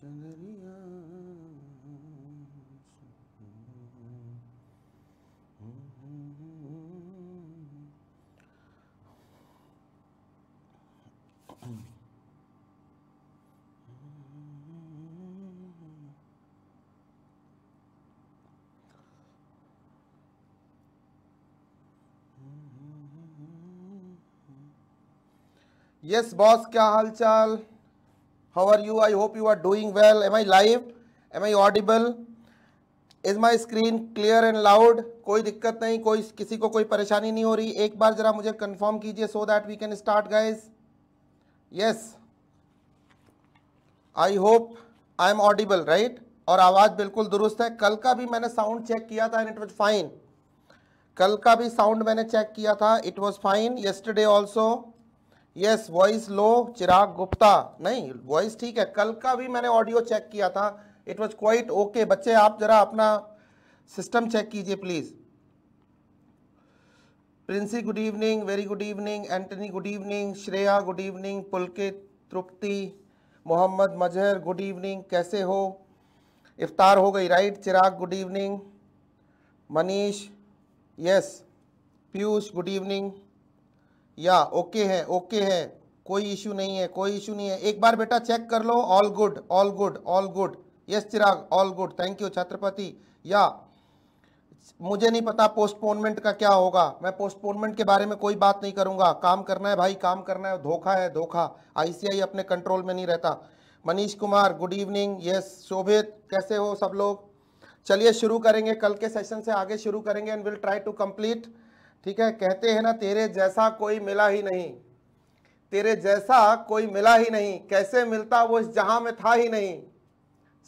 Chandaria yes boss क्या हालचाल how are you i hope you are doing well am i live am i audible is my screen clear and loud कोई दिक्कत नहीं कोई किसी को कोई परेशानी नहीं हो रही एक बार जरा मुझे कंफर्म कीजिए so that we can start guys yes I hope I am audible right और आवाज़ बिल्कुल दुरुस्त है कल का भी मैंने साउंड चेक किया था एंड इट वॉज फाइन कल का भी साउंड मैंने चेक किया था it was fine yesterday also yes voice low Chirag Gupta नहीं वॉइस ठीक है कल का भी मैंने ऑडियो चेक किया था इट वॉज क्वाइट ओके बच्चे आप जरा अपना सिस्टम चेक कीजिए please Princy good evening very good evening Antony good evening Shreya good evening Pulkit Tripti Mohammad Mazhar good evening कैसे हो इफ्तार हो गई right Chirag good evening Manish yes Piyush good evening या ओके है ओके है कोई इशू नहीं है कोई इशू नहीं है एक बार बेटा चेक कर लो all good all good all good yes Chirag all good thank you Chhatrapati या मुझे नहीं पता पोस्टपोनमेंट का क्या होगा मैं पोस्टपोनमेंट के बारे में कोई बात नहीं करूंगा काम करना है भाई काम करना है धोखा है धोखा आईसीआई अपने कंट्रोल में नहीं रहता Manish Kumar good evening yes Shobhit कैसे हो सब लोग चलिए शुरू करेंगे कल के सेशन से आगे शुरू करेंगे and will try to complete ठीक है कहते हैं ना तेरे जैसा कोई मिला ही नहीं तेरे जैसा कोई मिला ही नहीं कैसे मिलता वो इस जहां में था ही नहीं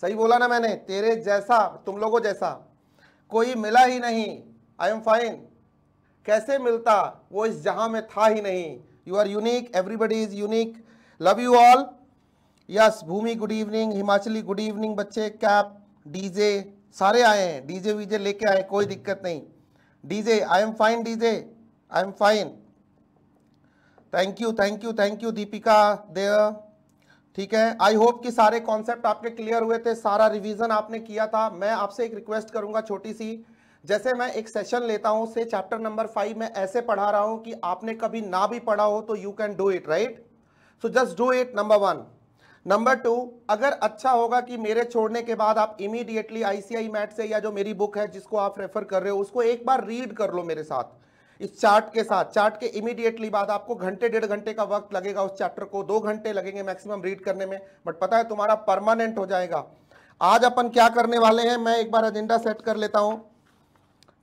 सही बोला ना मैंने तेरे जैसा तुम लोगों जैसा कोई मिला ही नहीं आई एम फाइन कैसे मिलता वो इस जहां में था ही नहीं you are unique everybody is unique love you all yes Bhumi good evening Himachali good evening बच्चे कैप डीजे सारे आए हैं डीजे वीजे लेके आए कोई दिक्कत नहीं DJ I am fine DJ I am fine thank you thank you thank you Deepika Dev ठीक है आई होप कि सारे कॉन्सेप्ट आपके क्लियर हुए थे सारा रिवीजन आपने किया था मैं आपसे एक रिक्वेस्ट करूंगा छोटी सी जैसे मैं एक सेशन लेता हूं से चैप्टर नंबर फाइव में ऐसे पढ़ा रहा हूं कि आपने कभी ना भी पढ़ा हो तो you can do it right so just do it number one number two अगर अच्छा होगा कि मेरे छोड़ने के बाद आप इमीडिएटली आईसीआई मैट से या जो मेरी बुक है जिसको आप रेफर कर रहे हो उसको एक बार रीड कर लो मेरे साथ इस चार्ट के साथ चार्ट के इमीडिएटली बाद आपको घंटे डेढ़ घंटे का वक्त लगेगा उस चैप्टर को दो घंटे लगेंगे मैक्सिमम रीड करने में बट पता है तुम्हारा परमानेंट हो जाएगा आज अपन क्या करने वाले हैं मैं एक बार एजेंडा सेट कर लेता हूं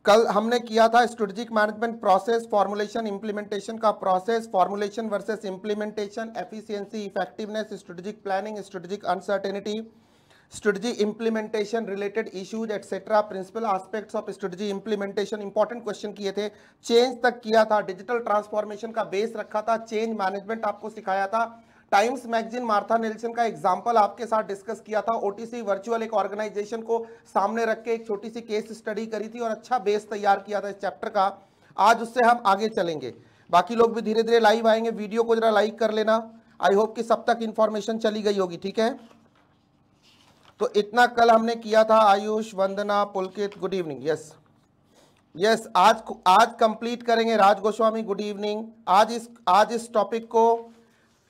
कल हमने किया था strategic management process formulation implementation का process formulation versus implementation efficiency effectiveness strategic planning strategic uncertainty strategy implementation related issues etcetera principal aspects of strategy implementation important question किए थे चेंज तक किया था डिजिटल ट्रांसफॉर्मेशन का बेस रखा था change management आपको सिखाया था टाइम्स मैगजीन मार्था नेल्सन का एग्जाम्पल आपके साथ डिस्कस किया था ओटीसी वर्चुअल एक ऑर्गेनाइजेशन को सामने रख के एक छोटी सी केस स्टडी करी थी और अच्छा बेस तैयार किया था इस चैप्टर का आज उससे हम आगे चलेंगे बाकी लोग भी धीरे धीरे लाइव आएंगे वीडियो को जरा लाइक कर लेना आई होप कि सब तक इन्फॉर्मेशन चली गई होगी ठीक है तो इतना कल हमने किया था Ayush Vandana Pulkit good evening yes yes आज आज कंप्लीट करेंगे राज गोस्वामी गुड इवनिंग आज इस आज इस टॉपिक को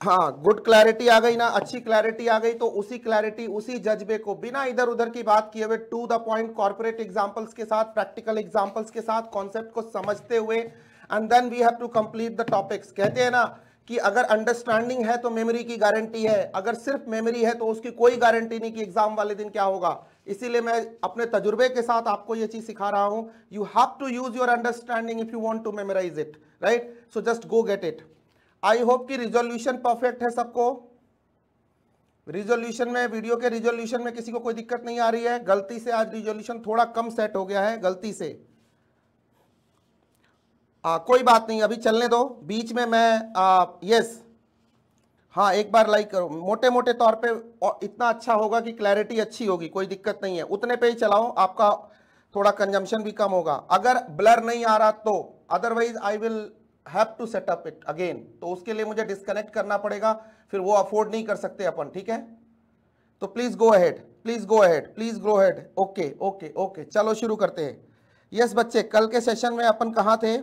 हाँ गुड क्लैरिटी आ गई ना अच्छी क्लैरिटी आ गई तो उसी क्लैरिटी उसी जज्बे को बिना इधर उधर की बात किए हुए to the point corporate examples के साथ प्रैक्टिकल एग्जांपल्स के साथ कॉन्सेप्ट को समझते हुए and then we have to complete the topics कहते हैं ना कि अगर अंडरस्टैंडिंग है तो मेमोरी की गारंटी है अगर सिर्फ मेमोरी है तो उसकी कोई गारंटी नहीं कि एग्जाम वाले दिन क्या होगा इसीलिए मैं अपने तजुर्बे के साथ आपको यह चीज सिखा रहा हूं you have to use your understanding if you want to memorise it right so just go get it I hope कि रिजोल्यूशन परफेक्ट है सबको रिजोल्यूशन में वीडियो के रिजोल्यूशन में किसी को कोई दिक्कत नहीं आ रही है गलती से आज रिजोल्यूशन थोड़ा कम सेट हो गया है गलती से आ, कोई बात नहीं अभी चलने दो बीच में मैं आ, यस हाँ एक बार लाइक करो मोटे मोटे तौर पे इतना अच्छा होगा कि क्लैरिटी अच्छी होगी कोई दिक्कत नहीं है उतने पे ही चलाओ आपका थोड़ा कंजम्पशन भी कम होगा अगर ब्लर नहीं आ रहा तो otherwise I will have to set up it again तो उसके लिए मुझे डिस्कनेक्ट करना पड़ेगा फिर वो अफोर्ड नहीं कर सकते अपन ठीक है तो please go ahead please go ahead please grow ahead okay okay okay चलो शुरू करते हैं यस yes, बच्चे कल के सेशन में अपन कहाँ थे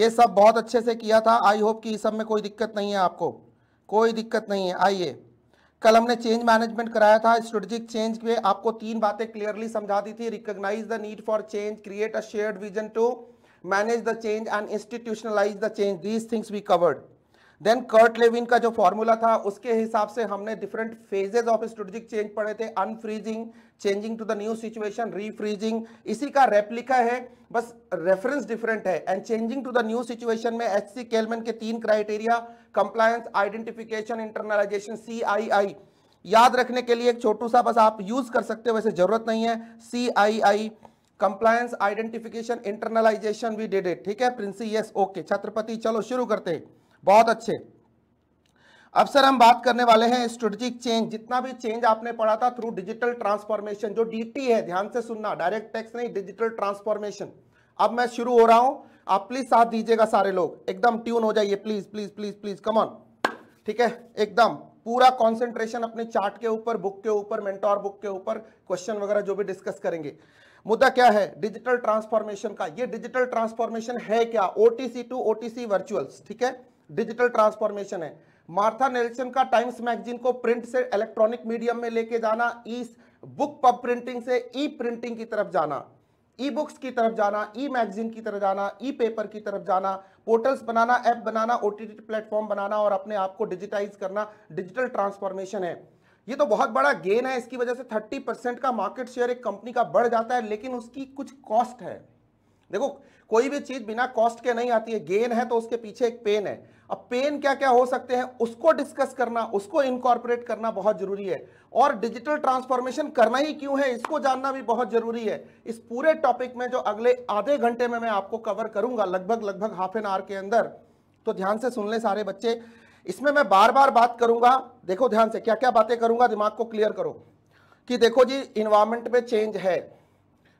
ये सब बहुत अच्छे से किया था आई होप कि इस सब में कोई दिक्कत नहीं है आपको कोई दिक्कत नहीं है आइए कल हमने चेंज मैनेजमेंट कराया था स्ट्रेटेजिक चेंज में आपको तीन बातें क्लियरली समझा दी थी recognise the need for change create a shared vision to manage the change and institutionalise the change these things we covered then Kurt Lewin का जो फॉर्मूला था उसके हिसाब से हमने different phases of strategic change पढ़े थे unfreezing changing to the new situation refreezing इसी का रेप्लिका है बस रेफरेंस डिफरेंट है and changing to the new situation में एच सी केलमेन के तीन criteria compliance identification internalisation C I I याद रखने के लिए एक छोटू सा बस आप यूज कर सकते हो वैसे जरूरत नहीं है C I I compliance identification internalisation we did it ठीक है प्रिंस यस ओके छत्रपति चलो शुरू करते हैं बहुत अच्छे अब सर हम बात करने वाले हैं स्ट्रेटेजिक चेंज जितना भी चेंज आपने पढ़ा था थ्रू डिजिटल ट्रांसफॉर्मेशन जो डीटी है ध्यान से सुनना डायरेक्ट टैक्स नहीं डिजिटल ट्रांसफॉर्मेशन अब मैं शुरू हो रहा हूं आप प्लीज साथ दीजिएगा सारे लोग एकदम ट्यून हो जाइए please please please please come on ठीक है एकदम पूरा कंसंट्रेशन अपने चार्ट के ऊपर बुक के ऊपर मेंटोर बुक के ऊपर क्वेश्चन वगैरह जो भी डिस्कस करेंगे मुद्दा क्या है डिजिटल ट्रांसफॉर्मेशन का ये डिजिटल ट्रांसफॉर्मेशन है क्या ओटीसी टू ओटीसी वर्चुअल्स ठीक है डिजिटल ट्रांसफॉर्मेशन है मार्था नेल्सन का टाइम्स मैगजीन को प्रिंट से इलेक्ट्रॉनिक मीडियम में लेके जाना ई बुक पब प्रिंटिंग से ई प्रिंटिंग की तरफ जाना ई बुक्स की तरफ जाना ई मैगजीन की तरफ जाना ई पेपर की तरफ जाना पोर्टल्स बनाना ऐप बनाना ओटीटी प्लेटफॉर्म बनाना और अपने आप को डिजिटाइज करना डिजिटल ट्रांसफॉर्मेशन है ये तो बहुत बड़ा गेन है इसकी वजह से 30 परसेंट का मार्केट शेयर एक कंपनी का बढ़ जाता है लेकिन उसकी कुछ कॉस्ट है देखो कोई भी चीज बिना कॉस्ट के नहीं आती है गेन है तो उसके पीछे एक पेन है अब पेन क्या क्या हो सकते हैं उसको डिस्कस करना उसको इनकॉर्पोरेट करना बहुत जरूरी है और डिजिटल ट्रांसफॉर्मेशन करना ही क्यों है इसको जानना भी बहुत जरूरी है इस पूरे टॉपिक में जो अगले आधे घंटे में मैं आपको कवर करूंगा लगभग लगभग हाफ एन आवर के अंदर तो ध्यान से सुन ले सारे बच्चे इसमें मैं बार बार बात करूंगा देखो ध्यान से क्या क्या बातें करूंगा दिमाग को क्लियर करो कि देखो जी इन्वायरमेंट में चेंज है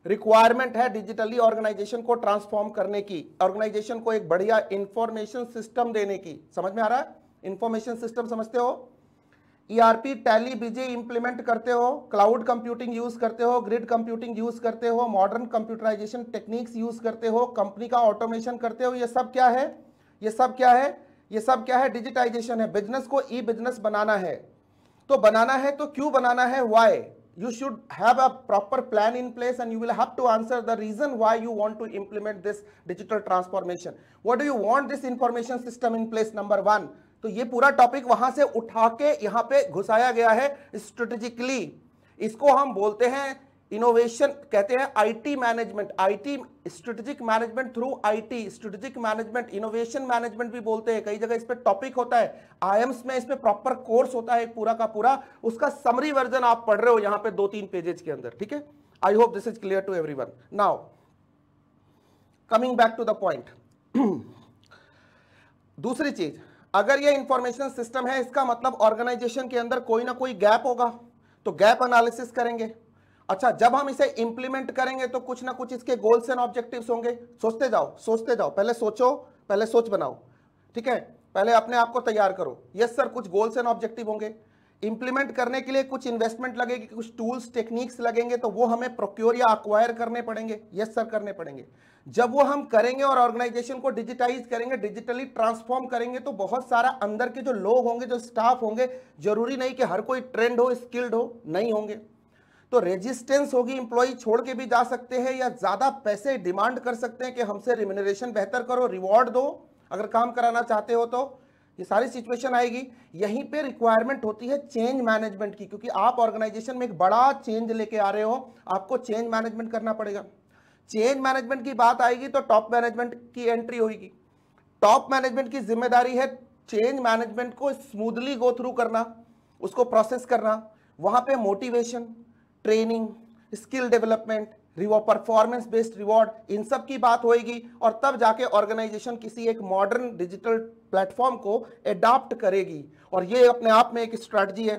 रिक्वायरमेंट है डिजिटली ऑर्गेनाइजेशन को ट्रांसफॉर्म करने की ऑर्गेनाइजेशन को एक बढ़िया इंफॉर्मेशन सिस्टम देने की समझ में आ रहा है इंफॉर्मेशन सिस्टम समझते हो ईआरपी टैली बीजे इंप्लीमेंट करते हो क्लाउड कंप्यूटिंग यूज करते हो ग्रिड कंप्यूटिंग यूज करते हो मॉडर्न कंप्यूटराइजेशन टेक्निक्स यूज करते हो कंपनी का ऑटोमेशन करते हो ये सब क्या है ये सब क्या है ये सब क्या है डिजिटाइजेशन है बिजनेस को ई बिजनेस बनाना है तो बनाना है तो क्यों बनाना है why you should have a proper plan in place and you will have to answer the reason why you want to implement this digital transformation what do you want this information system in place number one तो ये पूरा topic वहां से उठा के यहां पे घुसाया गया है स्ट्रेटेजिकली इसको हम बोलते हैं इनोवेशन कहते हैं IT management IT strategic management through IT strategic management innovation management भी बोलते हैं कई जगह इस पर टॉपिक होता है आईएम्स में इसमें प्रॉपर कोर्स होता है पूरा का पूरा उसका समरी वर्जन आप पढ़ रहे हो यहां पे दो तीन पेजेज के अंदर ठीक है I hope this is clear to everyone now coming back to the point दूसरी चीज अगर यह इंफॉर्मेशन सिस्टम है इसका मतलब ऑर्गेनाइजेशन के अंदर कोई ना कोई गैप होगा तो गैप एनालिसिस करेंगे अच्छा जब हम इसे इंप्लीमेंट करेंगे तो कुछ ना कुछ इसके गोल्स एंड ऑब्जेक्टिव होंगे सोचते जाओ सोचते जाओ पहले सोचो पहले सोच बनाओ ठीक है पहले अपने आप को तैयार करो यस सर कुछ गोल्स एंड ऑब्जेक्टिव होंगे इंप्लीमेंट करने के लिए कुछ इन्वेस्टमेंट लगेगी कुछ टूल्स टेक्निक्स लगेंगे तो वो हमें प्रोक्योर या अक्वायर करने पड़ेंगे यस सर करने पड़ेंगे जब वो हम करेंगे और ऑर्गेनाइजेशन को डिजिटाइज करेंगे डिजिटली ट्रांसफॉर्म करेंगे तो बहुत सारा अंदर के जो लोग होंगे जो स्टाफ होंगे जरूरी नहीं कि हर कोई ट्रेंड हो स्किल्ड हो नहीं होंगे तो रेजिस्टेंस होगी इंप्लॉई छोड़ के भी जा सकते हैं या ज़्यादा पैसे डिमांड कर सकते हैं कि हमसे रिम्यूनरेशन बेहतर करो रिवॉर्ड दो अगर काम कराना चाहते हो तो ये सारी सिचुएशन आएगी यहीं पे रिक्वायरमेंट होती है चेंज मैनेजमेंट की क्योंकि आप ऑर्गेनाइजेशन में एक बड़ा चेंज लेके आ रहे हो आपको चेंज मैनेजमेंट करना पड़ेगा चेंज मैनेजमेंट की बात आएगी तो टॉप मैनेजमेंट की एंट्री होगी टॉप मैनेजमेंट की जिम्मेदारी है चेंज मैनेजमेंट को स्मूथली गो थ्रू करना उसको प्रोसेस करना वहां पे motivation training skill development reward performance based reward इन सब की बात होएगी और तब जाके ऑर्गेनाइजेशन किसी एक मॉडर्न डिजिटल प्लेटफॉर्म को एडाप्ट करेगी और ये अपने आप में एक स्ट्रैटी है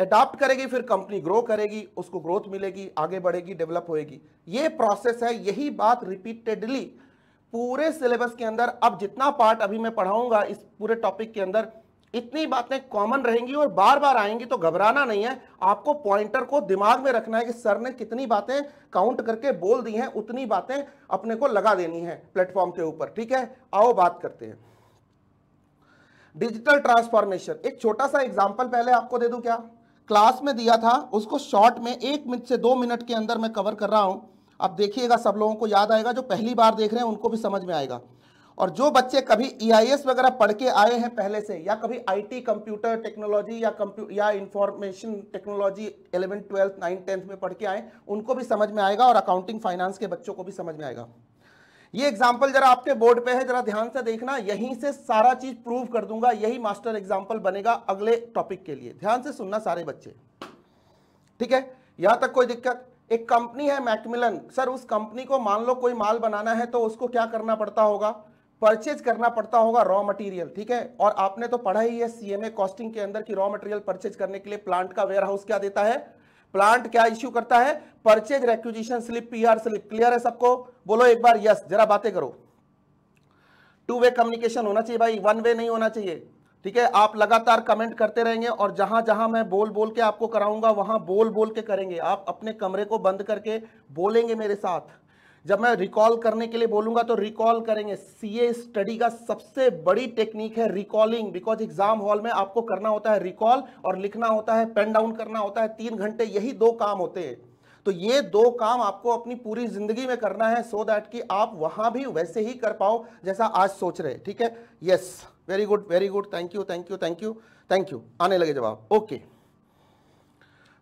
एडाप्ट करेगी फिर कंपनी ग्रो करेगी उसको ग्रोथ मिलेगी आगे बढ़ेगी डेवलप होएगी ये प्रोसेस है यही बात रिपीटेडली पूरे सिलेबस के अंदर अब जितना पार्ट अभी मैं पढ़ाऊंगा इस पूरे टॉपिक के अंदर इतनी बातें कॉमन रहेंगी और बार बार आएंगी तो घबराना नहीं है आपको पॉइंटर को दिमाग में रखना है कि सर ने कितनी बातें काउंट करके बोल दी हैं उतनी बातें अपने को लगा देनी है प्लेटफॉर्म के ऊपर ठीक है आओ बात करते हैं डिजिटल ट्रांसफॉर्मेशन एक छोटा सा एग्जाम्पल पहले आपको दे दू क्या क्लास में दिया था उसको शॉर्ट में एक मिनट से दो मिनट के अंदर मैं कवर कर रहा हूं आप देखिएगा सब लोगों को याद आएगा जो पहली बार देख रहे हैं उनको भी समझ में आएगा और जो बच्चे कभी ई e वगैरह पढ़ के आए हैं पहले से या कभी आईटी कंप्यूटर टेक्नोलॉजी या कंप्यू या information technology eleven twelfth nine tenth में पढ़ के आए उनको भी समझ में आएगा और अकाउंटिंग फाइनेंस के बच्चों को भी समझ में आएगा ये एग्जाम्पल जरा आपके बोर्ड पे है जरा ध्यान से देखना यहीं से सारा चीज प्रूव कर दूंगा यही मास्टर एग्जाम्पल बनेगा अगले टॉपिक के लिए ध्यान से सुनना सारे बच्चे ठीक है यहां तक कोई दिक्कत एक कंपनी है मैकमिलन सर उस कंपनी को मान लो कोई माल बनाना है तो उसको क्या करना पड़ता होगा परचेज करना पड़ता होगा रॉ मटेरियल ठीक है और आपने तो पढ़ा ही है सीएमए कॉस्टिंग के अंदर की रॉ मटेरियल परचेज करने के लिए प्लांट का वेयर हाउस क्या देता है प्लांट क्या इश्यू करता है purchase requisition slip PR slip clear है सबको बोलो एक बार यस जरा बातें करो टू वे कम्युनिकेशन होना चाहिए भाई वन वे नहीं होना चाहिए ठीक है आप लगातार कमेंट करते रहेंगे और जहां जहां मैं बोल बोल के आपको कराऊंगा वहां बोल बोल के करेंगे आप अपने कमरे को बंद करके बोलेंगे मेरे साथ जब मैं रिकॉल करने के लिए बोलूंगा तो रिकॉल करेंगे सीए स्टडी का सबसे बड़ी टेक्निक है रिकॉलिंग बिकॉज एग्जाम हॉल में आपको करना होता है रिकॉल और लिखना होता है पेन डाउन करना होता है तीन घंटे यही दो काम होते हैं तो ये दो काम आपको अपनी पूरी जिंदगी में करना है सो so दैट कि आप वहां भी वैसे ही कर पाओ जैसा आज सोच रहे ठीक है yes very good very good thank you thank you thank you thank you आने लगे जवाब ओके okay.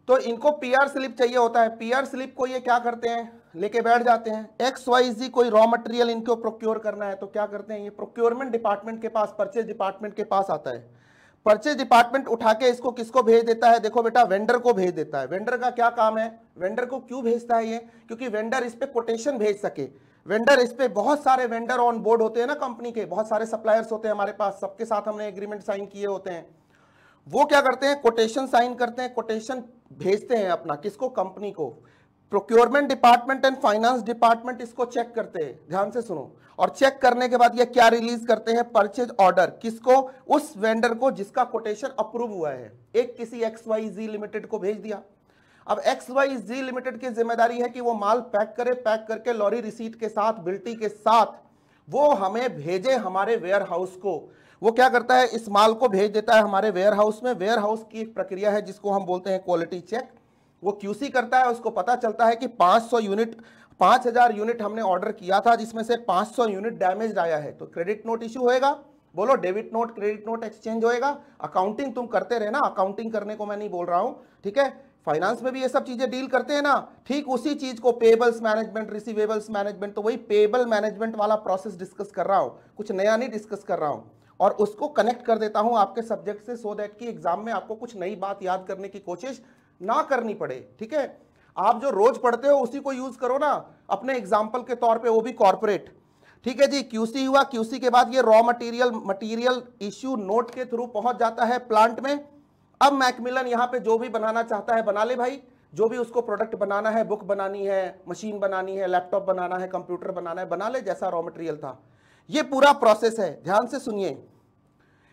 तो इनको पीआर स्लिप चाहिए होता है पीआर स्लिप को ये क्या करते हैं लेके बैठ जाते हैं एक्स वाई जी कोई रॉ मटेरियल इनको प्रोक्योर करना है तो क्या करते हैं ये प्रोक्योरमेंट डिपार्टमेंट के पास परचेज डिपार्टमेंट के पास आता है परचेज डिपार्टमेंट उठा के इसको किसको भेज देता है देखो बेटा वेंडर को भेज देता है वेंडर का क्या काम है वेंडर को क्यों भेजता है ये क्योंकि वेंडर इस पर कोटेशन भेज सके वेंडर इस पर बहुत सारे वेंडर ऑन बोर्ड होते हैं ना कंपनी के बहुत सारे सप्लायर्स होते हैं हमारे पास सबके साथ हमने एग्रीमेंट साइन किए होते हैं वो क्या करते हैं कोटेशन साइन करते हैं कोटेशन भेजते हैं अपना किसको कंपनी को procurement department and finance department इसको चेक करते हैं ध्यान से सुनो और चेक करने के बाद ये क्या रिलीज करते हैं परचेज ऑर्डर किसको उस वेंडर को जिसका कोटेशन अप्रूव हुआ है एक किसी एक्स वाई जी लिमिटेड को भेज दिया अब एक्स वाई जी लिमिटेड की जिम्मेदारी है कि वो माल पैक करे पैक करके लॉरी रिसीट के साथ बिल्टी के साथ वो हमें भेजे हमारे वेयर हाउस को वो क्या करता है इस माल को भेज देता है हमारे वेयर हाउस में वेयर हाउस की एक प्रक्रिया है जिसको हम बोलते हैं क्वालिटी चेक वो क्यूसी करता है उसको पता चलता है कि 500 यूनिट 5000 यूनिट हमने ऑर्डर किया था जिसमें से 500 यूनिट डैमेज आया है तो क्रेडिट नोट इश्यू होएगा बोलो debit note credit note exchange होएगा अकाउंटिंग तुम करते रहे ना अकाउंटिंग करने को मैं नहीं बोल रहा हूँ ठीक है फाइनेंस में भी ये सब चीजें डील करते हैं ना ठीक उसी चीज को पेबल्स मैनेजमेंट रिसीवेबल्स मैनेजमेंट तो वही पेबल मैनेजमेंट वाला प्रोसेस डिस्कस कर रहा हूँ कुछ नया नहीं डिस्कस कर रहा हूँ और उसको कनेक्ट कर देता हूँ आपके सब्जेक्ट से सो so दैट कि एग्जाम में आपको कुछ नई बात याद करने की कोशिश ना करनी पड़े ठीक है आप जो रोज पढ़ते हो उसी को यूज करो ना अपने एग्जाम्पल के तौर पर वो भी कॉरपोरेट ठीक है जी क्यूसी हुआ क्यूसी के बाद ये raw material material issue note के थ्रू पहुंच जाता है प्लांट में अब मैकमिलन यहां पे जो भी बनाना चाहता है बना ले भाई जो भी उसको प्रोडक्ट बनाना है बुक बनानी है मशीन बनानी है लैपटॉप बनाना है कंप्यूटर बनाना है बना ले जैसा रॉ मटेरियल था ये पूरा प्रोसेस है ध्यान से सुनिए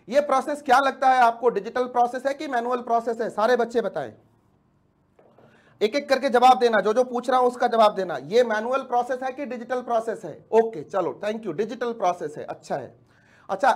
यह प्रोसेस क्या लगता है आपको डिजिटल प्रोसेस है कि मैनुअल प्रोसेस है सारे बच्चे बताएं एक एक करके जवाब देना जो जो पूछ रहा हूं उसका जवाब देना ये मैनुअल प्रोसेस है कि डिजिटल प्रोसेस है ओके चलो थैंक यू डिजिटल प्रोसेस है अच्छा है अच्छा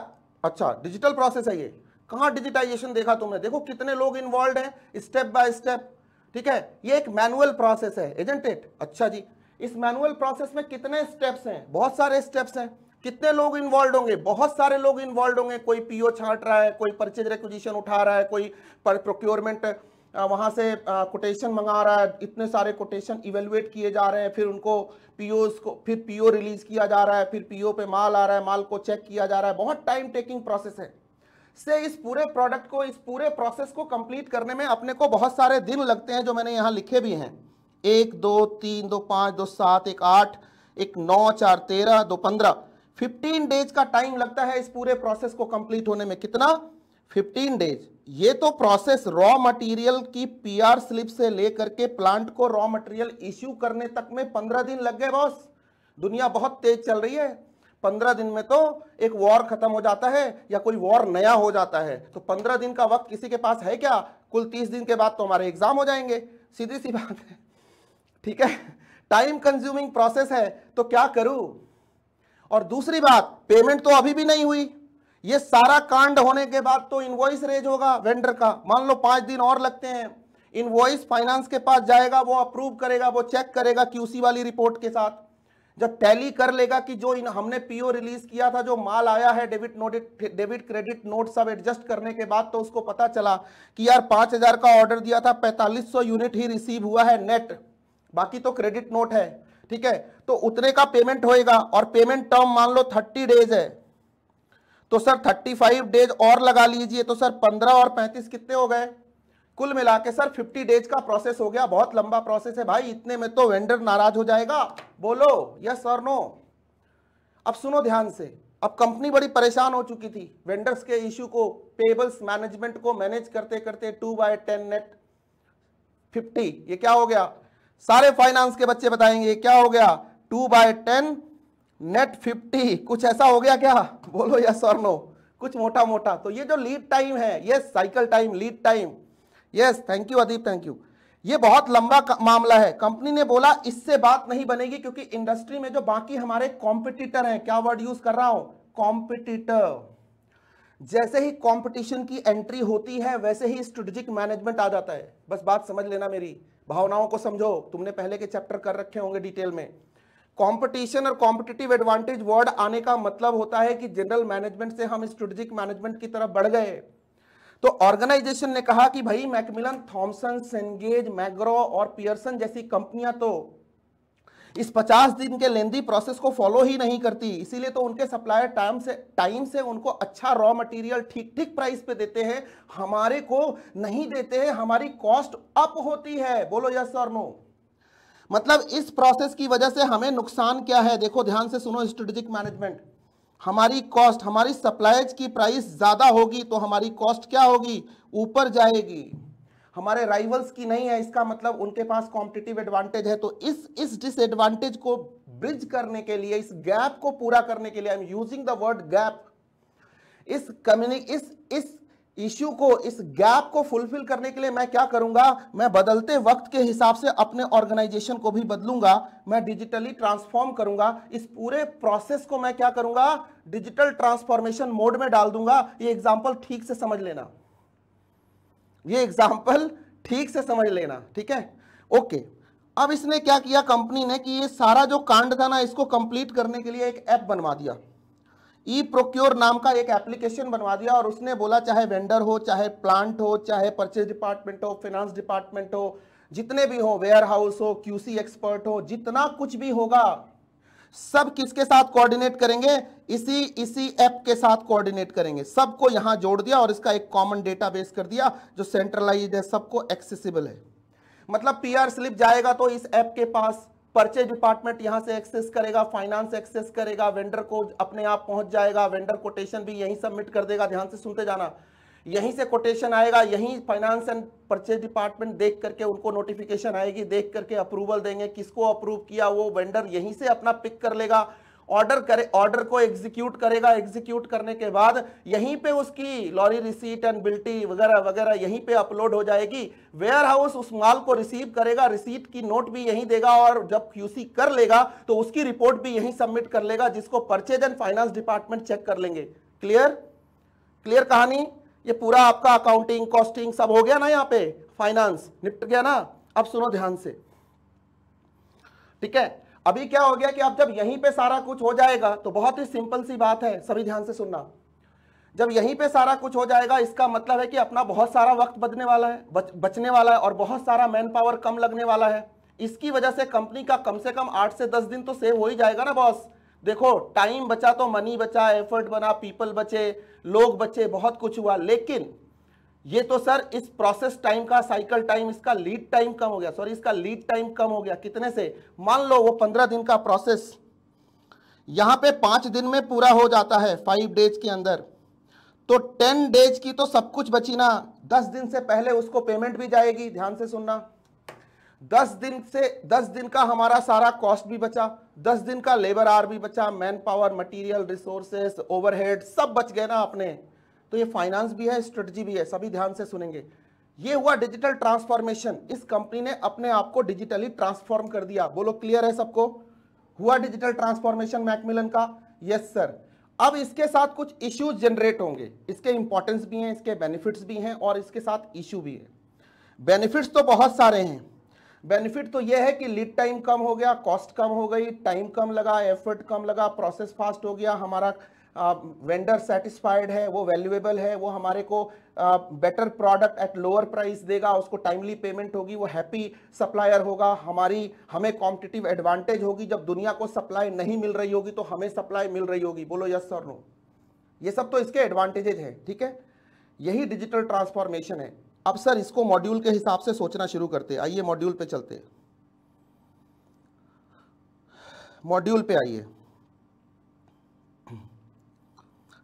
अच्छा डिजिटल प्रोसेस है ये कहा डिजिटाइजेशन देखा तुमने देखो कितने लोग इन्वॉल्व है स्टेप बाय स्टेप ठीक है ये एक मैनुअल प्रोसेस है एजेंटेड अच्छा जी इस मैनुअल प्रोसेस में कितने स्टेप्स हैं बहुत सारे स्टेप्स हैं कितने लोग इन्वॉल्व होंगे बहुत सारे लोग इन्वॉल्व होंगे कोई पीओ छांट रहा है कोई परचेज रिक्विजिशन उठा रहा है कोई प्रोक्योरमेंट वहाँ से कोटेशन मंगा रहा है इतने सारे कोटेशन इवेलुएट किए जा रहे हैं फिर उनको पीओ को फिर पीओ रिलीज़ किया जा रहा है फिर पीओ पे माल आ रहा है माल को चेक किया जा रहा है बहुत टाइम टेकिंग प्रोसेस है से इस पूरे प्रोडक्ट को इस पूरे प्रोसेस को कंप्लीट करने में अपने को बहुत सारे दिन लगते हैं जो मैंने यहाँ लिखे भी हैं एक दो तीन दो पाँच दो सात एक आठ एक नौ चार तेरह दो पंद्रह फिफ्टीन डेज का टाइम लगता है इस पूरे प्रोसेस को कंप्लीट होने में कितना 15 डेज ये तो प्रोसेस रॉ मटेरियल की पीआर स्लिप से लेकर के प्लांट को रॉ मटेरियल इश्यू करने तक में 15 दिन लग गए बॉस दुनिया बहुत तेज चल रही है 15 दिन में तो एक वॉर खत्म हो जाता है या कोई वॉर नया हो जाता है तो 15 दिन का वक्त किसी के पास है क्या कुल 30 दिन के बाद तो हमारे एग्जाम हो जाएंगे सीधी सी बात है ठीक है टाइम कंज्यूमिंग प्रोसेस है तो क्या करूं और दूसरी बात पेमेंट तो अभी भी नहीं हुई ये सारा कांड होने के बाद तो इनवॉइस रेज होगा वेंडर का मान लो पांच दिन और लगते हैं इनवॉइस फाइनेंस के पास जाएगा वो अप्रूव करेगा वो चेक करेगा क्यूसी वाली रिपोर्ट के साथ जब टैली कर लेगा कि जो इन हमने पीओ रिलीज किया था जो माल आया है debit note debit credit note सब एडजस्ट करने के बाद तो उसको पता चला कि यार पांच हजार का ऑर्डर दिया था पैंतालीस सौ यूनिट ही रिसीव हुआ है नेट बाकी तो क्रेडिट नोट है ठीक है तो उतने का पेमेंट होएगा और पेमेंट टर्म मान लो थर्टी डेज है तो सर 35 डेज और लगा लीजिए तो सर 15 और 35 कितने हो गए कुल मिला के सर 50 डेज का प्रोसेस हो गया बहुत लंबा प्रोसेस है भाई इतने में तो वेंडर नाराज हो जाएगा बोलो यस और नो अब सुनो ध्यान से अब कंपनी बड़ी परेशान हो चुकी थी वेंडर्स के इशू को पेबल्स मैनेजमेंट को मैनेज करते करते two by ten net fifty ये क्या हो गया सारे फाइनेंस के बच्चे बताएंगे क्या हो गया टू बाय टेन नेट 50 कुछ ऐसा हो गया क्या बोलो यस सर नो कुछ मोटा मोटा तो ये जो लीड टाइम है yes cycle time lead time yes thank you Adeep thank you ये बहुत लंबा मामला है कंपनी ने बोला इससे बात नहीं बनेगी क्योंकि इंडस्ट्री में जो बाकी हमारे कॉम्पिटिटर हैं क्या वर्ड यूज कर रहा हूं कॉम्पिटिटर जैसे ही कंपटीशन की एंट्री होती है वैसे ही स्ट्रेटेजिक मैनेजमेंट आ जाता है बस बात समझ लेना मेरी भावनाओं को समझो तुमने पहले के चैप्टर कर रखे होंगे डिटेल में कंपटीशन और कॉम्पिटिटिव एडवांटेज वर्ड आने का मतलब होता है कि जनरल मैनेजमेंट से हम स्ट्रेटेजिक मैनेजमेंट की तरफ बढ़ गए तो ऑर्गेनाइजेशन ने कहा कि भाई मैकमिलन थॉमसन सेंगेज मैग्रो और पियर्सन जैसी कंपनियां तो इस 50 दिन के लेंदी प्रोसेस को फॉलो ही नहीं करती इसीलिए तो उनके सप्लायर टाइम से टाइम से उनको अच्छा रॉ मटेरियल ठीक ठीक प्राइस पे देते हैं हमारे को नहीं देते हैं हमारी कॉस्ट अप होती है बोलो यस और नो मतलब इस प्रोसेस की वजह से हमें नुकसान क्या है देखो ध्यान से सुनो स्ट्रेटेजिक मैनेजमेंट हमारी कॉस्ट हमारी सप्लाईज की प्राइस ज़्यादा होगी तो हमारी कॉस्ट क्या होगी ऊपर जाएगी हमारे राइवल्स की नहीं है इसका मतलब उनके पास कॉम्पिटेटिव एडवांटेज है तो इस इस डिसएडवांटेज को ब्रिज करने के लिए इस गैप को पूरा करने के लिए I am using the word gap is कम्युनिक इस इस इश्यू को इस गैप को फुलफिल करने के लिए मैं क्या करूंगा मैं बदलते वक्त के हिसाब से अपने ऑर्गेनाइजेशन को भी बदलूंगा मैं डिजिटली ट्रांसफॉर्म करूंगा इस पूरे प्रोसेस को मैं क्या करूंगा डिजिटल ट्रांसफॉर्मेशन मोड में डाल दूंगा ये एग्जाम्पल ठीक से समझ लेना ये एग्जाम्पल ठीक से समझ लेना ठीक है ओके अब इसने क्या किया कंपनी ने कि ये सारा जो कांड था ना इसको कंप्लीट करने के लिए एक ऐप बनवा दिया ई प्रोक्योर नाम का एक एप्लीकेशन बनवा दिया और उसने बोला चाहे वेंडर हो चाहे प्लांट हो चाहे परचेज डिपार्टमेंट हो फिनेंस डिपार्टमेंट हो जितने भी हो वेयर हाउस हो क्यूसी एक्सपर्ट हो जितना कुछ भी होगा सब किसके साथ कोऑर्डिनेट करेंगे इसी इसी ऐप के साथ कोऑर्डिनेट करेंगे सबको यहां जोड़ दिया और इसका एक कॉमन डेटा कर दिया जो सेंट्रलाइज है सबको एक्सेसिबल है मतलब पीआर स्लिप जाएगा तो इस ऐप के पास परचेज डिपार्टमेंट यहां से एक्सेस करेगा फाइनेंस एक्सेस करेगा वेंडर को अपने आप पहुंच जाएगा वेंडर कोटेशन भी यहीं सबमिट कर देगा ध्यान से सुनते जाना यहीं से कोटेशन आएगा यहीं फाइनेंस एंड परचेज डिपार्टमेंट देख करके उनको नोटिफिकेशन आएगी देख करके अप्रूवल देंगे किसको अप्रूव किया वो वेंडर यहीं से अपना पिक कर लेगा ऑर्डर करे ऑर्डर को एग्जीक्यूट करेगा एग्जीक्यूट करने के बाद यहीं पे उसकी लॉरी रिसीट एंड बिल्टी वगैरह वगैरह यहीं पे अपलोड हो जाएगी वेयर हाउस उस माल को रिसीव करेगा रिसीट की नोट भी यहीं देगा और जब क्यूसी कर लेगा तो उसकी रिपोर्ट भी यहीं सबमिट कर लेगा जिसको purchase and finance department check कर लेंगे क्लियर क्लियर कहानी ये पूरा आपका अकाउंटिंग कॉस्टिंग सब हो गया ना यहाँ पे फाइनेंस निपट गया ना अब सुनो ध्यान से ठीक है अभी क्या हो गया कि अब जब यहीं पे सारा कुछ हो जाएगा तो बहुत ही सिंपल सी बात है सभी ध्यान से सुनना जब यहीं पे सारा कुछ हो जाएगा इसका मतलब है कि अपना बहुत सारा वक्त बचने वाला है बच, बचने वाला है और बहुत सारा मैन पावर कम लगने वाला है इसकी वजह से कंपनी का कम से कम आठ से दस दिन तो सेव हो ही जाएगा ना बॉस देखो टाइम बचा तो मनी बचा एफर्ट बना पीपल बचे लोग बचे बहुत कुछ हुआ लेकिन ये तो सर इस प्रोसेस टाइम का साइकिल टाइम इसका लीड टाइम कम हो गया सॉरी इसका लीड टाइम कम हो गया कितने से मान लो वो पंद्रह दिन का प्रोसेस यहां पे पांच दिन में पूरा हो जाता है फाइव डेज के अंदर तो टेन डेज की तो सब कुछ बची ना दस दिन से पहले उसको पेमेंट भी जाएगी ध्यान से सुनना दस दिन से दस दिन का हमारा सारा कॉस्ट भी बचा दस दिन का लेबर आर भी बचा manpower material resources overhead सब बच गए ना अपने तो ये फाइनेंस भी है स्ट्रेटजी भी है सभी ध्यान से सुनेंगे ये हुआ डिजिटल ट्रांसफॉर्मेशन इस कंपनी ने अपने आप को डिजिटली ट्रांसफॉर्म कर दिया बोलो क्लियर है सबको हुआ डिजिटल ट्रांसफॉर्मेशन मैकमिलन का यस सर अब इसके साथ कुछ इश्यूज जनरेट होंगे इसके इंपॉर्टेंस भी हैं इसके बेनिफिट्स भी हैं और इसके साथ इश्यू भी है बेनिफिट्स तो बहुत सारे हैं बेनिफिट तो यह है कि लीड टाइम कम हो गया कॉस्ट कम हो गई टाइम कम लगा एफर्ट कम लगा प्रोसेस फास्ट हो गया हमारा वेंडर सेटिस्फाइड है वो वैल्यूएबल है वो हमारे को better product at lower price देगा उसको टाइमली पेमेंट होगी वो हैप्पी सप्लायर होगा हमारी हमें कॉम्पिटिटिव एडवांटेज होगी जब दुनिया को सप्लाई नहीं मिल रही होगी तो हमें सप्लाई मिल रही होगी बोलो यस सर नो ये सब तो इसके एडवांटेजेज हैं ठीक है यही डिजिटल ट्रांसफॉर्मेशन है अब सर इसको मॉड्यूल के हिसाब से सोचना शुरू करते आइए मॉड्यूल पे चलते मॉड्यूल पे आइए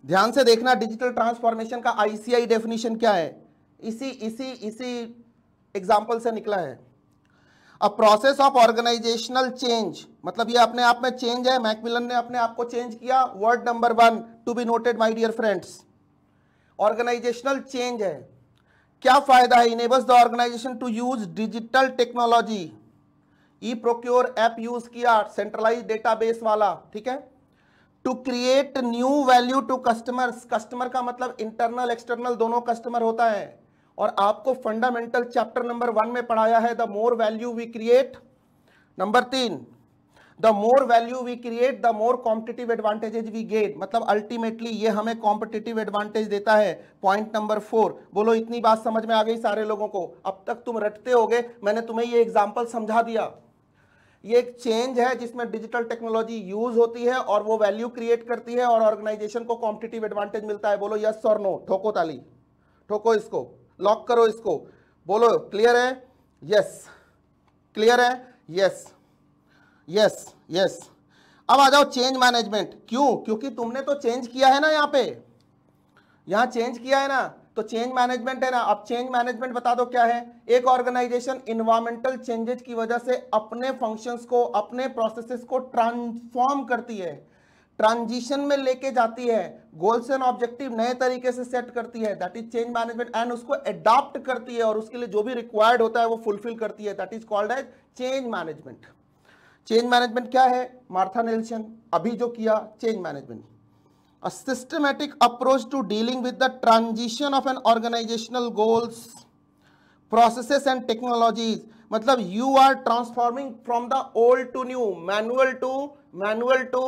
ध्यान से देखना डिजिटल ट्रांसफॉर्मेशन का आईसीआई डेफिनेशन क्या है इसी इसी इसी एग्जाम्पल से निकला है a process of organisational change मतलब ये अपने आप में चेंज है मैकमिलन ने अपने आप को चेंज किया word number one to be noted my dear friends organisational change है क्या फायदा है enables the organisation to use digital technology e procure app use किया सेंट्रलाइज डेटाबेस वाला ठीक है to create new value to customer customer का मतलब इंटरनल एक्सटर्नल दोनों कस्टमर होता है और आपको फंडामेंटल चैप्टर नंबर वन में पढ़ाया है the more value we create number तीन the more value we create the more competitive advantages we get मतलब अल्टीमेटली ये हमें कॉम्पिटेटिव एडवांटेज देता है पॉइंट नंबर फोर बोलो इतनी बात समझ में आ गई सारे लोगों को अब तक तुम रटते हो मैंने तुम्हें ये एग्जाम्पल समझा दिया ये एक चेंज है जिसमें डिजिटल टेक्नोलॉजी यूज होती है और वो वैल्यू क्रिएट करती है और ऑर्गेनाइजेशन को कॉम्पिटेटिव एडवांटेज मिलता है बोलो यस और नो ठोको ताली ठोको इसको लॉक करो इसको बोलो क्लियर है यस क्लियर है यस यस यस अब आ जाओ चेंज मैनेजमेंट क्यों क्योंकि तुमने तो चेंज किया है ना यहां पे यहां चेंज किया है ना तो चेंज मैनेजमेंट है ना अब चेंज मैनेजमेंट बता दो क्या है एक ऑर्गेनाइजेशन इन्वायरमेंटल चेंजेस की वजह से अपने फंक्शंस को अपने प्रोसेसेस को ट्रांसफॉर्म करती है ट्रांजिशन में लेके जाती है गोल्स एंड ऑब्जेक्टिव नए तरीके से सेट करती है that is change management and उसको एडॉप्ट करती है और उसके लिए जो भी रिक्वायर्ड होता है वो फुलफिल करती है that is called as change management change management क्या है मार्था नेल्सन अभी जो किया change management a systematic approach to dealing with the transition of an organizational goals processes and technologies मतलब you are transforming from the old to new, manual to manual to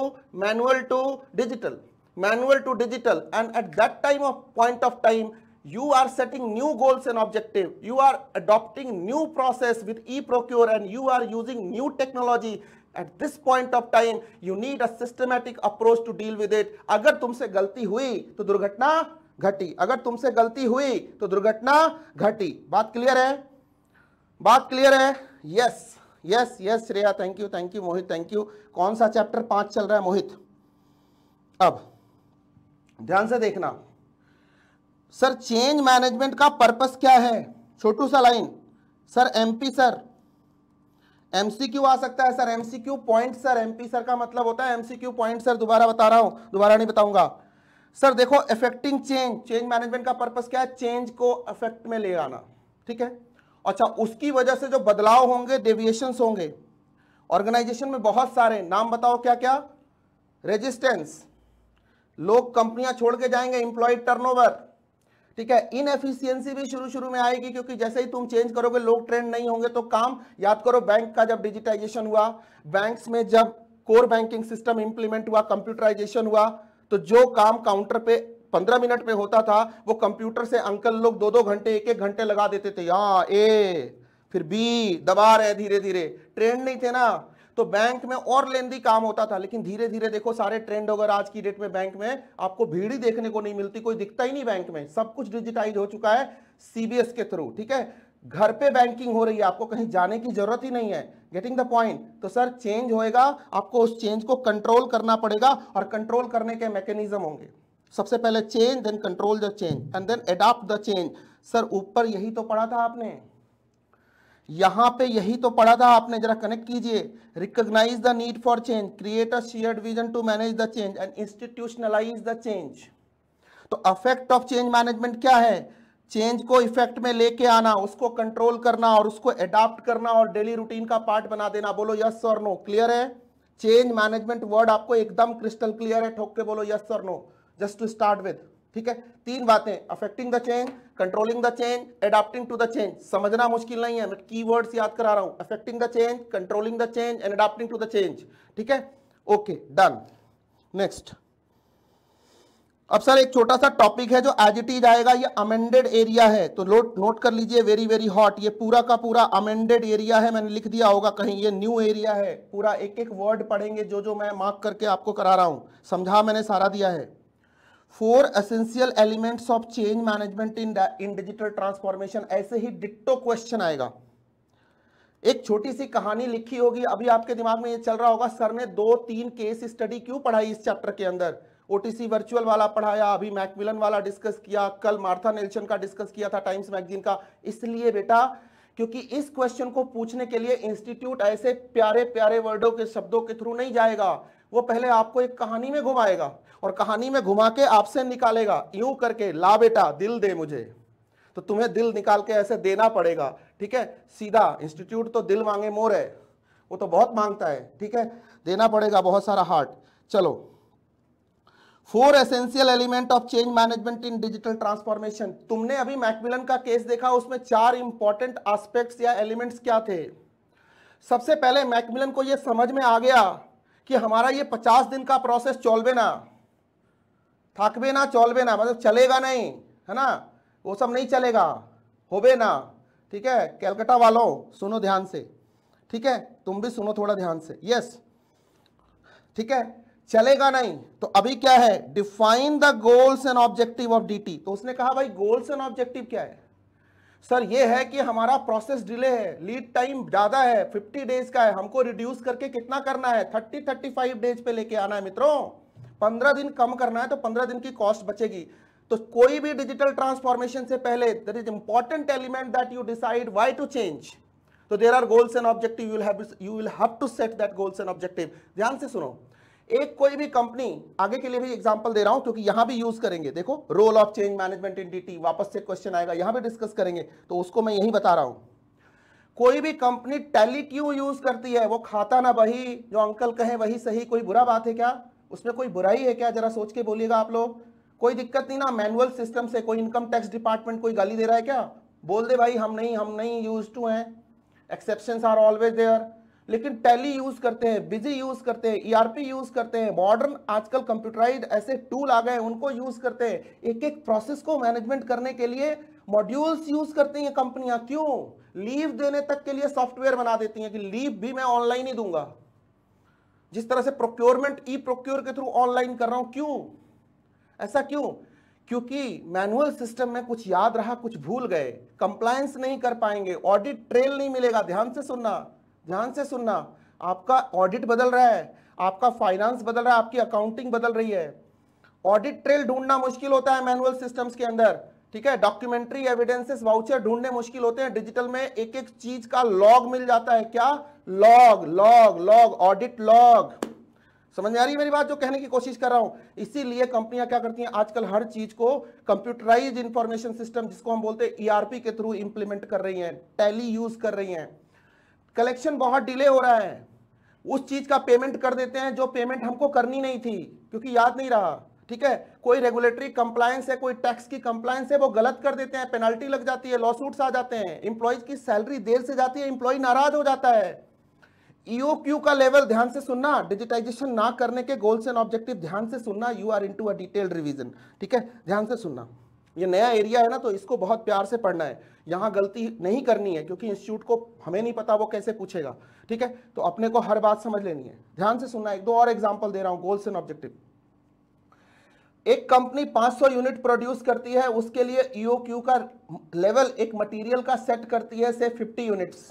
manual to digital, manual to digital, and at that time of point of time, you are setting new goals and objective you are adopting new process with e-procure and you are using new technology at this point of time you need a systematic approach to deal with it अगर तुमसे गलती हुई तो दुर्घटना घटी अगर तुमसे गलती हुई तो दुर्घटना घटी बात क्लियर है बात क्लियर है yes yes yes Shreya thank you thank you Mohit thank you कौन सा चैप्टर पांच चल रहा है मोहित अब ध्यान से देखना सर चेंज मैनेजमेंट का पर्पस क्या है छोटू सा line sir MP sir MCQ आ सकता है sir MCQ point sir MP sir का मतलब होता है एमसीक्यू पॉइंट सर दोबारा बता रहा हूं दोबारा नहीं बताऊंगा सर देखो इफेक्टिंग चेंज चेंज मैनेजमेंट का पर्पज क्या है चेंज को इफेक्ट में ले आना ठीक है अच्छा उसकी वजह से जो बदलाव होंगे डेविएशन होंगे ऑर्गेनाइजेशन में बहुत सारे नाम बताओ क्या क्या रेजिस्टेंस लोग कंपनियां छोड़ के जाएंगे इंप्लॉय टर्नओवर ठीक है इनएफिशियंसी भी शुरू शुरू में आएगी क्योंकि जैसे ही तुम चेंज करोगे लोग ट्रेंड नहीं होंगे तो काम याद करो बैंक का जब डिजिटाइजेशन हुआ बैंक्स में जब कोर बैंकिंग सिस्टम इंप्लीमेंट हुआ कंप्यूटराइजेशन हुआ तो जो काम काउंटर पे पंद्रह मिनट में होता था वो कंप्यूटर से अंकल लोग दो दो घंटे एक एक घंटे लगा देते थे यहाँ ए फिर बी दबा रहे धीरे धीरे ट्रेंड नहीं थे ना तो बैंक में और लेंदी काम होता था लेकिन धीरे धीरे देखो सारे ट्रेंड होकर आज की डेट में बैंक में आपको भीड़ ही देखने को नहीं मिलती कोई दिखता ही नहीं बैंक में सब कुछ डिजिटाइज हो चुका है सीबीएस के थ्रू ठीक है घर पे बैंकिंग हो रही है आपको कहीं जाने की जरूरत ही नहीं है गेटिंग द पॉइंट तो सर चेंज होएगा आपको उस चेंज को कंट्रोल करना पड़ेगा और कंट्रोल करने के मैकेनिज्म होंगे सबसे पहले change then control the change and then adapt the change sir ऊपर यही तो पढ़ा था आपने यहां पे यही तो पढ़ा था आपने जरा कनेक्ट कीजिए recognise the need for change create a shared vision to manage the change and institutionalise the change तो अफेक्ट ऑफ चेंज मैनेजमेंट क्या है चेंज को इफेक्ट में लेके आना उसको कंट्रोल करना और उसको एडाप्ट करना और डेली रूटीन का पार्ट बना देना बोलो यस और नो क्लियर है चेंज मैनेजमेंट वर्ड आपको एकदम क्रिस्टल क्लियर है ठोक के बोलो यस और no just to start with ठीक है तीन बातें affecting the change controlling the change adapting to the change समझना मुश्किल नहीं है मैं की याद करा रहा हूं affecting the change controlling the change and adapting to the change ठीक है ओके डन नेक्स्ट अब सर एक छोटा सा टॉपिक है जो एज इट इज आएगा ये अमेंडेड एरिया है तो नोट नोट कर लीजिए वेरी वेरी हॉट ये पूरा का पूरा अमेंडेड एरिया है मैंने लिख दिया होगा कहीं ये न्यू एरिया है पूरा एक एक वर्ड पढ़ेंगे जो जो मैं मार्क करके आपको करा रहा हूं समझा मैंने सारा दिया है four essential elements of change management in in digital transformation ऐसे ही डिट्टो क्वेश्चन आएगा एक छोटी सी कहानी लिखी होगी अभी आपके दिमाग में ये चल रहा होगा सर ने दो तीन केस स्टडी क्यों पढ़ाई इस चैप्टर के अंदर ओटीसी वर्चुअल वाला पढ़ाया अभी मैकमिलन वाला डिस्कस किया कल मार्था नेल्सन का डिस्कस किया था टाइम्स मैगजीन का इसलिए बेटा क्योंकि इस क्वेश्चन को पूछने के लिए इंस्टीट्यूट ऐसे प्यारे प्यारे वर्डों के शब्दों के थ्रू नहीं जाएगा वो पहले आपको एक कहानी में घुमाएगा और कहानी में घुमा के आपसे निकालेगा यूं करके ला बेटा दिल दे मुझे तो तुम्हें दिल निकाल के ऐसे देना पड़ेगा ठीक है सीधा इंस्टीट्यूट तो दिल मांगे मोर है वो तो बहुत मांगता है ठीक है देना पड़ेगा बहुत सारा हार्ट चलो four essential element of change management in digital transformation तुमने अभी मैकमिलन का केस देखा उसमें चार इंपॉर्टेंट एस्पेक्ट्स या एलिमेंट्स क्या थे सबसे पहले मैकमिलन को यह समझ में आ गया कि हमारा ये पचास दिन का प्रोसेस चौलबे ना थकबे ना चौलबे ना मतलब चलेगा नहीं है ना वो सब नहीं चलेगा होबे ना ठीक है कैलकटा वालों सुनो ध्यान से ठीक है तुम भी सुनो थोड़ा ध्यान से यस ठीक है चलेगा नहीं तो अभी क्या है define the goals and objective of DT तो उसने कहा भाई गोल्स एंड ऑब्जेक्टिव क्या है सर ये है कि हमारा प्रोसेस डिले है लीड टाइम ज्यादा है 50 डेज का है हमको रिड्यूस करके कितना करना है 30 35 डेज पे लेके आना है मित्रों 15 दिन कम करना है तो 15 दिन की कॉस्ट बचेगी तो कोई भी डिजिटल ट्रांसफॉर्मेशन से पहले there is important element that you decide why to change तो there are goals and objective you will have to set that goals and objective ध्यान से सुनो एक कोई भी कंपनी आगे के लिए भी एग्जांपल दे रहा हूं क्योंकि यहां भी यूज करेंगे देखो role of change management entity वापस से क्वेश्चन आएगा यहां भी डिस्कस करेंगे तो उसको मैं यही बता रहा हूं कोई भी कंपनी टैली क्यों यूज करती है वो खाता ना वही जो अंकल कहे वही सही कोई बुरा बात है क्या उसमें कोई बुराई है क्या जरा सोच के बोलिएगा आप लोग कोई दिक्कत नहीं ना मैनुअल सिस्टम से कोई इनकम टैक्स डिपार्टमेंट कोई गाली दे रहा है क्या बोल दे भाई हम नहीं हम नहीं यूज टू हैं एक्सेप्शन आर ऑलवेज देयर लेकिन टैली यूज करते हैं बिजी यूज करते हैं ईआरपी e यूज करते हैं मॉडर्न आजकल कंप्यूटराइज ऐसे टूल आ गए उनको यूज करते हैं एक एक प्रोसेस को मैनेजमेंट करने के लिए मॉड्यूल्स यूज करती हैं कंपनियां क्यों लीव देने तक के लिए सॉफ्टवेयर बना देती हैं कि लीव भी मैं ऑनलाइन ही दूंगा जिस तरह से प्रोक्योरमेंट ई प्रोक्योर के थ्रू ऑनलाइन कर रहा हूं क्यों ऐसा क्यों क्योंकि मैनुअल सिस्टम में कुछ याद रहा कुछ भूल गए कंप्लायंस नहीं कर पाएंगे ऑडिट ट्रेल नहीं मिलेगा ध्यान से सुनना ध्यान से सुनना आपका ऑडिट बदल रहा है आपका फाइनेंस बदल रहा है आपकी अकाउंटिंग बदल रही है ऑडिट ट्रेल ढूंढना मुश्किल होता है मैनुअल सिस्टम्स के अंदर ठीक है डॉक्यूमेंट्री एविडेंसेस वाउचर ढूंढने मुश्किल होते हैं डिजिटल में एक एक चीज का लॉग मिल जाता है क्या log log log audit log समझ में आ रही है मेरी बात जो कहने की कोशिश कर रहा हूं इसीलिए कंपनियां क्या करती हैं आजकल हर चीज को कंप्यूटराइज इंफॉर्मेशन सिस्टम जिसको हम बोलते हैं ईआरपी e के थ्रू इंप्लीमेंट कर रही हैं टैली यूज कर रही हैं कलेक्शन बहुत डिले हो रहा है उस चीज का पेमेंट कर देते हैं जो पेमेंट हमको करनी नहीं थी क्योंकि याद नहीं रहा ठीक है कोई रेगुलेटरी कंप्लायंस है कोई टैक्स की कंप्लायंस है वो गलत कर देते हैं पेनल्टी लग जाती है लॉसूट्स आ जाते हैं इंप्लॉयज की सैलरी देर से जाती है इंप्लॉय नाराज हो जाता है ईओक्यू e का लेवल ध्यान से सुनना डिजिटाइजेशन ना करने के गोल्स एंड ऑब्जेक्टिव ध्यान से सुनना you are to a detailed revision ठीक है ध्यान से सुनना ये नया एरिया है ना तो इसको बहुत प्यार से पढ़ना है यहाँ गलती नहीं करनी है क्योंकि इंस्टीट्यूट को हमें नहीं पता वो कैसे पूछेगा ठीक है तो अपने को हर बात समझ लेनी है ध्यान से सुनना एक दो और एग्जाम्पल दे रहा हूँ गोल्स एंड ऑब्जेक्टिव एक कंपनी 500 यूनिट प्रोड्यूस करती है उसके लिए ईओ e का लेवल एक मटेरियल का सेट करती है से 50 यूनिट्स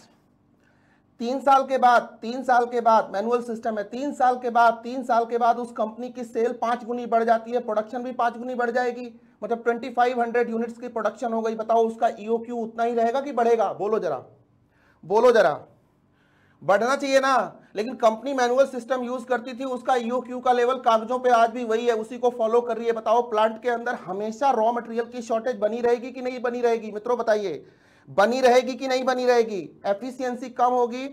तीन साल के बाद तीन साल के बाद मैनुअल सिस्टम है तीन साल के बाद तीन साल के बाद उस कंपनी की सेल पांच गुनी बढ़ जाती है प्रोडक्शन भी पांच गुनी बढ़ जाएगी मतलब ट्वेंटी फाइव हंड्रेड यूनिट्स की प्रोडक्शन हो गई बताओ उसका क्यू e उतना ही रहेगा कि बढ़ेगा बोलो जरा बोलो जरा बढ़ना चाहिए ना लेकिन कंपनी मैनुअल सिस्टम यूज करती थी उसका क्यू e का लेवल कागजों पे आज भी वही है उसी को फॉलो कर रही है बताओ प्लांट के अंदर हमेशा रॉ मटेरियल की शॉर्टेज बनी रहेगी कि नहीं बनी रहेगी मित्रों बताइए बनी रहेगी कि नहीं बनी रहेगी एफिशियंसी कम होगी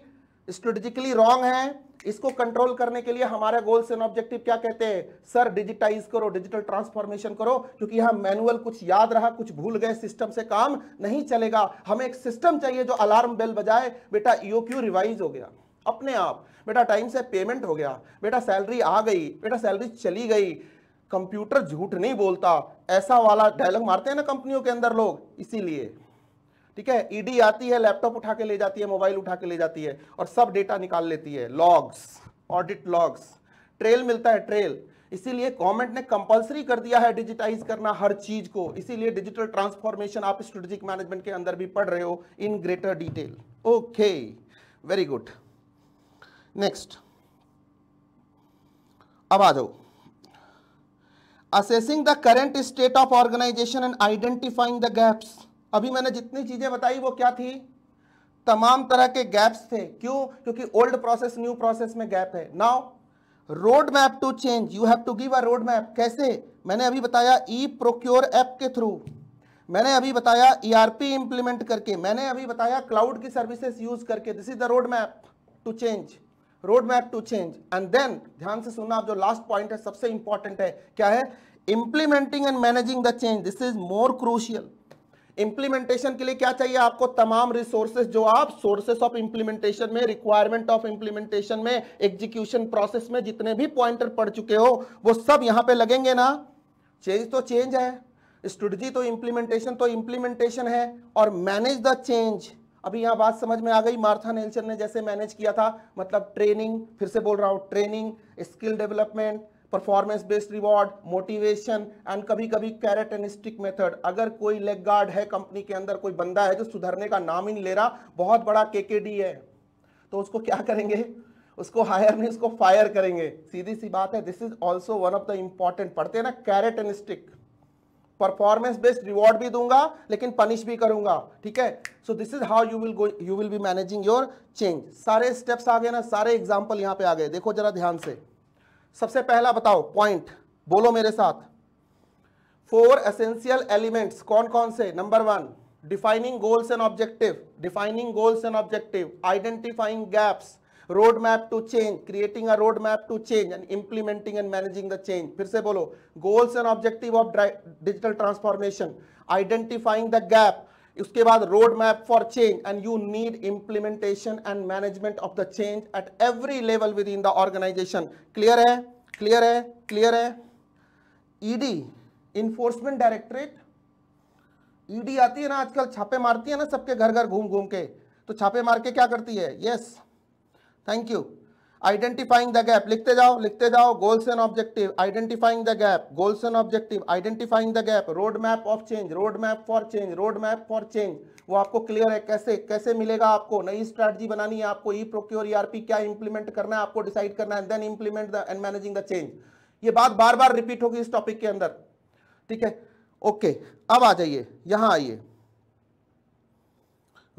स्ट्रेटेजिकली रॉन्ग है इसको कंट्रोल करने के लिए हमारे गोल्स एंड ऑब्जेक्टिव क्या कहते हैं सर डिजिटाइज करो डिजिटल ट्रांसफॉर्मेशन करो क्योंकि यहाँ मैनुअल कुछ याद रहा कुछ भूल गए सिस्टम से काम नहीं चलेगा हमें एक सिस्टम चाहिए जो अलार्म बेल बजाए बेटा ईओक्यू रिवाइज हो गया अपने आप बेटा टाइम से पेमेंट हो गया बेटा सैलरी आ गई बेटा सैलरी चली गई कंप्यूटर झूठ नहीं बोलता ऐसा वाला डायलॉग मारते हैं ना कंपनियों के अंदर लोग इसीलिए ठीक है ईडी e आती है लैपटॉप उठा के ले जाती है मोबाइल उठा के ले जाती है और सब डेटा निकाल लेती है लॉग्स ऑडिट लॉग्स ट्रेल मिलता है ट्रेल इसीलिए गवर्नमेंट ने कंपलसरी कर दिया है डिजिटाइज करना हर चीज को इसीलिए डिजिटल ट्रांसफॉर्मेशन आप स्ट्रेटेजिक मैनेजमेंट के अंदर भी पढ़ रहे हो in greater detail okay very good next अब आ जाओ assessing the current state of organisation and identifying the gaps अभी मैंने जितनी चीज़ें बताई वो क्या थी तमाम तरह के गैप्स थे क्यों क्योंकि ओल्ड प्रोसेस न्यू प्रोसेस में गैप है now road map to change you have to give a road map कैसे मैंने अभी बताया ई प्रोक्योर ऐप के थ्रू मैंने अभी बताया ईआरपी e इंप्लीमेंट करके मैंने अभी बताया क्लाउड की सर्विसेज यूज करके this is the road map to change road map to change and then ध्यान से सुनना आप जो लास्ट पॉइंट है सबसे इंपॉर्टेंट है क्या है implementing and managing the change this is more crucial implementation के लिए क्या चाहिए आपको तमाम रिसोर्सेज जो आप सोर्सेस ऑफ इंप्लीमेंटेशन में रिक्वायरमेंट ऑफ इंप्लीमेंटेशन में एग्जीक्यूशन प्रोसेस में जितने भी पॉइंटर पढ़ चुके हो वो सब यहां पे लगेंगे ना चेंज तो चेंज है स्ट्रेटजी तो इंप्लीमेंटेशन तो इंप्लीमेंटेशन है और मैनेज द चेंज अभी यहां बात समझ में आ गई मार्था नेल्सन ने जैसे मैनेज किया था मतलब ट्रेनिंग फिर से बोल रहा हूं training skill development performance based reward motivation and कभी कभी कैरेट एंड स्टिक मेथड अगर कोई लेग गार्ड है कंपनी के अंदर कोई बंदा है जो सुधरने का नाम ही नहीं ले रहा बहुत बड़ा केकेडी है तो उसको क्या करेंगे उसको हायर नहीं उसको फायर करेंगे सीधी सी बात है this is also one of the important पढ़ते हैं ना carrot and stick performance based reward भी दूंगा लेकिन पनिश भी करूंगा ठीक है so this is how you will go you will be managing your change सारे स्टेप्स आ गए ना सारे एग्जाम्पल यहाँ पे आ गए देखो जरा ध्यान से सबसे पहला बताओ पॉइंट बोलो मेरे साथ फोर एसेंशियल एलिमेंट्स कौन कौन से number one defining goals and objective defining goals and objective identifying gaps road map to change creating a road map to change and implementing and managing the change फिर से बोलो goals and objective of digital transformation identifying the gap उसके बाद road map for change and you need implementation and management of the change at every level within the organisation clear है clear है clear है ED enforcement directorate ED आती है ना आजकल छापे मारती है ना सबके घर घर घूम घूम के तो छापे मार के क्या करती है yes thank you identifying the gap लिखते जाओ लिखते जाओ goals and objective identifying the gap goals and objective identifying the gap road map of change road map for change road map for change वो आपको क्लियर है कैसे कैसे मिलेगा आपको नई स्ट्रेटजी बनानी है आपको ई प्रोक्योर ईआरपी क्या इंप्लीमेंट करना है आपको डिसाइड करना है then implement the and managing the change ये बात बार बार रिपीट होगी इस टॉपिक के अंदर ठीक है ओके अब आ जाइए यहां आइए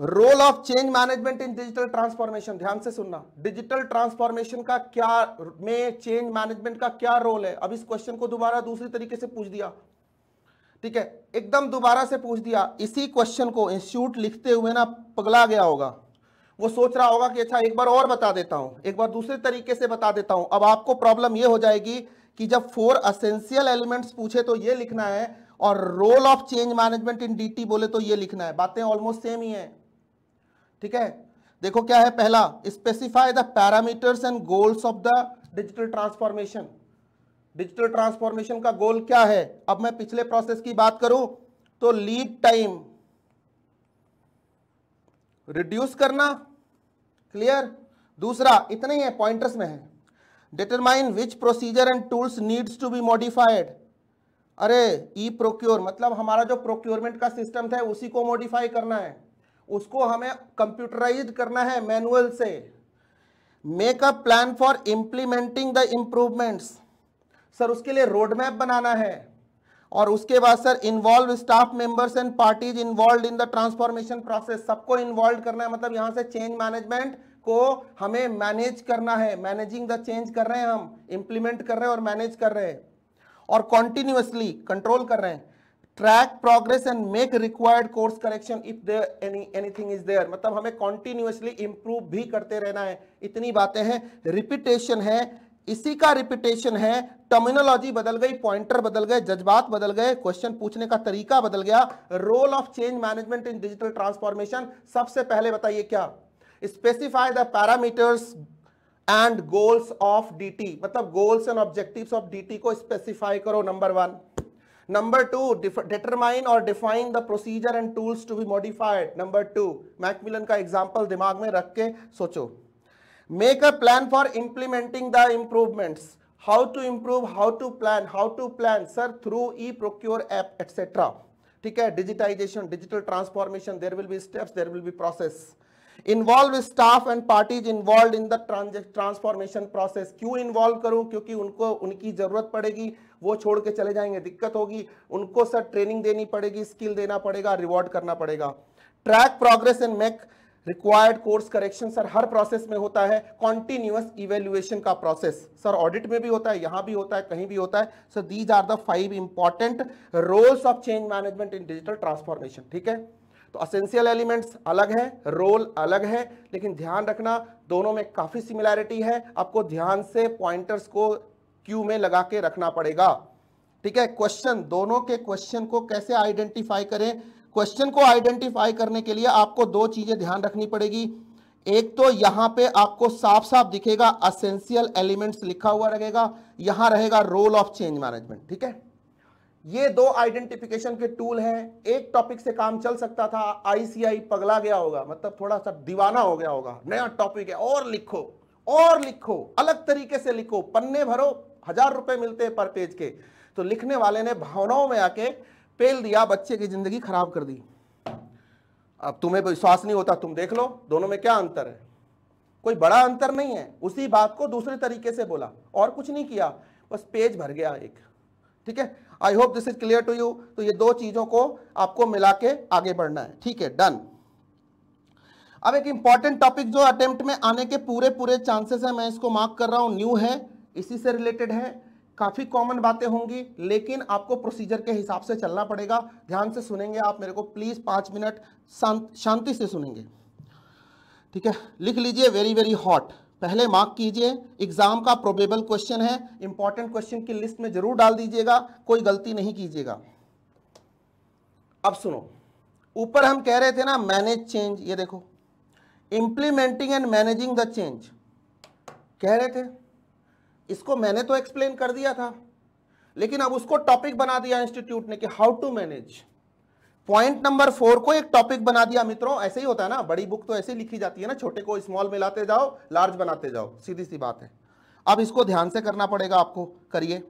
role of change management in digital transformation ध्यान से सुनना डिजिटल ट्रांसफॉर्मेशन का क्या में चेंज मैनेजमेंट का क्या रोल है अब इस क्वेश्चन को दोबारा दूसरी तरीके से पूछ दिया ठीक है एकदम दोबारा से पूछ दिया इसी क्वेश्चन को इंस्टीट्यूट लिखते हुए ना पगला गया होगा वो सोच रहा होगा कि अच्छा एक बार और बता देता हूं एक बार दूसरे तरीके से बता देता हूं अब आपको प्रॉब्लम यह हो जाएगी कि जब फोर असेंशियल एलिमेंट्स पूछे तो यह लिखना है और role of change management in DT बोले तो ये लिखना है बातें ऑलमोस्ट सेम ही है ठीक है देखो क्या है पहला specify the parameters and goals of the digital transformation digital transformation का गोल क्या है अब मैं पिछले प्रोसेस की बात करूं तो लीड टाइम रिड्यूस करना क्लियर दूसरा इतने ही है पॉइंटर्स में है determine which procedure and tools needs to be modified अरे ई प्रोक्योर मतलब हमारा जो प्रोक्योरमेंट का सिस्टम था उसी को मॉडिफाई करना है उसको हमें कंप्यूटराइज करना है मैनुअल से make a plan for implementing the improvements sir उसके लिए रोड मैप बनाना है और उसके बाद sir involve staff members and parties involve in the transformation process सबको इन्वॉल्व करना है मतलब यहां से चेंज मैनेजमेंट को हमें मैनेज करना है मैनेजिंग द चेंज कर रहे हैं हम इंप्लीमेंट कर रहे हैं और मैनेज कर रहे हैं और कॉन्टिन्यूसली कंट्रोल कर रहे हैं track progress and make required course correction if there anything is there मतलब हमें कॉन्टिन्यूसली इंप्रूव भी करते रहना है इतनी बातें हैं रिपीटेशन है इसी का रिपीटेशन है टर्मिनोलॉजी बदल गई पॉइंटर बदल गए जज्बात बदल गए क्वेश्चन पूछने का तरीका बदल गया role of change management in digital transformation सबसे पहले बताइए क्या specify the parameters and goals of DT मतलब goals and objectives of DT को स्पेसिफाई करो number one number two determine और define the procedure and tools to be modified number two Macmillan का example दिमाग में रख के सोचो make a plan for implementing the improvements how to improve how to plan how to plan sir through e procure app etcetera ठीक है digitization digital transformation there will be steps there will be process involve staff and parties involve in the transformation process क्यों involve करूं क्योंकि उनको उनकी जरूरत पड़ेगी वो छोड़ के चले जाएंगे दिक्कत होगी उनको सर ट्रेनिंग देनी पड़ेगी स्किल देना पड़ेगा रिवॉर्ड करना पड़ेगा track progress and make required course correction sir हर प्रोसेस में होता है कॉन्टिन्यूस इवेल्युएशन का प्रोसेस सर ऑडिट में भी होता है यहां भी होता है कहीं भी होता है sir these are the five important roles of change management in digital transformation ठीक है तो असेंशियल एलिमेंट्स अलग है रोल अलग है लेकिन ध्यान रखना दोनों में काफ़ी सिमिलैरिटी है आपको ध्यान से पॉइंटर्स को क्यू में लगा के रखना पड़ेगा ठीक है क्वेश्चन दोनों के क्वेश्चन को कैसे आइडेंटिफाई करें क्वेश्चन को आइडेंटिफाई करने के लिए आपको दो चीजें ध्यान रखनी पड़ेगी एक तो यहां पे आपको साफ साफ दिखेगा असेंशियल एलिमेंट्स लिखा हुआ रहेगा यहां रहेगा रोल ऑफ चेंज मैनेजमेंट ठीक है ये दो आइडेंटिफिकेशन के टूल हैं एक टॉपिक से काम चल सकता था आईसीआई पगला गया होगा मतलब थोड़ा सा दीवाना हो गया होगा नया टॉपिक है और लिखो और लिखो अलग तरीके से लिखो पन्ने भरो हजार रुपए मिलते हैं पर पेज के तो लिखने वाले ने भावनाओं में आके पेल दिया बच्चे की जिंदगी खराब कर दी अब तुम्हें विश्वास नहीं होता तुम देख लो दोनों में क्या अंतर है कोई बड़ा अंतर नहीं है उसी बात को दूसरे तरीके से बोला और कुछ नहीं किया बस पेज भर गया एक ठीक है I hope this is clear to you तो ये दो चीजों को आपको मिला के आगे बढ़ना है ठीक है डन अब एक इंपॉर्टेंट टॉपिक जो अटेम्प्ट में आने के पूरे पूरे चांसेस है मैं इसको मार्क कर रहा हूं न्यू है इसी से रिलेटेड है काफ़ी कॉमन बातें होंगी लेकिन आपको प्रोसीजर के हिसाब से चलना पड़ेगा ध्यान से सुनेंगे आप मेरे को प्लीज़ पाँच मिनट शांति से सुनेंगे ठीक है लिख लीजिए वेरी वेरी हॉट पहले मार्क कीजिए एग्ज़ाम का प्रोबेबल क्वेश्चन है इंपॉर्टेंट क्वेश्चन की लिस्ट में ज़रूर डाल दीजिएगा कोई गलती नहीं कीजिएगा अब सुनो ऊपर हम कह रहे थे ना मैनेज चेंज ये देखो implementing and managing the change कह रहे थे इसको मैंने तो एक्सप्लेन कर दिया था लेकिन अब उसको टॉपिक बना दिया इंस्टीट्यूट ने कि how to manage point number four को एक टॉपिक बना दिया मित्रों ऐसे ही होता है ना बड़ी बुक तो ऐसे ही लिखी जाती है ना छोटे को स्मॉल में लाते जाओ लार्ज बनाते जाओ सीधी सी बात है अब इसको ध्यान से करना पड़ेगा आपको करिए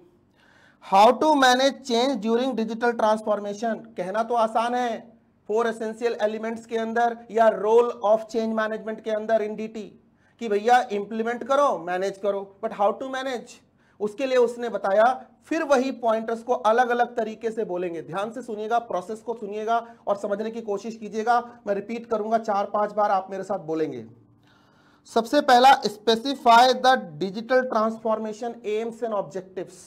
how to manage change during digital transformation कहना तो आसान है फोर एसेंशियल एलिमेंट्स के अंदर या रोल ऑफ चेंज मैनेजमेंट के अंदर इन टी कि भैया इंप्लीमेंट करो मैनेज करो बट हाउ टू मैनेज उसके लिए उसने बताया फिर वही पॉइंटर्स को अलग अलग तरीके से बोलेंगे ध्यान से सुनिएगा प्रोसेस को सुनिएगा और समझने की कोशिश कीजिएगा मैं रिपीट करूंगा चार पांच बार आप मेरे साथ बोलेंगे सबसे पहला specify the digital transformation aims and objectives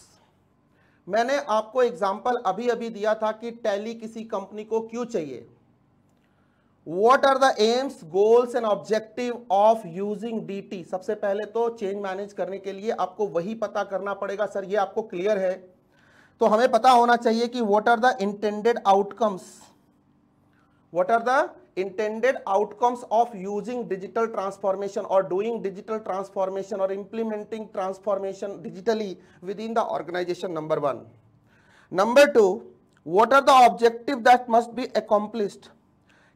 मैंने आपको एग्जाम्पल अभी अभी दिया था कि टैली किसी कंपनी को क्यों चाहिए what are the aims goals and objective of using DT सबसे पहले तो चेंज मैनेज करने के लिए आपको वही पता करना पड़ेगा सर ये आपको क्लियर है तो हमें पता होना चाहिए कि what are the intended outcomes what are the intended outcomes of using digital transformation or doing digital transformation or implementing transformation digitally within the organization number 1 number 2 what are the objective that must be accomplished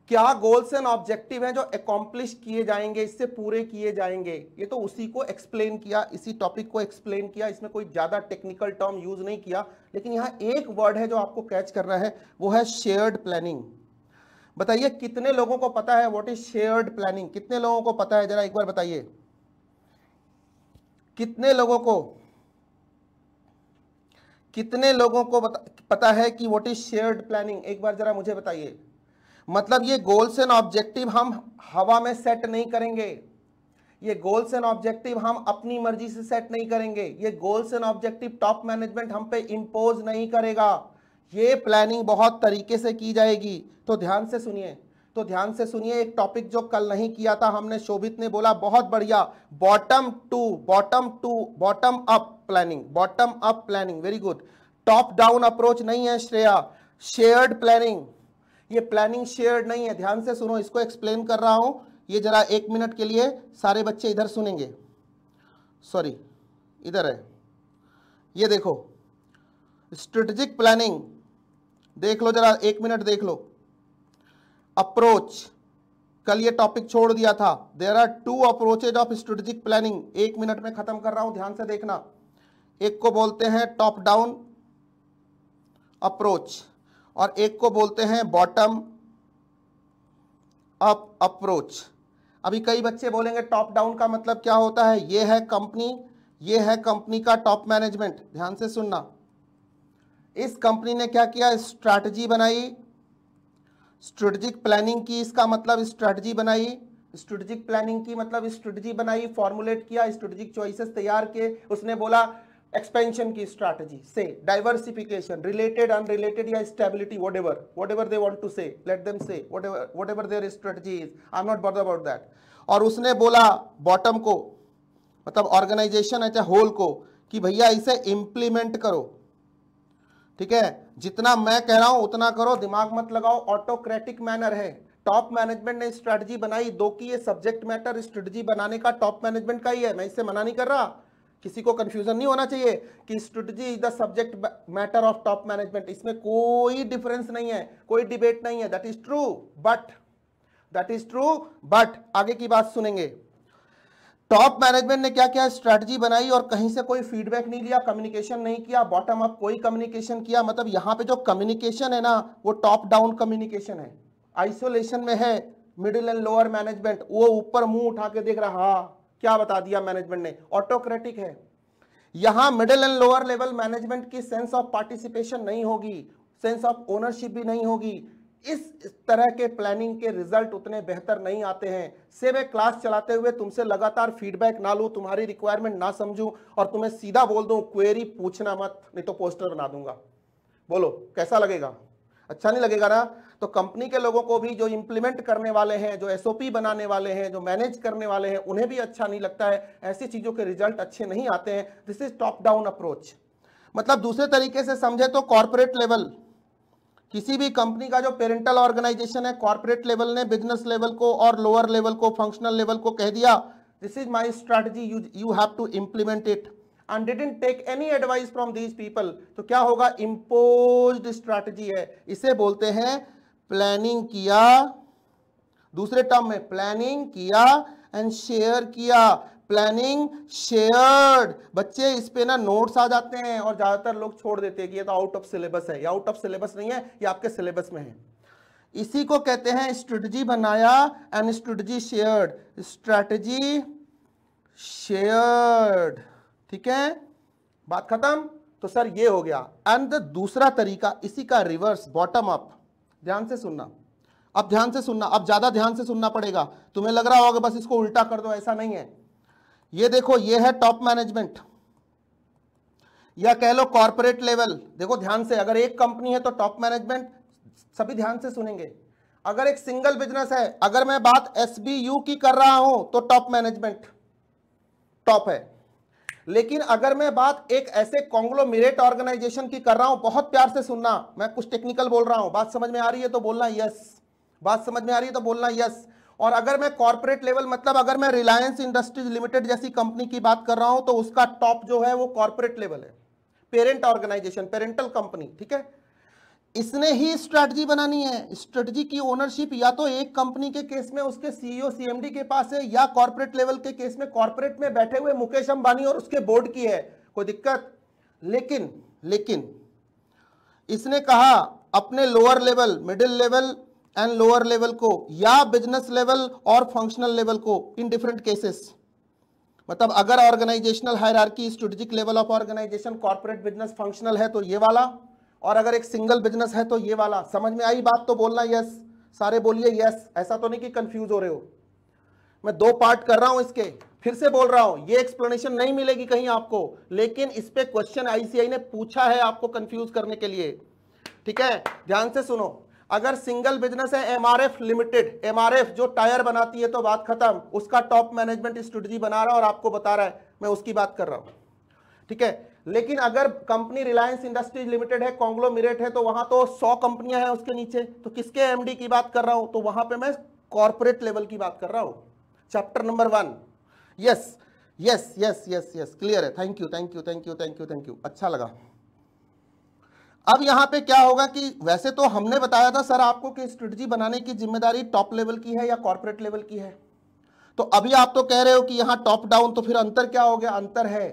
क्या goals and objective हैं जो accomplish किए जाएंगे इससे पूरे किए जाएंगे ये तो उसी को एक्सप्लेन किया इसी टॉपिक को एक्सप्लेन किया इसमें कोई ज़्यादा टेक्निकल टर्म यूज नहीं किया लेकिन यहां एक वर्ड है जो आपको कैच करना है वो है शेयर्ड प्लानिंग बताइए कितने लोगों को पता है वॉट इज शेयर्ड प्लानिंग कितने लोगों को पता है जरा एक बार बताइए कितने लोगों को कितने लोगों को पता है कि वॉट इज शेयर्ड प्लानिंग एक बार जरा मुझे बताइए मतलब ये गोल्स एंड ऑब्जेक्टिव हम हवा में सेट नहीं करेंगे ये गोल्स एंड ऑब्जेक्टिव हम अपनी मर्जी से सेट नहीं करेंगे ये goals and objective top management हम पे इंपोज नहीं करेगा ये प्लानिंग बहुत तरीके से की जाएगी तो ध्यान से सुनिए तो ध्यान से सुनिए एक टॉपिक जो कल नहीं किया था हमने शोभित ने बोला बहुत बढ़िया bottom to bottom to bottom up planning bottom up planning very good top down approach नहीं है श्रेया शेयर्ड प्लानिंग ये प्लानिंग शेयर नहीं है ध्यान से सुनो इसको एक्सप्लेन कर रहा हूं ये जरा एक मिनट के लिए सारे बच्चे इधर सुनेंगे सॉरी इधर है ये देखो स्ट्रेटेजिक प्लानिंग देख लो जरा एक मिनट देख लो अप्रोच कल ये टॉपिक छोड़ दिया था there are two approaches of strategic planning एक मिनट में खत्म कर रहा हूं ध्यान से देखना एक को बोलते हैं टॉप डाउन अप्रोच और एक को बोलते हैं बॉटम अप अप्रोच अभी कई बच्चे बोलेंगे टॉप डाउन का मतलब क्या होता है ये है कंपनी ये है कंपनी का टॉप मैनेजमेंट ध्यान से सुनना इस कंपनी ने क्या किया स्ट्रैटेजी बनाई स्ट्रेटजिक प्लानिंग की इसका मतलब स्ट्रैटेजी बनाई स्ट्रेटजिक प्लानिंग की मतलब स्ट्रेटजी बनाई फॉर्मुलेट किया स्ट्रेटजिक चॉइसेस तैयार किए उसने बोला एक्सपेंशन की स्ट्रैटेजी से डाइवर्सिफिकेशन रिलेटेड अनरिलेटेड या stability whatever whatever they want to say let them say whatever whatever their strategy is I am not बर्द अबाउट दैट और उसने बोला बॉटम को मतलब ऑर्गेनाइजेशन है चाहे होल को कि भैया इसे इम्प्लीमेंट करो ठीक है जितना मैं कह रहा हूं उतना करो दिमाग मत लगाओ ऑटोक्रेटिक मैनर है टॉप मैनेजमेंट ने स्ट्रेटजी बनाई दो की ये सब्जेक्ट मैटर स्ट्रेटजी बनाने का टॉप मैनेजमेंट का ही है मैं इससे मना नहीं कर रहा किसी को कंफ्यूजन नहीं होना चाहिए कि strategy is the subject matter of top management इसमें कोई डिफरेंस नहीं है कोई डिबेट नहीं है that is true but that is true but आगे की बात सुनेंगे टॉप मैनेजमेंट ने क्या क्या स्ट्रेटजी बनाई और कहीं से कोई फीडबैक नहीं लिया कम्युनिकेशन नहीं किया बॉटम अप कोई कम्युनिकेशन किया मतलब यहां पे जो कम्युनिकेशन है ना वो टॉप डाउन कम्युनिकेशन है आइसोलेशन में है मिडिल एंड लोअर मैनेजमेंट वो ऊपर मुंह उठा के देख रहा हाँ क्या बता दिया मैनेजमेंट ने ऑटोक्रेटिक है यहां middle and lower level management की सेंस ऑफ पार्टिसिपेशन नहीं होगी सेंस ऑफ ओनरशिप भी नहीं होगी इस तरह के प्लानिंग के रिजल्ट उतने बेहतर नहीं आते हैं से मैं क्लास चलाते हुए तुमसे लगातार फीडबैक ना लू तुम्हारी रिक्वायरमेंट ना समझू और तुम्हें सीधा बोल दू क्वेरी पूछना मत नहीं तो पोस्टर बना दूंगा बोलो कैसा लगेगा अच्छा नहीं लगेगा ना तो कंपनी के लोगों को भी जो इम्प्लीमेंट करने वाले हैं जो एसओपी बनाने वाले हैं जो मैनेज करने वाले हैं उन्हें भी अच्छा नहीं लगता है ऐसी चीज़ों के रिजल्ट अच्छे नहीं आते हैं this is top down approach मतलब दूसरे तरीके से समझे तो कॉरपोरेट लेवल किसी भी कंपनी का जो पेरेंटल ऑर्गेनाइजेशन है कॉरपोरेट लेवल ने बिजनेस लेवल को और लोअर लेवल को फंक्शनल लेवल को कह दिया this is my strategy you you have to implement it and didn't take any advice from these people तो क्या होगा इम्पोज स्ट्रैटेजी है इसे बोलते हैं प्लानिंग किया दूसरे टर्म में प्लानिंग किया एंड शेयर किया प्लानिंग शेयर्ड बच्चे इस पे ना नोट्स आ जाते हैं और ज्यादातर लोग छोड़ देते हैं कि ये तो आउट ऑफ सिलेबस है ये आउट ऑफ सिलेबस नहीं है ये आपके सिलेबस में है इसी को कहते हैं स्ट्रेटजी बनाया and strategy shared strategy shared ठीक है बात खत्म तो सर ये हो गया एंड दूसरा तरीका इसी का रिवर्स बॉटम अप ध्यान से सुनना अब ध्यान से सुनना अब ज़्यादा ध्यान से सुनना पड़ेगा तुम्हें लग रहा होगा बस इसको उल्टा कर दो ऐसा नहीं है ये देखो ये है टॉप मैनेजमेंट या कह लो कॉरपोरेट लेवल देखो ध्यान से अगर एक कंपनी है तो टॉप मैनेजमेंट सभी ध्यान से सुनेंगे अगर एक सिंगल बिजनेस है अगर मैं बात एस की कर रहा हूं तो टॉप मैनेजमेंट टॉप है लेकिन अगर मैं बात एक ऐसे कॉन्ग्लोमिरेट ऑर्गेनाइजेशन की कर रहा हूं बहुत प्यार से सुनना मैं कुछ टेक्निकल बोल रहा हूं बात समझ में आ रही है तो बोलना यस बात समझ में आ रही है तो बोलना यस और अगर मैं कॉर्पोरेट लेवल मतलब अगर मैं रिलायंस इंडस्ट्रीज लिमिटेड जैसी कंपनी की बात कर रहा हूं तो उसका टॉप जो है वो कॉर्पोरेट लेवल है पेरेंट ऑर्गेनाइजेशन पेरेंटल कंपनी ठीक है इसने ही स्ट्रेटजी बनानी है स्ट्रेटजी की ओनरशिप या तो एक कंपनी के केस में उसके सीईओ सीएमडी e के पास है या कॉर्पोरेट लेवल के केस में कॉर्पोरेट में बैठे हुए मुकेश अंबानी और उसके बोर्ड की है कोई दिक्कत लेकिन लेकिन इसने कहा अपने lower level middle level and lower level को या बिजनेस लेवल और फंक्शनल लेवल को इन डिफरेंट केसेस मतलब अगर organizational hierarchy strategic level of organization corporate business functional है तो ये वाला और अगर एक सिंगल बिजनेस है तो ये वाला समझ में आई बात तो बोलना यस सारे बोलिए यस ऐसा तो नहीं कि कंफ्यूज हो रहे हो मैं दो पार्ट कर रहा हूं इसके फिर से बोल रहा हूं ये एक्सप्लेनेशन नहीं मिलेगी कहीं आपको लेकिन इस पे क्वेश्चन आईसीआई ने पूछा है आपको कंफ्यूज करने के लिए ठीक है ध्यान से सुनो अगर सिंगल बिजनेस है एमआरएफ लिमिटेड एमआरएफ जो टायर बनाती है तो बात खत्म उसका टॉप मैनेजमेंट स्ट्रेटजी बना रहा है और आपको बता रहा है मैं उसकी बात कर रहा हूं ठीक है लेकिन अगर कंपनी रिलायंस इंडस्ट्रीज लिमिटेड है कॉन्ग्लोमिरेट है तो वहां तो सौ कंपनियां हैं उसके नीचे तो किसके एमडी की बात कर रहा हूं तो वहां पे मैं कॉर्पोरेट लेवल की बात कर रहा हूं chapter number one yes yes yes yes yes clear है thank you thank you thank you thank you thank you अच्छा लगा अब यहां पे क्या होगा कि वैसे तो हमने बताया था सर आपको कि स्ट्रेटजी बनाने की जिम्मेदारी टॉप लेवल की है या कॉर्पोरेट लेवल की है तो अभी आप तो कह रहे हो कि यहां टॉप डाउन तो फिर अंतर क्या हो गया अंतर है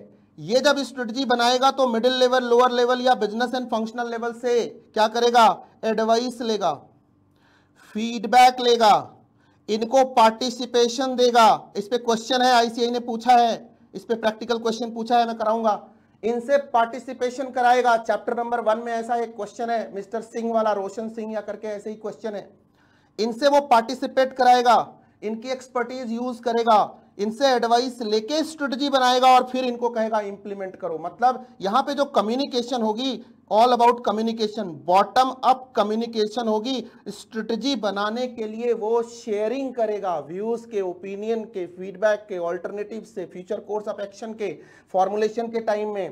ये जब स्ट्रेटजी बनाएगा तो मिडिल लेवल लोअर लेवल या बिजनेस एंड फंक्शनल लेवल से क्या करेगा एडवाइस लेगा फीडबैक लेगा इनको पार्टिसिपेशन देगा इस पर क्वेश्चन है आईसीआई ने पूछा है इस पर प्रैक्टिकल क्वेश्चन पूछा है मैं कराऊंगा इनसे पार्टिसिपेशन कराएगा चैप्टर नंबर वन में ऐसा एक क्वेश्चन है मिस्टर सिंह वाला रोशन सिंह या करके ऐसे ही क्वेश्चन है इनसे वो पार्टिसिपेट कराएगा इनकी एक्सपर्टीज यूज करेगा इनसे एडवाइस लेके स्ट्रेटजी बनाएगा और फिर इनको कहेगा इंप्लीमेंट करो मतलब यहाँ पे जो कम्युनिकेशन होगी all about communication bottom up communication होगी स्ट्रेटजी बनाने के लिए वो शेयरिंग करेगा व्यूज के ओपिनियन के फीडबैक के ऑल्टरनेटिव से फ्यूचर कोर्स ऑफ एक्शन के फॉर्मुलेशन के टाइम में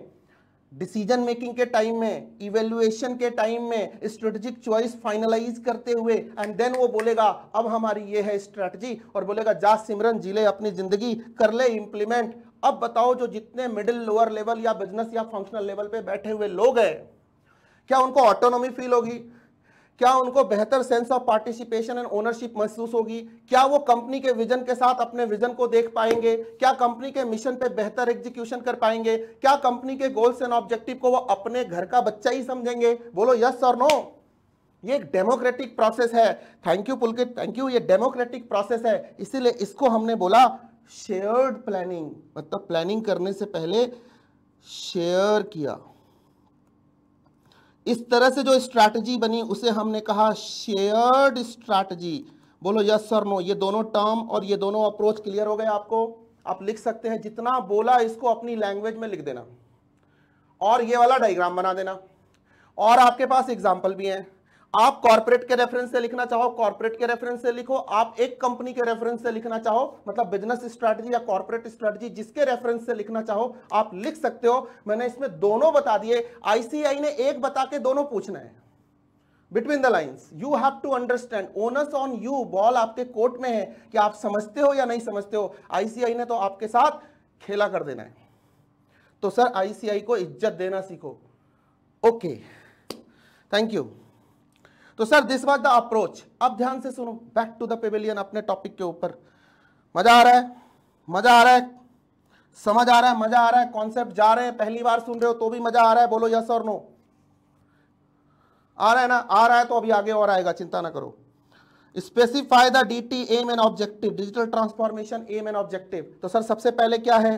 डिसीजन मेकिंग के टाइम में इवेल्युएशन के टाइम में स्ट्रेटेजिक चॉइस फाइनलाइज करते हुए एंड देन वो बोलेगा अब हमारी ये है स्ट्रेटजी और बोलेगा जा सिमरन जी ले अपनी जिंदगी कर ले इंप्लीमेंट अब बताओ जो जितने मिडिल लोअर लेवल या बिजनेस या फंक्शनल लेवल पे बैठे हुए लोग हैं क्या उनको ऑटोनॉमी फील होगी क्या उनको बेहतर sense of participation and ownership महसूस होगी क्या वो कंपनी के विजन के साथ अपने विजन को देख पाएंगे क्या कंपनी के मिशन पे बेहतर एग्जीक्यूशन कर पाएंगे क्या कंपनी के गोल्स एंड ऑब्जेक्टिव को वो अपने घर का बच्चा ही समझेंगे बोलो यस और नो ये एक डेमोक्रेटिक प्रोसेस है thank you Pulkit thank you ये डेमोक्रेटिक प्रोसेस है इसीलिए इसको हमने बोला शेयर्ड प्लानिंग मतलब प्लानिंग करने से पहले शेयर किया इस तरह से जो स्ट्रैटेजी बनी उसे हमने कहा शेयर्ड स्ट्रैटेजी बोलो यस सर नो ये दोनों टर्म और ये दोनों अप्रोच क्लियर हो गए आपको आप लिख सकते हैं जितना बोला इसको अपनी लैंग्वेज में लिख देना और ये वाला डायग्राम बना देना और आपके पास एग्जाम्पल भी हैं आप कॉर्पोरेट के रेफरेंस से लिखना चाहो कॉर्पोरेट के रेफरेंस से लिखो आप एक कंपनी के रेफरेंस से लिखना चाहो मतलब बिजनेस स्ट्रेटजी या कॉर्पोरेट स्ट्रेटजी जिसके रेफरेंस से लिखना चाहो आप लिख सकते हो मैंने इसमें दोनों बता दिए आईसीआई ने एक बता के दोनों पूछना है between the lines you have to understand onus on you ball आपके कोर्ट में है कि आप समझते हो या नहीं समझते हो आईसीआई ने तो आपके साथ खेला कर देना है तो सर आईसीआई को इज्जत देना सीखो ओके थैंक यू तो sir this was the approach अब ध्यान से सुनो बैक टू द पेवेलियन अपने टॉपिक के ऊपर मजा आ रहा है मजा आ रहा है समझ आ रहा है मजा आ रहा है कॉन्सेप्ट जा रहे हैं पहली बार सुन रहे हो तो भी मजा आ रहा है बोलो यस और नो आ रहा है ना आ रहा है तो अभी आगे और आएगा चिंता ना करो specify the D T aim and objective digital transformation aim and objective तो सर सबसे पहले क्या है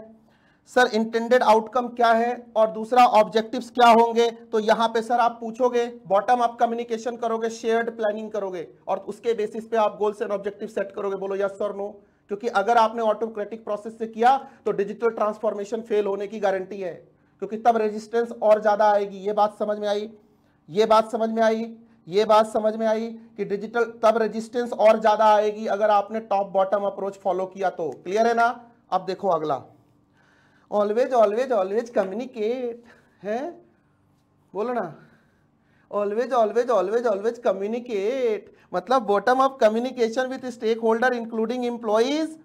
सर इंटेंडेड आउटकम क्या है और दूसरा ऑब्जेक्टिव्स क्या होंगे तो यहाँ पे सर आप पूछोगे बॉटम आप कम्युनिकेशन करोगे शेयर्ड प्लानिंग करोगे और उसके बेसिस पे आप गोल्स एंड ऑब्जेक्टिव सेट करोगे बोलो यस सर नो क्योंकि अगर आपने ऑटोक्रेटिक प्रोसेस से किया तो डिजिटल ट्रांसफॉर्मेशन फेल होने की गारंटी है क्योंकि तब रेजिस्टेंस और ज़्यादा आएगी ये बात समझ में आई ये बात समझ में आई ये बात समझ में आई कि डिजिटल तब रेजिस्टेंस और ज़्यादा आएगी अगर आपने टॉप बॉटम अप्रोच फॉलो किया तो क्लियर है ना अब देखो अगला ऑलवेज ऑलवेज ऑलवेज कम्युनिकेट है बोलो ना always always always always communicate मतलब bottom of communication with stakeholder including employees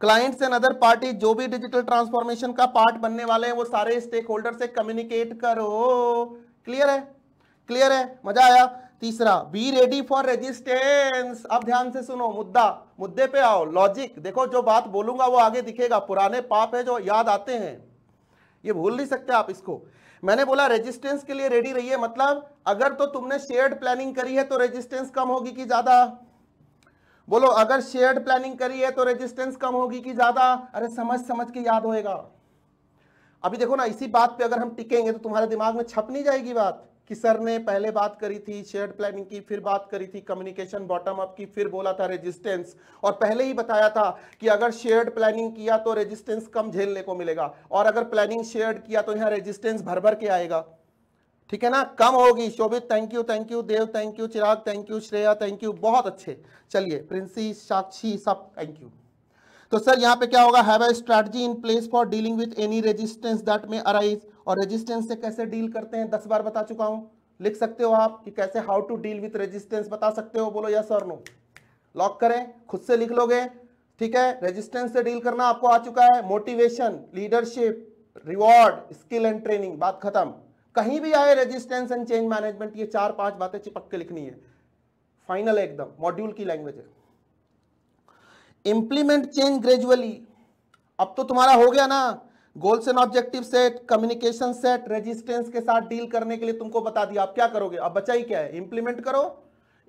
clients and other party जो भी डिजिटल ट्रांसफॉर्मेशन का पार्ट बनने वाले हैं वो सारे स्टेक होल्डर से कम्युनिकेट करो क्लियर है क्लियर है मजा आया तीसरा बी रेडी फॉर रेजिस्टेंस अब ध्यान से सुनो मुद्दा मुद्दे पे आओ लॉजिक देखो जो बात बोलूंगा वो आगे दिखेगा पुराने पाप है जो याद आते हैं ये भूल नहीं सकते आप इसको मैंने बोला रेजिस्टेंस के लिए रेडी रहिए मतलब अगर तो तुमने शेयर्ड प्लानिंग करी है तो रेजिस्टेंस कम होगी कि ज्यादा बोलो अगर शेयर्ड प्लानिंग करी है तो रेजिस्टेंस कम होगी कि ज्यादा अरे समझ समझ के याद होएगा अभी देखो ना इसी बात पे अगर हम टिकेंगे तो तुम्हारे दिमाग में छप नहीं जाएगी बात कि सर ने पहले बात करी थी शेयर प्लानिंग की फिर बात करी थी कम्युनिकेशन बॉटम अप की फिर बोला था रेजिस्टेंस और पहले ही बताया था कि अगर शेयर प्लानिंग किया तो रेजिस्टेंस कम झेलने को मिलेगा और अगर प्लानिंग शेयर्ड किया तो यहाँ रेजिस्टेंस भर भर के आएगा ठीक है ना कम होगी Shobhit thank you thank you Dev thank you Chirag thank you Shreya thank you बहुत अच्छे चलिए प्रिंसी साक्षी सब थैंक यू तो सर यहाँ पे क्या होगा have a strategy in place for dealing with any resistance that may arise और रेजिस्टेंस से कैसे डील करते हैं दस बार बता चुका हूं लिख सकते हो आप कि कैसे how to deal with resistance बता सकते हो बोलो यस और नो लॉक करें खुद से लिख लोगे ठीक है रेजिस्टेंस से डील करना आपको आ चुका है motivation leadership reward skill and training बात खत्म कहीं भी आए रेजिस्टेंस एंड चेंज मैनेजमेंट ये चार पांच बातें चिपक के लिखनी है फाइनल है एकदम मॉड्यूल की लैंग्वेज है इंप्लीमेंट चेंज ग्रेजुअली अब तो तुम्हारा हो गया ना goals and objective set communication set resistance के साथ डील करने के लिए तुमको बता दिया आप क्या करोगे अब बचा ही क्या है इंप्लीमेंट करो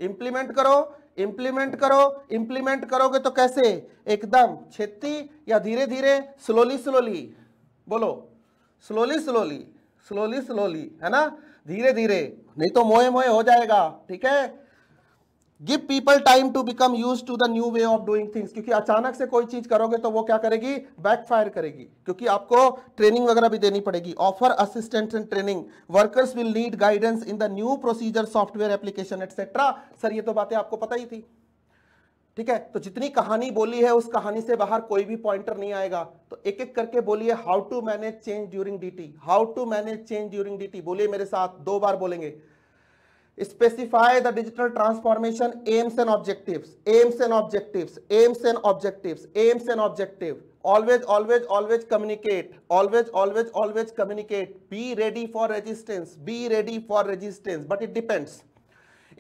इंप्लीमेंट करो इंप्लीमेंट करो इंप्लीमेंट करोगे तो कैसे एकदम छेती या धीरे धीरे स्लोली स्लोली बोलो स्लोली स्लोली स्लोली स्लोली है ना धीरे धीरे नहीं तो मोए मोए हो जाएगा ठीक है give people time to become use to the new way of doing things क्योंकि अचानक से कोई चीज करोगे तो वो क्या करेगी बैकफायर करेगी क्योंकि आपको ट्रेनिंग वगैरह भी देनी पड़ेगी offer assistant and training workers will need guidance in the new procedure software application etcetera sir ये तो बातें आपको पता ही थी ठीक है तो जितनी कहानी बोली है उस कहानी से बाहर कोई भी पॉइंटर नहीं आएगा तो एक एक करके बोलिए how to manage change during DT how to manage change during DT बोलिए मेरे साथ दो बार बोलेंगे specify the digital transformation aims and objective aims and objective aims and objective aims and objective always always always communicate always always always communicate be ready for resistance be ready for resistance but it depends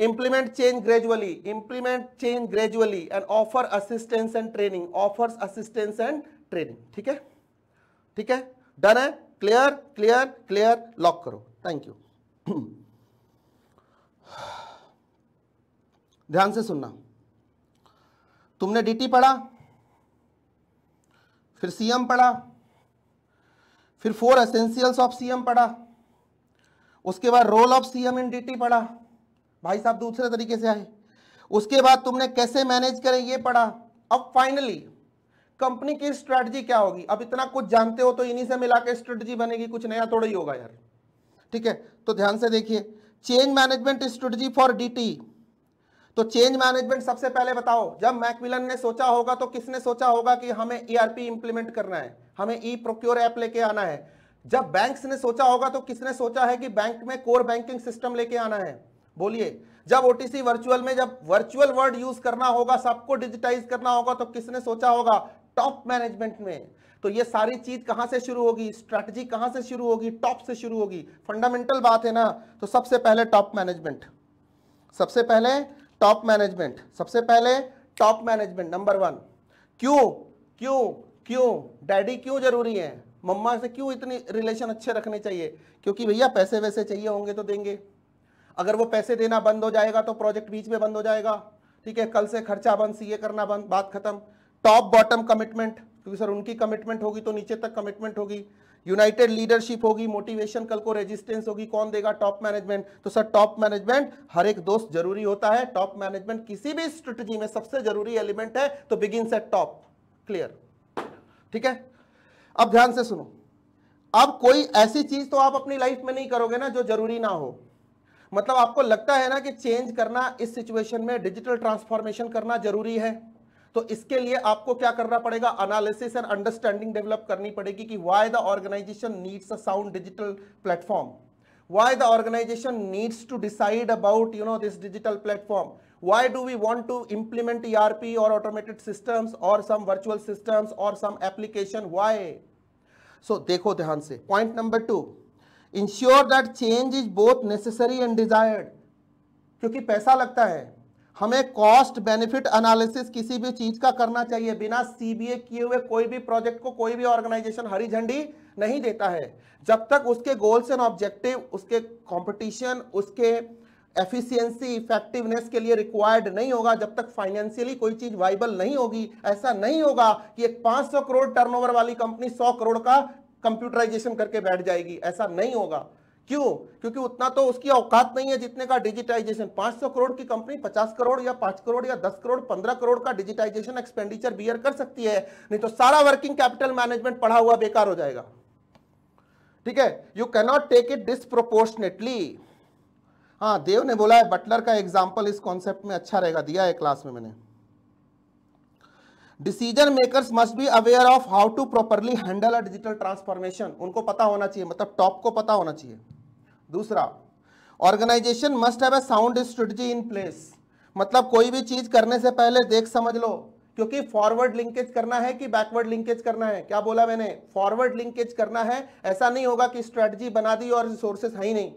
implement change gradually implement change gradually and offer assistance and training offer assistance and training ठीक है ठीक है done है clear clear clear lock करो thank you ध्यान से सुनना तुमने डीटी पढ़ा फिर सीएम पढ़ा फिर फोर एसेंशियल्स ऑफ सीएम पढ़ा उसके बाद role of CM in DT पढ़ा भाई साहब दूसरे तरीके से आए उसके बाद तुमने कैसे मैनेज करें ये पढ़ा अब फाइनली कंपनी की स्ट्रेटजी क्या होगी अब इतना कुछ जानते हो तो इन्हीं से मिला के स्ट्रेटजी बनेगी कुछ नया थोड़ा ही होगा यार ठीक है तो ध्यान से देखिए change management strategy for DT तो चेंज मैनेजमेंट सबसे पहले बताओ जब मैकमिलन ने सोचा होगा तो किसने सोचा होगा कि हमें ईआरपी e इंप्लीमेंट करना है हमें ई प्रोक्योर ऐप लेके आना है जब बैंक्स ने सोचा होगा तो किसने सोचा है कि बैंक में कोर बैंकिंग सिस्टम लेके आना है बोलिए जब ओटीसी वर्चुअल में जब वर्चुअल वर्ड यूज करना होगा सबको डिजिटाइज करना होगा तो किसने सोचा होगा टॉप मैनेजमेंट में तो ये सारी चीज कहां से शुरू होगी स्ट्रैटेजी कहां से शुरू होगी टॉप से शुरू होगी फंडामेंटल बात है ना तो सबसे पहले टॉप मैनेजमेंट सबसे पहले टॉप मैनेजमेंट सबसे पहले टॉप मैनेजमेंट नंबर वन क्यों क्यों क्यों डैडी क्यों जरूरी है मम्मा से क्यों इतनी रिलेशन अच्छे रखने चाहिए क्योंकि भैया पैसे वैसे चाहिए होंगे तो देंगे अगर वो पैसे देना बंद हो जाएगा तो प्रोजेक्ट बीच में बंद हो जाएगा ठीक है कल से खर्चा बंद सीए करना बंद बात खत्म टॉप बॉटम कमिटमेंट क्योंकि सर उनकी कमिटमेंट होगी तो नीचे तक कमिटमेंट होगी यूनाइटेड लीडरशिप होगी मोटिवेशन कल को रेजिस्टेंस होगी कौन देगा टॉप मैनेजमेंट तो सर टॉप मैनेजमेंट हर एक दोस्त जरूरी होता है टॉप मैनेजमेंट किसी भी स्ट्रेटजी में सबसे जरूरी एलिमेंट है तो बिगिन एट टॉप क्लियर ठीक है अब ध्यान से सुनो अब कोई ऐसी चीज तो आप अपनी लाइफ में नहीं करोगे ना जो जरूरी ना हो मतलब आपको लगता है ना कि चेंज करना इस सिचुएशन में डिजिटल ट्रांसफॉर्मेशन करना जरूरी है तो इसके लिए आपको क्या करना पड़ेगा एनालिसिस एंड अंडरस्टैंडिंग डेवलप करनी पड़ेगी कि why the organization needs a sound digital platform why the organization needs to decide about you know this digital platform why do we want to implement E R P और automated system और some virtual system और some application Y सो देखो ध्यान से point number two ensure that change is both necessary and desired क्योंकि पैसा लगता है हमें कॉस्ट बेनिफिट एनालिसिस किसी भी चीज का करना चाहिए बिना सीबीए किए हुए कोई भी प्रोजेक्ट को कोई भी ऑर्गेनाइजेशन हरी झंडी नहीं देता है जब तक उसके गोल्स एंड ऑब्जेक्टिव उसके कंपटीशन उसके एफिशिएंसी इफेक्टिवनेस के लिए रिक्वायर्ड नहीं होगा जब तक फाइनेंशियली कोई चीज वाइबल नहीं होगी ऐसा नहीं होगा कि एक पांच करोड़ टर्नओवर वाली कंपनी सौ करोड़ का कंप्यूटराइजेशन करके बैठ जाएगी ऐसा नहीं होगा क्यों क्योंकि उतना तो उसकी औकात नहीं है जितने का डिजिटाइजेशन 500 करोड़ की कंपनी 50 करोड़ या 5 करोड़ या 10 करोड़ 15 करोड़ का डिजिटाइजेशन एक्सपेंडिचर बियर कर सकती है नहीं तो सारा वर्किंग कैपिटल मैनेजमेंट पढ़ा हुआ बेकार हो जाएगा ठीक है you cannot take it disproportionately हाँ देव ने बोला है बटलर का एग्जाम्पल इस कॉन्सेप्ट में अच्छा रहेगा दिया है क्लास में मैंने decision makers must be aware of how to properly handle a digital transformation उनको पता होना चाहिए मतलब टॉप को पता होना चाहिए दूसरा organization must have a sound strategy in place मतलब कोई भी चीज करने से पहले देख समझ लो क्योंकि फॉरवर्ड लिंकेज करना है कि बैकवर्ड लिंकेज करना है क्या बोला मैंने फॉरवर्ड लिंकेज करना है ऐसा नहीं होगा कि स्ट्रेटजी बना दी और रिसोर्सेस है ही नहीं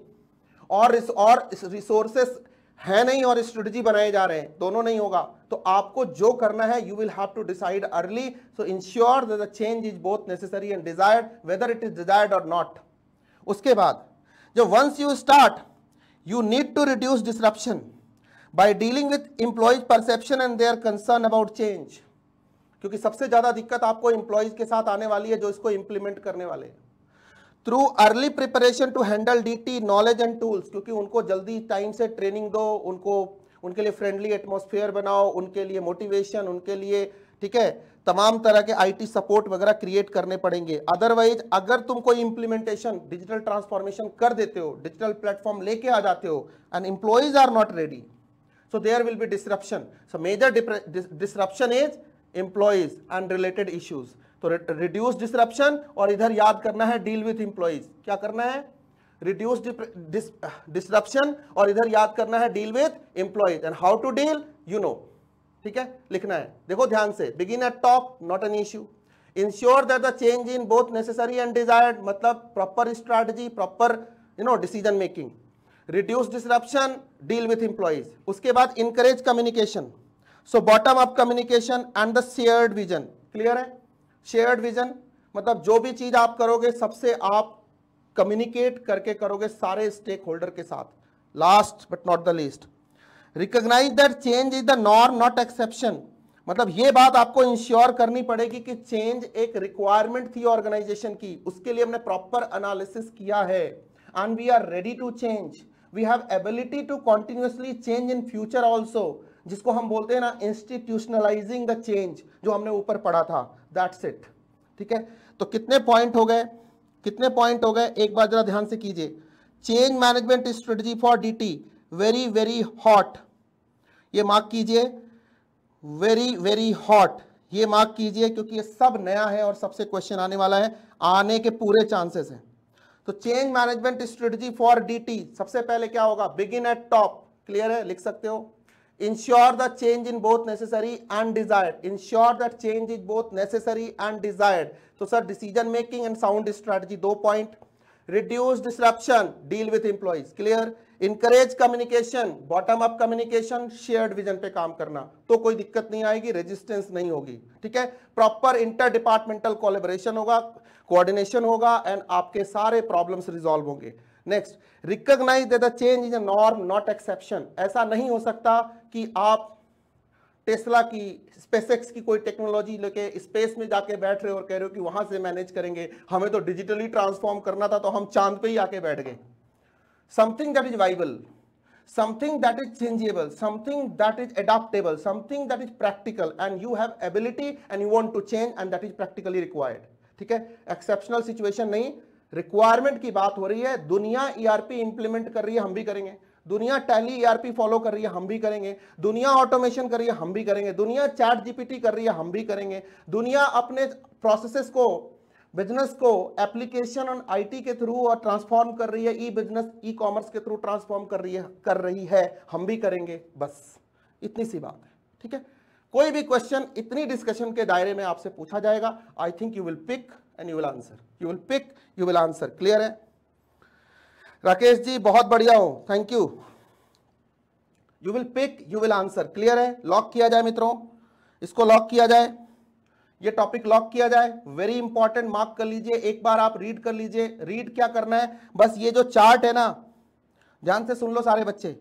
और रिसोर्सेस है नहीं और स्ट्रेटजी बनाए जा रहे हैं दोनों नहीं होगा तो आपको जो करना है you will have to decide early so ensure that the change is both necessary and desired whether it is desired और नॉट उसके बाद जो once you start you need to reduce disruption by dealing with employees perception and their concern about change क्योंकि सबसे ज्यादा दिक्कत आपको employees के साथ आने वाली है जो इसको इंप्लीमेंट करने वाले हैं through early preparation to handle DT knowledge and tools क्योंकि उनको जल्दी टाइम से ट्रेनिंग दो उनको उनके लिए फ्रेंडली एटमोसफियर बनाओ उनके लिए मोटिवेशन उनके लिए ठीक है तमाम तरह के आईटी सपोर्ट वगैरह क्रिएट करने पड़ेंगे अदरवाइज अगर तुम कोई इंप्लीमेंटेशन डिजिटल ट्रांसफॉर्मेशन कर देते हो डिजिटल प्लेटफॉर्म लेके आ जाते हो and employees are not ready so there will be disruption so major disruption is employees and related issues तो रिड्यूस डिसरप्शन और इधर याद करना है डील विथ इंप्लॉइज क्या करना है रिड्यूस डिसरप्शन और इधर याद करना है deal with employees and how to deal you know ठीक है लिखना है देखो ध्यान से begin at top not an issue ensure that the change in both necessary and desired मतलब proper strategy proper you know decision making reduce disruption deal with employees उसके बाद encourage communication so bottom up communication and the shared vision clear है shared vision मतलब जो भी चीज आप करोगे सबसे आप कम्युनिकेट करके करोगे सारे स्टेक होल्डर के साथ last but not the least recognize that change is the norm not exception मतलब ये बात आपको इंश्योर करनी पड़ेगी कि चेंज एक रिक्वायरमेंट थी ऑर्गेनाइजेशन की उसके लिए हमने प्रॉपर एनालिसिस किया है and we are ready to change we have ability to continuously change in future also जिसको हम बोलते हैं ना इंस्टीट्यूशनलाइजिंग द चेंज जो हमने ऊपर पढ़ा था दैट्स इट ठीक है तो कितने पॉइंट हो गए कितने पॉइंट हो गए एक बार जरा ध्यान से कीजिए change management strategy for DT very very hot ये मार्क कीजिए वेरी वेरी हॉट ये मार्क कीजिए क्योंकि ये सब नया है और सबसे क्वेश्चन आने वाला है आने के पूरे चांसेस हैं तो change management strategy for DT सबसे पहले क्या होगा बिगिन एट टॉप क्लियर है लिख सकते हो ensure the change in both necessary and desired ensure that change is both necessary and desired so sir decision making and sound strategy do point reduce disruption deal with employees clear encourage communication bottom up communication shared vision पे काम करना तो कोई दिक्कत नहीं आएगी resistance नहीं होगी ठीक है proper interdepartmental collaboration होगा coordination होगा and आपके सारे problems resolve होंगे next recognize the change is a norm not exception ऐसा नहीं हो सकता कि आप टेस्ला की स्पेसएक्स की कोई टेक्नोलॉजी लेके स्पेस में जाके बैठ रहे हो और कह रहे हो कि वहां से मैनेज करेंगे हमें तो डिजिटली ट्रांसफॉर्म करना था तो हम चांद पे ही आके बैठ गए something that is viable something that is changeable something that is adaptable something that is practical and you have ability and you want to change and that is practically required ठीक है एक्सेप्शनल सिचुएशन नहीं requirement की बात हो रही है दुनिया ERP e implement कर रही है हम भी करेंगे दुनिया टैली ईआरपी e फॉलो कर रही है हम भी करेंगे दुनिया ऑटोमेशन कर रही है हम भी करेंगे दुनिया चैट जीपीटी कर रही है हम भी करेंगे दुनिया अपने प्रोसेसेस को बिजनेस को एप्लीकेशन और आईटी के थ्रू और ट्रांसफॉर्म कर रही है ई बिजनेस ई कॉमर्स के थ्रू ट्रांसफॉर्म कर रही है कर रही है हम भी करेंगे बस इतनी सी बात है ठीक है कोई भी क्वेश्चन इतनी डिस्कशन के दायरे में आपसे पूछा जाएगा I think you will pick and you will answer you will pick you will answer clear है राकेश जी बहुत बढ़िया हो thank you you will pick you will answer clear है लॉक किया जाए मित्रों इसको लॉक किया जाए ये टॉपिक लॉक किया जाए वेरी इंपॉर्टेंट मार्क कर लीजिए एक बार आप रीड कर लीजिए रीड क्या करना है बस ये जो चार्ट है ना ध्यान से सुन लो सारे बच्चे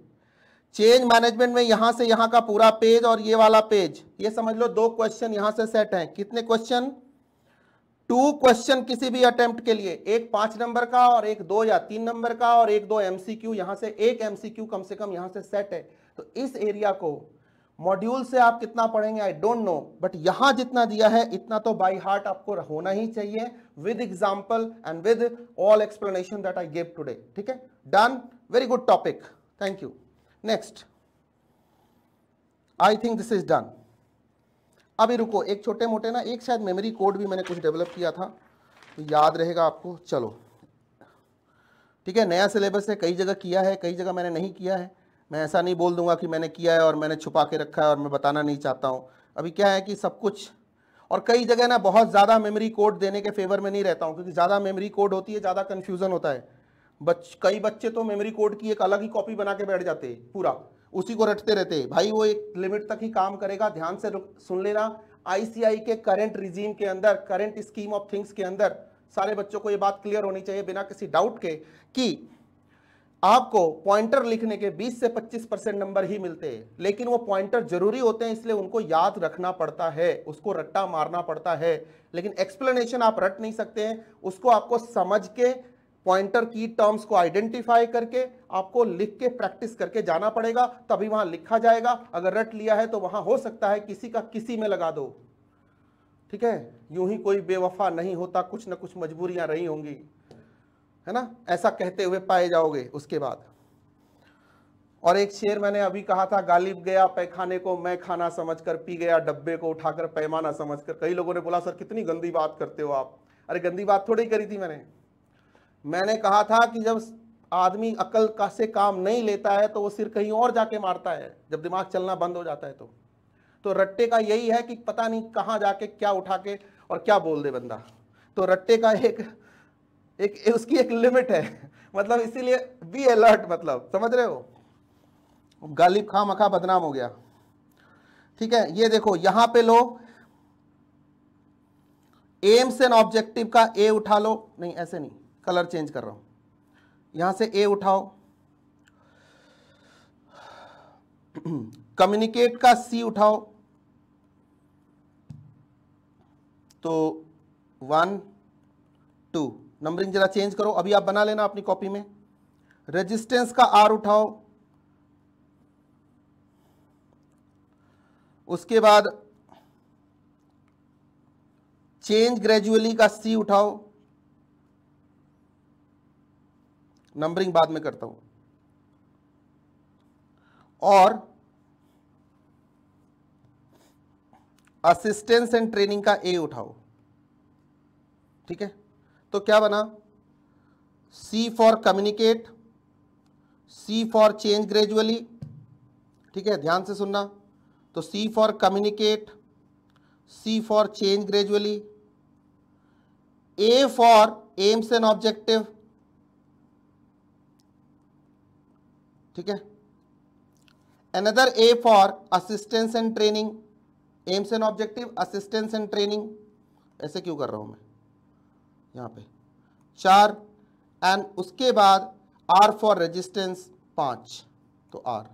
चेंज मैनेजमेंट में यहां से यहां का पूरा पेज और ये वाला पेज ये समझ लो दो क्वेश्चन यहां से सेट हैं कितने क्वेश्चन टू क्वेश्चन किसी भी अटेम्प्ट के लिए एक पांच नंबर का और एक दो या तीन नंबर का और एक दो एमसीक्यू यहां से एक एमसीक्यू कम से कम यहां से सेट है तो इस एरिया को मॉड्यूल से आप कितना पढ़ेंगे आई डोंट नो बट यहां जितना दिया है इतना तो बाई हार्ट आपको होना ही चाहिए with example and with all explanation that I gave today ठीक है done very good topic thank you next I think this is done अभी रुको एक छोटे मोटे ना एक शायद मेमोरी कोड भी मैंने कुछ डेवलप किया था तो याद रहेगा आपको चलो ठीक है नया सिलेबस है कई जगह किया है कई जगह मैंने नहीं किया है मैं ऐसा नहीं बोल दूंगा कि मैंने किया है और मैंने छुपा के रखा है और मैं बताना नहीं चाहता हूँ अभी क्या है कि सब कुछ और कई जगह ना बहुत ज़्यादा मेमोरी कोड देने के फेवर में नहीं रहता हूँ क्योंकि ज़्यादा मेमोरी कोड होती है ज़्यादा कन्फ्यूज़न होता है बच कई बच्चे तो मेमोरी कोड की एक अलग ही कॉपी बना के बैठ जाते हैं पूरा उसी को रटते रहते भाई वो एक लिमिट तक ही काम करेगा ध्यान से सुन लेना आईसीआई के करंट रिजीम के अंदर करंट स्कीम ऑफ थिंग्स के अंदर सारे बच्चों को ये बात क्लियर होनी चाहिए बिना किसी डाउट के कि आपको पॉइंटर लिखने के 20 से 25 परसेंट नंबर ही मिलते हैं लेकिन वो पॉइंटर जरूरी होते हैं इसलिए उनको याद रखना पड़ता है उसको रट्टा मारना पड़ता है लेकिन एक्सप्लेनेशन आप रट नहीं सकते हैं उसको आपको समझ के पॉइंटर की टर्म्स को आइडेंटिफाई करके आपको लिख के प्रैक्टिस करके जाना पड़ेगा तभी वहां लिखा जाएगा अगर रट लिया है तो वहां हो सकता है किसी का किसी में लगा दो ठीक है यूं ही कोई बेवफा नहीं होता कुछ ना कुछ मजबूरियां रही होंगी है ना ऐसा कहते हुए पाए जाओगे उसके बाद और एक शेर मैंने अभी कहा था गालिब गया पैखाने को मैं खाना समझकर पी गया डब्बे को उठाकर पैमाना समझकर कई लोगों ने बोला सर कितनी गंदी बात करते हो आप अरे गंदी बात थोड़ी करी थी मैंने मैंने कहा था कि जब आदमी अकल का से काम नहीं लेता है तो वो सिर कहीं और जाके मारता है जब दिमाग चलना बंद हो जाता है तो तो रट्टे का यही है कि पता नहीं कहाँ जाके क्या उठा के और क्या बोल दे बंदा तो रट्टे का एक एक उसकी एक लिमिट है मतलब इसीलिए बी अलर्ट मतलब समझ रहे हो गालिब खां मखा बदनाम हो गया ठीक है ये देखो यहां पे लो एम्स एंड ऑब्जेक्टिव का ए उठा लो नहीं ऐसे नहीं कलर चेंज कर रहा हूँ यहाँ से ए उठाओ कम्युनिकेट का सी उठाओ तो वन टू नंबरिंग जरा चेंज करो अभी आप बना लेना अपनी कॉपी में रेजिस्टेंस का आर उठाओ उसके बाद चेंज ग्रेजुअली का सी उठाओ नंबरिंग बाद में करता हूं और असिस्टेंस एंड ट्रेनिंग का ए उठाओ ठीक है तो क्या बना C for communicate C for change gradually ठीक है ध्यान से सुनना तो C for communicate C for change gradually A for aims and objective ठीक है another A for assistance and training aims and objective assistance and training ऐसे क्यों कर रहा हूं मैं यहां पे चार एंड उसके बाद आर फॉर रेजिस्टेंस पांच तो आर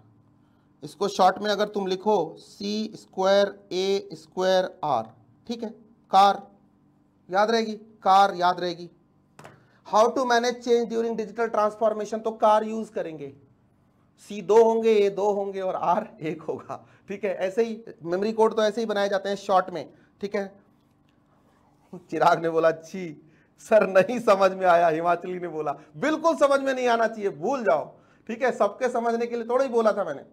इसको शॉर्ट में अगर तुम लिखो C square A square R ठीक है कार याद रहेगी कार याद रहेगी how to manage change during digital transformation तो कार यूज करेंगे सी दो होंगे ए दो होंगे और आर एक होगा ठीक है ऐसे ही मेमोरी कोड तो ऐसे ही बनाए जाते हैं शॉर्ट में ठीक है चिराग ने बोला छी सर नहीं समझ में आया हिमाचली ने बोला बिल्कुल समझ में नहीं आना चाहिए भूल जाओ ठीक है सबके समझने के लिए थोड़ा ही बोला था मैंने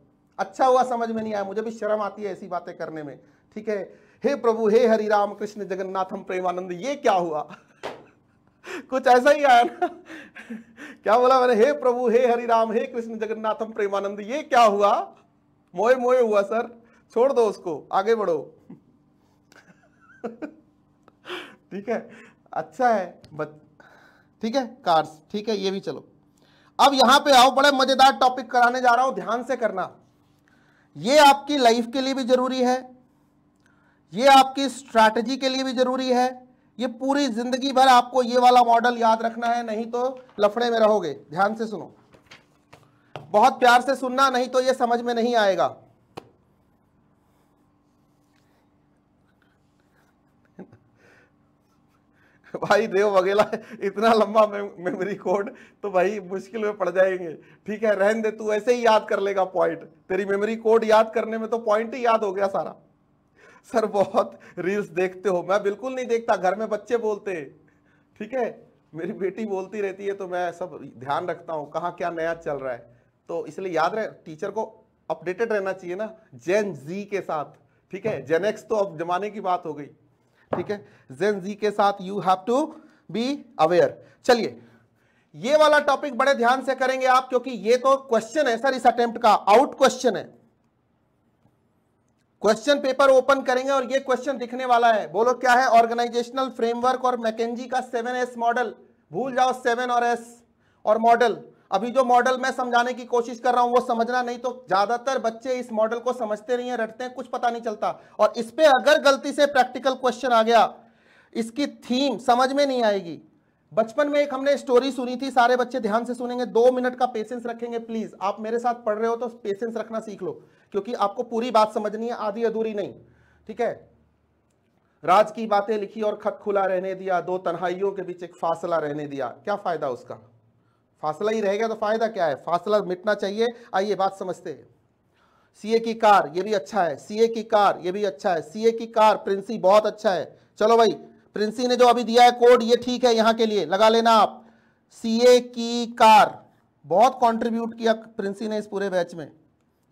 अच्छा हुआ समझ में नहीं आया मुझे भी शर्म आती है ऐसी बातें करने में ठीक है हे प्रभु हे हरि राम कृष्ण जगन्नाथम प्रेमानंद ये क्या हुआ कुछ ऐसा ही आया ना क्या बोला मैंने हे प्रभु हे हरि राम हे कृष्ण जगन्नाथम प्रेमानंद ये क्या हुआ मोए मोए हुआ सर छोड़ दो उसको आगे बढ़ो ठीक है अच्छा है बच ठीक है कार्स ठीक है ये भी चलो अब यहां पे आओ बड़े मजेदार टॉपिक कराने जा रहा हूं ध्यान से करना ये आपकी लाइफ के लिए भी जरूरी है ये आपकी स्ट्रैटेजी के लिए भी जरूरी है ये पूरी जिंदगी भर आपको ये वाला मॉडल याद रखना है नहीं तो लफड़े में रहोगे ध्यान से सुनो बहुत प्यार से सुनना नहीं तो ये समझ में नहीं आएगा भाई देव वगैरह इतना लंबा मेमोरी कोड तो भाई मुश्किल में पड़ जाएंगे ठीक है रहन दे तू ऐसे ही याद कर लेगा पॉइंट तेरी मेमोरी कोड याद करने में तो पॉइंट ही याद हो गया सारा सर बहुत रील्स देखते हो मैं बिल्कुल नहीं देखता घर में बच्चे बोलते ठीक है मेरी बेटी बोलती रहती है तो मैं सब ध्यान रखता हूँ कहाँ क्या नया चल रहा है तो इसलिए याद रहे टीचर को अपडेटेड रहना चाहिए ना जेन जी के साथ ठीक है जेन एक्स तो अब जमाने की बात हो गई ठीक है जेन जी के साथ you have to be aware चलिए ये वाला टॉपिक बड़े ध्यान से करेंगे आप क्योंकि ये तो क्वेश्चन है सर इस अटेम्प्ट का आउट क्वेश्चन है क्वेश्चन पेपर ओपन करेंगे और ये क्वेश्चन दिखने वाला है बोलो क्या है ऑर्गेनाइजेशनल फ्रेमवर्क और मैकेजी का सेवन एस मॉडल भूल जाओ सेवन और एस और मॉडल अभी जो मॉडल मैं समझाने की कोशिश कर रहा हूं वो समझना नहीं तो ज्यादातर बच्चे इस मॉडल को समझते नहीं है रटते हैं कुछ पता नहीं चलता और इस पर अगर गलती से प्रैक्टिकल क्वेश्चन आ गया इसकी थीम समझ में नहीं आएगी बचपन में एक हमने स्टोरी सुनी थी सारे बच्चे ध्यान से सुनेंगे दो मिनट का पेशेंस रखेंगे प्लीज आप मेरे साथ पढ़ रहे हो तो पेशेंस रखना सीख लो क्योंकि आपको पूरी बात समझनी है आधी अधूरी नहीं ठीक है राज की बातें लिखी और खत खुला रहने दिया दो तन्हाइयों के बीच एक फासला रहने दिया क्या फायदा उसका फासला ही रहेगा तो फायदा क्या है फासला मिटना चाहिए आइए बात समझते हैं सीए की कार ये भी अच्छा है सीए की कार ये भी अच्छा है सीए की कार प्रिंसी बहुत अच्छा है चलो भाई प्रिंसी ने जो अभी दिया है कोड ये ठीक है यहां के लिए लगा लेना आप सीए की कार बहुत कंट्रीब्यूट किया प्रिंसी ने इस पूरे बैच में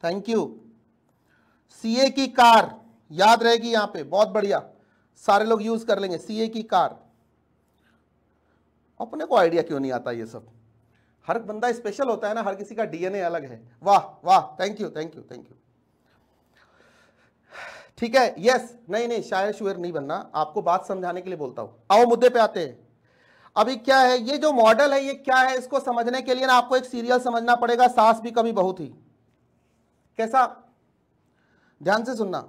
थैंक यू सीए की कार याद रहेगी यहां पे बहुत बढ़िया सारे लोग यूज कर लेंगे सीए की कार अपने को आइडिया क्यों नहीं आता ये सब हर बंदा स्पेशल होता है ना हर किसी का डीएनए अलग है वाह वाह thank you thank you thank you ठीक है यस नहीं नहीं शायर शुअर नहीं बनना आपको बात समझाने के लिए बोलता हूं आओ मुद्दे पे आते हैं अभी क्या है ये जो मॉडल है ये क्या है इसको समझने के लिए ना आपको एक सीरियल समझना पड़ेगा सास भी कभी बहुत ही कैसा ध्यान से सुनना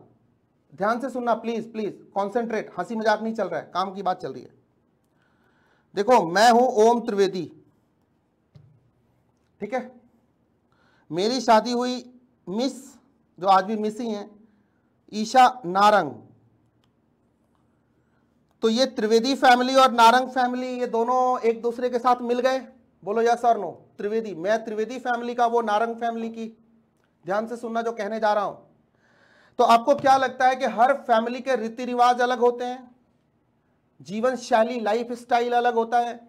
ध्यान से सुनना प्लीज प्लीज कॉन्सेंट्रेट हंसी मजाक नहीं चल रहा है काम की बात चल रही है देखो मैं हूं ओम त्रिवेदी ठीक है मेरी शादी हुई मिस जो आज भी मिस ही हैं ईशा नारंग तो ये त्रिवेदी फैमिली और नारंग फैमिली ये दोनों एक दूसरे के साथ मिल गए बोलो यस और नो त्रिवेदी मैं त्रिवेदी फैमिली का वो नारंग फैमिली की ध्यान से सुनना जो कहने जा रहा हूं तो आपको क्या लगता है कि हर फैमिली के रीति रिवाज अलग होते हैं जीवन शैली लाइफ स्टाइल अलग होता है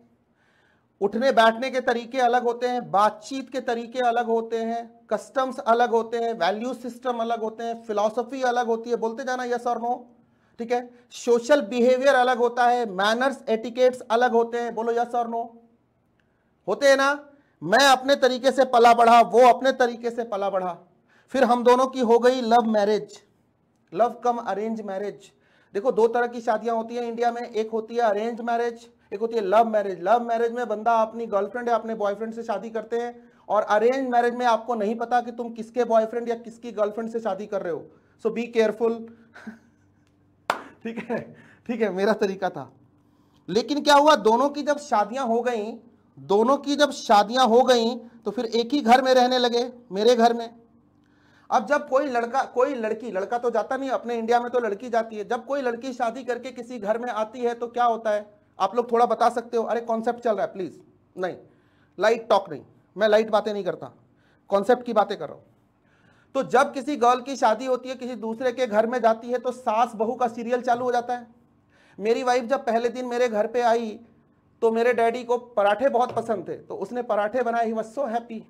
उठने बैठने के तरीके अलग होते हैं बातचीत के तरीके अलग होते हैं कस्टम्स अलग होते हैं वैल्यू सिस्टम अलग होते हैं फिलोसफी अलग होती है बोलते जाना यस और नो ठीक है सोशल बिहेवियर अलग होता है मैनर्स एटिकेट्स अलग होते हैं बोलो यस और नो होते हैं ना मैं अपने तरीके से पला बढ़ा वो अपने तरीके से पला बढ़ा फिर हम दोनों की हो गई love marriage love cum arrange marriage देखो दो तरह की शादियां होती हैं इंडिया में एक होती है अरेंज मैरिज एक होती है लव मैरिज लव मैरिज में बंदा अपनी गर्लफ्रेंड या अपने बॉयफ्रेंड से शादी करते हैं और अरेंज मैरिज में आपको नहीं पता कि तुम किसके बॉयफ्रेंड या किसकी गर्लफ्रेंड से शादी कर रहे हो सो बी केयरफुल ठीक है ठीक है मेरा तरीका था लेकिन क्या हुआ दोनों की जब शादियां हो गई दोनों की जब शादियां हो गई तो फिर एक ही घर में रहने लगे मेरे घर में अब जब कोई लड़का कोई लड़की लड़का तो जाता नहीं अपने इंडिया में तो लड़की जाती है जब कोई लड़की शादी करके किसी घर में आती है तो क्या होता है आप लोग थोड़ा बता सकते हो अरे कॉन्सेप्ट चल रहा है प्लीज़ नहीं लाइट टॉक नहीं मैं लाइट बातें नहीं करता कॉन्सेप्ट की बातें कर रहा हूँ तो जब किसी गर्ल की शादी होती है किसी दूसरे के घर में जाती है तो सास बहू का सीरियल चालू हो जाता है मेरी वाइफ जब पहले दिन मेरे घर पे आई तो मेरे डैडी को पराठे बहुत पसंद थे तो उसने पराठे बनाए ही वॉज सो हैप्पी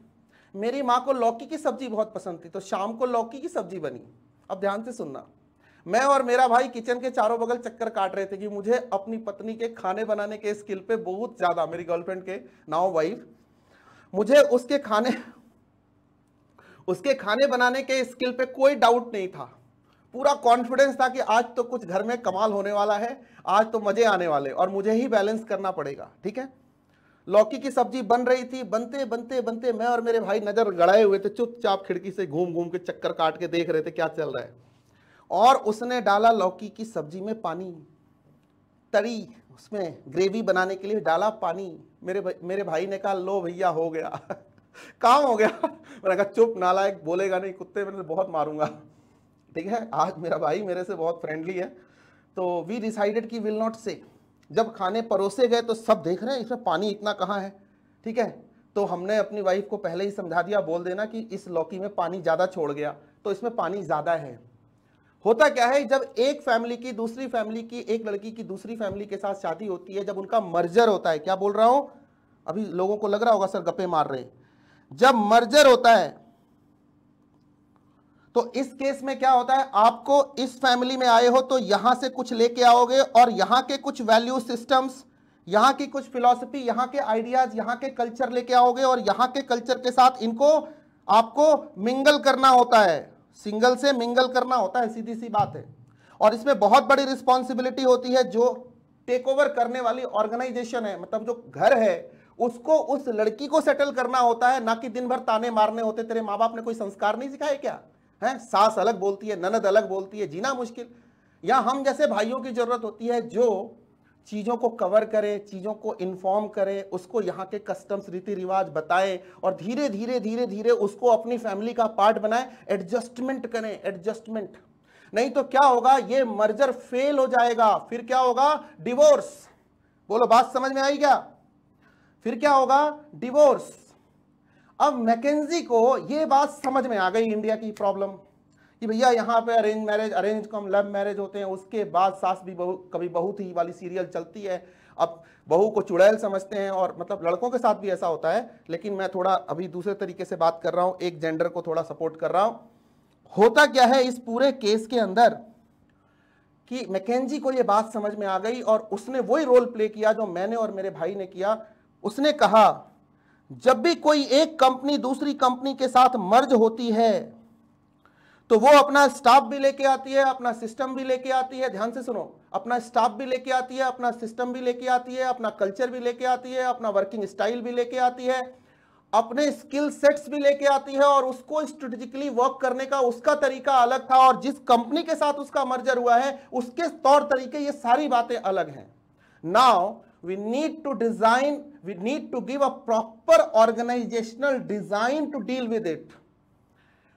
मेरी माँ को लौकी की सब्जी बहुत पसंद थी तो शाम को लौकी की सब्जी बनी अब ध्यान से सुनना मैं और मेरा भाई किचन के चारों बगल चक्कर काट रहे थे कि मुझे अपनी पत्नी के खाने बनाने के स्किल पे बहुत ज़्यादा मेरी गर्लफ्रेंड के नाउ वाइफ मुझे उसके खाने उसके खाने बनाने के स्किल पे कोई डाउट नहीं था पूरा कॉन्फिडेंस था कि आज तो कुछ घर में कमाल होने वाला है आज तो मज़े आने वाले और मुझे ही बैलेंस करना पड़ेगा ठीक है लौकी की सब्जी बन रही थी बनते बनते बनते मैं और मेरे भाई नज़र गड़ाए हुए थे चुपचाप खिड़की से घूम घूम के चक्कर काट के देख रहे थे क्या चल रहा है और उसने डाला लौकी की सब्जी में पानी तरी उसमें ग्रेवी बनाने के लिए डाला पानी मेरे मेरे भाई ने कहा लो भैया हो गया काम हो गया मैंने कहा चुप नालायक बोलेगा नहीं कुत्ते मैंने बहुत मारूंगा ठीक है आज मेरा भाई मेरे से बहुत फ्रेंडली है तो वी डिसाइडेड की विल नॉट से जब खाने परोसे गए तो सब देख रहे हैं इसमें पानी इतना कहाँ है ठीक है तो हमने अपनी वाइफ को पहले ही समझा दिया बोल देना कि इस लौकी में पानी ज़्यादा छोड़ गया तो इसमें पानी ज़्यादा है होता क्या है जब एक फैमिली की दूसरी फैमिली की एक लड़की की दूसरी फैमिली के साथ शादी होती है जब उनका मर्जर होता है क्या बोल रहा हूं अभी लोगों को लग रहा होगा सर गप्पे मार रहे जब मर्जर होता है तो इस केस में क्या होता है आपको इस फैमिली में आए हो तो यहां से कुछ लेके आओगे और यहां के कुछ वैल्यू सिस्टम्स यहां की कुछ फिलोसफी यहां के आइडियाज यहां के कल्चर लेके आओगे और यहां के कल्चर के साथ इनको आपको मिंगल करना होता है सिंगल से मिंगल करना होता है सीधी सी बात है और इसमें बहुत बड़ी रिस्पॉन्सिबिलिटी होती है जो टेक ओवर करने वाली ऑर्गेनाइजेशन है मतलब जो घर है उसको उस लड़की को सेटल करना होता है ना कि दिन भर ताने मारने होते तेरे माँ बाप ने कोई संस्कार नहीं सिखाए क्या है सास अलग बोलती है ननद अलग बोलती है जीना मुश्किल या हम जैसे भाइयों की जरूरत होती है जो चीज़ों को कवर करें चीज़ों को इन्फॉर्म करें उसको यहाँ के कस्टम्स रीति रिवाज बताए और धीरे धीरे धीरे धीरे उसको अपनी फैमिली का पार्ट बनाए एडजस्टमेंट करें एडजस्टमेंट नहीं तो क्या होगा ये मर्जर फेल हो जाएगा फिर क्या होगा डिवोर्स बोलो बात समझ में आई क्या फिर क्या होगा डिवोर्स अब मैकेजी को यह बात समझ में आ गई इंडिया की प्रॉब्लम कि भैया यहाँ पे arrange marriage arrange cum love marriage होते हैं उसके बाद सास भी बहु कभी बहू थी वाली सीरियल चलती है अब बहू को चुड़ैल समझते हैं और मतलब लड़कों के साथ भी ऐसा होता है लेकिन मैं थोड़ा अभी दूसरे तरीके से बात कर रहा हूँ एक जेंडर को थोड़ा सपोर्ट कर रहा हूँ होता क्या है इस पूरे केस के अंदर कि मैकेजी को ये बात समझ में आ गई और उसने वही रोल प्ले किया जो मैंने और मेरे भाई ने किया उसने कहा जब भी कोई एक कंपनी दूसरी कंपनी के साथ मर्ज होती है तो वो अपना स्टाफ भी लेके आती है अपना सिस्टम भी लेके आती है ध्यान से सुनो अपना स्टाफ भी लेके आती है अपना सिस्टम भी लेके आती है अपना कल्चर भी लेके आती है अपना वर्किंग स्टाइल भी लेके आती है अपने स्किल सेट्स भी लेके आती है और उसको स्ट्रेटेजिकली वर्क करने का उसका तरीका अलग था और जिस कंपनी के साथ उसका मर्जर हुआ है उसके तौर तरीके ये सारी बातें अलग हैं now we need to design we need to give a proper organizational design to deal with it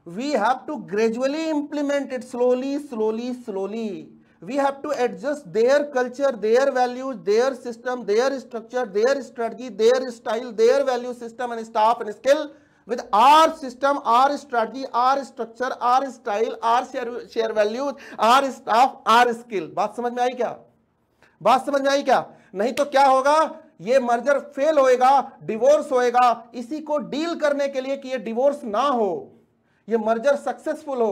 we have to gradually implement it slowly slowly slowly we have to adjust their culture their values their system their structure their strategy their style their value system and staff and skill with our system our strategy our structure our style our share share values our staff our skill बात समझ में आई क्या बात समझ में आई क्या नहीं तो क्या होगा ये मर्जर फेल होएगा डिवोर्स होएगा इसी को डील करने के लिए कि ये डिवोर्स ना हो ये मर्जर सक्सेसफुल हो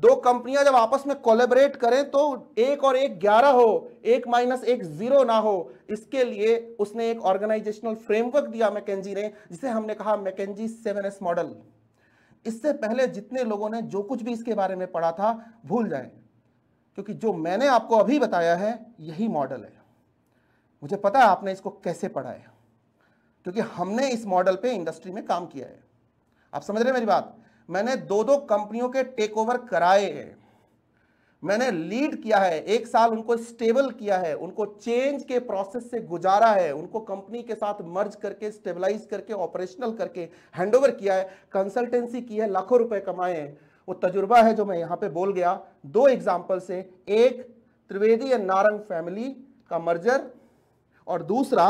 दो कंपनियां जब आपस में कोलेबरेट करें तो एक और एक ग्यारह हो एक माइनस एक जीरो ना हो इसके लिए उसने एक ऑर्गेनाइजेशनल फ्रेमवर्क दिया मैकेजी ने जिसे हमने कहा मैकेजी सेवन एस मॉडल इससे पहले जितने लोगों ने जो कुछ भी इसके बारे में पढ़ा था भूल जाए क्योंकि जो मैंने आपको अभी बताया है यही मॉडल है मुझे पता है आपने इसको कैसे पढ़ा है क्योंकि हमने इस मॉडल पे इंडस्ट्री में काम किया है आप समझ रहे हैं मेरी बात मैंने दो दो कंपनियों के टेक ओवर कराए हैं मैंने लीड किया है एक साल उनको स्टेबल किया है उनको चेंज के प्रोसेस से गुजारा है उनको कंपनी के साथ मर्ज करके स्टेबलाइज करके ऑपरेशनल करके हैंडओवर किया है कंसल्टेंसी की है लाखों रुपए कमाए हैं वो तजुर्बा है जो मैं यहाँ पे बोल गया दो एग्जाम्पल से एक त्रिवेदी एंड नारंग फैमिली का मर्जर और दूसरा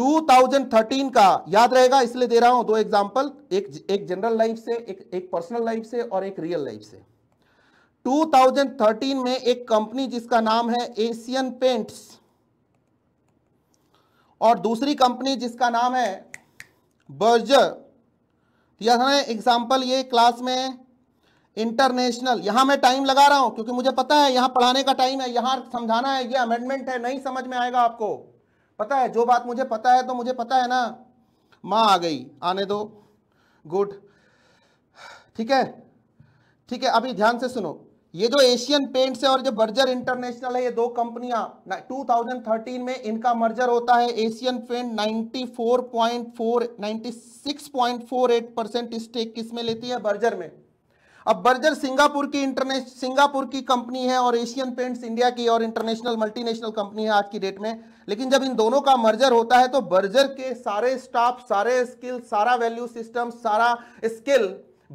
2013 का याद रहेगा इसलिए दे रहा हूं दो एग्जाम्पल एक एक जनरल लाइफ से एक एक पर्सनल लाइफ से और एक रियल लाइफ से 2013 में एक कंपनी जिसका नाम है एशियन पेंट्स और दूसरी कंपनी जिसका नाम है बर्जर दिया था ना एग्जाम्पल ये क्लास में इंटरनेशनल यहां मैं टाइम लगा रहा हूं क्योंकि मुझे पता है यहां पढ़ाने का टाइम है यहां समझाना है ये अमेंडमेंट है नहीं समझ में आएगा आपको पता है जो बात मुझे पता है तो मुझे पता है ना माँ आ गई आने दो गुड ठीक है ठीक है अभी ध्यान से सुनो ये जो एशियन पेंट्स है और जो बर्जर इंटरनेशनल है ये दो कंपनियां 2013 में इनका मर्जर होता है एशियन पेंट 94.4 96.48 परसेंट स्टेक किस में लेती है बर्जर में अब बर्जर सिंगापुर की इंटरनेश सिंगापुर की कंपनी है और एशियन पेंट्स इंडिया की और इंटरनेशनल मल्टीनेशनल कंपनी है आज की डेट में लेकिन जब इन दोनों का मर्जर होता है तो बर्जर के सारे स्टाफ सारे स्किल सारा वैल्यू सिस्टम सारा स्किल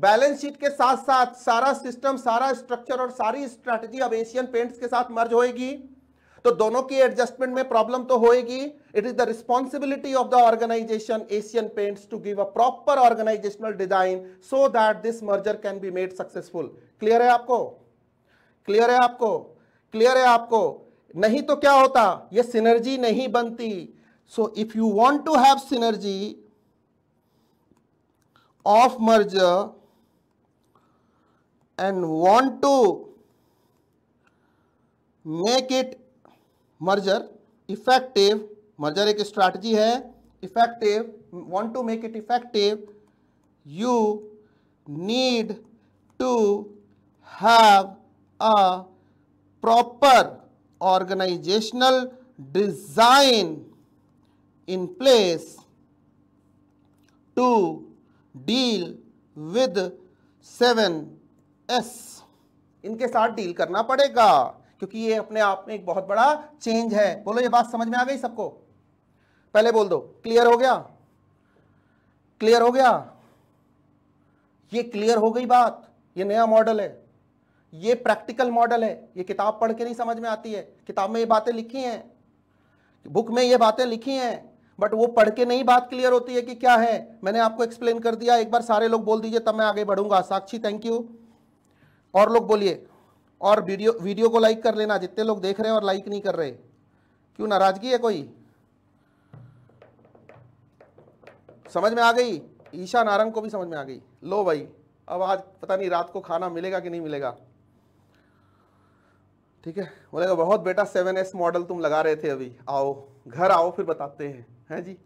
बैलेंस शीट के साथ साथ सारा सिस्टम सारा स्ट्रक्चर और सारी स्ट्रैटेजी अब एशियन पेंट्स के साथ मर्ज होएगी तो दोनों की एडजस्टमेंट में प्रॉब्लम तो होएगी it is the responsibility of the organization Asian Paints to give a proper organizational design so that this merger can be made successful clear है आपको क्लियर है आपको क्लियर है आपको नहीं तो क्या होता ये सिनर्जी नहीं बनती so if you want to have synergy of merger and want to make it merger effective merger एक स्ट्रैटेजी है effective want to make it effective you need to have a proper organizational design in place to deal with seven S इनके साथ deal करना पड़ेगा क्योंकि ये अपने आप में एक बहुत बड़ा चेंज है बोलो ये बात समझ में आ गई सबको पहले बोल दो क्लियर हो गया क्लियर हो गया ये क्लियर हो गई बात ये नया मॉडल है ये प्रैक्टिकल मॉडल है ये किताब पढ़ के नहीं समझ में आती है किताब में ये बातें लिखी हैं बुक में ये बातें लिखी हैं बट वो पढ़ के नहीं बात क्लियर होती है कि क्या है मैंने आपको एक्सप्लेन कर दिया एक बार सारे लोग बोल दीजिए तब मैं आगे बढ़ूंगा साक्षी थैंक यू और लोग बोलिए और वीडियो वीडियो को लाइक कर लेना जितने लोग देख रहे हैं और लाइक नहीं कर रहे क्यों नाराजगी है कोई समझ में आ गई ईशा नारंग को भी समझ में आ गई लो भाई अब आज पता नहीं रात को खाना मिलेगा कि नहीं मिलेगा ठीक है बोलेगा बहुत बेटा सेवन एस मॉडल तुम लगा रहे थे अभी आओ घर आओ फिर बताते हैं हैं जी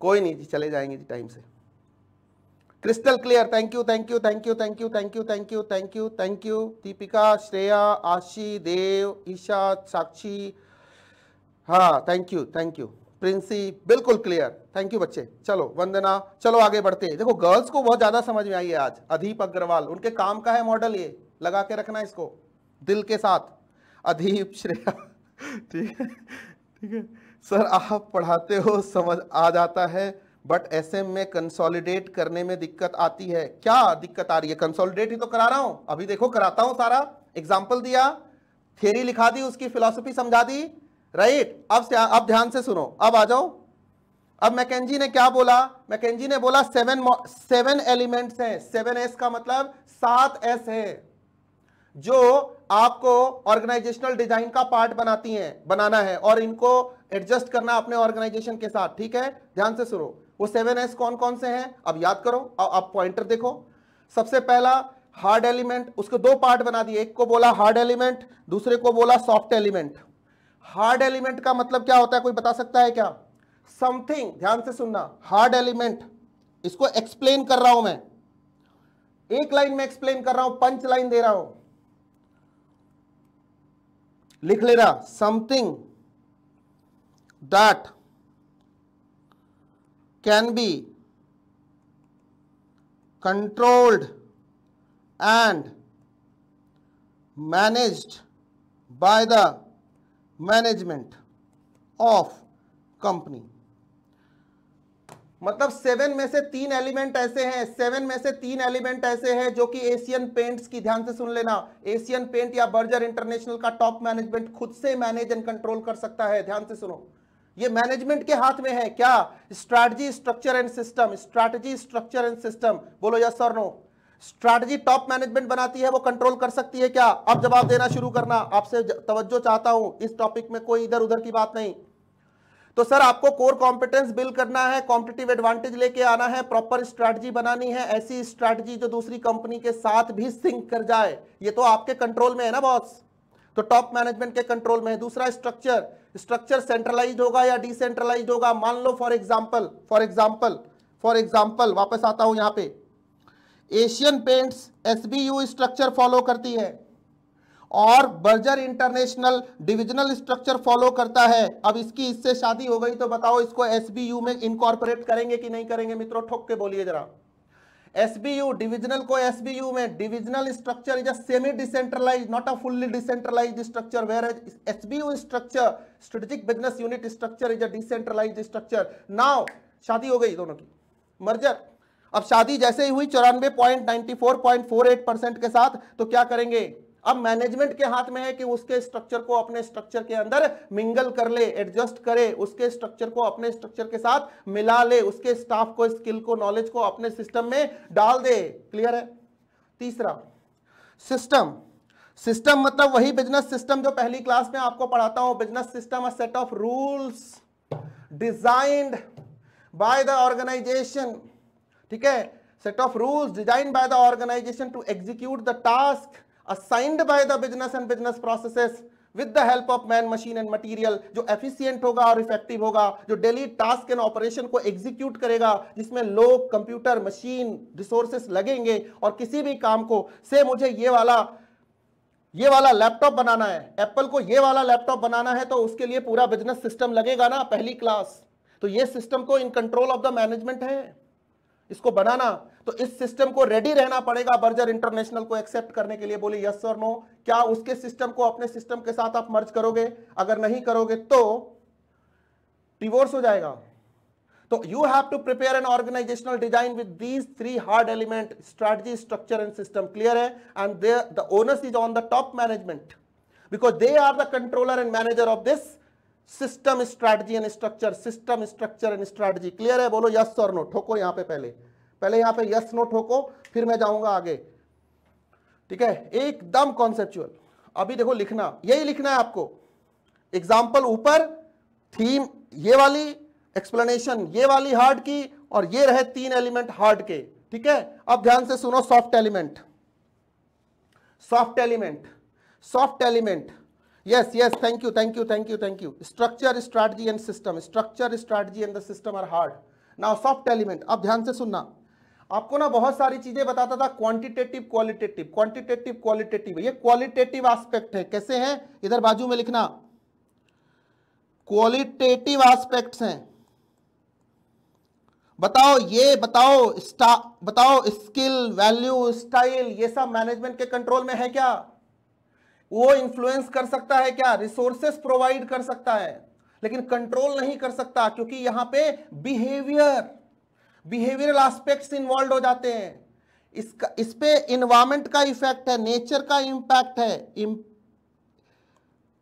कोई नहीं जी चले जाएंगे जी टाइम से crystal clear thank you thank you thank you thank you thank you thank you thank you thank you Deepika Shreya Aashi Dev Isha Sakshi हाँ thank you thank you Princy बिल्कुल क्लियर थैंक यू बच्चे चलो वंदना चलो आगे बढ़ते हैं देखो गर्ल्स को बहुत ज़्यादा समझ में आई है आज अधीप अग्रवाल उनके काम का है मॉडल ये लगा के रखना इसको दिल के साथ अधीप श्रेया ठीक है ठीक है सर आप पढ़ाते हो समझ आ जाता है बट एसएम में कंसोलिडेट करने में दिक्कत आती है क्या दिक्कत आ रही है कंसोलिडेट ही तो करा रहा हूं अभी देखो कराता हूं सारा एग्जाम्पल दिया थेरी लिखा दी उसकी फिलोसफी समझा दी राइट अब से अब ध्यान से सुनो अब आ जाओ अब मैकेजी ने क्या बोला मैकेजी ने बोला सेवन सेवन एलिमेंट है सेवन एस का मतलब सात एस है जो आपको ऑर्गेनाइजेशनल डिजाइन का पार्ट बनाती हैं बनाना है और इनको एडजस्ट करना अपने ऑर्गेनाइजेशन के साथ ठीक है ध्यान से सुनो वो सेवन एस कौन कौन से हैं अब याद करो आप पॉइंटर देखो सबसे पहला हार्ड एलिमेंट उसके दो पार्ट बना दिए एक को बोला हार्ड एलिमेंट दूसरे को बोला सॉफ्ट एलिमेंट हार्ड एलिमेंट का मतलब क्या होता है कोई बता सकता है क्या समथिंग ध्यान से सुनना हार्ड एलिमेंट इसको एक्सप्लेन कर रहा हूं मैं एक लाइन में एक्सप्लेन कर रहा हूं पंच लाइन दे रहा हूं लिख लेना something that can be controlled and managed by the management of company मतलब सेवन में से तीन एलिमेंट ऐसे हैं सेवन में से तीन एलिमेंट ऐसे हैं जो कि एशियन पेंट्स की ध्यान से सुन लेना एशियन पेंट या बर्जर इंटरनेशनल का टॉप मैनेजमेंट खुद से मैनेज एंड कंट्रोल कर सकता है ध्यान से सुनो ये मैनेजमेंट के हाथ में है क्या strategy structure and system strategy structure and system बोलो यस और नो स्ट्रैटेजी टॉप मैनेजमेंट बनाती है वो कंट्रोल कर सकती है क्या अब जवाब देना शुरू करना आपसे तवज्जो चाहता हूं इस टॉपिक में कोई इधर उधर की बात नहीं तो सर आपको कोर कॉम्पिटेंस बिल्ड करना है कॉम्पिटेटिव एडवांटेज लेके आना है प्रॉपर स्ट्रैटेजी बनानी है ऐसी स्ट्रैटेजी जो दूसरी कंपनी के साथ भी सिंक कर जाए ये तो आपके कंट्रोल में है ना बॉस तो टॉप मैनेजमेंट के कंट्रोल में है दूसरा स्ट्रक्चर स्ट्रक्चर सेंट्रलाइज होगा या डिसेंट्रलाइज होगा मान लो for example for example for example वापस आता हूं यहाँ पे Asian Paints SBU structure follow करती है और Berger International divisional structure follow करता है अब इसकी इससे शादी हो गई तो बताओ इसको एसबीयू में इनकॉर्पोरेट करेंगे कि नहीं करेंगे मित्रों ठोक के बोलिए जरा एसबीयू डिविजनल को एसबीयू में divisional structure is a semi decentralize not a fully decentralize structure where SBU structure strategic business unit structure is a decentralize structure now शादी हो गई दोनों की मर्जर अब शादी जैसे ही हुई चौरानवे point ninety four point four eight percent के साथ तो क्या करेंगे अब मैनेजमेंट के हाथ में है कि उसके स्ट्रक्चर को अपने स्ट्रक्चर के अंदर मिंगल कर ले एडजस्ट करे उसके स्ट्रक्चर को अपने स्ट्रक्चर के साथ मिला ले उसके स्टाफ को स्किल को नॉलेज को अपने सिस्टम में डाल दे क्लियर है तीसरा सिस्टम सिस्टम मतलब वही बिजनेस सिस्टम जो पहली क्लास में आपको पढ़ाता हूं business system a set of rules designed by the organization ठीक है set of rules design by the organisation to execute the task assigned by the business and business process with the help of man machine and material जो efficient होगा और effective होगा जो daily task and operation को execute करेगा जिसमें लोग computer machine resources लगेंगे और किसी भी काम को से मुझे ये वाला ये वाला लैपटॉप बनाना है एप्पल को ये वाला लैपटॉप बनाना है तो उसके लिए पूरा बिजनेस सिस्टम लगेगा ना पहली क्लास तो ये सिस्टम को in control of the management है इसको बनाना तो इस सिस्टम को रेडी रहना पड़ेगा बर्जर इंटरनेशनल को एक्सेप्ट करने के लिए बोले यस और नो क्या उसके सिस्टम को अपने सिस्टम के साथ आप मर्ज करोगे अगर नहीं करोगे तो डिवोर्स हो जाएगा तो you have to prepare an organizational design with these three hard element strategy structure and system clear है and the onus is on the top management because they are the controller and manager of this system strategy and structure system structure and strategy clear है बोलो yes और no ठोको यहां पे पहले पहले यहां पे यस नो ठोको फिर मैं जाऊंगा आगे ठीक है एकदम कॉन्सेप्चुअल अभी देखो लिखना यही लिखना है आपको एग्जाम्पल ऊपर थीम ये वाली एक्सप्लेनेशन ये वाली हार्ड की और ये रहे तीन एलिमेंट हार्ड के ठीक है अब ध्यान से सुनो soft element soft element soft element yes yes thank you thank you thank you thank you structure strategy and system structure strategy and the system are hard now soft element अब ध्यान से सुनना आपको ना बहुत सारी चीजें बताता था क्वांटिटेटिव क्वालिटेटिव क्वांटिटेटिव क्वालिटेटिव ये क्वालिटेटिव एस्पेक्ट है कैसे हैं इधर बाजू में लिखना क्वालिटेटिव एस्पेक्ट्स हैं बताओ ये बताओ स्टा बताओ स्किल वैल्यू स्टाइल ये सब मैनेजमेंट के कंट्रोल में है क्या वो इन्फ्लुएंस कर सकता है क्या रिसोर्सेस प्रोवाइड कर सकता है लेकिन कंट्रोल नहीं कर सकता क्योंकि यहां पे बिहेवियर बिहेवियरल एस्पेक्ट्स इन्वॉल्व हो जाते हैं इसका इस पे इन्वायरमेंट का इफेक्ट है नेचर का इंपैक्ट है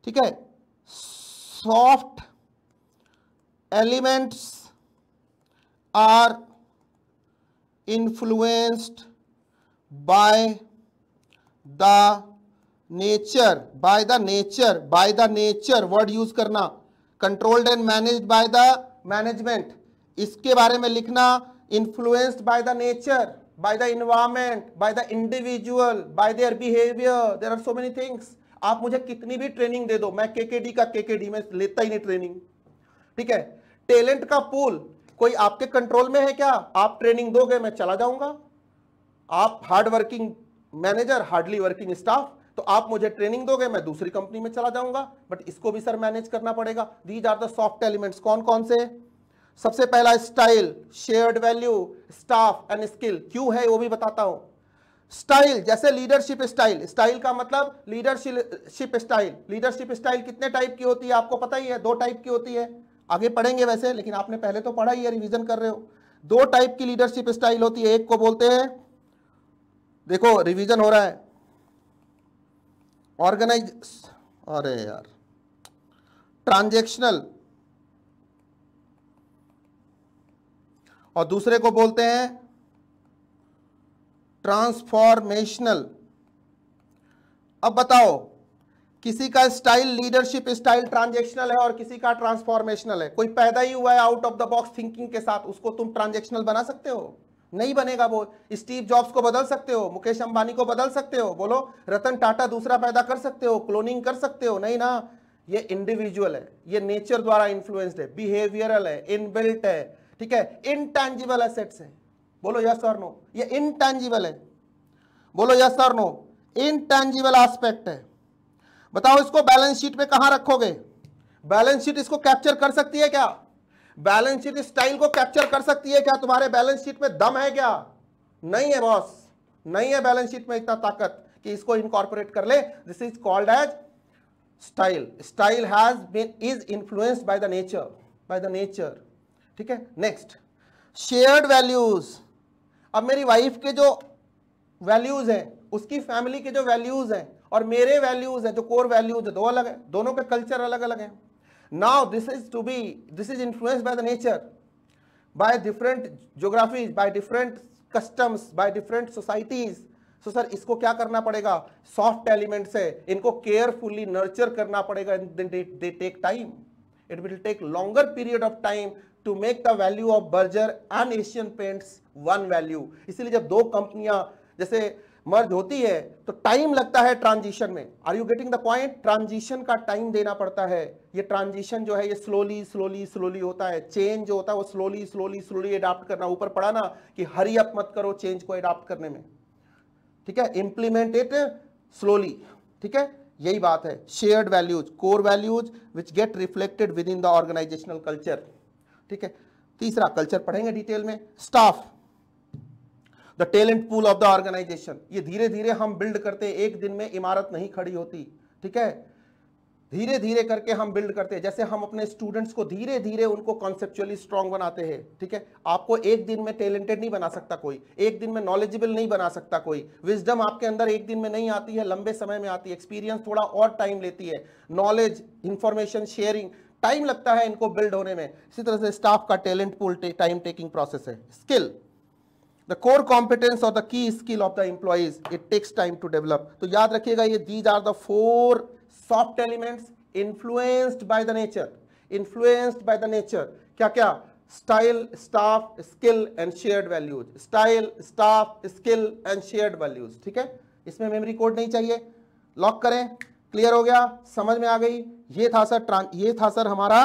ठीक है soft elements are influenced by the nature by the nature by the nature word use करना controlled and manage by the management इसके बारे में लिखना influenced by the nature by the environment by the individual by their behaviour there are so many things आप मुझे कितनी भी training दे दो मैं केकेडी का केकेडी में लेता ही नहीं ट्रेनिंग ठीक है टैलेंट का पूल कोई आपके कंट्रोल में है क्या आप ट्रेनिंग दोगे मैं चला जाऊंगा आप hard working manager hardly working staff तो आप मुझे ट्रेनिंग दोगे मैं दूसरी कंपनी में चला जाऊंगा बट इसको भी सर मैनेज करना पड़ेगा these are the soft elements कौन कौन से सबसे पहला style shared value staff and skill क्यों है वो भी बताता हूं स्टाइल जैसे लीडरशिप स्टाइल स्टाइल का मतलब लीडरशिप स्टाइल लीडरशिप स्टाइल कितने टाइप की होती है आपको पता ही है दो टाइप की होती है आगे पढ़ेंगे वैसे लेकिन आपने पहले तो पढ़ा ही है रिविजन कर रहे हो दो टाइप की लीडरशिप स्टाइल होती है एक को बोलते हैं देखो रिवीजन हो रहा है ऑर्गेनाइज अरे यार ट्रांजेक्शनल और दूसरे को बोलते हैं ट्रांसफॉर्मेशनल अब बताओ किसी का स्टाइल लीडरशिप स्टाइल ट्रांजेक्शनल है और किसी का ट्रांसफॉर्मेशनल है कोई पैदा ही हुआ है out of the box thinking के साथ उसको तुम ट्रांजेक्शनल बना सकते हो नहीं बनेगा वो स्टीव जॉब्स को बदल सकते हो मुकेश अंबानी को बदल सकते हो बोलो रतन टाटा दूसरा पैदा कर सकते हो क्लोनिंग कर सकते हो नहीं ना ये इंडिविजुअल है ये नेचर द्वारा इन्फ्लुएंस्ड है बिहेवियरल है इनबिल्ट है ठीक है इनटैंजिबल एसेट्स है बोलो यस और नो ये इनटैंजिबल है बोलो यस और नो इनटैंजिबल एस्पेक्ट है बताओ इसको बैलेंस शीट में कहां रखोगे बैलेंस शीट इसको कैप्चर कर सकती है क्या बैलेंस शीट स्टाइल को कैप्चर कर सकती है क्या तुम्हारे बैलेंस शीट में दम है क्या नहीं है बॉस नहीं है बैलेंस शीट में इतना ताकत कि इसको इनकॉर्पोरेट कर ले this is called as style style has been is influenced by the nature by the nature ठीक है नेक्स्ट शेयर्ड वैल्यूज अब मेरी वाइफ के जो वैल्यूज हैं उसकी फैमिली के जो वैल्यूज हैं और मेरे वैल्यूज हैं जो कोर वैल्यूज है दो अलग है दोनों के कल्चर अलग अलग हैं now this is to be this is influenced by the nature by different geographies by different customs by different societies so sir isko kya karna padega soft elements hai inko carefully nurture karna padega and then they, they take time it will take longer period of time to make the value of Berger and Asian Paints one value. isliye jab do companies jaise मर्ज होती है तो time लगता है transition में are you getting the point transition का time देना पड़ता है ये ट्रांजिशन जो है ये स्लोली स्लोली स्लोली होता है चेंज जो होता है वो स्लोली स्लोली स्लोली एडाप्ट करना ऊपर पड़ा ना कि हरी अप मत करो चेंज को एडाप्ट करने में ठीक है इंप्लीमेंट इट स्लोली ठीक है यही बात है shared values core values which get reflected within the organizational culture ठीक है तीसरा कल्चर पढ़ेंगे डिटेल में staff the talent pool of the organization ये धीरे धीरे हम बिल्ड करते एक दिन में इमारत नहीं खड़ी होती ठीक है धीरे धीरे करके हम बिल्ड करते हैं जैसे हम अपने स्टूडेंट्स को धीरे धीरे उनको कॉन्सेप्चुअली स्ट्रांग बनाते हैं ठीक है आपको एक दिन में टैलेंटेड नहीं बना सकता कोई एक दिन में नॉलेजेबल नहीं बना सकता कोई विजडम आपके अंदर एक दिन में नहीं आती है लंबे समय में आती है एक्सपीरियंस थोड़ा और टाइम लेती है नॉलेज इंफॉर्मेशन शेयरिंग टाइम लगता है इनको बिल्ड होने में इसी तरह से स्टाफ का talent pool time taking process है स्किल द कोर कॉम्पिटेंस और the key skill of the employees it takes time to develop तो याद रखिएगा ये these are the four soft elements influenced by the nature influenced by the nature क्या क्या style staff skill and shared values style staff skill and shared values ठीक है इसमें memory code नहीं चाहिए लॉक करें क्लियर हो गया समझ में आ गई ये था सर ये था सर हमारा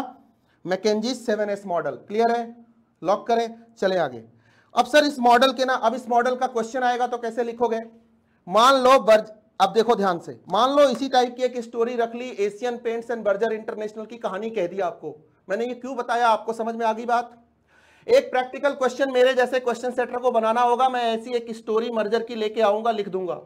McKinsey seven S model clear है लॉक करें चले आगे अब सर इस मॉडल के ना अब इस मॉडल का क्वेश्चन आएगा तो कैसे लिखोगे मान लो बर्ज अब देखो ध्यान से मान लो इसी टाइप की एक स्टोरी रख ली Asian Paints and Berger International की कहानी कह दी आपको मैंने ये क्यों बताया आपको समझ में आ गई बात एक प्रैक्टिकल क्वेश्चन मेरे जैसे क्वेश्चन सेटर को बनाना होगा मैं ऐसी एक स्टोरी मर्जर की लेके आऊंगा लिख दूंगा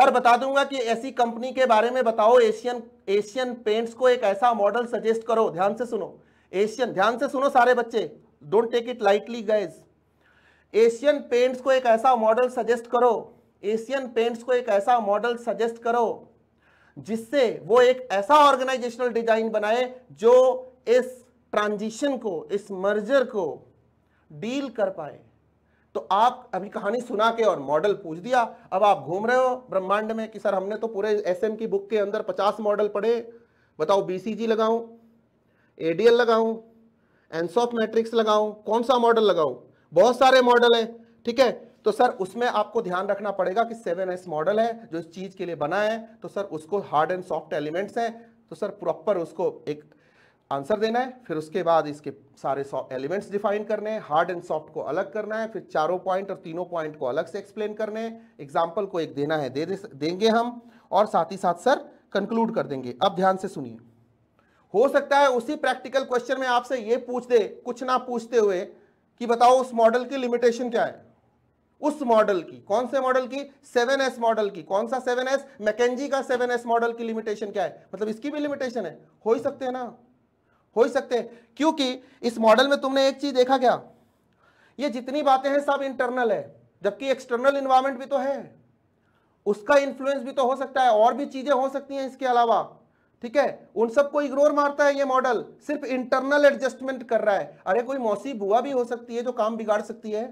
और बता दूंगा कि ऐसी कंपनी के बारे में बताओ एशियन एशियन पेंट्स को एक ऐसा मॉडल सजेस्ट करो ध्यान से सुनो एशियन ध्यान से सुनो सारे बच्चे don't take it lightly guys Asian Paints को एक ऐसा मॉडल सजेस्ट करो एशियन पेंट्स को एक ऐसा मॉडल सजेस्ट करो जिससे वो एक ऐसा ऑर्गेनाइजेशनल डिजाइन बनाए जो इस ट्रांजिशन को इस मर्जर को डील कर पाए तो आप अभी कहानी सुना के और मॉडल पूछ दिया अब आप घूम रहे हो ब्रह्मांड में कि सर हमने तो पूरे एसएम की बुक के अंदर 50 मॉडल पढ़े बताओ बीसीजी लगाऊं एडीएल लगाऊं एनसॉफ मैट्रिक्स लगाऊं कौन सा मॉडल लगाऊं बहुत सारे मॉडल हैं ठीक है तो सर उसमें आपको ध्यान रखना पड़ेगा कि सेवन एस मॉडल है जो इस चीज़ के लिए बना है तो सर उसको हार्ड एंड सॉफ्ट एलिमेंट्स हैं तो सर प्रॉपर उसको एक आंसर देना है फिर उसके बाद इसके सारे एलिमेंट्स डिफाइन करने हैं हार्ड एंड सॉफ्ट को अलग करना है फिर चारों पॉइंट और तीनों पॉइंट को अलग से एक्सप्लेन करने हैं एग्जाम्पल को एक देना है दे देंगे हम और साथ ही साथ सर कंक्लूड कर देंगे अब ध्यान से सुनिए हो सकता है उसी प्रैक्टिकल क्वेश्चन में आपसे ये पूछ दे कुछ ना पूछते हुए कि बताओ उस मॉडल की लिमिटेशन क्या है उस मॉडल की कौन से मॉडल की 7s मॉडल की कौन सा 7s एस मैकेजी का 7s मॉडल की लिमिटेशन क्या है मतलब इसकी भी लिमिटेशन है हो ही सकते हैं ना हो ही सकते हैं क्योंकि इस मॉडल में तुमने एक चीज देखा क्या ये जितनी बातें हैं सब इंटरनल है जबकि एक्सटर्नल इन्वायरमेंट भी तो है उसका इन्फ्लुएंस भी तो हो सकता है और भी चीजें हो सकती हैं इसके अलावा ठीक है उन सबको इग्नोर मारता है ये मॉडल सिर्फ इंटरनल एडजस्टमेंट कर रहा है अरे कोई मौसी बुआ भी हो सकती है जो काम बिगाड़ सकती है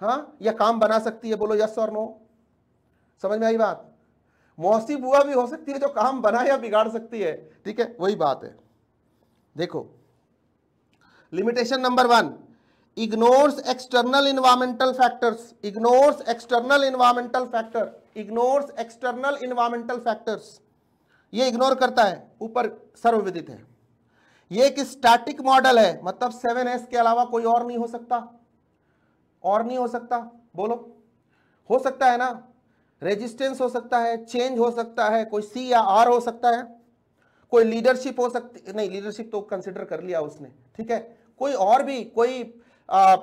हाँ या काम बना सकती है बोलो यस और नो समझ में आई बात मौसी बुआ भी हो सकती है जो काम बना या बिगाड़ सकती है ठीक है वही बात है देखो limitation number one ignores external environmental factors ignores external environmental factor ignores external environmental factors ये इग्नोर करता है ऊपर सर्वविदित है ये एक स्टैटिक मॉडल है मतलब सेवन एस के अलावा कोई और नहीं हो सकता और नहीं हो सकता बोलो हो सकता है ना रेजिस्टेंस हो सकता है चेंज हो सकता है कोई सी या आर हो सकता है कोई लीडरशिप हो सकती नहीं लीडरशिप तो कंसिडर कर लिया उसने ठीक है कोई और भी कोई आ,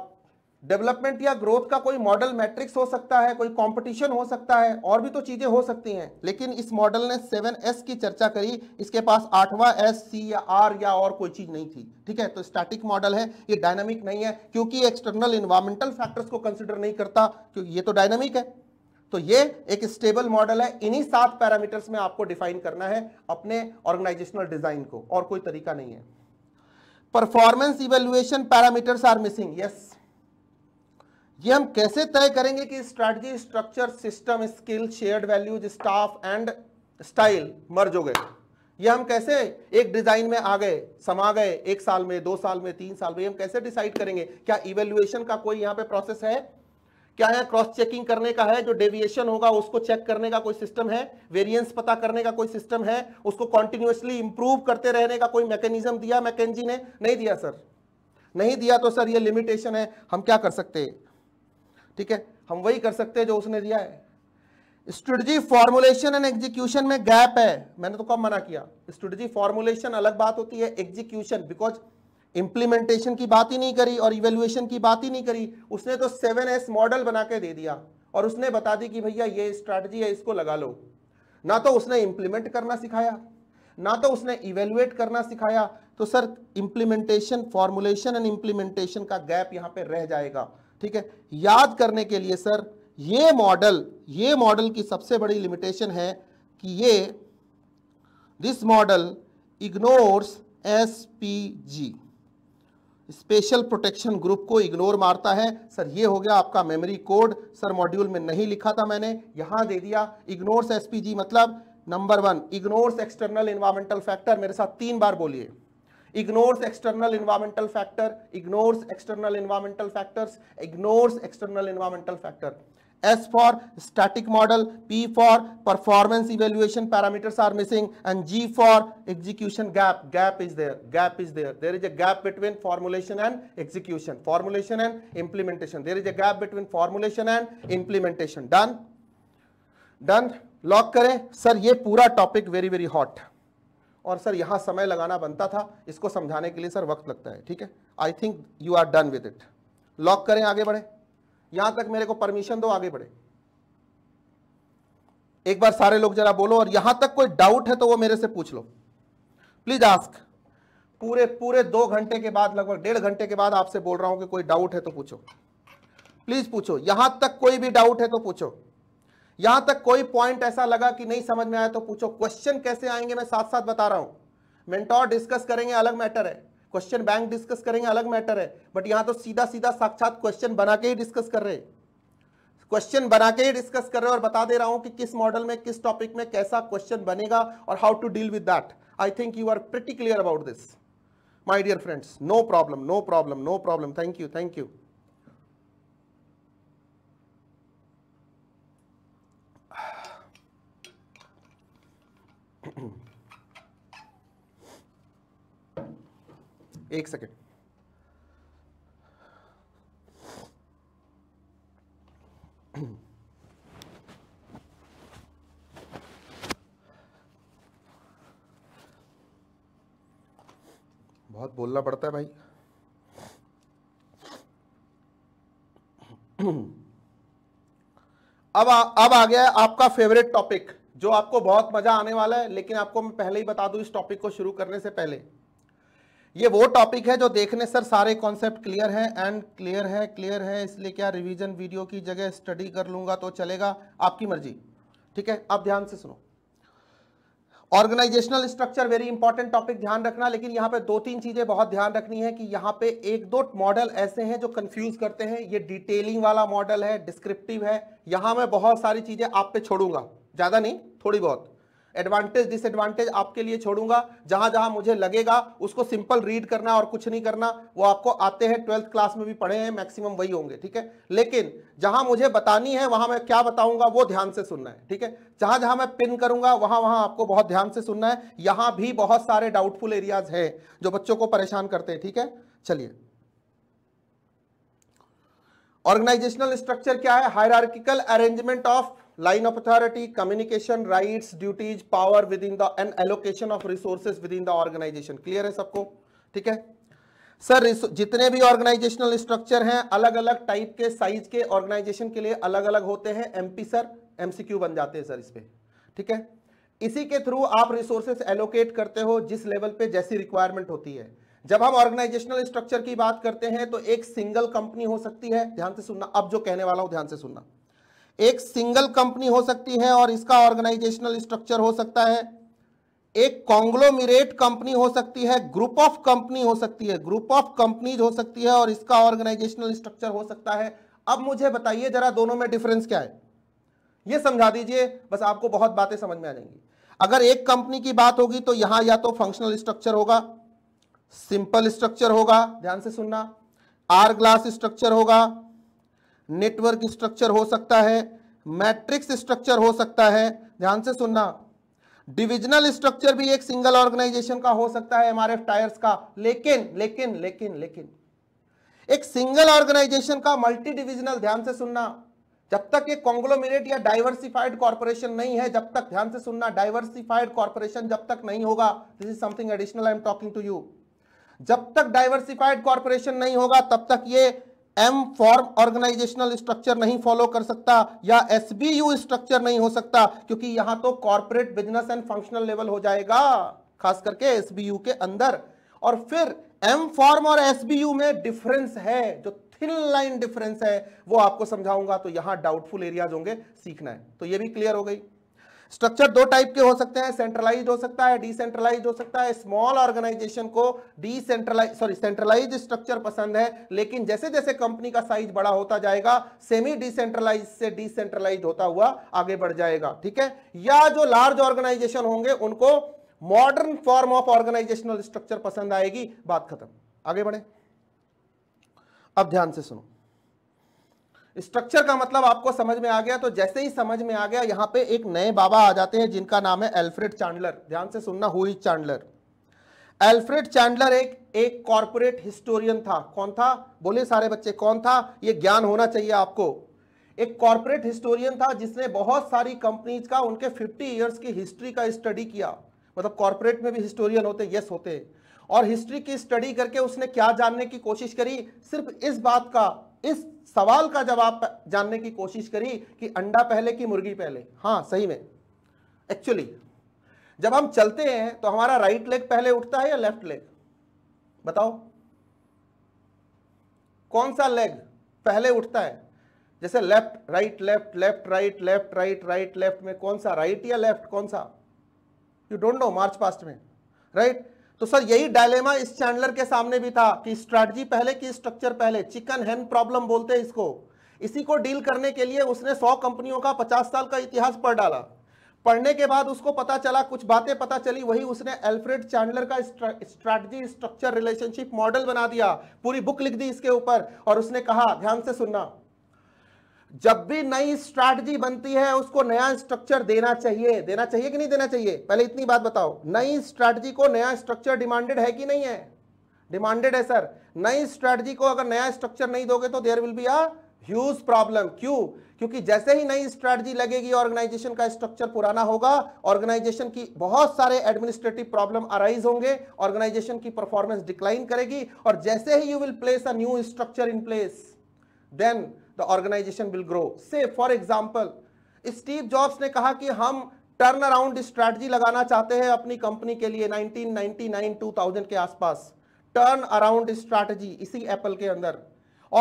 डेवलपमेंट या ग्रोथ का कोई मॉडल मैट्रिक्स हो सकता है कोई कंपटीशन हो सकता है और भी तो चीज़ें हो सकती हैं लेकिन इस मॉडल ने सेवन एस की चर्चा करी इसके पास आठवां एस सी या आर या और कोई चीज़ नहीं थी ठीक है तो स्टैटिक मॉडल है ये डायनामिक नहीं है क्योंकि एक्सटर्नल इन्वायरमेंटल फैक्टर्स को कंसिडर नहीं करता क्योंकि ये तो डायनामिक है तो ये एक स्टेबल मॉडल है इन्हीं सात पैरामीटर्स में आपको डिफाइन करना है अपने ऑर्गेनाइजेशनल डिजाइन को और कोई तरीका नहीं है performance evaluation parameters are missing yes ये हम कैसे तय करेंगे कि strategy structure system skill shared values staff and style merge हो गए ये हम कैसे एक डिजाइन में आ गए समा गए एक साल में दो साल में तीन साल में हम कैसे डिसाइड करेंगे क्या इवेल्युएशन का कोई यहां पे प्रोसेस है क्या है क्रॉस चेकिंग करने का है जो डेविएशन होगा उसको चेक करने का कोई सिस्टम है वेरिएंस पता करने का कोई सिस्टम है उसको कॉन्टिन्यूसली इंप्रूव करते रहने का कोई मैकेनिज्म दिया मैकेजी ने नहीं दिया सर नहीं दिया तो सर ये लिमिटेशन है हम क्या कर सकते हैं ठीक है हम वही कर सकते हैं जो उसने दिया है स्ट्रेटजी फॉर्मुलेशन एंड एग्जीक्यूशन में गैप है मैंने तो कब मना किया स्ट्रेटजी फॉर्मुलेशन अलग बात होती है एग्जीक्यूशन बिकॉज इंप्लीमेंटेशन की बात ही नहीं करी और इवेल्युएशन की बात ही नहीं करी उसने तो सेवन एस मॉडल बना के दे दिया और उसने बता दी कि भैया ये स्ट्रेटजी है इसको लगा लो ना तो उसने इंप्लीमेंट करना सिखाया ना तो उसने इवेल्युएट करना सिखाया तो sir implementation formulation and implementation का गैप यहां पर रह जाएगा ठीक है याद करने के लिए सर ये मॉडल ये मॉडल की सबसे बड़ी लिमिटेशन है कि ये this model ignores S P G special protection group को इग्नोर मारता है सर ये हो गया आपका मेमोरी कोड सर मॉड्यूल में नहीं लिखा था मैंने यहां दे दिया इग्नोर्स एसपीजी मतलब number one ignores external environmental factor मेरे साथ तीन बार बोलिए ignores external environmental factor, ignores external environmental factors, ignores external environmental factor. S for static model, P for performance evaluation parameters are missing and G for execution gap. Gap is there, gap is there. There is a gap between formulation and execution, formulation and implementation. There is a gap between formulation and implementation. Done? Done? Lock करें sir ये पूरा topic very very hot और sir यहाँ समय लगाना बनता था इसको समझाने के लिए सर वक्त लगता है ठीक है I think you are done with it lock करें आगे बढ़े यहाँ तक मेरे को परमिशन दो आगे बढ़े एक बार सारे लोग जरा बोलो और यहां तक कोई डाउट है तो वो मेरे से पूछ लो प्लीज आस्क पूरे पूरे दो घंटे के बाद लगभग डेढ़ घंटे के बाद आपसे बोल रहा हूं कि कोई डाउट है तो पूछो प्लीज पूछो यहां तक कोई भी डाउट है तो पूछो यहां तक कोई पॉइंट ऐसा लगा कि नहीं समझ में आया तो पूछो क्वेश्चन कैसे आएंगे मैं साथ साथ बता रहा हूं मेंटोर डिस्कस करेंगे अलग मैटर है क्वेश्चन बैंक डिस्कस करेंगे अलग मैटर है बट यहां तो सीधा सीधा साक्षात क्वेश्चन बना के ही डिस्कस कर रहे क्वेश्चन बना के ही डिस्कस कर रहे और बता दे रहा हूं कि किस मॉडल में किस टॉपिक में कैसा क्वेश्चन बनेगा और how to deal with that I think you are pretty clear about this my dear friends no problem no problem no problem thank you thank you एक सेकेंड बहुत बोलना पड़ता है भाई अब आ, अब आ गया आपका फेवरेट टॉपिक जो आपको बहुत मजा आने वाला है लेकिन आपको मैं पहले ही बता दूं इस टॉपिक को शुरू करने से पहले ये वो टॉपिक है जो देखने सर सारे कॉन्सेप्ट क्लियर हैं एंड क्लियर है क्लियर है इसलिए क्या रिवीजन वीडियो की जगह स्टडी कर लूंगा तो चलेगा आपकी मर्जी ठीक है आप ध्यान से सुनो organizational structure very important topic ध्यान रखना लेकिन यहाँ पे दो तीन चीजें बहुत ध्यान रखनी है कि यहाँ पे एक दो मॉडल ऐसे हैं जो कंफ्यूज करते हैं ये डिटेलिंग वाला मॉडल है डिस्क्रिप्टिव है यहां मैं बहुत सारी चीजें आप पे छोड़ूंगा ज्यादा नहीं थोड़ी बहुत एडवांटेज डिसएडवांटेज आपके लिए छोड़ूंगा जहां जहां मुझे लगेगा उसको सिंपल रीड करना और कुछ नहीं करना वो आपको आते हैं ट्वेल्थ क्लास में भी पढ़े हैं मैक्सिमम वही होंगे ठीक है लेकिन जहां मुझे बतानी है वहां मैं क्या बताऊंगा वो ध्यान से सुनना है ठीक है जहां जहां मैं पिन करूंगा वहां वहां आपको बहुत ध्यान से सुनना है यहां भी बहुत सारे डाउटफुल एरियाज हैं जो बच्चों को परेशान करते हैं ठीक है चलिए ऑर्गेनाइजेशनल स्ट्रक्चर क्या है hierarchical arrangement of line of authority communication rights duties power within the and allocation of resources within the organization clear है सबको ठीक है सर जितने भी ऑर्गेनाइजेशनल स्ट्रक्चर हैं अलग अलग टाइप के साइज के ऑर्गेनाइजेशन के लिए अलग अलग होते हैं एमपी सर एमसीक्यू बन जाते हैं सर इस पर ठीक है इसी के थ्रू आप रिसोर्सेस एलोकेट करते हो जिस लेवल पे जैसी रिक्वायरमेंट होती है जब हम ऑर्गेनाइजेशनल स्ट्रक्चर की बात करते हैं तो एक सिंगल कंपनी हो सकती है ध्यान से सुनना अब जो कहने वाला हूं ध्यान से सुनना एक सिंगल कंपनी हो सकती है और इसका ऑर्गेनाइजेशनल स्ट्रक्चर हो सकता है एक कॉन्ग्लोमिरेट कंपनी हो सकती है ग्रुप ऑफ कंपनी हो सकती है ग्रुप ऑफ कंपनीज हो सकती है और इसका ऑर्गेनाइजेशनल स्ट्रक्चर हो सकता है अब मुझे बताइए जरा दोनों में डिफरेंस क्या है यह समझा दीजिए बस आपको बहुत बातें समझ में आ जाएंगी अगर एक कंपनी की बात होगी तो यहां या तो फंक्शनल स्ट्रक्चर होगा सिंपल स्ट्रक्चर होगा ध्यान से सुनना आर ग्लास स्ट्रक्चर होगा नेटवर्क स्ट्रक्चर हो सकता है मैट्रिक्स स्ट्रक्चर हो सकता है ध्यान से सुनना डिविजनल स्ट्रक्चर भी एक सिंगल ऑर्गेनाइजेशन का हो सकता है एमआरएफ टायर्स का लेकिन लेकिन लेकिन लेकिन एक सिंगल ऑर्गेनाइजेशन का मल्टी डिविजनल ध्यान से सुनना जब तक एक कॉन्ग्लोमेरेट या डाइवर्सिफाइड कॉर्पोरेशन नहीं है जब तक ध्यान से सुनना डाइवर्सिफाइड कॉर्पोरेशन जब तक नहीं होगा this is something additional I am talking to you जब तक डाइवर्सिफाइड कॉर्पोरेशन नहीं होगा तब तक ये एम फॉर्म ऑर्गेनाइजेशनल स्ट्रक्चर नहीं फॉलो कर सकता या एस स्ट्रक्चर नहीं हो सकता क्योंकि यहां तो corporate business and functional level हो जाएगा खास करके एस के अंदर और फिर एम फॉर्म और एस में डिफरेंस है जो थिन लाइन डिफरेंस है वो आपको समझाऊंगा तो यहां डाउटफुल एरियाज होंगे सीखना है तो ये भी क्लियर हो गई स्ट्रक्चर दो टाइप के हो सकते हैं सेंट्रलाइज हो सकता है डिसेंट्रलाइज हो सकता है स्मॉल ऑर्गेनाइजेशन को डिसेंट्रलाइज सॉरी सेंट्रलाइज स्ट्रक्चर पसंद है लेकिन जैसे जैसे कंपनी का साइज बड़ा होता जाएगा सेमी डिसेंट्रलाइज से डिसेंट्रलाइज होता हुआ आगे बढ़ जाएगा ठीक है या जो लार्ज ऑर्गेनाइजेशन होंगे उनको modern form of organizational structure पसंद आएगी बात खत्म आगे बढ़े अब ध्यान से सुनो स्ट्रक्चर का मतलब आपको समझ में आ गया तो जैसे ही समझ में आ गया यहाँ पे एक नए बाबा आ जाते हैं जिनका नाम है एल्फ्रेड चांडलर ध्यान से सुनना हुई चैंडलर एल्फ्रेड चैंडलर एक एक कॉरपोरेट हिस्टोरियन था कौन था बोले सारे बच्चे कौन था ये ज्ञान होना चाहिए आपको एक कॉरपोरेट हिस्टोरियन था जिसने बहुत सारी कंपनीज का उनके 50 इयर्स की हिस्ट्री का स्टडी किया मतलब कॉर्पोरेट में भी हिस्टोरियन होते यस होते और हिस्ट्री की स्टडी करके उसने क्या जानने की कोशिश करी सिर्फ इस बात का इस सवाल का जवाब जानने की कोशिश करी कि अंडा पहले कि मुर्गी पहले हाँ सही में एक्चुअली जब हम चलते हैं तो हमारा राइट लेग पहले उठता है या लेफ्ट लेग बताओ कौन सा लेग पहले उठता है जैसे left right left left right left right right left में कौन सा राइट या लेफ्ट कौन सा you don't know march past में राइट right? तो सर यही डायलेमा इस चैंडलर के सामने भी था कि स्ट्रेटजी पहले की स्ट्रक्चर पहले चिकन हैन प्रॉब्लम बोलते हैं इसको इसी को डील करने के लिए उसने सौ कंपनियों का पचास साल का इतिहास पढ़ डाला पढ़ने के बाद उसको पता चला कुछ बातें पता चली वही उसने एल्फ्रेड चैंडलर का स्ट्रेटजी स्ट्रक्चर रिलेशनशिप मॉडल बना दिया पूरी बुक लिख दी इसके ऊपर और उसने कहा ध्यान से सुनना जब भी नई स्ट्रैटेजी बनती है उसको नया स्ट्रक्चर देना चाहिए देना चाहिए कि नहीं देना चाहिए पहले इतनी बात बताओ नई स्ट्रैटेजी को नया स्ट्रक्चर डिमांडेड है कि नहीं है डिमांडेड है सर नई स्ट्रैटेजी को अगर नया स्ट्रक्चर नहीं दोगे तो there will be a huge problem क्यों क्योंकि जैसे ही नई स्ट्रैटेजी लगेगी ऑर्गेनाइजेशन का स्ट्रक्चर पुराना होगा ऑर्गेनाइजेशन की बहुत सारे एडमिनिस्ट्रेटिव प्रॉब्लम अराइज होंगे ऑर्गेनाइजेशन की परफॉर्मेंस डिक्लाइन करेगी और जैसे ही you will place a new structure in place then the organization will grow से फॉर एग्जाम्पल स्टीव जॉब्स ने कहा कि हम टर्न अराउंड स्ट्रैटी लगाना चाहते हैं अपनी कंपनी के लिए 1999 2000 के आसपास टर्न अराउंड स्ट्रैटेजी इसी एप्पल के अंदर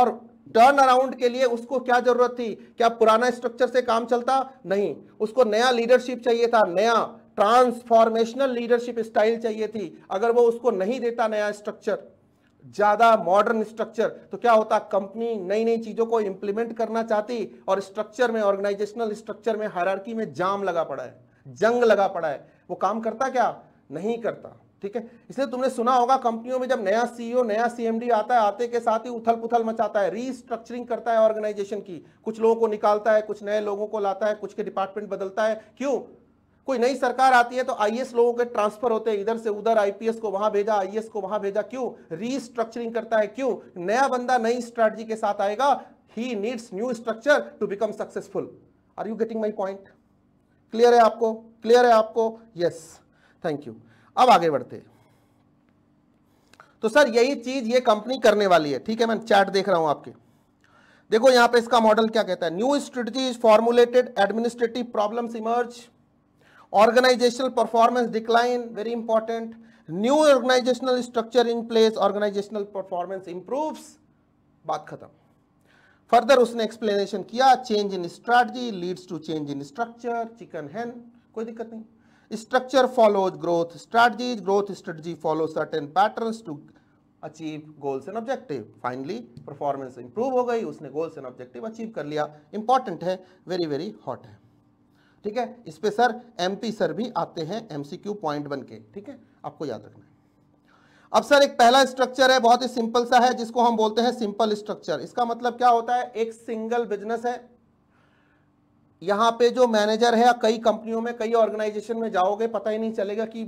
और टर्न अराउंड के लिए उसको क्या जरूरत थी क्या पुराना स्ट्रक्चर से काम चलता नहीं उसको नया लीडरशिप चाहिए था नया ट्रांसफॉर्मेशनल लीडरशिप स्टाइल चाहिए थी अगर वो उसको नहीं देता नया स्ट्रक्चर ज़्यादा मॉडर्न स्ट्रक्चर तो क्या होता कंपनी नई नई चीज़ों को इंप्लीमेंट करना चाहती और स्ट्रक्चर में ऑर्गेनाइजेशनल स्ट्रक्चर में हायरार्की में जाम लगा पड़ा है जंग लगा पड़ा है वो काम करता क्या नहीं करता ठीक है इसलिए तुमने सुना होगा कंपनियों में जब नया सीईओ नया सीएमडी आता है आते के साथ ही उथल पुथल मचाता है रीस्ट्रक्चरिंग करता है ऑर्गेनाइजेशन की कुछ लोगों को निकालता है कुछ नए लोगों को लाता है कुछ के डिपार्टमेंट बदलता है क्यों कोई नई सरकार आती है तो आईएएस लोगों के ट्रांसफर होते हैं इधर से उधर आईपीएस को वहां भेजा आईएएस को वहां भेजा क्यों रीस्ट्रक्चरिंग करता है क्यों नया बंदा नई स्ट्रेटजी के साथ आएगा ही needs new structure to become successful are you getting my point clear है आपको क्लियर है आपको यस थैंक यू अब आगे बढ़ते तो सर यही चीज ये कंपनी करने वाली है ठीक है मैं चैट देख रहा हूं आपके देखो यहां पे इसका मॉडल क्या कहता है new strategy is formulated administrative problems emerge organizational performance decline very important new organizational structure in place organizational performance improves बात खत्म फर्दर उसने एक्सप्लेनेशन किया change in strategy leads to change in structure chicken हैन कोई दिक्कत नहीं structure follows growth strategies growth strategy follow certain patterns to achieve goals and objective finally performance improve हो गई उसने गोल्स एंड ऑब्जेक्टिव अचीव कर लिया इंपॉर्टेंट है वेरी वेरी हॉट है ठीक है इस पर सर एम सर भी आते हैं एमसीक्यू पॉइंट बन के ठीक है आपको याद रखना है अब सर एक पहला स्ट्रक्चर है बहुत ही सिंपल सा है जिसको हम बोलते हैं सिंपल स्ट्रक्चर इसका मतलब क्या होता है एक सिंगल बिजनेस है यहां पे जो मैनेजर है कई कंपनियों में कई ऑर्गेनाइजेशन में जाओगे पता ही नहीं चलेगा कि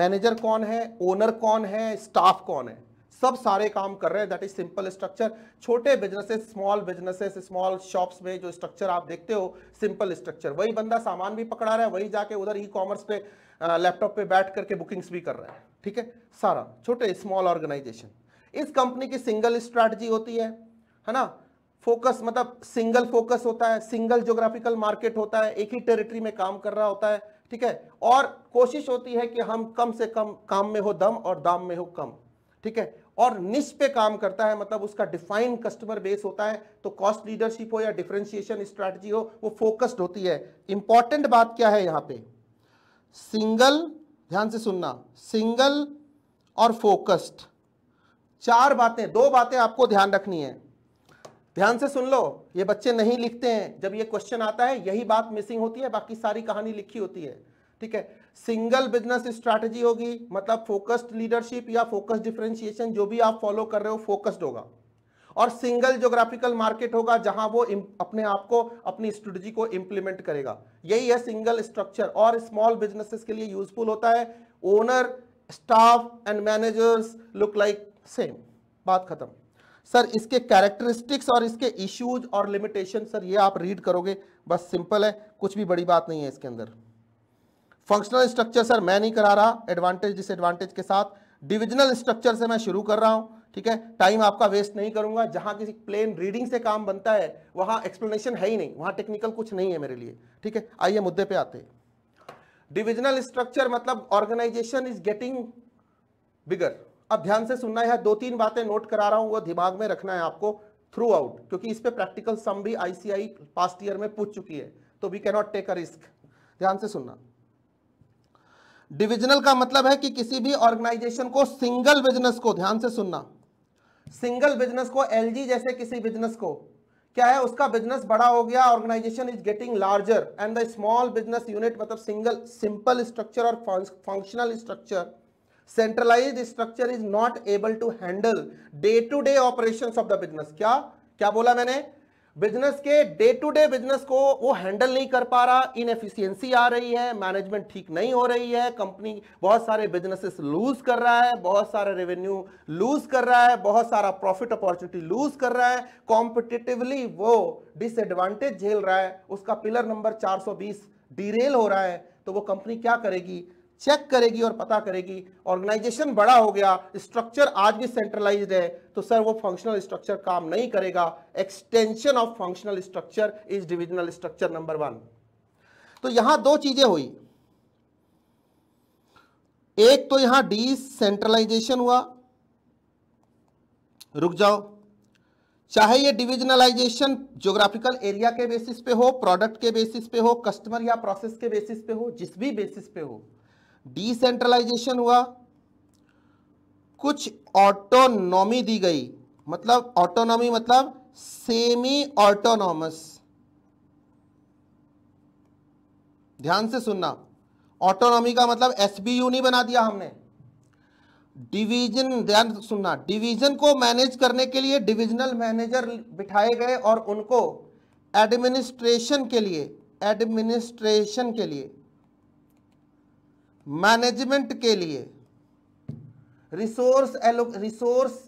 मैनेजर कौन है ओनर कौन है स्टाफ कौन है सब सारे काम कर रहे हैं दैट इज सिंपल स्ट्रक्चर छोटे businesses small businesses small shops में जो स्ट्रक्चर आप देखते हो सिंपल स्ट्रक्चर वही बंदा सामान भी पकड़ा रहा है वही जाके उधर ई कॉमर्स पे लैपटॉप पे बैठ करके बुकिंग्स भी कर रहा है ठीक है सारा छोटे स्मॉल ऑर्गेनाइजेशन इस कंपनी की सिंगल स्ट्रैटजी होती है है ना फोकस मतलब सिंगल फोकस होता है सिंगल जोग्राफिकल मार्केट होता है एक ही टेरिटरी में काम कर रहा होता है ठीक है और कोशिश होती है कि हम कम से कम काम में हो दम और दाम में हो कम ठीक है और निश पे काम करता है मतलब उसका डिफाइंड कस्टमर बेस होता है तो कॉस्ट लीडरशिप हो या डिफ्रेंशिएशन स्ट्रैटेजी हो वो फोकस्ड होती है इंपॉर्टेंट बात क्या है यहां पे सिंगल ध्यान से सुनना सिंगल और फोकस्ड चार बातें दो बातें आपको ध्यान रखनी है ध्यान से सुन लो ये बच्चे नहीं लिखते हैं जब ये क्वेश्चन आता है यही बात मिसिंग होती है बाकी सारी कहानी लिखी होती है ठीक है सिंगल बिजनेस स्ट्रैटेजी होगी मतलब फोकस्ड लीडरशिप या फोकस्ड डिफरेंशिएशन जो भी आप फॉलो कर रहे हो फोकस्ड होगा और सिंगल जोग्राफिकल मार्केट होगा जहां वो अपने आप को अपनी स्ट्रेटजी को इंप्लीमेंट करेगा यही है सिंगल स्ट्रक्चर और स्मॉल बिजनेसेस के लिए यूजफुल होता है owner staff and managers look like same बात खत्म सर इसके कैरेक्टरिस्टिक्स और इसके इश्यूज और लिमिटेशन सर ये आप रीड करोगे बस सिंपल है कुछ भी बड़ी बात नहीं है इसके अंदर फंक्शनल स्ट्रक्चर सर मैं नहीं करा रहा एडवांटेज डिसएडवांटेज के साथ डिविजनल स्ट्रक्चर से मैं शुरू कर रहा हूँ ठीक है टाइम आपका वेस्ट नहीं करूंगा जहां किसी प्लेन रीडिंग से काम बनता है वहां एक्सप्लेनेशन है ही नहीं वहां टेक्निकल कुछ नहीं है मेरे लिए ठीक है आइए मुद्दे पे आते हैं डिविजनल स्ट्रक्चर मतलब ऑर्गेनाइजेशन इज गेटिंग बिगर अब ध्यान से सुनना है दो तीन बातें नोट करा रहा हूं वो दिमाग में रखना है आपको थ्रू आउट क्योंकि इस पर प्रैक्टिकल सम भी आईसीआई पास्ट ईयर में पूछ चुकी है तो we cannot take a risk ध्यान से सुनना डिविजनल का मतलब है कि किसी भी ऑर्गेनाइजेशन को सिंगल बिजनेस को ध्यान से सुनना सिंगल बिजनेस को एलजी जैसे किसी बिजनेस को क्या है उसका बिजनेस बड़ा हो गया organization is getting larger and the small business unit मतलब सिंगल सिंपल स्ट्रक्चर और functional structure centralize structure is not able to handle day to day operation of the business क्या क्या बोला मैंने बिजनेस के डे टू डे बिजनेस को वो handle नहीं कर पा रहा इन एफिशियंसी आ रही है मैनेजमेंट ठीक नहीं हो रही है कंपनी बहुत सारे बिजनेसेस लूज कर रहा है बहुत सारा रेवेन्यू लूज कर रहा है बहुत सारा प्रॉफिट अपॉर्चुनिटी लूज कर रहा है कॉम्पिटिटिवली वो डिसएडवांटेज झेल रहा है उसका पिलर नंबर 420 डिरेल हो रहा है तो वो कंपनी क्या करेगी चेक करेगी और पता करेगी ऑर्गेनाइजेशन बड़ा हो गया स्ट्रक्चर आज भी सेंट्रलाइज्ड है तो सर वो फंक्शनल स्ट्रक्चर काम नहीं करेगा extension of functional structure is divisional structure number one तो यहां दो चीजें हुई एक तो यहां डी सेंट्रलाइजेशन हुआ रुक जाओ चाहे ये डिविजनलाइजेशन ज्योग्राफिकल एरिया के बेसिस पे हो प्रोडक्ट के बेसिस पे हो कस्टमर या प्रोसेस के बेसिस पे हो जिस भी बेसिस पे हो डिसेंट्रलाइजेशन हुआ कुछ ऑटोनॉमी दी गई मतलब ऑटोनॉमी मतलब सेमी ऑटोनॉमस ध्यान से सुनना ऑटोनॉमी का मतलब एसबीयू नहीं बना दिया हमने डिवीजन ध्यान सुनना डिवीजन को मैनेज करने के लिए डिविजनल मैनेजर बिठाए गए और उनको एडमिनिस्ट्रेशन के लिए एडमिनिस्ट्रेशन के लिए मैनेजमेंट के लिए रिसोर्स एलो resource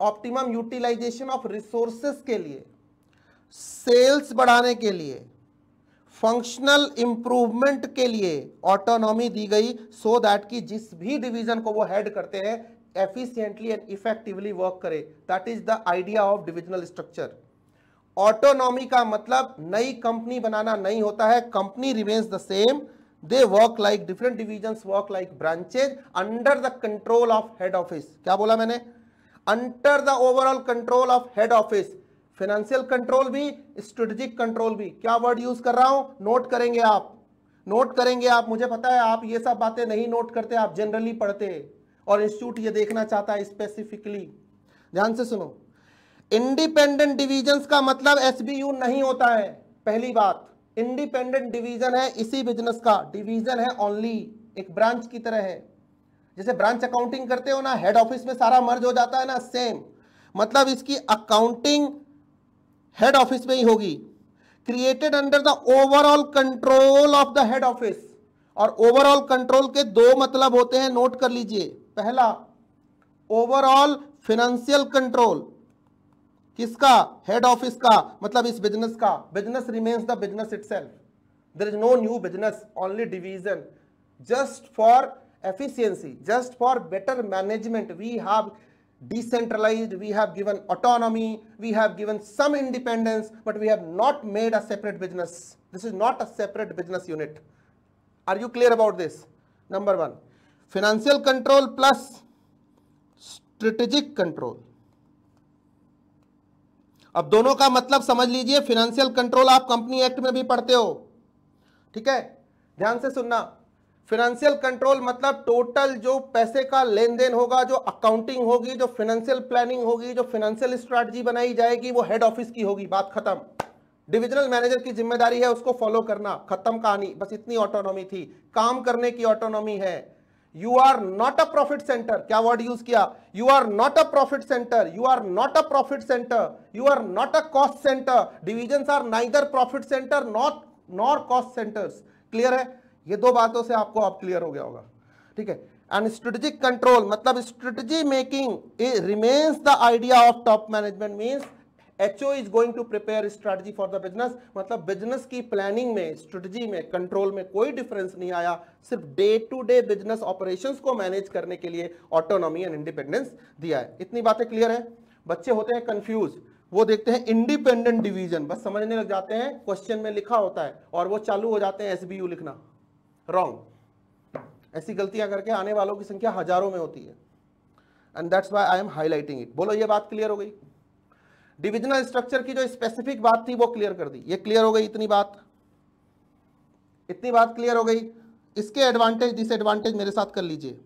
optimum utilization of resources के लिए सेल्स बढ़ाने के लिए फंक्शनल इंप्रूवमेंट के लिए ऑटोनॉमी दी गई सो so दैट कि जिस भी डिवीजन को वो हेड करते हैं एफिशिएंटली एंड इफेक्टिवली वर्क करे that is the idea of divisional structure autonomy का मतलब नई कंपनी बनाना नहीं होता है company remains the same they work like different division work like branches under the control of head office क्या बोला मैंने under the overall control of head office financial control भी स्ट्रेटेजिक कंट्रोल भी क्या वर्ड यूज कर रहा हूं note करेंगे आप नोट करेंगे आप मुझे पता है आप ये सब बातें नहीं नोट करते आप जनरली पढ़ते और इंस्टीट्यूट ये देखना चाहता है स्पेसिफिकली ध्यान से सुनो इंडिपेंडेंट डिविजन का मतलब एसबीयू नहीं होता है पहली बात इंडिपेंडेंट डिवीजन है इसी बिजनेस का डिवीजन है ओनली एक ब्रांच की तरह है जैसे ब्रांच अकाउंटिंग करते हो ना हेड ऑफिस में सारा मर्ज हो जाता है ना सेम मतलब इसकी अकाउंटिंग हेड ऑफिस में ही होगी created under the overall control of the head office और ओवरऑल कंट्रोल के दो मतलब होते हैं नोट कर लीजिए पहला ओवरऑल फिनेंशियल कंट्रोल किसका हेड ऑफिस का मतलब इस बिजनेस का business remains the business itself there is no new business only division just for efficiency just for better management we have decentralized we have given autonomy we have given some independence but we have not made a separate business this is not a separate business unit are you clear about this number 1 financial control plus strategic control अब दोनों का मतलब समझ लीजिए financial control आप company act में भी पढ़ते हो ठीक है ध्यान से सुनना फिनेंशियल कंट्रोल मतलब टोटल जो पैसे का लेन देन होगा जो अकाउंटिंग होगी जो फिनेंशियल प्लानिंग होगी जो फिनेंशियल स्ट्रेटजी बनाई जाएगी वो हेड ऑफिस की होगी बात खत्म डिविजनल मैनेजर की जिम्मेदारी है उसको फॉलो करना खत्म कहानी बस इतनी ऑटोनॉमी थी काम करने की ऑटोनॉमी है you are not a profit centre क्या वर्ड यूज किया you are not a profit centre you are not a profit centre you are not a cost centre division are neither profit centre not nor cost centres clear है ये दो बातों से आपको आप clear हो गया होगा ठीक है एंड स्ट्रेटेजिक कंट्रोल मतलब strategy making remains the idea of top management means HO is going to prepare strategy for the business मतलब बिजनेस की प्लानिंग में स्ट्रेटजी में कंट्रोल में कोई डिफरेंस नहीं आया सिर्फ day to day business operations को मैनेज करने के लिए ऑटोनॉमी एंड इंडिपेंडेंस दिया है इतनी बातें क्लियर है बच्चे होते हैं कंफ्यूज वो देखते हैं इंडिपेंडेंट डिवीजन बस समझने लग जाते हैं क्वेश्चन में लिखा होता है और वो चालू हो जाते हैं एसबीयू लिखना रॉन्ग ऐसी गलतियां करके आने वालों की संख्या हजारों में होती है and that's why I am highlighting it बोलो ये बात क्लियर हो गई डिविजनल स्ट्रक्चर की जो स्पेसिफिक बात थी वो क्लियर कर दी ये क्लियर हो गई इतनी बात इतनी बात क्लियर हो गई इसके एडवांटेज डिसएडवांटेज मेरे साथ कर लीजिए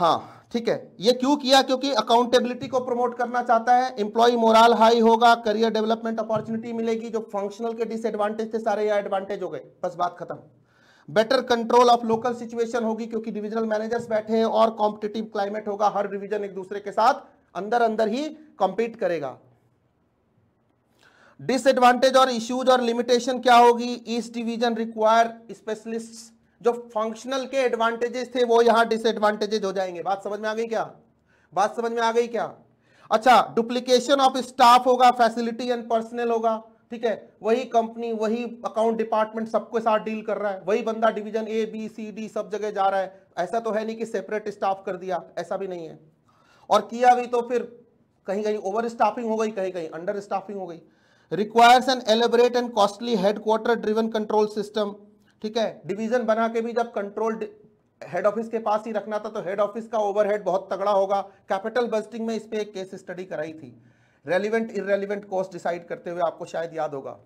हाँ ठीक है ये क्यों किया क्योंकि अकाउंटेबिलिटी को प्रमोट करना चाहता है इंप्लॉई मोरल हाई होगा करियर डेवलपमेंट अपॉर्चुनिटी मिलेगी जो फंक्शनल के डिसएडवांटेज थे सारे या एडवांटेज हो गए बस बात खत्म better control of local situation होगी क्योंकि डिविजनल मैनेजर्स बैठे हैं और कॉम्पिटेटिव क्लाइमेट होगा हर डिविजन एक दूसरे के साथ अंदर अंदर ही कॉम्पीट करेगा डिसएडवांटेज और इश्यूज और लिमिटेशन क्या होगी ईस्ट डिवीजन रिक्वायर स्पेशलिस्ट जो फंक्शनल के एडवांटेजेस थे वो यहां डिसएडवांटेजेज हो जाएंगे बात समझ में आ गई क्या बात समझ में आ गई क्या अच्छा डुप्लीकेशन ऑफ स्टाफ होगा फैसिलिटी एंड पर्सनल होगा ठीक है वही कंपनी वही अकाउंट डिपार्टमेंट सबके साथ डील कर रहा है वही बंदा division A B C D सब जगह जा रहा है ऐसा तो है नहीं कि सेपरेट स्टाफ कर दिया ऐसा भी नहीं है और किया भी तो फिर कहीं कहीं ओवर स्टाफिंग हो गई कहीं कहीं अंडर स्टाफिंग हो गई requires an elaborate and costly headquarter driven control system ठीक है डिवीजन बना के भी जब कंट्रोल हेड ऑफिस के पास ही रखना था तो हेड ऑफिस का ओवरहेड बहुत तगड़ा होगा कैपिटल बजटिंग में इस पर एक केस स्टडी कराई थी रेलिवेंट इरेलीवेंट कॉस्ट डिसाइड करते हुए आपको शायद याद होगा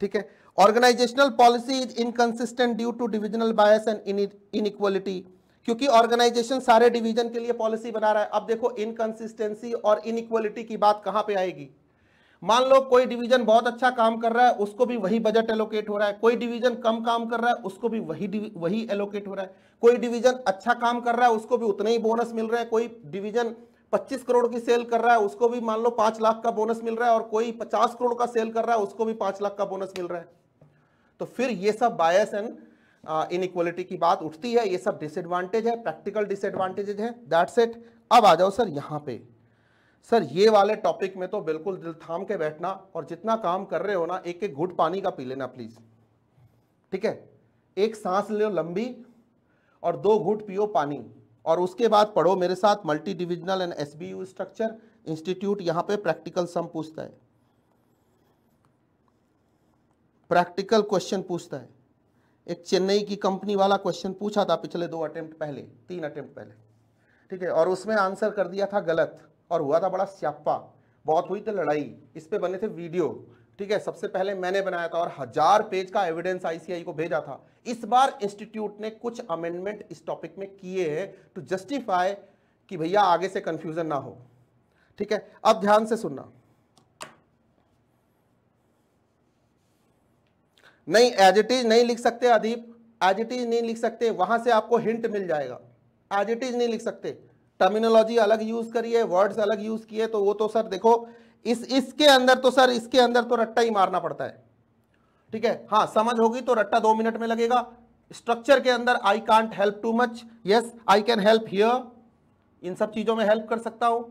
ठीक है organizational policy is inconsistent due to divisional bias and in inequality क्योंकि ऑर्गेनाइजेशन सारे डिवीजन के लिए पॉलिसी बना रहा है अब देखो इनकन्सिस्टेंसी और इनइक्वलिटी की बात कहां पे आएगी मान लो कोई डिवीजन बहुत अच्छा काम कर रहा है उसको भी वही बजट एलोकेट हो रहा है कोई डिवीजन कम काम कर रहा है उसको भी वही वही एलोकेट हो रहा है कोई डिवीजन अच्छा काम कर रहा है उसको भी उतना ही बोनस मिल रहा है कोई डिवीजन 25 करोड़ की सेल कर रहा है उसको भी मान लो पांच लाख का बोनस मिल रहा है और कोई 50 करोड़ का सेल कर रहा है उसको भी पांच लाख का बोनस मिल रहा है तो फिर ये सब बायस एंड इनक्वलिटी की बात उठती है ये सब डिसएडवांटेज है प्रैक्टिकल डिसएडवांटेजेज है दैट्स इट अब आ जाओ सर यहाँ पे सर ये वाले टॉपिक में तो बिल्कुल दिल थाम के बैठना और जितना काम कर रहे हो ना एक एक घुट पानी का पी लेना प्लीज़ ठीक है एक सांस लो लंबी और दो घुट पियो पानी और उसके बाद पढ़ो मेरे साथ multi divisional and S structure institute यहाँ पे प्रैक्टिकल सम पूछता है प्रैक्टिकल क्वेश्चन पूछता है एक चेन्नई की कंपनी वाला क्वेश्चन पूछा था पिछले दो अटेम्प्ट पहले तीन अटेम्प्ट पहले ठीक है और उसमें आंसर कर दिया था गलत और हुआ था बड़ा स्यापा बहुत हुई थी लड़ाई इस पर बने थे वीडियो ठीक है सबसे पहले मैंने बनाया था और हजार पेज का एविडेंस आईसीआई को भेजा था इस बार इंस्टीट्यूट ने कुछ अमेंडमेंट इस टॉपिक में किए हैं टू जस्टिफाई कि भैया आगे से कंफ्यूजन ना हो ठीक है अब ध्यान से सुनना नहीं एज इट इज नहीं लिख सकते अदीप एज इट इज नहीं लिख सकते वहां से आपको हिंट मिल जाएगा एज इट इज नहीं लिख सकते टर्मिनोलॉजी अलग यूज करिए वर्ड्स अलग यूज किए तो वो तो सर देखो इस इसके अंदर तो सर इसके अंदर तो रट्टा ही मारना पड़ता है ठीक है हाँ समझ होगी तो रट्टा दो मिनट में लगेगा स्ट्रक्चर के अंदर I can't help too much yes I can help here in सब चीजों में हेल्प कर सकता हूं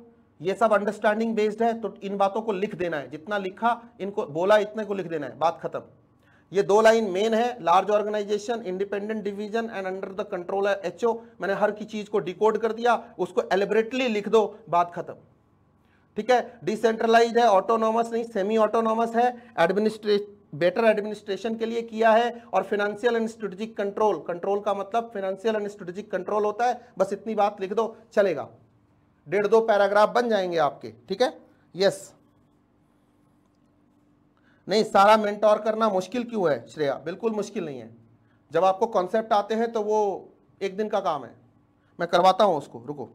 ये सब अंडरस्टैंडिंग बेस्ड है तो इन बातों को लिख देना है जितना लिखा इनको बोला इतने को लिख देना है बात खत्म ये दो लाइन मेन है large organization independent division and under the control HO मैंने हर की चीज को डिकोड कर दिया उसको एलिबरेटली लिख दो बात खत्म ठीक है डिसेंट्रलाइज है ऑटोनॉमस नहीं सेमी ऑटोनॉमस है एडमिनिस्ट्रेट बेटर एडमिनिस्ट्रेशन के लिए किया है और financial and strategic control control का मतलब फिनेंशियल एंड स्ट्रेटेजिक कंट्रोल होता है बस इतनी बात लिख दो चलेगा डेढ़ दो पैराग्राफ बन जाएंगे आपके ठीक है यस yes. नहीं सारा मेंटोर करना मुश्किल क्यों है श्रेया बिल्कुल मुश्किल नहीं है जब आपको कॉन्सेप्ट आते हैं तो वो एक दिन का काम है मैं करवाता हूं उसको रुको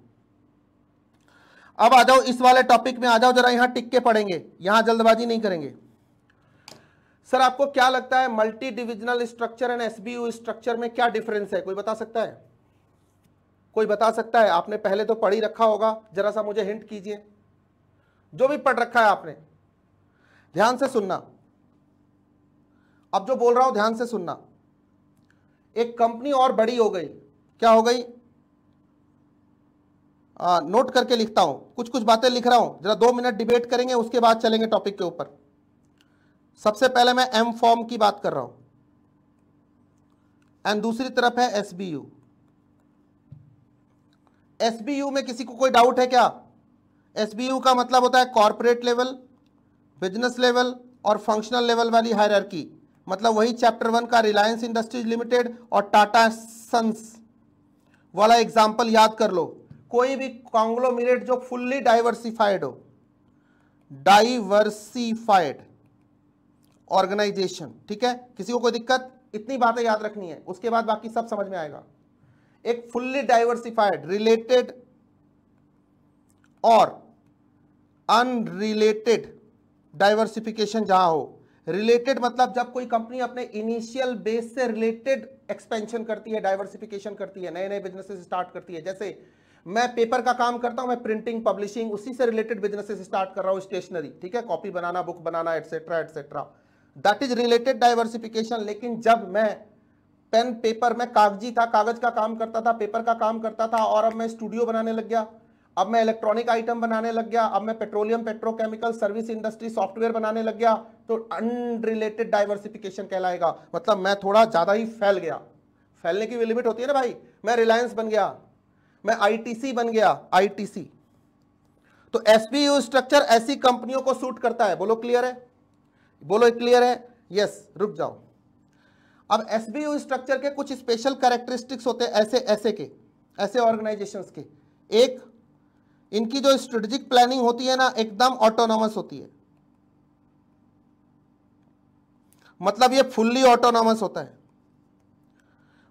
अब आ जाओ इस वाले टॉपिक में आ जाओ जरा यहां टिक के पढ़ेंगे यहां जल्दबाजी नहीं करेंगे सर आपको क्या लगता है multi divisional structure and SBU structure में क्या डिफरेंस है कोई बता सकता है कोई बता सकता है आपने पहले तो पढ़ ही रखा होगा जरा सा मुझे हिंट कीजिए जो भी पढ़ रखा है आपने ध्यान से सुनना अब जो बोल रहा हूं ध्यान से सुनना एक कंपनी और बड़ी हो गई क्या हो गई आ, नोट करके लिखता हूं कुछ कुछ बातें लिख रहा हूं जरा दो मिनट डिबेट करेंगे उसके बाद चलेंगे टॉपिक के ऊपर सबसे पहले मैं एम फॉर्म की बात कर रहा हूं एंड दूसरी तरफ है S B U S B U में किसी को कोई डाउट है क्या एस बी यू का मतलब होता है कॉरपोरेट लेवल बिजनेस लेवल और फंक्शनल लेवल वाली हायरकी मतलब वही चैप्टर वन का रिलायंस इंडस्ट्रीज लिमिटेड और टाटा सन्स वाला एग्जाम्पल याद कर लो कोई भी कॉन्ग्लोमिनेट जो फुल्ली डाइवर्सिफाइड हो डाइवर्सिफाइड ऑर्गेनाइजेशन ठीक है किसी को कोई दिक्कत इतनी बातें याद रखनी है उसके बाद बाकी सब समझ में आएगा एक फुल्ली डाइवर्सिफाइड रिलेटेड और अनरिलेटेड डाइवर्सिफिकेशन जहां हो रिलेटेड मतलब जब कोई कंपनी अपने इनिशियल बेस से रिलेटेड एक्सपेंशन करती है डाइवर्सिफिकेशन करती है नए नए बिजनेसेस स्टार्ट करती है जैसे मैं पेपर का काम करता हूं मैं प्रिंटिंग पब्लिशिंग उसी से रिलेटेड बिजनेसेस स्टार्ट कर रहा हूं स्टेशनरी ठीक है कॉपी बनाना बुक बनाना etcetera etcetera that is related diversification लेकिन जब मैं पेन पेपर में कागजी था कागज का काम करता था पेपर का काम करता था और अब मैं स्टूडियो बनाने लग गया अब मैं इलेक्ट्रॉनिक आइटम बनाने लग गया अब मैं petroleum petrochemical service industry software बनाने लग गया तो अनरिलेटेड डाइवर्सिफिकेशन कहलाएगा मतलब मैं थोड़ा ज़्यादा ही फैल गया फैलने की लिमिट होती है ना भाई मैं रिलायंस बन गया मैं आईटीसी बन गया आईटीसी तो एसबीयू स्ट्रक्चर ऐसी कंपनियों को सूट करता है बोलो क्लियर है बोलो क्लियर है यस रुक जाओ अब एसबीयू स्ट्रक्चर के कुछ स्पेशल कैरेक्टरिस्टिक्स होते हैं ऐसे ऐसे के ऐसे ऑर्गेनाइजेशंस के एक इनकी जो स्ट्रेटेजिक प्लानिंग होती है ना एकदम ऑटोनॉमस होती है मतलब ये फुल्ली ऑटोनॉमस होता है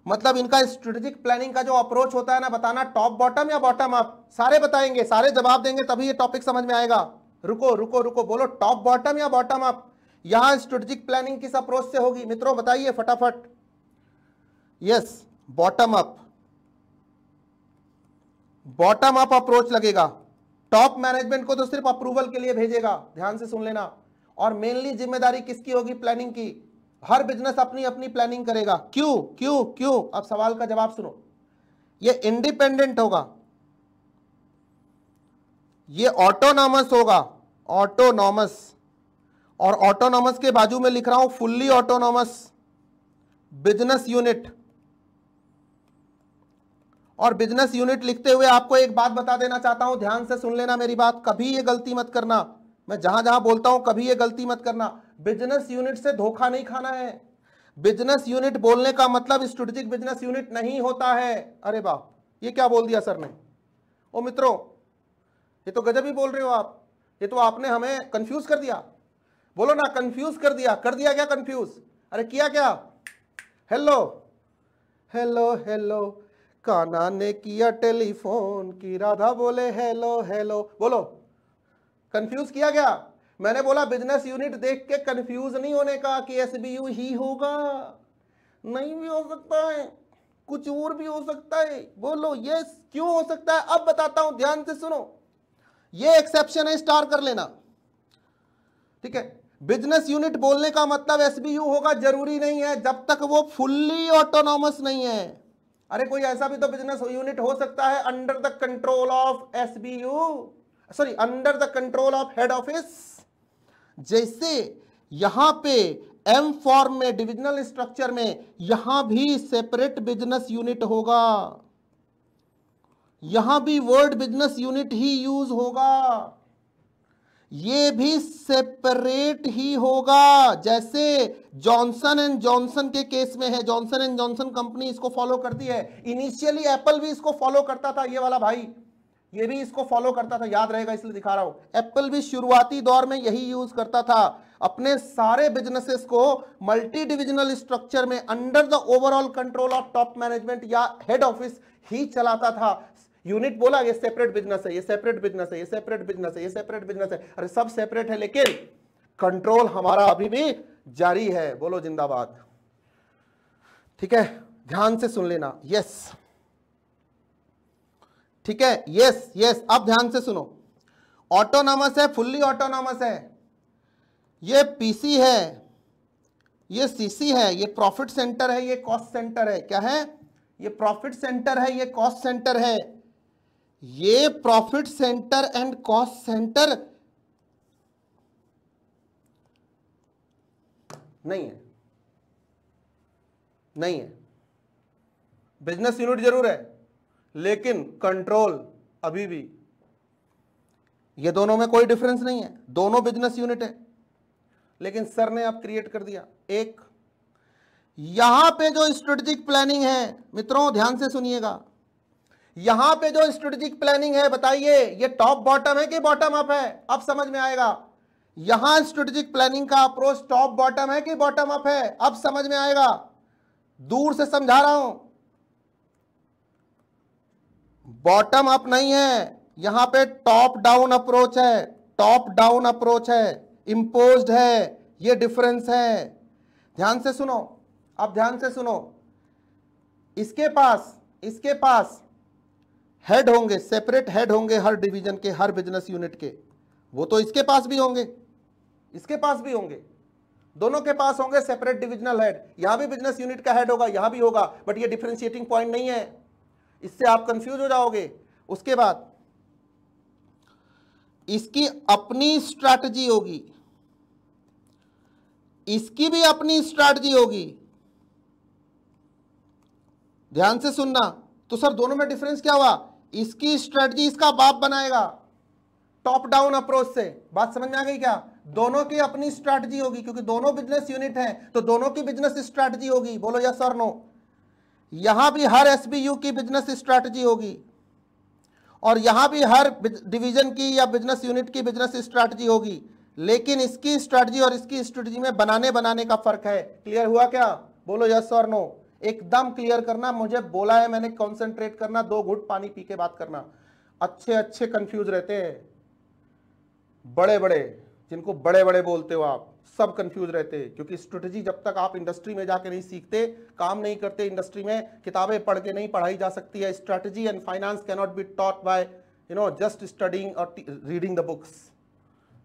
मतलब इनका स्ट्रेटेजिक प्लानिंग का जो अप्रोच होता है ना बताना टॉप बॉटम या बॉटम अप सारे बताएंगे सारे जवाब देंगे तभी ये टॉपिक समझ में आएगा रुको रुको रुको बोलो टॉप बॉटम या बॉटम अप यहां स्ट्रेटेजिक प्लानिंग किस अप्रोच से होगी मित्रों बताइए फटाफट yes bottom up bottom up approach लगेगा टॉप मैनेजमेंट को तो सिर्फ अप्रूवल के लिए भेजेगा ध्यान से सुन लेना और मेनली जिम्मेदारी किसकी होगी प्लानिंग की हर बिजनेस अपनी अपनी प्लानिंग करेगा क्यों क्यों क्यों अब सवाल का जवाब सुनो ये इंडिपेंडेंट होगा ये ऑटोनॉमस होगा ऑटोनॉमस और ऑटोनॉमस के बाजू में लिख रहा हूं फुल्ली ऑटोनॉमस बिजनेस यूनिट और बिजनेस यूनिट लिखते हुए आपको एक बात बता देना चाहता हूं ध्यान से सुन लेना मेरी बात कभी ये गलती मत करना मैं जहां जहां बोलता हूं कभी ये गलती मत करना बिजनेस यूनिट से धोखा नहीं खाना है बिजनेस यूनिट बोलने का मतलब स्ट्रेटेजिक बिजनेस यूनिट नहीं होता है अरे बाप ये क्या बोल दिया सर ने ओ मित्रों ये तो गजब ही बोल रहे हो आप ये तो आपने हमें कंफ्यूज कर दिया बोलो ना कंफ्यूज कर दिया कर दिया क्या कंफ्यूज अरे किया क्या हेलो हेलो हेलो काना ने किया टेलीफोन की राधा बोले हेलो हेलो बोलो कंफ्यूज किया गया मैंने बोला बिजनेस यूनिट देख के कंफ्यूज नहीं होने का कि एस ही होगा नहीं भी हो सकता है कुछ और भी हो सकता है बोलो यस क्यों हो सकता है अब बताता हूं ध्यान से सुनो ये एक्सेप्शन है स्टार कर लेना ठीक है बिजनेस यूनिट बोलने का मतलब एसबीयू होगा जरूरी नहीं है जब तक वो फुल्ली ऑटोनॉमस नहीं है अरे कोई ऐसा भी तो बिजनेस यूनिट हो सकता है under the control of S B U sorry under the control of head office जैसे यहां पे एम फॉर्म में डिविजनल स्ट्रक्चर में यहां भी सेपरेट बिजनेस यूनिट होगा यहां भी वर्ड बिजनेस यूनिट ही यूज होगा ये भी सेपरेट ही होगा जैसे जॉनसन एंड जॉनसन के केस में है जॉनसन एंड जॉनसन कंपनी इसको फॉलो करती है इनिशियली एप्पल भी इसको फॉलो करता था ये वाला भाई ये भी इसको फॉलो करता था याद रहेगा इसलिए दिखा रहा हूं एप्पल भी शुरुआती दौर में यही यूज करता था अपने सारे बिजनेसेस को मल्टी डिविजनल स्ट्रक्चर में under the overall control of top management या हेड ऑफिस ही चलाता था यूनिट बोला ये सेपरेट बिजनेस है ये सेपरेट बिजनेस है ये सेपरेट बिजनेस है ये सेपरेट बिजनेस है अरे सब सेपरेट है लेकिन कंट्रोल हमारा अभी भी जारी है बोलो जिंदाबाद ठीक है ध्यान से सुन लेना यस ठीक है यस यस अब ध्यान से सुनो ऑटोनॉमस है फुल्ली ऑटोनॉमस है ये पीसी है ये सीसी है ये प्रॉफिट सेंटर है ये कॉस्ट सेंटर है क्या है ये प्रॉफिट सेंटर है ये कॉस्ट सेंटर है ये profit centre and cost centre नहीं है नहीं है बिजनेस यूनिट जरूर है लेकिन कंट्रोल अभी भी ये दोनों में कोई डिफरेंस नहीं है दोनों बिजनेस यूनिट है लेकिन सर ने आप क्रिएट कर दिया एक यहां पे जो स्ट्रेटेजिक प्लानिंग है मित्रों ध्यान से सुनिएगा यहां पे जो स्ट्रेटेजिक प्लानिंग है बताइए ये टॉप बॉटम है कि बॉटम अप है अब समझ में आएगा यहां स्ट्रेटेजिक प्लानिंग का अप्रोच टॉप बॉटम है कि बॉटम अप है अब समझ में आएगा दूर से समझा रहा हूं बॉटम अप नहीं है यहां पे टॉप डाउन अप्रोच है टॉप डाउन अप्रोच है इंपोज है ये डिफरेंस है ध्यान से सुनो अब ध्यान से सुनो इसके पास इसके पास हेड होंगे सेपरेट हेड होंगे हर डिवीजन के हर बिजनेस यूनिट के वो तो इसके पास भी होंगे इसके पास भी होंगे दोनों के पास होंगे सेपरेट डिविजनल हेड यहां भी बिजनेस यूनिट का हेड होगा यहां भी होगा बट ये डिफ्रेंशिएटिंग पॉइंट नहीं है इससे आप कंफ्यूज हो जाओगे उसके बाद इसकी अपनी स्ट्रैटेजी होगी इसकी भी अपनी स्ट्रैटेजी होगी ध्यान से सुनना तो सर दोनों में डिफरेंस क्या हुआ इसकी स्ट्रेटजी इसका बाप बनाएगा टॉप डाउन अप्रोच से बात समझ में आ गई क्या दोनों की अपनी स्ट्रेटजी होगी क्योंकि दोनों बिजनेस यूनिट हैं तो दोनों की बिजनेस स्ट्रेटजी होगी बोलो यस और नो यहां भी हर एसबीयू की बिजनेस स्ट्रेटजी होगी और यहां भी हर डिवीजन की या बिजनेस यूनिट की बिजनेस स्ट्रेटजी होगी लेकिन इसकी स्ट्रेटजी और इसकी स्ट्रेटजी में बनाने बनाने का फर्क है क्लियर हुआ क्या बोलो यस और नो एकदम क्लियर करना मुझे बोला है मैंने कॉन्सेंट्रेट करना दो घुट पानी पी के बात करना अच्छे अच्छे कंफ्यूज रहते हैं बड़े बड़े जिनको बड़े बड़े बोलते हो आप सब कंफ्यूज रहते हैं क्योंकि स्ट्रेटजी जब तक आप इंडस्ट्री में जाके नहीं सीखते काम नहीं करते इंडस्ट्री में किताबें पढ़ के नहीं पढ़ाई जा सकती है strategy and finance cannot be taught by you know just studying और रीडिंग द बुक्स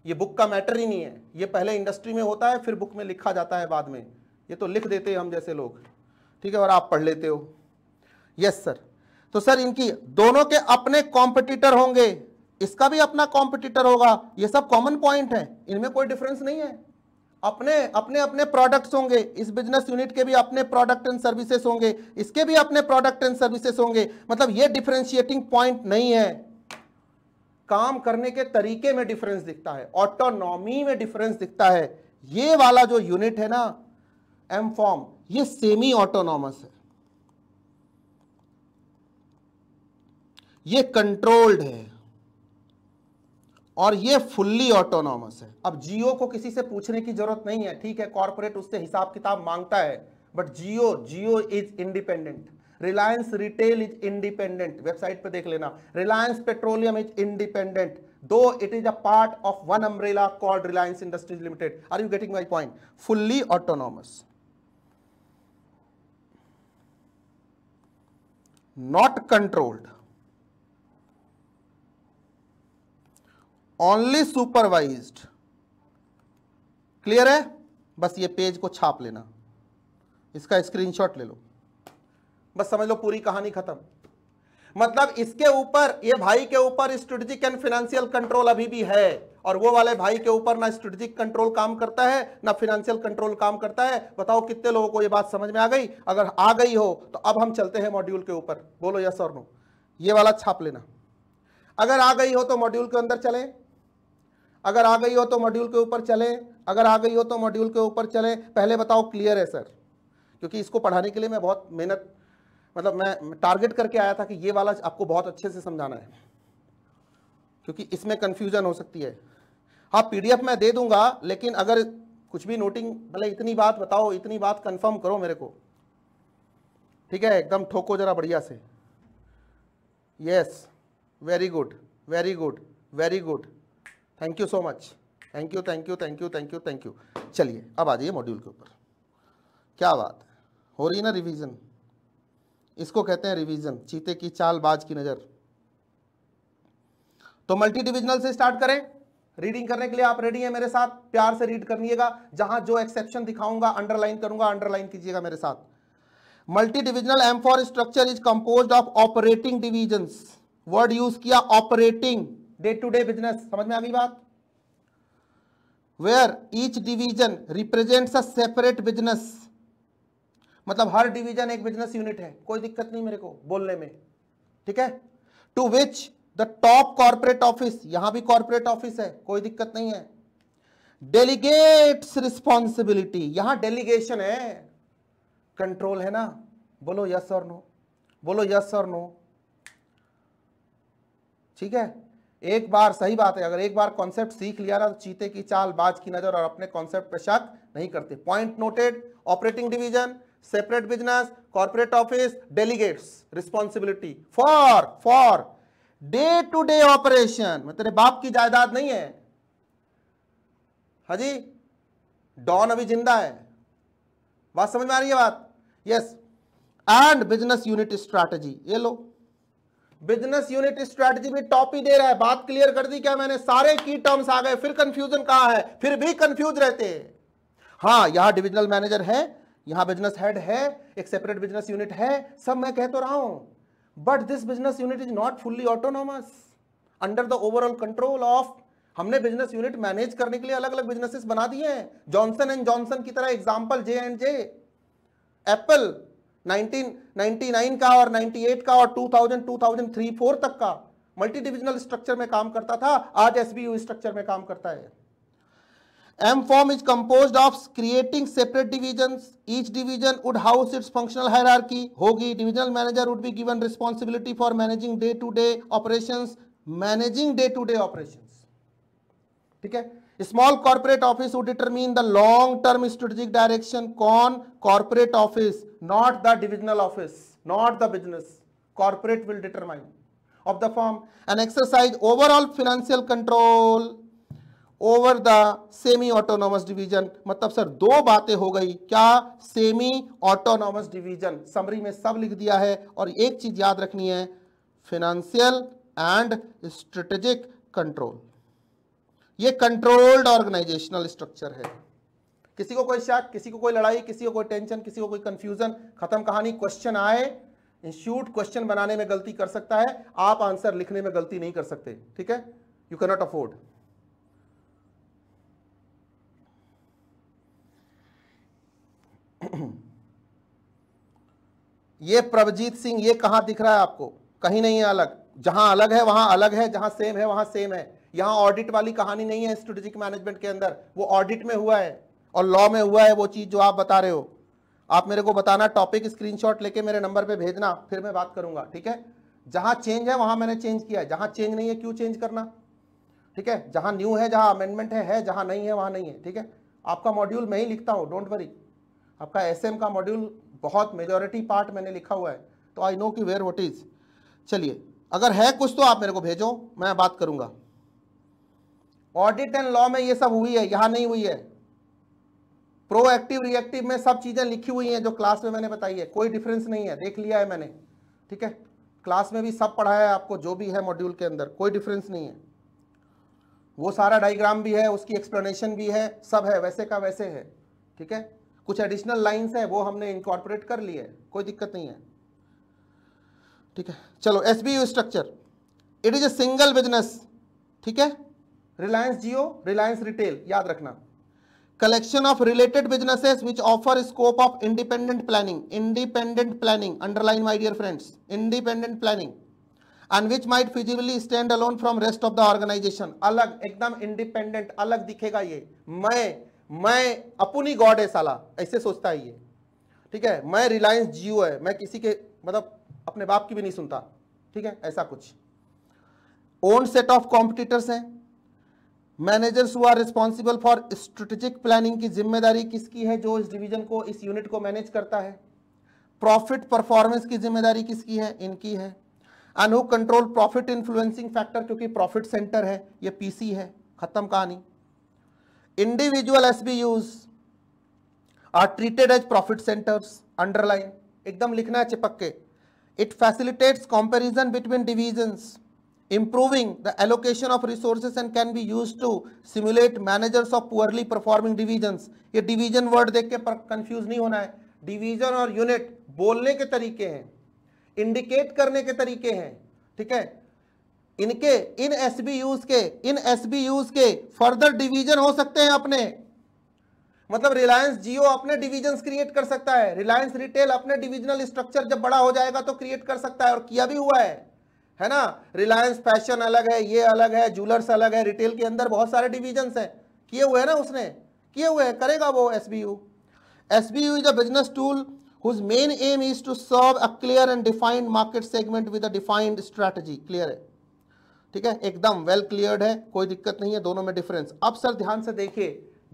ये बुक का मैटर ही नहीं है ये पहले इंडस्ट्री में होता है फिर बुक में लिखा जाता है बाद में ये तो लिख देते हैं हम जैसे लोग ठीक है और आप पढ़ लेते हो यस सर तो सर इनकी दोनों के अपने कॉम्पिटिटर होंगे इसका भी अपना कॉम्पिटिटर होगा ये सब कॉमन पॉइंट है इनमें कोई डिफरेंस नहीं है अपने अपने अपने प्रोडक्ट्स होंगे इस बिजनेस यूनिट के भी अपने प्रोडक्ट एंड सर्विसेज होंगे इसके भी अपने प्रोडक्ट एंड सर्विसेज होंगे मतलब ये डिफ्रेंशिएटिंग पॉइंट नहीं है काम करने के तरीके में डिफरेंस दिखता है ऑटोनॉमी में डिफरेंस दिखता है ये वाला जो यूनिट है ना एम फॉर्म ये सेमी ऑटोनॉमस है ये कंट्रोल्ड है और ये फुल्ली ऑटोनॉमस है अब जियो को किसी से पूछने की जरूरत नहीं है ठीक है कॉर्पोरेट उससे हिसाब किताब मांगता है but Jio Jio is independent Reliance retail is independent website पे देख लेना Reliance petroleum is independent though it is a part of one umbrella called Reliance industries limited are you getting my point fully autonomous not controlled only supervised clear है बस ये page को छाप लेना इसका स्क्रीनशॉट ले लो बस समझ लो पूरी कहानी खत्म मतलब इसके ऊपर ये भाई के ऊपर स्ट्रेटेजिक एंड फाइनेंशियल कंट्रोल अभी भी है और वो वाले भाई के ऊपर ना स्ट्रेटेजिक कंट्रोल काम करता है ना फिनेंशियल कंट्रोल काम करता है बताओ कितने लोगों को ये बात समझ में आ गई अगर आ गई हो तो अब हम चलते हैं मॉड्यूल के ऊपर बोलो यस और नो ये वाला छाप लेना अगर आ गई हो तो मॉड्यूल के अंदर चले अगर आ गई हो तो मॉड्यूल के ऊपर चले अगर आ गई हो तो मॉड्यूल के ऊपर चले पहले बताओ क्लियर है सर क्योंकि इसको पढ़ाने के लिए मैं बहुत मेहनत मतलब मैं टारगेट करके आया था कि ये वाला आपको बहुत अच्छे से समझाना है क्योंकि इसमें कन्फ्यूजन हो सकती है हाँ पीडीएफ मैं दे दूंगा लेकिन अगर कुछ भी नोटिंग भले इतनी बात बताओ इतनी बात कंफर्म करो मेरे को ठीक है एकदम ठोको जरा बढ़िया से yes very good very good very good thank you so much thank you thank you thank you thank you thank you चलिए अब आ जाइए मॉड्यूल के ऊपर क्या बात हो रही ना रिवीजन इसको कहते हैं रिवीजन चीते की चाल बाज की नज़र तो मल्टी डिविजनल से स्टार्ट करें रीडिंग करने के लिए आप रेडी हैं मेरे साथ प्यार से रीड करिएगा जहां जो एक्सेप्शन दिखाऊंगा अंडरलाइन करूंगा अंडरलाइन कीजिएगा मेरे साथ multi divisional M form structure is compose of operating division word use किया operating day to day business समझ में आ गई बात where each division represent a separate business मतलब हर डिवीजन एक बिजनेस यूनिट है कोई दिक्कत नहीं मेरे को बोलने में ठीक है to which the top corporate office यहां भी कॉरपोरेट ऑफिस है कोई दिक्कत नहीं है डेलीगेट्स रिस्पॉन्सिबिलिटी यहां डेलीगेशन है कंट्रोल है ना बोलो यस और नो बोलो यस और नो ठीक है एक बार सही बात है अगर एक बार कॉन्सेप्ट सीख लिया ना तो चीते की चाल बाज की नजर और अपने कॉन्सेप्ट पे शक नहीं करते point noted operating division separate business corporate office delegates responsibility for for day to day operation तेरे बाप की जायदाद नहीं है हाजी डॉन अभी जिंदा है बात समझ में आ रही है बात yes and business unit strategy ये लो बिजनेस यूनिट स्ट्रैटेजी भी टॉप ही दे रहा है बात क्लियर कर दी क्या मैंने सारे की टर्म्स आ गए फिर कंफ्यूजन कहा है फिर भी कंफ्यूज रहते हाँ यहां डिविजनल मैनेजर है यहां बिजनेस हेड है एक सेपरेट बिजनेस यूनिट है सब मैं कह तो रहा हूं but this business unit is not fully autonomous under the overall control of हमने बिजनेस यूनिट मैनेज करने के लिए अलग अलग बिजनेसेस बना दिए हैं जॉनसन एंड जॉनसन की तरह example J and J Apple 1999 का और 98 का और 2000 2003 4 तक का मल्टी डिविजनल स्ट्रक्चर में काम करता था आज एसबीयू स्ट्रक्चर में काम करता है M form is composed of creating separate divisions. Each division would house its functional hierarchy. Hogi, divisional manager would be given responsibility for managing day-to-day operations. Managing day-to-day operations. Okay? A small corporate office would determine the long-term strategic direction. Con corporate office, not the divisional office, not the business. Corporate will determine of the form and exercise overall financial control over the semi autonomous division मतलब sir दो बातें हो गई क्या semi autonomous division summary में सब लिख दिया है और एक चीज याद रखनी है फिनेंशियल एंड स्ट्रेटेजिक कंट्रोल ये कंट्रोल्ड ऑर्गेनाइजेशनल स्ट्रक्चर है किसी को कोई शक किसी को कोई लड़ाई किसी को कोई टेंशन किसी को कोई कंफ्यूजन खत्म कहानी क्वेश्चन आए इंस्टीट्यूट क्वेश्चन बनाने में गलती कर सकता है आप आंसर लिखने में गलती नहीं कर सकते ठीक है यू कैनॉट अफोर्ड ये प्रभजीत सिंह ये कहां दिख रहा है आपको कहीं नहीं है अलग जहां अलग है वहां अलग है जहां सेम है वहां सेम है यहां ऑडिट वाली कहानी नहीं है स्ट्रेटेजिक मैनेजमेंट के अंदर वो ऑडिट में हुआ है और लॉ में हुआ है वो चीज जो आप बता रहे हो आप मेरे को बताना टॉपिक स्क्रीनशॉट लेके मेरे नंबर पे भेजना फिर मैं बात करूंगा ठीक है जहां चेंज है वहां मैंने चेंज किया है जहां चेंज नहीं है क्यों चेंज करना ठीक है जहां न्यू है जहां अमेंडमेंट है, है जहां नहीं है वहां नहीं है ठीक है आपका मॉड्यूल मैं ही लिखता हूँ डोंट वरी आपका एस का मॉड्यूल बहुत मेजोरिटी पार्ट मैंने लिखा हुआ है तो आई नो कि वेयर वट इज चलिए अगर है कुछ तो आप मेरे को भेजो मैं बात करूंगा ऑडिट एंड लॉ में ये सब हुई है यहां नहीं हुई है प्रोएक्टिव रिएक्टिव में सब चीजें लिखी हुई हैं जो क्लास में मैंने बताई है कोई डिफरेंस नहीं है देख लिया है मैंने ठीक है क्लास में भी सब पढ़ाया है आपको जो भी है मॉड्यूल के अंदर कोई डिफरेंस नहीं है वो सारा डायग्राम भी है उसकी एक्सप्लेनेशन भी है सब है वैसे का वैसे है ठीक है कुछ एडिशनल लाइंस है वो हमने इंकॉर्पोरेट कर लिए कोई दिक्कत नहीं है ठीक है चलो S structure it is a single business ठीक है रिलायंस जियो रिलायंस रिटेल याद रखना collection of related businesses which offer scope of independent planning independent planning underline my dear friends independent planning and which might feasibly stand alone from rest of the organization अलग एकदम independent अलग दिखेगा ये मैं मैं अपुनी God है साला ऐसे सोचता है ये ठीक है मैं रिलायंस जियो है मैं किसी के मतलब अपने बाप की भी नहीं सुनता ठीक है ऐसा कुछ ओन सेट ऑफ कॉम्पिटिटर्स हैं मैनेजर्स हुआ रिस्पॉन्सिबल फॉर स्ट्रेटेजिक प्लानिंग की जिम्मेदारी किसकी है जो इस डिवीजन को इस यूनिट को मैनेज करता है प्रॉफिट परफॉर्मेंस की जिम्मेदारी किसकी है इनकी है and who control profit influencing factor क्योंकि प्रॉफिट सेंटर है ये पीसी है खत्म कहानी individual SBUs are treated as profit centers. Underline. एकदम लिखना है चिपक के It facilitates comparison between divisions, improving the allocation of resources and can be used to simulate managers of poorly performing divisions. ये division word देख के confuse नहीं होना है Division और unit बोलने के तरीके हैं इंडिकेट करने के तरीके हैं ठीक है इनके इन एस के इन एस के फर्दर डिवीजन हो सकते हैं अपने मतलब रिलायंस जियो अपने डिवीजन क्रिएट कर सकता है रिलायंस रिटेल अपने डिविजनल स्ट्रक्चर जब बड़ा हो जाएगा तो क्रिएट कर सकता है और किया भी हुआ है है ना रिलायंस फैशन अलग है ये अलग है ज्वेलर्स अलग है रिटेल के अंदर बहुत सारे डिविजन है किए हुए हैं ना उसने किए हुए हैं करेगा वो S B U S B U is a business tool whose main aim is to serve a clear and defined market segment with a defined strategy clear है ठीक है एकदम वेल क्लियर्ड है कोई दिक्कत नहीं है दोनों में डिफरेंस अब सर ध्यान से देखिए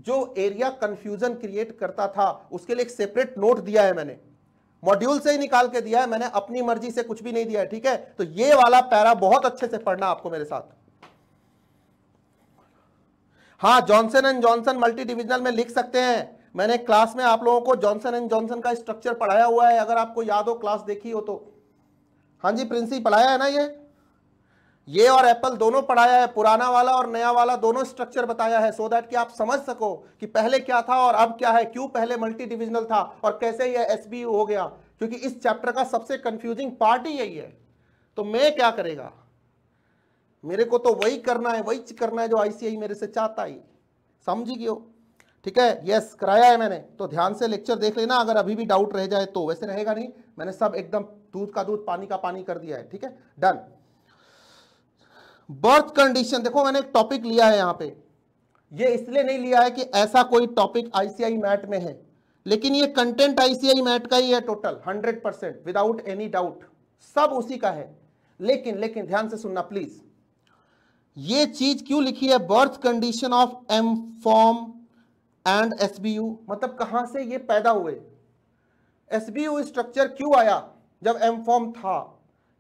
जो एरिया कंफ्यूजन क्रिएट करता था उसके लिए एक सेपरेट नोट दिया है मैंने मॉड्यूल से ही निकाल के दिया है मैंने अपनी मर्जी से कुछ भी नहीं दिया है ठीक है तो ये वाला पैरा बहुत अच्छे से पढ़ना आपको मेरे साथ हाँ Johnson and Johnson multi divisional में लिख सकते हैं मैंने क्लास में आप लोगों को जॉनसन एंड जॉनसन का स्ट्रक्चर पढ़ाया हुआ है अगर आपको याद हो क्लास देखी हो तो हाँ जी प्रिंसिपल आया है ना ये ये और एप्पल दोनों पढ़ाया है पुराना वाला और नया वाला दोनों स्ट्रक्चर बताया है सो so दैट कि आप समझ सको कि पहले क्या था और अब क्या है क्यों पहले मल्टी डिविजनल था और कैसे ये एस हो गया क्योंकि इस चैप्टर का सबसे कंफ्यूजिंग पार्ट ही यही है तो मैं क्या करेगा मेरे को तो वही करना है वही करना है जो आईसीआई मेरे से चाहता ही समझ गयो ठीक है यस कराया है मैंने तो ध्यान से लेक्चर देख लेना अगर अभी भी डाउट रह जाए तो वैसे रहेगा नहीं मैंने सब एकदम दूध का दूध पानी का पानी कर दिया है ठीक है डन बर्थ कंडीशन देखो मैंने एक टॉपिक लिया है यहां पे ये इसलिए नहीं लिया है कि ऐसा कोई टॉपिक आईसीआई मैट में है लेकिन ये कंटेंट आईसीआई मैट का ही है total 100 percent without any doubt सब उसी का है लेकिन लेकिन ध्यान से सुनना प्लीज ये चीज क्यों लिखी है birth condition of M form and S मतलब कहां से ये पैदा हुए एस स्ट्रक्चर क्यों आया जब एम फॉर्म था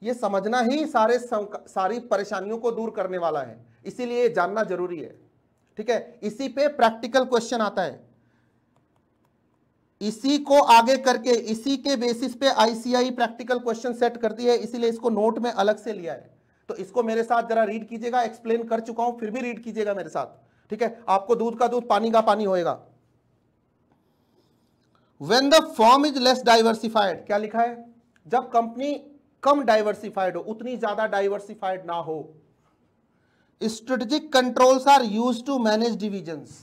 ये समझना ही सारे सारी परेशानियों को दूर करने वाला है इसीलिए जानना जरूरी है ठीक है इसी पे प्रैक्टिकल क्वेश्चन आता है इसी को आगे करके इसी के बेसिस पे आईसीआई प्रैक्टिकल क्वेश्चन सेट करती है इसीलिए इसको नोट में अलग से लिया है तो इसको मेरे साथ जरा रीड कीजिएगा एक्सप्लेन कर चुका हूं फिर भी रीड कीजिएगा मेरे साथ ठीक है आपको दूध का दूध पानी का पानी होएगा when the form is less diversified क्या लिखा है जब कंपनी कम डाइवर्सिफाइड हो उतनी ज्यादा डाइवर्सिफाइड ना हो strategic controls are use to manage divisions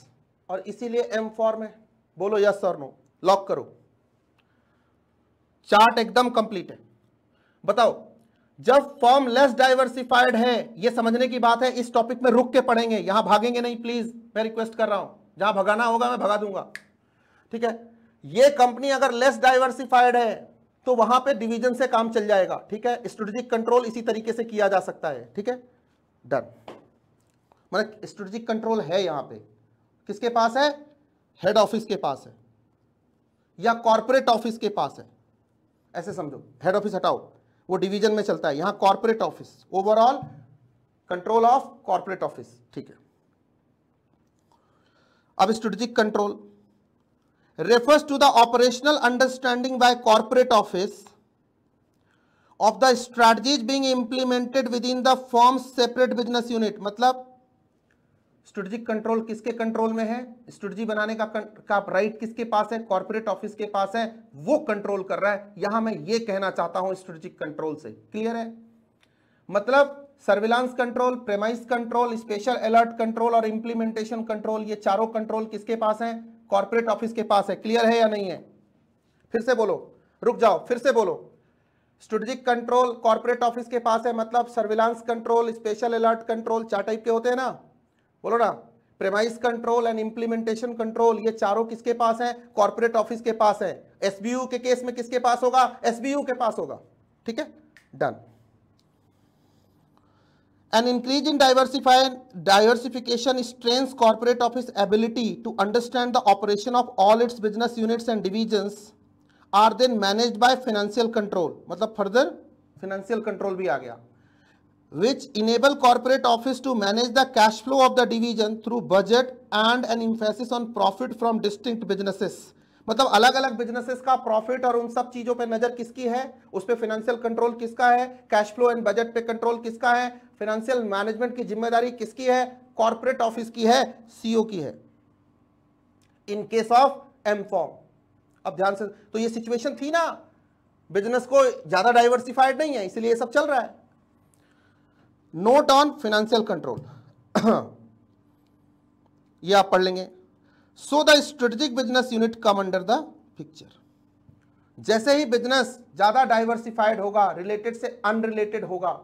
और इसीलिए एम फॉर्म है बोलो यस और नो लॉक करो चार्ट एकदम कंप्लीट है बताओ जब फॉर्म लेस डाइवर्सिफाइड है यह समझने की बात है इस टॉपिक में रुक के पढ़ेंगे यहां भागेंगे नहीं प्लीज मैं रिक्वेस्ट कर रहा हूं जहां भगाना होगा मैं भगा दूंगा ठीक है यह कंपनी अगर लेस डाइवर्सिफाइड है तो वहां पे डिवीजन से काम चल जाएगा ठीक है स्ट्रेटेजिक कंट्रोल इसी तरीके से किया जा सकता है ठीक है डन मतलब स्ट्रेटेजिक कंट्रोल है यहां पे किसके पास है हेड ऑफिस के पास है या कॉरपोरेट ऑफिस के पास है ऐसे समझो हेड ऑफिस हटाओ वो डिवीजन में चलता है यहां corporate office overall control of corporate office ठीक है अब strategic control refers to the understanding understanding by corporate office of the strategies being implemented within the firm's separate business unit मतलब स्ट्रेटजिक कंट्रोल किसके control में है strategy बनाने का का राइट किसके पास है कॉर्पोरेट ऑफिस के पास है वो कंट्रोल कर रहा है यहां मैं ये कहना चाहता हूं स्ट्रेटजिक कंट्रोल से क्लियर है मतलब surveillance control premise control special alert control और इंप्लीमेंटेशन कंट्रोल ये चारों कंट्रोल किसके पास है कॉर्पोरेट ऑफिस के पास है क्लियर है या नहीं है फिर से बोलो रुक जाओ फिर से बोलो स्ट्रेटेजिक कंट्रोल कॉर्पोरेट ऑफिस के पास है मतलब surveillance control special alert control चार टाइप के होते हैं ना बोलो ना premise control and implementation control ये चारों किसके पास है कॉर्पोरेट ऑफिस के पास है एसबीयू के केस में किसके पास होगा एसबीयू के पास होगा ठीक है done An increase in diversification strains corporate office ability to understand the operation of all its business units and divisions are then managed by financial control मतलब further financial control भी आ गया which enable corporate office to manage the cash flow of the division through budget and an emphasis on profit from distinct businesses मतलब अलग अलग businesses का profit और उन सब चीजों पे नजर किसकी है उस पर फाइनेंशियल कंट्रोल किसका है कैश फ्लो एंड बजट पे कंट्रोल किसका है फाइनेंशियल मैनेजमेंट की जिम्मेदारी किसकी है कॉर्पोरेट ऑफिस की है सीओ e की है in case of M form अब ध्यान से तो ये सिचुएशन थी ना बिजनेस को ज्यादा डाइवर्सिफाइड नहीं है इसलिए सब चल रहा है नोट ऑन फाइनेंशियल कंट्रोल ये आप पढ़ लेंगे so the strategic business unit come under the picture जैसे ही बिजनेस ज्यादा डाइवर्सिफाइड होगा रिलेटेड से अनरिलेटेड होगा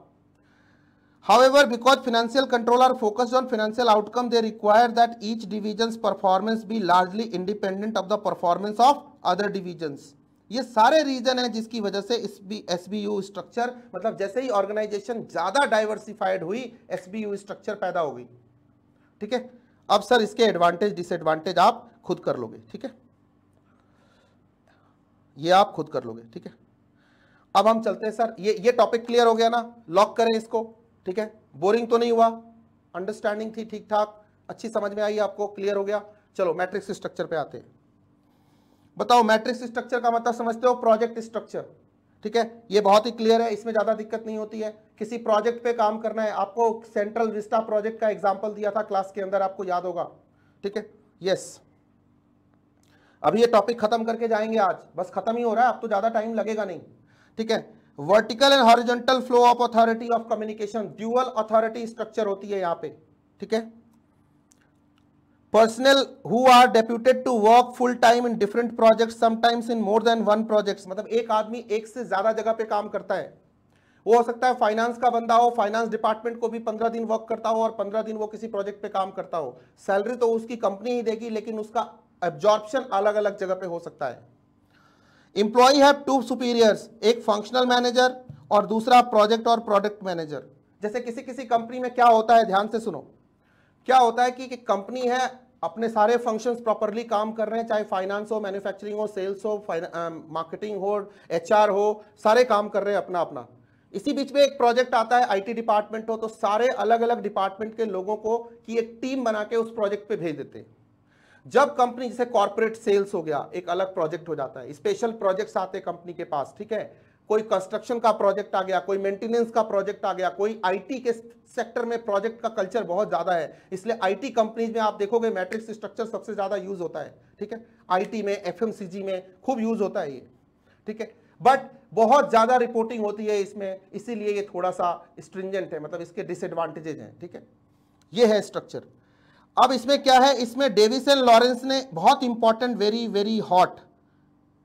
However, because financial control are focused on financial outcome they require that each division performance be largely independent of the performance of other divisions ये सारे reason है जिसकी वजह से एस बी यू स्ट्रक्चर मतलब जैसे ही ऑर्गेनाइजेशन ज्यादा डाइवर्सिफाइड हुई एस बी यू स्ट्रक्चर पैदा हो गई ठीक है अब सर इसके एडवांटेज डिसएडवांटेज आप खुद कर लोगे ठीक है ये आप खुद कर लोगे ठीक है अब हम चलते हैं सर ये ये टॉपिक क्लियर हो गया ना लॉक करें इसको ठीक है बोरिंग तो नहीं हुआ अंडरस्टैंडिंग थी ठीक ठाक अच्छी समझ में आई आपको क्लियर हो गया चलो मैट्रिक्स स्ट्रक्चर पे आते हैं बताओ मैट्रिक्स स्ट्रक्चर का मतलब समझते हो प्रोजेक्ट स्ट्रक्चर ठीक है ये बहुत ही क्लियर है इसमें ज़्यादा दिक्कत नहीं होती है किसी प्रोजेक्ट पे काम करना है आपको सेंट्रल विस्टा प्रोजेक्ट का एग्जाम्पल दिया था क्लास के अंदर आपको याद होगा ठीक है यस अभी ये टॉपिक खत्म करके जाएंगे आज बस खत्म ही हो रहा है अब तो ज़्यादा टाइम लगेगा नहीं ठीक है vertical and horizontal flow of authority of communication dual authority structure होती है यहाँ पे ठीक है personnel who are deputed to work full time in different project sometimes in more than one project मतलब एक आदमी एक से ज़्यादा जगह पे काम करता है वो हो सकता है फाइनेंस का बंदा हो फाइनेंस डिपार्टमेंट को भी पंद्रह दिन वर्क करता हो और पंद्रह दिन वो किसी प्रोजेक्ट पे काम करता हो सैलरी तो उसकी कंपनी ही देगी लेकिन उसका एब्जॉर्प्शन अलग अलग जगह पे हो सकता है इंप्लॉई हैव टू सुपीरियर्स एक फंक्शनल मैनेजर और दूसरा प्रोजेक्ट और प्रोडक्ट मैनेजर जैसे किसी किसी कंपनी में क्या होता है ध्यान से सुनो क्या होता है कि, कंपनी है अपने सारे फंक्शन प्रॉपरली काम कर रहे हैं चाहे फाइनेंस हो मैन्युफैक्चरिंग हो सेल्स हो मार्केटिंग हो एचआर हो सारे काम कर रहे हैं अपना अपना इसी बीच में एक प्रोजेक्ट आता है आईटी डिपार्टमेंट हो तो सारे अलग अलग डिपार्टमेंट के लोगों को की एक टीम बना के उस प्रोजेक्ट पे भेज देते हैं जब कंपनी जैसे कॉर्पोरेट सेल्स हो गया एक अलग प्रोजेक्ट हो जाता है स्पेशल प्रोजेक्ट्स आते हैं कंपनी के पास ठीक है कोई कंस्ट्रक्शन का प्रोजेक्ट आ गया कोई मेंटेनेंस का प्रोजेक्ट आ गया कोई आईटी के सेक्टर में प्रोजेक्ट का कल्चर बहुत ज़्यादा है इसलिए आईटी कंपनीज में आप देखोगे मैट्रिक्स स्ट्रक्चर सबसे ज़्यादा यूज होता है ठीक है आईटी में एफएमसीजी में खूब यूज होता है ये ठीक है बट बहुत ज़्यादा रिपोर्टिंग होती है इसमें इसीलिए ये थोड़ा सा स्ट्रिंजेंट है मतलब इसके डिसएडवांटेजेज हैं ठीक है ये है स्ट्रक्चर अब इसमें क्या है इसमें डेविस एंड लॉरेंस ने बहुत important very very hot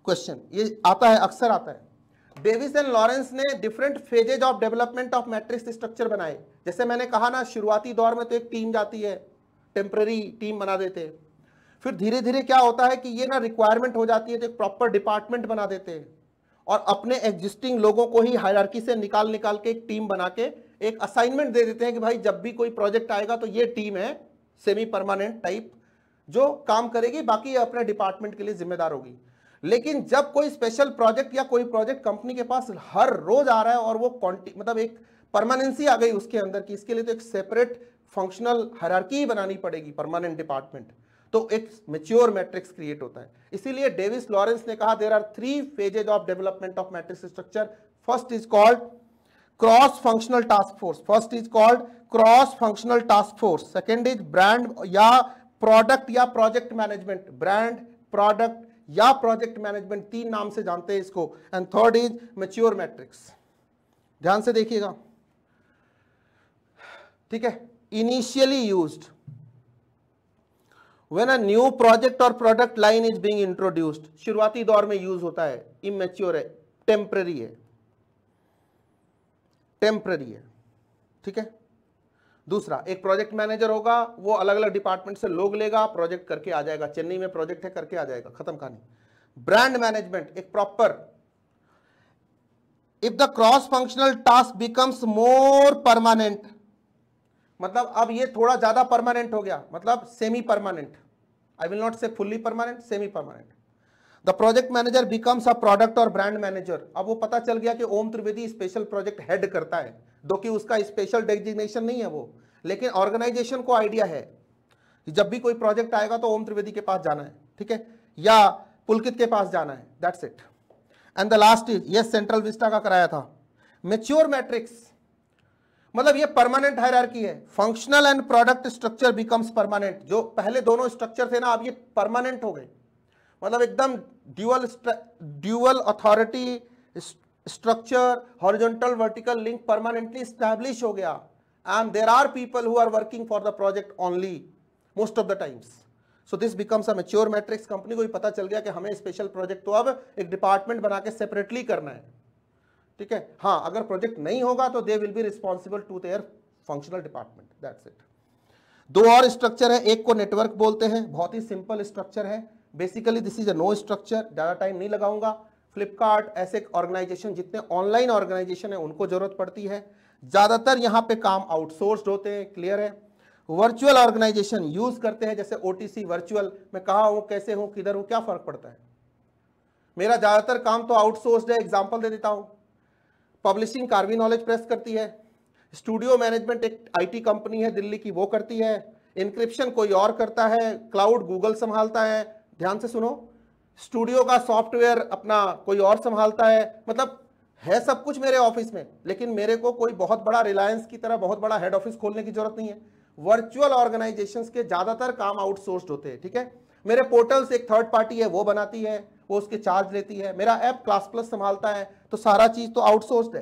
question ये आता है अक्सर आता है डेविस एंड लॉरेंस ने different phases of development of matrix structure बनाए जैसे मैंने कहा ना शुरुआती दौर में तो एक टीम जाती है टेम्प्ररी टीम बना देते फिर धीरे धीरे क्या होता है कि ये ना रिक्वायरमेंट हो जाती है तो एक प्रॉपर डिपार्टमेंट बना देते हैं और अपने एग्जिस्टिंग लोगों को ही हायरकी से निकाल निकाल के एक टीम बना के एक असाइनमेंट दे देते हैं कि भाई जब भी कोई प्रोजेक्ट आएगा तो ये टीम है सेमी परमानेंट टाइप जो काम करेगी बाकी अपने डिपार्टमेंट के लिए जिम्मेदार होगी लेकिन जब कोई स्पेशल प्रोजेक्ट या कोई प्रोजेक्ट कंपनी के पास हर रोज आ रहा है और वो मतलब एक परमानेंसी आ गई उसके अंदर की इसके लिए तो एक सेपरेट फंक्शनल हरारकी बनानी पड़ेगी परमानेंट डिपार्टमेंट तो एक मेच्योर मैट्रिक्स क्रिएट होता है इसीलिए डेविस लॉरेंस ने कहा there are three phases of development of matrix structure first is called cross functional task force first is called cross functional task force second is brand या product या project management brand product या project management तीन नाम से जानते हैं इसको and third is mature matrix ध्यान से देखिएगा ठीक है initially used when a new project और product line is being introduced शुरुआती दौर में यूज होता है इमेच्योर है टेम्पररी है टेम्पररी है ठीक है दूसरा एक प्रोजेक्ट मैनेजर होगा वो अलग अलग डिपार्टमेंट से लोग लेगा प्रोजेक्ट करके आ जाएगा चेन्नई में प्रोजेक्ट है करके आ जाएगा खत्म कहानी ब्रांड मैनेजमेंट एक proper if the cross functional task becomes more permanent मतलब अब ये थोड़ा ज्यादा परमानेंट हो गया मतलब semi permanent I will not say fully permanent semi permanent the project manager becomes a product और ब्रांड मैनेजर अब वो पता चल गया कि Om Trivedi special project head करता है दो कि उसका स्पेशल डेजिग्नेशन नहीं है वो लेकिन ऑर्गेनाइजेशन को आइडिया है जब भी कोई प्रोजेक्ट आएगा तो ओम त्रिवेदी के पास जाना है ठीक है या पुलकित के पास जाना है that's it and the last is central vista का कराया था मेच्योर मैट्रिक्स मतलब ये परमानेंट हायरार्की है functional and product structure becomes permanent जो पहले दोनों स्ट्रक्चर थे ना अब ये परमानेंट हो गए मतलब एकदम dual dual authority structure horizontal vertical link permanently established ho gaya and there are people who are working for the project only most of the times so this becomes a mature matrix company को भी पता चल गया कि हमें special project तो अब एक डिपार्टमेंट बना के सेपरेटली करना है ठीक है हाँ अगर प्रोजेक्ट नहीं होगा तो they will be responsible to their functional department that's it दो और स्ट्रक्चर है एक को नेटवर्क बोलते हैं बहुत ही सिंपल स्ट्रक्चर है basically this is a no structure ज़्यादा टाइम नहीं लगाऊंगा फ्लिपकार्ट ऐसे ऑर्गेनाइजेशन जितने ऑनलाइन ऑर्गेनाइजेशन है उनको जरूरत पड़ती है ज़्यादातर यहाँ पे काम आउटसोर्स्ड होते हैं क्लियर है वर्चुअल ऑर्गेनाइजेशन यूज़ करते हैं जैसे ओटीसी वर्चुअल मैं कहा हूं कैसे हूँ किधर हूं क्या फ़र्क पड़ता है मेरा ज़्यादातर काम तो आउटसोर्स्ड है एग्जाम्पल दे देता हूँ पब्लिशिंग कार्वी नॉलेज प्रेस करती है स्टूडियो मैनेजमेंट एक आईटी कंपनी है दिल्ली की वो करती है इंक्रिप्शन कोई और करता है क्लाउड गूगल संभालता है ध्यान से सुनो स्टूडियो का सॉफ्टवेयर अपना कोई और संभालता है मतलब है सब कुछ मेरे ऑफिस में लेकिन मेरे को कोई बहुत बड़ा रिलायंस की तरह बहुत बड़ा हेड ऑफिस खोलने की जरूरत नहीं है वर्चुअल ऑर्गेनाइजेशन के ज़्यादातर काम आउटसोर्स्ड होते हैं ठीक है मेरे पोर्टल्स एक थर्ड पार्टी है वो बनाती है वो उसके चार्ज लेती है मेरा ऐप क्लास प्लस संभालता है तो सारा चीज़ तो आउटसोर्स है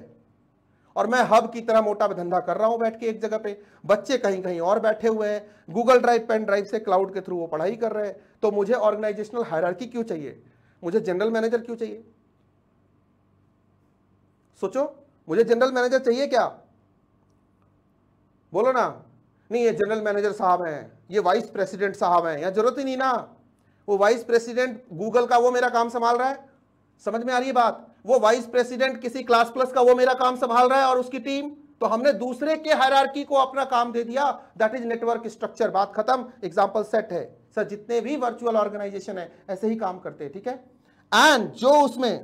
और मैं हब की तरह मोटा धंधा कर रहा हूं बैठ के एक जगह पे बच्चे कहीं कहीं और बैठे हुए हैं गूगल ड्राइव पेन ड्राइव से क्लाउड के थ्रू वो पढ़ाई कर रहे हैं तो मुझे ऑर्गेनाइजेशनल हायरार्की क्यों चाहिए मुझे जनरल मैनेजर क्यों चाहिए सोचो मुझे जनरल मैनेजर चाहिए क्या बोलो ना नहीं ये जनरल मैनेजर साहब हैं ये वाइस प्रेसिडेंट साहब हैं यहां जरूरत ही नहीं ना वो वाइस प्रेसिडेंट गूगल का वो मेरा काम संभाल रहा है समझ में आ रही है बात वो वाइस प्रेसिडेंट किसी क्लास प्लस का वो मेरा काम संभाल रहा है और उसकी टीम तो हमने दूसरे के हायरार्की को अपना काम दे दिया दैट इज नेटवर्क स्ट्रक्चर बात खत्म एग्जाम्पल सेट है सर जितने भी वर्चुअल ऑर्गेनाइजेशन है ऐसे ही काम करते हैं ठीक है एंड जो उसमें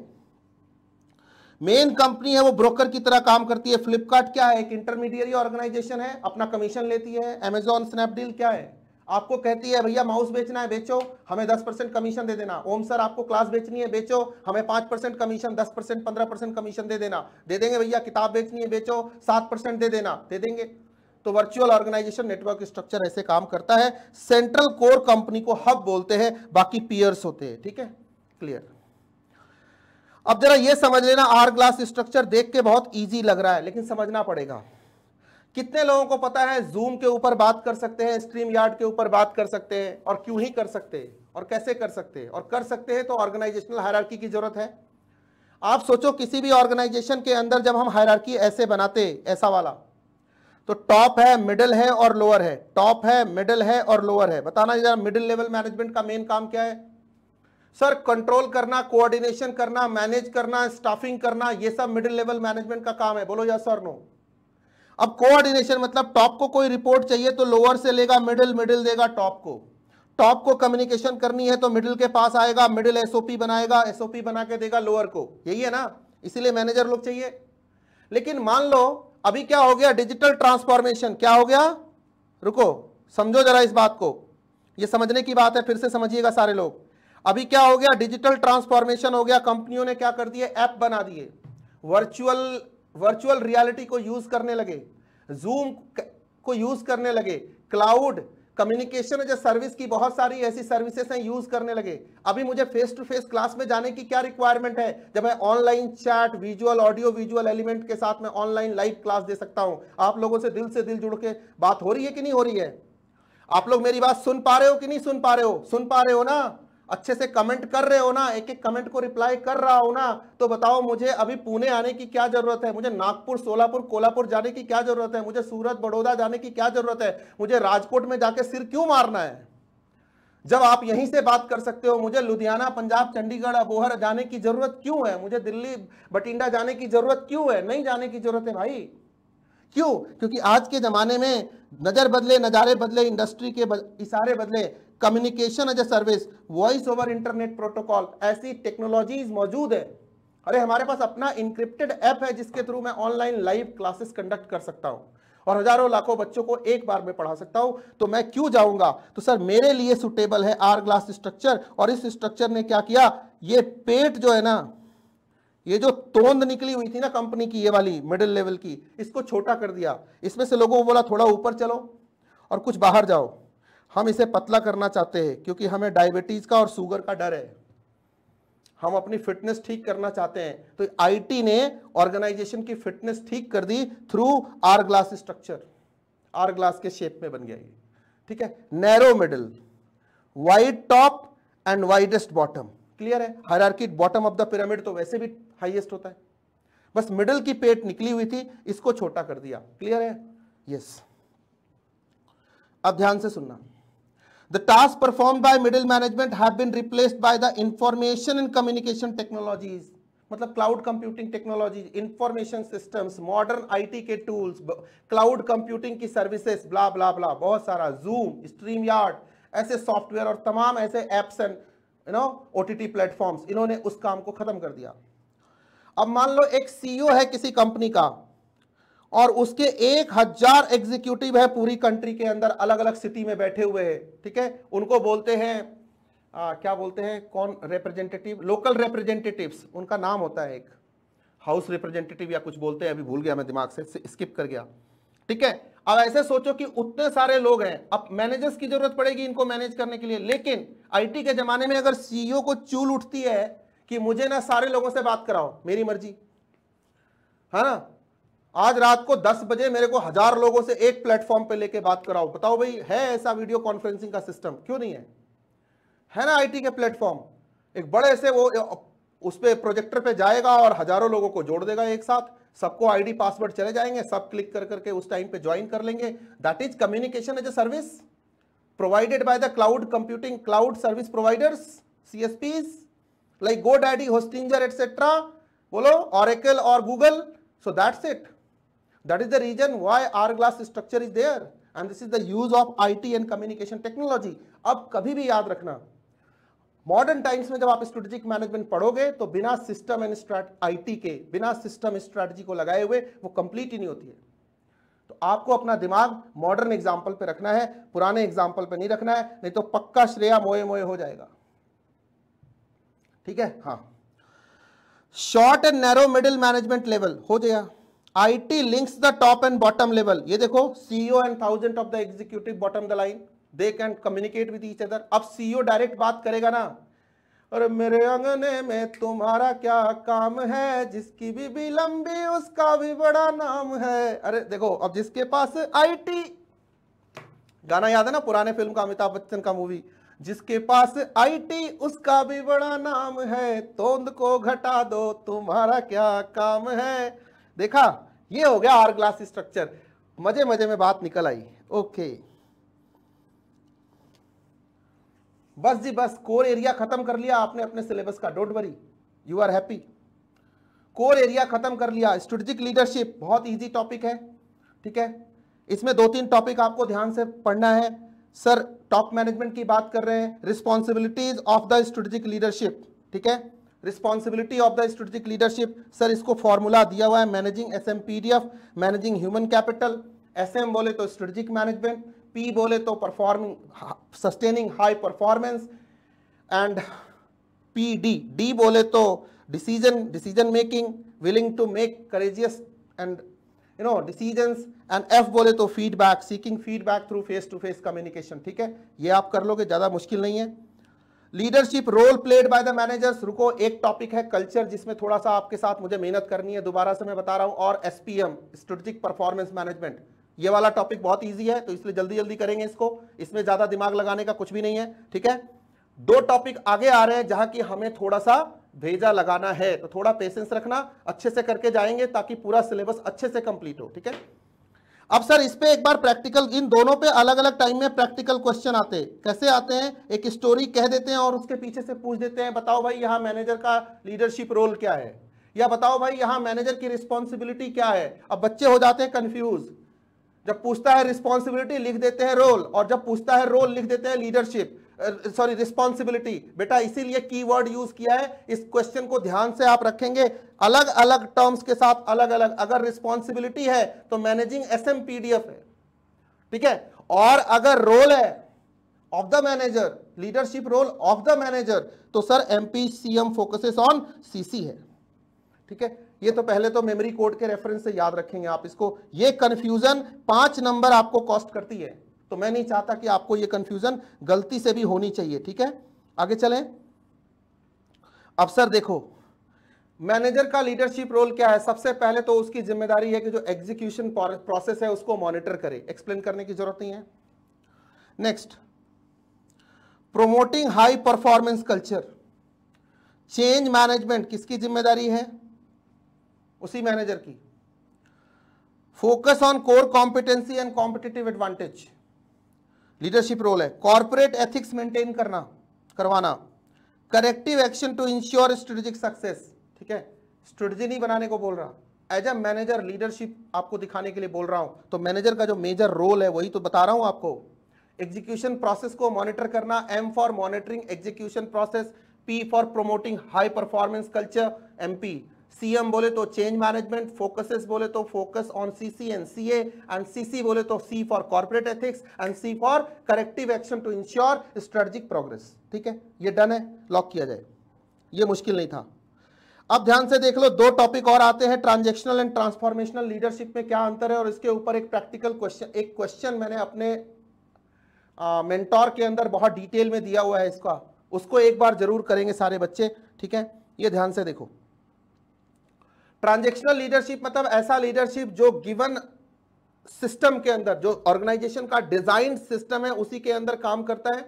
मेन कंपनी है वो ब्रोकर की तरह काम करती है फ्लिपकार्ट क्या है एक इंटरमीडियरी ऑर्गेनाइजेशन है अपना कमीशन लेती है एमेजॉन स्नैपडील क्या है आपको कहती है भैया माउस बेचना है बेचो हमें दस परसेंट कमीशन दे देना ओम सर आपको क्लास बेचनी है बेचो हमें पांच परसेंट कमीशन दस परसेंट पंद्रह परसेंट कमीशन दे देना दे देंगे भैया किताब बेचनी है बेचो सात परसेंट दे देना दे देंगे तो वर्चुअल ऑर्गेनाइजेशन नेटवर्क स्ट्रक्चर ऐसे काम करता है सेंट्रल कोर कंपनी को हब बोलते हैं बाकी पियर्स होते हैं ठीक है क्लियर अब जरा यह समझ लेना आर ग्लास स्ट्रक्चर देख के बहुत ईजी लग रहा है लेकिन समझना पड़ेगा कितने लोगों को पता है जूम के ऊपर बात कर सकते हैं स्ट्रीम यार्ड के ऊपर बात कर सकते हैं और क्यों ही कर सकते हैं और कैसे कर सकते हैं और कर सकते हैं तो ऑर्गेनाइजेशनल हायरार्की की जरूरत है आप सोचो किसी भी ऑर्गेनाइजेशन के अंदर जब हम हायरार्की ऐसे बनाते ऐसा वाला तो टॉप है मिडिल है और लोअर है टॉप है मिडिल है और लोअर है बताना जरा मिडिल लेवल मैनेजमेंट का मेन काम क्या है सर कंट्रोल करना कोऑर्डिनेशन करना मैनेज करना स्टाफिंग करना ये सब मिडिल लेवल मैनेजमेंट का काम है बोलो या सर नो अब कोऑर्डिनेशन मतलब टॉप को कोई रिपोर्ट चाहिए तो लोअर से लेगा मिडिल मिडिल देगा टॉप को टॉप को कम्युनिकेशन करनी है तो मिडिल के पास आएगा मिडिल एसओपी बनाएगा एसओपी बना के देगा लोअर को यही है ना इसीलिए मैनेजर लोग चाहिए लेकिन मान लो अभी क्या हो गया डिजिटल ट्रांसफॉर्मेशन क्या हो गया रुको समझो जरा इस बात को ये समझने की बात है फिर से समझिएगा सारे लोग अभी क्या हो गया डिजिटल ट्रांसफॉर्मेशन हो गया कंपनियों ने क्या कर दिए ऐप बना दिए वर्चुअल वर्चुअल रियलिटी को यूज करने लगे जूम को यूज करने लगे क्लाउड कम्युनिकेशन जो सर्विस की बहुत सारी ऐसी सर्विसेज हैं यूज करने लगे अभी मुझे फेस टू फेस क्लास में जाने की क्या रिक्वायरमेंट है जब मैं online chat visual audio visual element के साथ में ऑनलाइन लाइव क्लास दे सकता हूं आप लोगों से दिल से दिल जुड़ के बात हो रही है कि नहीं हो रही है आप लोग मेरी बात सुन पा रहे हो कि नहीं सुन पा रहे हो सुन पा रहे हो ना अच्छे से कमेंट कर रहे हो ना एक एक कमेंट को रिप्लाई कर रहा हो ना तो बताओ मुझे अभी पुणे आने की क्या जरूरत है मुझे नागपुर सोलापुर कोलापुर जाने की क्या जरूरत है मुझे सूरत बड़ौदा जाने की क्या जरूरत है मुझे राजकोट में जाके सिर क्यों मारना है जब आप यहीं से बात कर सकते हो मुझे लुधियाना पंजाब चंडीगढ़ अबोहर जाने की जरूरत क्यों है मुझे दिल्ली बटिंडा जाने की जरूरत क्यों है नहीं जाने की जरूरत है भाई क्यों क्योंकि आज के जमाने में नजर बदले नज़ारे बदले इंडस्ट्री के इशारे बदले communication as a service voice over internet protocol ऐसी टेक्नोलॉजीज मौजूद है अरे हमारे पास अपना इंक्रिप्टेड ऐप है जिसके थ्रू मैं ऑनलाइन लाइव क्लासेस कंडक्ट कर सकता हूं और हजारों लाखों बच्चों को एक बार में पढ़ा सकता हूं तो मैं क्यों जाऊंगा तो सर मेरे लिए सुटेबल है आर ग्लास स्ट्रक्चर और इस स्ट्रक्चर ने क्या किया ये पेट जो है ना ये जो तोंद निकली हुई थी ना कंपनी की ये वाली मिडिल लेवल की इसको छोटा कर दिया इसमें से लोगों को बोला थोड़ा ऊपर चलो और कुछ बाहर जाओ हम इसे पतला करना चाहते हैं क्योंकि हमें डायबिटीज़ का और शुगर का डर है हम अपनी फिटनेस ठीक करना चाहते हैं तो आईटी ने ऑर्गेनाइजेशन की फिटनेस ठीक कर दी through hourglass structure hourglass के शेप में बन गया ये ठीक है narrow middle wide top and widest bottom clear है hierarchy bottom of the pyramid तो वैसे भी हाइएस्ट होता है बस मिडल की पेट निकली हुई थी इसको छोटा कर दिया क्लियर है यस yes. अब ध्यान से सुनना The tasks performed by middle management have been replaced by the information and communication technologies. मतलब cloud computing technology information systems modern IT के टूल्स क्लाउड कंप्यूटिंग की सर्विसेज ब्ला ब्ला ब्ला बहुत सारा Zoom StreamYard ऐसे software और तमाम ऐसे apps and you know O T platforms इन्होंने उस काम को खत्म कर दिया अब मान लो एक सीईओ e है किसी कंपनी का और उसके एक हजार एग्जीक्यूटिव है पूरी कंट्री के अंदर अलग अलग सिटी में बैठे हुए हैं ठीक है उनको बोलते हैं क्या बोलते हैं कौन रिप्रेजेंटेटिव लोकल रिप्रेजेंटेटिव्स उनका नाम होता है एक हाउस रिप्रेजेंटेटिव या कुछ बोलते हैं अभी भूल गया मैं दिमाग से स्किप कर गया ठीक है अब ऐसे सोचो कि उतने सारे लोग हैं अब मैनेजर्स की जरूरत पड़ेगी इनको मैनेज करने के लिए लेकिन आईटी के जमाने में अगर सीईओ को चूल उठती है कि मुझे ना सारे लोगों से बात कराओ मेरी मर्जी है ना आज रात को 10 बजे मेरे को हजार लोगों से एक प्लेटफॉर्म पे लेके बात कराओ बताओ भाई है ऐसा वीडियो कॉन्फ्रेंसिंग का सिस्टम क्यों नहीं है है ना आईटी के प्लेटफॉर्म एक बड़े से वो उस पर प्रोजेक्टर पे जाएगा और हजारों लोगों को जोड़ देगा एक साथ सबको आईडी पासवर्ड चले जाएंगे सब क्लिक कर करके उस टाइम पे ज्वाइन कर लेंगे that is communication as a service provided by the cloud computing cloud service providers CSPs like GoDaddy Hostinger etcetera बोलो ऑरेकल और Google so that's it That is the reason why hourglass structure is there. And this is the use of IT and communication technology. अब कभी भी याद रखना modern times में जब आप स्ट्रेटेजिक मैनेजमेंट पढ़ोगे तो बिना सिस्टम एंड स्ट्रैट आईटी के बिना सिस्टम स्ट्रैटेजी को लगाए हुए वो कंप्लीट ही नहीं होती है तो आपको अपना दिमाग मॉडर्न एग्जाम्पल पे रखना है पुराने एग्जाम्पल पे नहीं रखना है नहीं तो पक्का श्रेया मोए मोए हो जाएगा ठीक है हाँ short and narrow middle management level हो जाएगा IT links the top and bottom level ये देखो CEO and thousand of the executive bottom the line they can communicate with each other अब सीईओ डायरेक्ट e बात करेगा ना और मेरे अंगने में तुम्हारा क्या काम है जिसकी भी, भी लंबी उसका भी बड़ा नाम है अरे देखो अब जिसके पास आईटी गाना याद है ना पुराने फिल्म का अमिताभ बच्चन का मूवी जिसके पास आईटी उसका भी बड़ा नाम है तोंद को घटा दो तुम्हारा क्या काम है देखा ये हो गया आर ग्लास स्ट्रक्चर मजे मजे में बात निकल आई ओके बस जी बस कोर एरिया खत्म कर लिया आपने अपने सिलेबस का don't worry you are happy core area खत्म कर लिया स्ट्रेटेजिक लीडरशिप बहुत इजी टॉपिक है ठीक है इसमें दो तीन टॉपिक आपको ध्यान से पढ़ना है सर टॉप मैनेजमेंट की बात कर रहे हैं responsibilities of the strategic leadership ठीक है responsibility of the strategic leadership sir इसको फॉर्मूला दिया हुआ है managing S M P D F managing human capital S M बोले तो स्ट्रेटेजिक मैनेजमेंट पी बोले तो performing sustaining high performance and P D D बोले तो decision decision making willing to make courageous and you know decisions and F बोले तो feedback seeking feedback through face to face communication ठीक है ये आप कर लोगे ज़्यादा मुश्किल नहीं है leadership role played by the managers रुको एक टॉपिक है कल्चर जिसमें थोड़ा सा आपके साथ मुझे मेहनत करनी है दोबारा से मैं बता रहा हूं और एसपीएम स्ट्रेटेजिक परफॉर्मेंस मैनेजमेंट ये वाला टॉपिक बहुत ईजी है तो इसलिए जल्दी जल्दी करेंगे इसको इसमें ज्यादा दिमाग लगाने का कुछ भी नहीं है ठीक है दो टॉपिक आगे आ रहे हैं जहां की हमें थोड़ा सा भेजा लगाना है तो थोड़ा पेशेंस रखना अच्छे से करके जाएंगे ताकि पूरा सिलेबस अच्छे से कंप्लीट हो ठीक है अब सर इस पे एक बार प्रैक्टिकल इन दोनों पे अलग अलग टाइम में प्रैक्टिकल क्वेश्चन आते हैं कैसे आते हैं एक स्टोरी कह देते हैं और उसके पीछे से पूछ देते हैं बताओ भाई यहाँ मैनेजर का लीडरशिप रोल क्या है या बताओ भाई यहाँ मैनेजर की रिस्पॉन्सिबिलिटी क्या है अब बच्चे हो जाते हैं कन्फ्यूज जब पूछता है रिस्पॉन्सिबिलिटी लिख देते हैं रोल और जब पूछता है रोल लिख देते हैं लीडरशिप सॉरी रिस्पॉन्सिबिलिटी बेटा इसीलिए कीवर्ड यूज किया है इस क्वेश्चन को ध्यान से आप रखेंगे अलग अलग टर्म्स के साथ अलग अलग अगर रिस्पॉन्सिबिलिटी है तो मैनेजिंग एस एम एफ है ठीक है और अगर रोल है of the manager leadership role of the manager तो sir M P C M focuses on CC है ठीक है ये तो पहले तो मेमोरी कोड के रेफरेंस से याद रखेंगे आप इसको ये कंफ्यूजन पांच नंबर आपको कॉस्ट करती है तो मैं नहीं चाहता कि आपको ये कंफ्यूजन गलती से भी होनी चाहिए ठीक है आगे चलें अफसर देखो मैनेजर का लीडरशिप रोल क्या है सबसे पहले तो उसकी जिम्मेदारी है कि जो एग्जीक्यूशन प्रोसेस है उसको मॉनिटर करे एक्सप्लेन करने की जरूरत नहीं है next promoting high performance culture change management किसकी जिम्मेदारी है उसी मैनेजर की focus on core competency and competitive advantage leadership role है कॉरपोरेट एथिक्स मेंटेन करना करवाना corrective action to ensure strategic success ठीक है स्ट्रेटजी नहीं बनाने को बोल रहा एज ए मैनेजर लीडरशिप आपको दिखाने के लिए बोल रहा हूं तो मैनेजर का जो मेजर रोल है वही तो बता रहा हूं आपको एग्जीक्यूशन प्रोसेस को मॉनिटर करना M for monitoring execution process P for promoting high performance culture P CM बोले तो चेंज मैनेजमेंट फोकसेस बोले तो focus on CC and CA and CC बोले तो C for corporate ethics and C for corrective action to ensure strategic progress ठीक है ये done है लॉक किया जाए ये मुश्किल नहीं था अब ध्यान से देख लो दो टॉपिक और आते हैं ट्रांजेक्शनल एंड ट्रांसफॉर्मेशनल लीडरशिप में क्या अंतर है और इसके ऊपर एक प्रैक्टिकल क्वेश्चन एक क्वेश्चन मैंने अपने मेंटोर के अंदर बहुत डिटेल में दिया हुआ है इसका उसको एक बार जरूर करेंगे सारे बच्चे ठीक है ये ध्यान से देखो ट्रांजेक्शनल लीडरशिप मतलब ऐसा लीडरशिप जो गिवन सिस्टम के अंदर जो ऑर्गेनाइजेशन का डिजाइन सिस्टम है उसी के अंदर काम करता है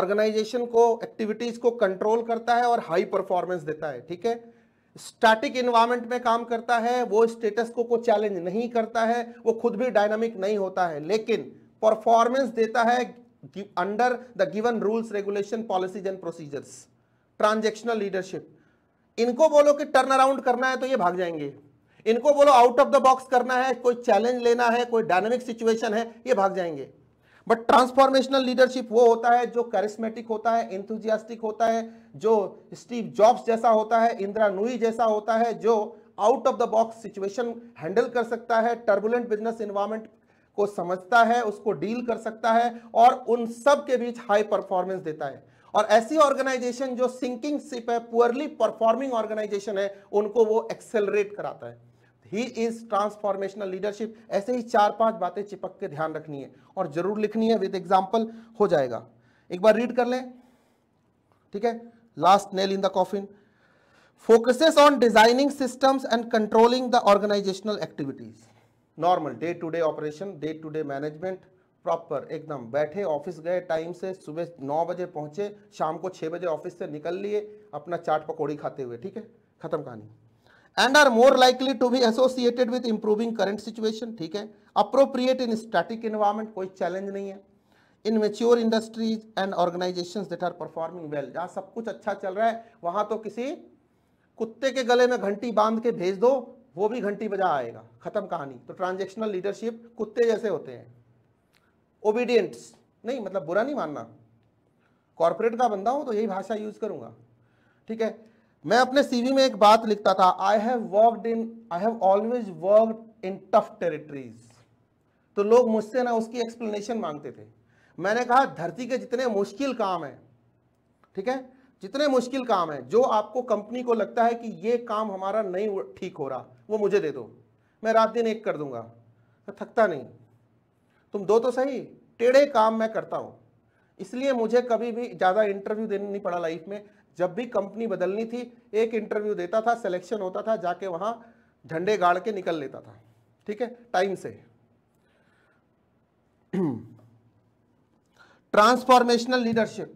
ऑर्गेनाइजेशन को एक्टिविटीज को कंट्रोल करता है और हाई परफॉर्मेंस देता है ठीक है स्टैटिक इन्वायरमेंट में काम करता है वो स्टेटस को कोई चैलेंज नहीं करता है वो खुद भी डायनामिक नहीं होता है लेकिन परफॉर्मेंस देता है under the given rules regulation policies and procedures transactional leadership इनको बोलो कि टर्न अराउंड करना है तो ये भाग जाएंगे इनको बोलो आउट ऑफ द बॉक्स करना है कोई चैलेंज लेना है कोई डायनेमिक सिचुएशन है ये भाग जाएंगे बट ट्रांसफॉर्मेशनल लीडरशिप वो होता है जो करिस्मेटिक होता है इंथुजियास्टिक होता है जो स्टीव जॉब्स जैसा होता है इंदिरा नुई जैसा होता है जो out of the box situation handle कर सकता है टर्बुलेंट बिजनेस इन्वायरमेंट को समझता है उसको डील कर सकता है और उन सब के बीच हाई परफॉर्मेंस देता है और ऐसी ऑर्गेनाइजेशन जो सिंकिंग सिप है पुअरली परफॉर्मिंग ऑर्गेनाइजेशन है उनको वो एक्सेलरेट कराता है ही इज ट्रांसफॉर्मेशनल लीडरशिप ऐसे ही चार पांच बातें चिपक के ध्यान रखनी है और जरूर लिखनी है विद एग्जाम्पल हो जाएगा एक बार रीड कर लें ठीक है last nail in the coffin focuses on designing systems and controlling the organisational activities normal day to day operation day to day management proper एकदम बैठे ऑफिस गए टाइम से सुबह नौ बजे पहुंचे शाम को छः बजे ऑफिस से निकल लिए अपना चाट पकौड़ी खाते हुए ठीक है खत्म कहानी and are more likely to be associated with improving current situation ठीक है अप्रोप्रिएट इन स्टैटिक इन्वायरमेंट कोई चैलेंज नहीं है in mature industries and organisation that are performing well जहाँ सब कुछ अच्छा चल रहा है वहाँ तो किसी कुत्ते के गले में घंटी बांध के भेज दो वो भी घंटी बजा आएगा खत्म कहानी तो ट्रांजेक्शनल लीडरशिप कुत्ते जैसे होते हैं ओबीडियंट्स नहीं मतलब बुरा नहीं मानना कॉरपोरेट का बंदा हूं तो यही भाषा यूज करूंगा ठीक है मैं अपने सीवी में एक बात लिखता था I have worked in I have always worked in tough territories तो लोग मुझसे ना उसकी एक्सप्लेनेशन मांगते थे मैंने कहा धरती के जितने मुश्किल काम हैं ठीक है जितने मुश्किल काम हैं जो आपको कंपनी को लगता है कि ये काम हमारा नहीं ठीक हो रहा वो मुझे दे दो मैं रात दिन एक कर दूंगा थकता नहीं तुम दो तो सही टेढ़े काम मैं करता हूँ इसलिए मुझे कभी भी ज़्यादा इंटरव्यू देने नहीं पड़ा लाइफ में जब भी कंपनी बदलनी थी एक इंटरव्यू देता था सिलेक्शन होता था जाके वहाँ झंडे गाड़ के निकल लेता था ठीक है टाइम से transformational leadership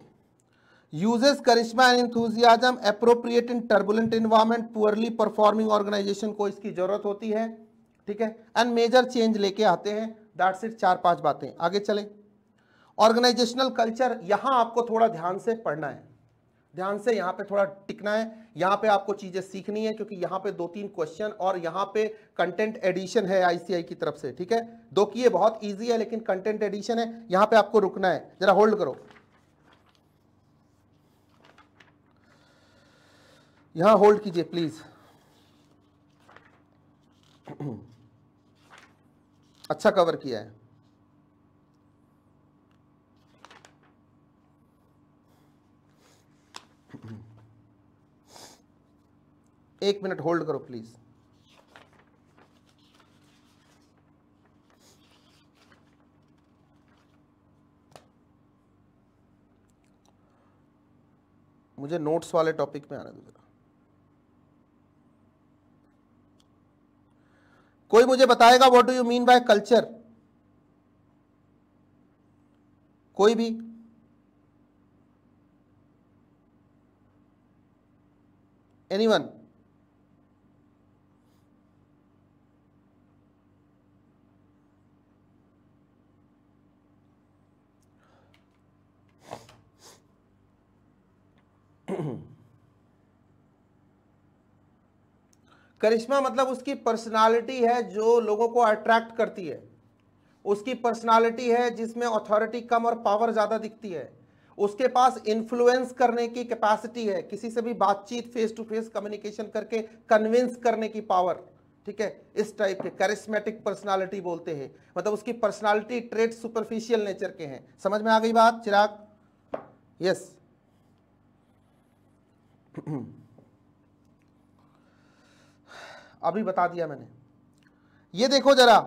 uses charisma and enthusiasm appropriate in turbulent environment poorly performing organisation को इसकी जरूरत होती है ठीक है एंड मेजर चेंज लेके आते हैं दैट सिर्फ चार पांच बातें आगे चलें ऑर्गेनाइजेशनल कल्चर यहां आपको थोड़ा ध्यान से पढ़ना है ध्यान से यहां पे थोड़ा टिकना है यहां पे आपको चीज़ें सीखनी है क्योंकि यहां पे दो तीन क्वेश्चन और यहां पे कंटेंट एडिशन है आईसीआई की तरफ से ठीक है दो की ये बहुत इजी है लेकिन कंटेंट एडिशन है यहां पे आपको रुकना है जरा होल्ड करो यहां होल्ड कीजिए प्लीज़ अच्छा कवर किया है एक मिनट होल्ड करो प्लीज़ मुझे नोट्स वाले टॉपिक में आने दो तो जरा कोई मुझे बताएगा what do you mean by culture कोई भी एनीवन mm करिश्मा मतलब उसकी पर्सनालिटी है जो लोगों को अट्रैक्ट करती है उसकी पर्सनालिटी है जिसमें अथॉरिटी कम और पावर ज़्यादा दिखती है उसके पास इन्फ्लुएंस करने की कैपेसिटी है किसी से भी बातचीत फेस टू फेस कम्युनिकेशन करके कन्विंस करने की पावर ठीक है इस टाइप के करिश्मेटिक पर्सनालिटी बोलते हैं मतलब उसकी पर्सनालिटी ट्रेड सुपरफिशियल नेचर के हैं समझ में आ गई बात चिराग यस yes. अभी बता दिया मैंने ये देखो जरा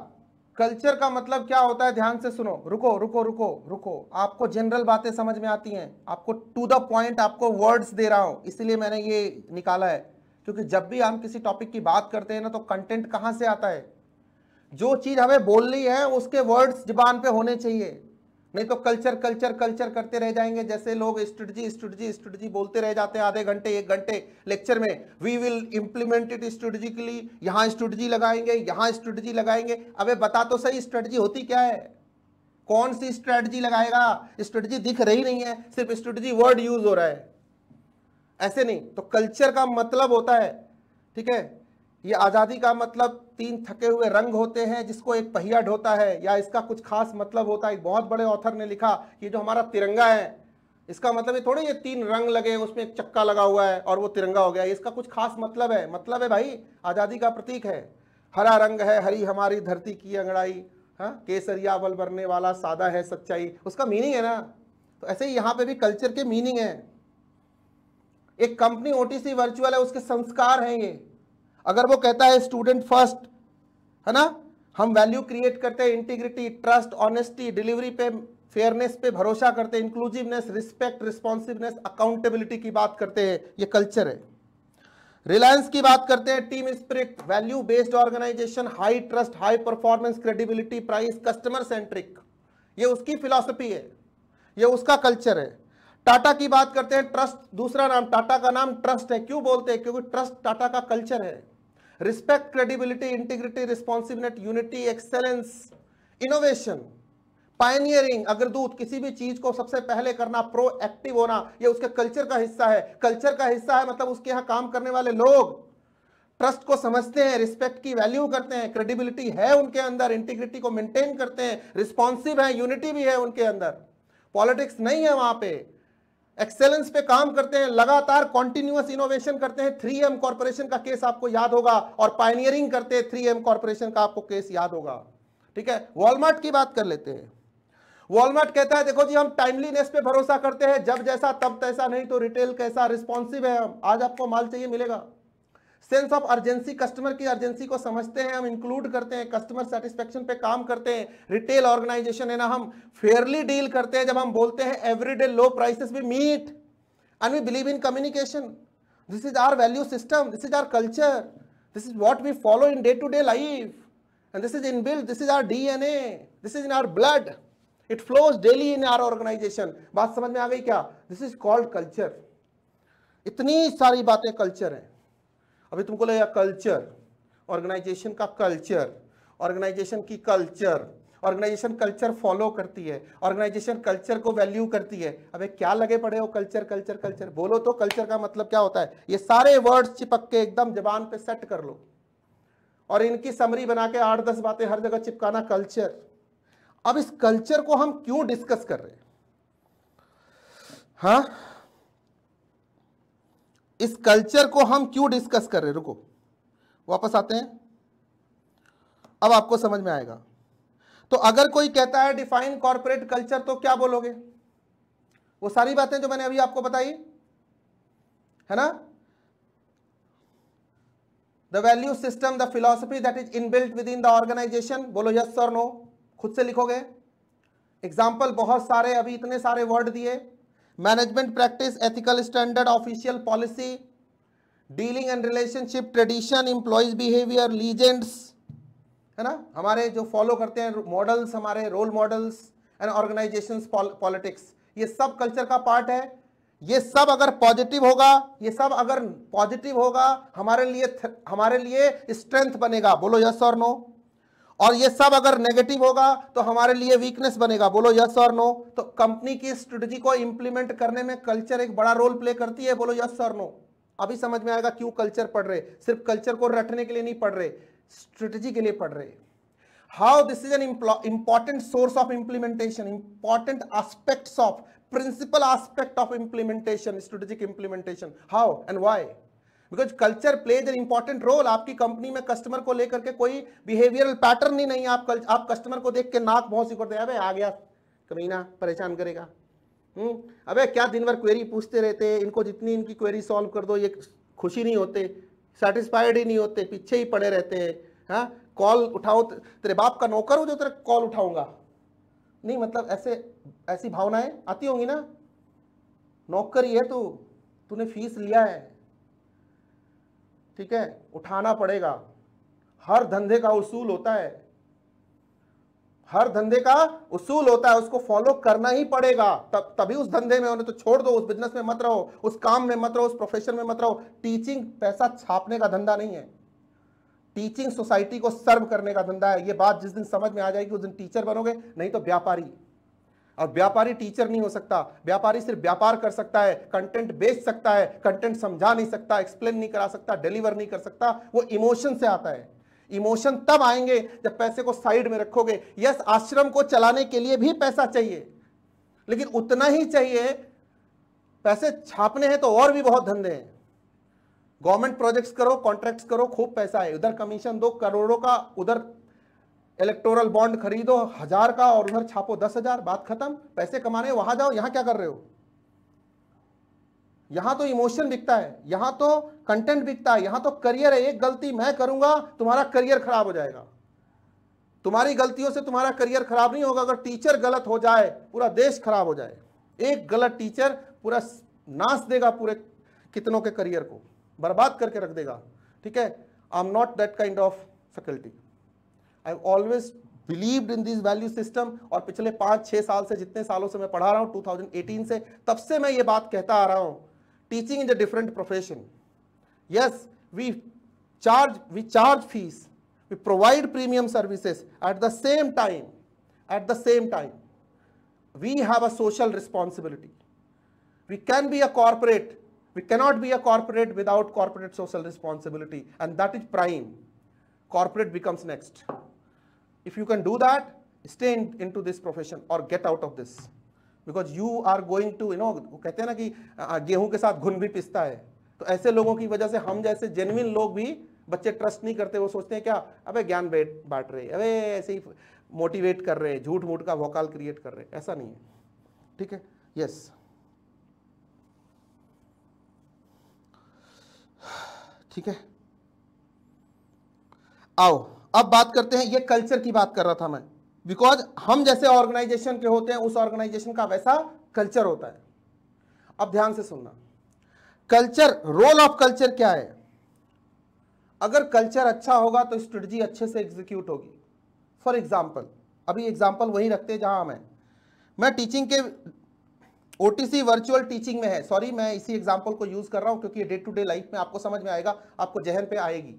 कल्चर का मतलब क्या होता है ध्यान से सुनो रुको रुको रुको रुको आपको जनरल बातें समझ में आती हैं आपको टू द पॉइंट आपको वर्ड्स दे रहा हूं इसलिए मैंने ये निकाला है क्योंकि जब भी हम किसी टॉपिक की बात करते हैं ना तो कंटेंट कहां से आता है जो चीज हमें बोलनी है उसके वर्ड्स जबान पे होने चाहिए नहीं तो कल्चर कल्चर कल्चर करते रह जाएंगे जैसे लोग स्ट्रेटजी स्ट्रेटजी स्ट्रेटजी बोलते रह जाते हैं आधे घंटे एक घंटे लेक्चर में वी विल स्ट्रेटजी के स्ट्रेटजिकली यहाँ स्ट्रेटजी लगाएंगे यहाँ स्ट्रेटजी लगाएंगे अबे बता तो सही स्ट्रेटजी होती क्या है कौन सी स्ट्रेटजी लगाएगा स्ट्रेटजी दिख रही नहीं है सिर्फ स्ट्रेटजी वर्ड यूज हो रहा है ऐसे नहीं तो कल्चर का मतलब होता है ठीक है ये आज़ादी का मतलब तीन थके हुए रंग होते हैं जिसको एक पहिया ढोता है या इसका कुछ खास मतलब होता है एक बहुत बड़े ऑथर ने लिखा कि जो हमारा तिरंगा है इसका मतलब ये थोड़े ये तीन रंग लगे उसमें एक चक्का लगा हुआ है और वो तिरंगा हो गया इसका कुछ खास मतलब है मतलब है भाई आज़ादी का प्रतीक है हरा रंग है हरी हमारी धरती की अंगड़ाई हाँ केसरिया बल भरने वाला सादा है सच्चाई उसका मीनिंग है ना तो ऐसे ही यहाँ पे भी कल्चर के मीनिंग है एक कंपनी ओटीसी वर्चुअल है उसके संस्कार हैं ये अगर वो कहता है स्टूडेंट फर्स्ट है ना हम वैल्यू क्रिएट करते हैं इंटीग्रिटी ट्रस्ट ऑनेस्टी डिलीवरी पे फेयरनेस पे भरोसा करते हैं इंक्लूसिवनेस रिस्पेक्ट रिस्पॉन्सिवनेस अकाउंटेबिलिटी की बात करते हैं ये कल्चर है रिलायंस की बात करते हैं team spirit value based organisation high trust high performance credibility price customer centric ये उसकी फिलॉसफी है ये उसका कल्चर है टाटा की बात करते हैं ट्रस्ट दूसरा नाम टाटा का नाम ट्रस्ट है क्यों बोलते हैं क्योंकि ट्रस्ट टाटा का कल्चर है respect credibility integrity responsiveness unity excellence innovation pioneering अग्रदूत किसी भी चीज को सबसे पहले करना एक्टिव होना यह उसके कल्चर का हिस्सा है कल्चर का हिस्सा है मतलब उसके यहां काम करने वाले लोग ट्रस्ट को समझते हैं रिस्पेक्ट की वैल्यू करते हैं क्रेडिबिलिटी है उनके अंदर इंटीग्रिटी को मेंटेन करते हैं रिस्पॉन्सिव है यूनिटी भी है उनके अंदर पॉलिटिक्स नहीं है वहां पे एक्सेलेंस पे काम करते हैं लगातार कॉन्टिन्यूस इनोवेशन करते हैं थ्री एम कॉरपोरेशन का केस आपको याद होगा और पाइनियरिंग करते हैं थ्री एम कॉरपोरेशन का आपको केस याद होगा ठीक है वॉलमार्ट की बात कर लेते हैं वॉलमार्ट कहता है देखो जी हम टाइमलीनेस पे भरोसा करते हैं जब जैसा तब तैसा नहीं तो रिटेल कैसा रिस्पॉन्सिव है आज आपको माल चाहिए मिलेगा सेंस ऑफ अर्जेंसी कस्टमर की अर्जेंसी को समझते हैं हम इंक्लूड करते हैं कस्टमर सेटिस्फेक्शन पे काम करते हैं रिटेल ऑर्गेनाइजेशन है ना हम फेयरली डील करते हैं जब हम बोलते हैं everyday low prices we meet and we believe in communication this is our value system this is our culture this is what we follow in day to day life and this is in build this is our D N A this is in our blood it flows daily in our organization बात समझ में आ गई क्या this is called culture इतनी सारी बातें culture हैं अभी तुमको लगेगा कल्चर ऑर्गेनाइजेशन का कल्चर ऑर्गेनाइजेशन की कल्चर ऑर्गेनाइजेशन कल्चर फॉलो करती है ऑर्गेनाइजेशन कल्चर को वैल्यू करती है अबे क्या लगे पड़े हो कल्चर कल्चर कल्चर बोलो तो कल्चर का मतलब क्या होता है ये सारे वर्ड्स चिपक के एकदम जबान पे सेट कर लो और इनकी समरी बना के आठ दस बातें हर जगह चिपकाना कल्चर अब इस कल्चर को हम क्यों डिस्कस कर रहे हैं हाँ इस कल्चर को हम क्यों डिस्कस कर रहे रुको वापस आते हैं अब आपको समझ में आएगा तो अगर कोई कहता है डिफाइन कॉरपोरेट कल्चर तो क्या बोलोगे वो सारी बातें जो मैंने अभी आपको बताई है ना the value system the philosophy that is inbuilt within the organization बोलो यस सर नो खुद से लिखोगे एग्जाम्पल बहुत सारे अभी इतने सारे वर्ड दिए management practice ethical standard official policy dealing and relationship tradition employees behaviour legends है ना हमारे जो फॉलो करते हैं मॉडल्स हमारे role models and organization politics ये सब कल्चर का पार्ट है ये सब अगर पॉजिटिव होगा ये सब अगर पॉजिटिव होगा हमारे लिए हमारे लिए स्ट्रेंथ बनेगा बोलो यस और नो और ये सब अगर नेगेटिव होगा तो हमारे लिए वीकनेस बनेगा बोलो यस और नो तो कंपनी की स्ट्रेटजी को इंप्लीमेंट करने में कल्चर एक बड़ा रोल प्ले करती है बोलो यस और नो अभी समझ में आएगा क्यों कल्चर पढ़ रहे सिर्फ कल्चर को रटने के लिए नहीं पढ़ रहे स्ट्रेटजी के लिए पढ़ रहे how this is an important source of implementation important aspect of principle aspect of implementation strategic implementation how and why because culture plays an important role आपकी कंपनी में कस्टमर को लेकर के कोई बिहेवियरल पैटर्न ही नहीं आप कल आप कस्टमर को देख के नाक बहुत सी करते अबे आ गया कमीना परेशान करेगा हम्म अबे क्या दिन भर क्वेरी पूछते रहते हैं इनको जितनी इनकी क्वेरी सॉल्व कर दो ये खुशी नहीं होते सेटिस्फाइड ही नहीं होते पीछे ही पड़े रहते हैं हाँ कॉल उठाओ तेरे बाप का नौकर हो जो तेरे कॉल उठाऊंगा नहीं मतलब ऐसे ऐसी भावनाएं आती होंगी ना नौकरी है तू तूने फीस लिया है ठीक है उठाना पड़ेगा हर धंधे का उसूल होता है हर धंधे का उसूल होता है उसको फॉलो करना ही पड़ेगा तब तभी उस धंधे में उन्हें तो छोड़ दो उस बिजनेस में मत रहो उस काम में मत रहो उस प्रोफेशन में मत रहो टीचिंग पैसा छापने का धंधा नहीं है टीचिंग सोसाइटी को सर्व करने का धंधा है ये बात जिस दिन समझ में आ जाएगी उस दिन टीचर बनोगे नहीं तो व्यापारी अब व्यापारी टीचर नहीं हो सकता व्यापारी सिर्फ व्यापार कर सकता है कंटेंट बेच सकता है कंटेंट समझा नहीं सकता एक्सप्लेन नहीं करा सकता डिलीवर नहीं कर सकता वो इमोशन से आता है इमोशन तब आएंगे जब पैसे को साइड में रखोगे यस आश्रम को चलाने के लिए भी पैसा चाहिए लेकिन उतना ही चाहिए पैसे छापने हैं तो और भी बहुत धंधे हैं गवर्नमेंट प्रोजेक्ट्स करो कॉन्ट्रैक्ट्स करो खूब पैसा है उधर कमीशन दो करोड़ों का उधर इलेक्टोरल बॉन्ड खरीदो हजार का और उधर छापो दस हजार बात खत्म पैसे कमाने वहां जाओ यहां क्या कर रहे हो यहां तो इमोशन बिकता है यहां तो कंटेंट बिकता है यहां तो करियर है एक गलती मैं करूंगा तुम्हारा करियर खराब हो जाएगा तुम्हारी गलतियों से तुम्हारा करियर खराब नहीं होगा अगर टीचर गलत हो जाए पूरा देश खराब हो जाए एक गलत टीचर पूरा नाश देगा पूरे कितनों के करियर को बर्बाद करके रख देगा ठीक है I am not that kind of faculty I always believed in this value system और पिछले पाँच छः साल से जितने सालों से मैं पढ़ा रहा हूँ 2018 से तब से मैं ये बात कहता आ रहा हूँ teaching is a different profession yes we charge we charge fees we provide premium services at the same time at the same time we have a social responsibility we can be a corporate we cannot be a corporate without corporate social responsibility and that is prime corporate becomes next If you can do that, stay in, into this profession or get out of this. Because you are going to you know कहते हैं ना कि गेहूं के साथ घुन भी पिसता है तो ऐसे लोगों की वजह से हम जैसे जेनविन लोग भी बच्चे ट्रस्ट नहीं करते वो सोचते हैं क्या अबे ज्ञान बांट रहे अबे ऐसे ही मोटिवेट कर रहे झूठ मूठ का वोकाल क्रिएट कर रहे ऐसा नहीं है ठीक है यस ठीक है आओ अब बात करते हैं ये कल्चर की बात कर रहा था मैं बिकॉज हम जैसे ऑर्गेनाइजेशन के होते हैं उस ऑर्गेनाइजेशन का वैसा कल्चर होता है अब ध्यान से सुनना कल्चर रोल ऑफ कल्चर क्या है अगर कल्चर अच्छा होगा तो स्ट्रेटजी अच्छे से एग्जीक्यूट होगी फॉर एग्जाम्पल अभी एग्जाम्पल वही रखते हैं जहां हमें मैं टीचिंग के ओटीसी वर्चुअल टीचिंग में है सॉरी मैं इसी एग्जाम्पल को यूज कर रहा हूं क्योंकि डे टू डे लाइफ में आपको समझ में आएगा आपको जहन पे आएगी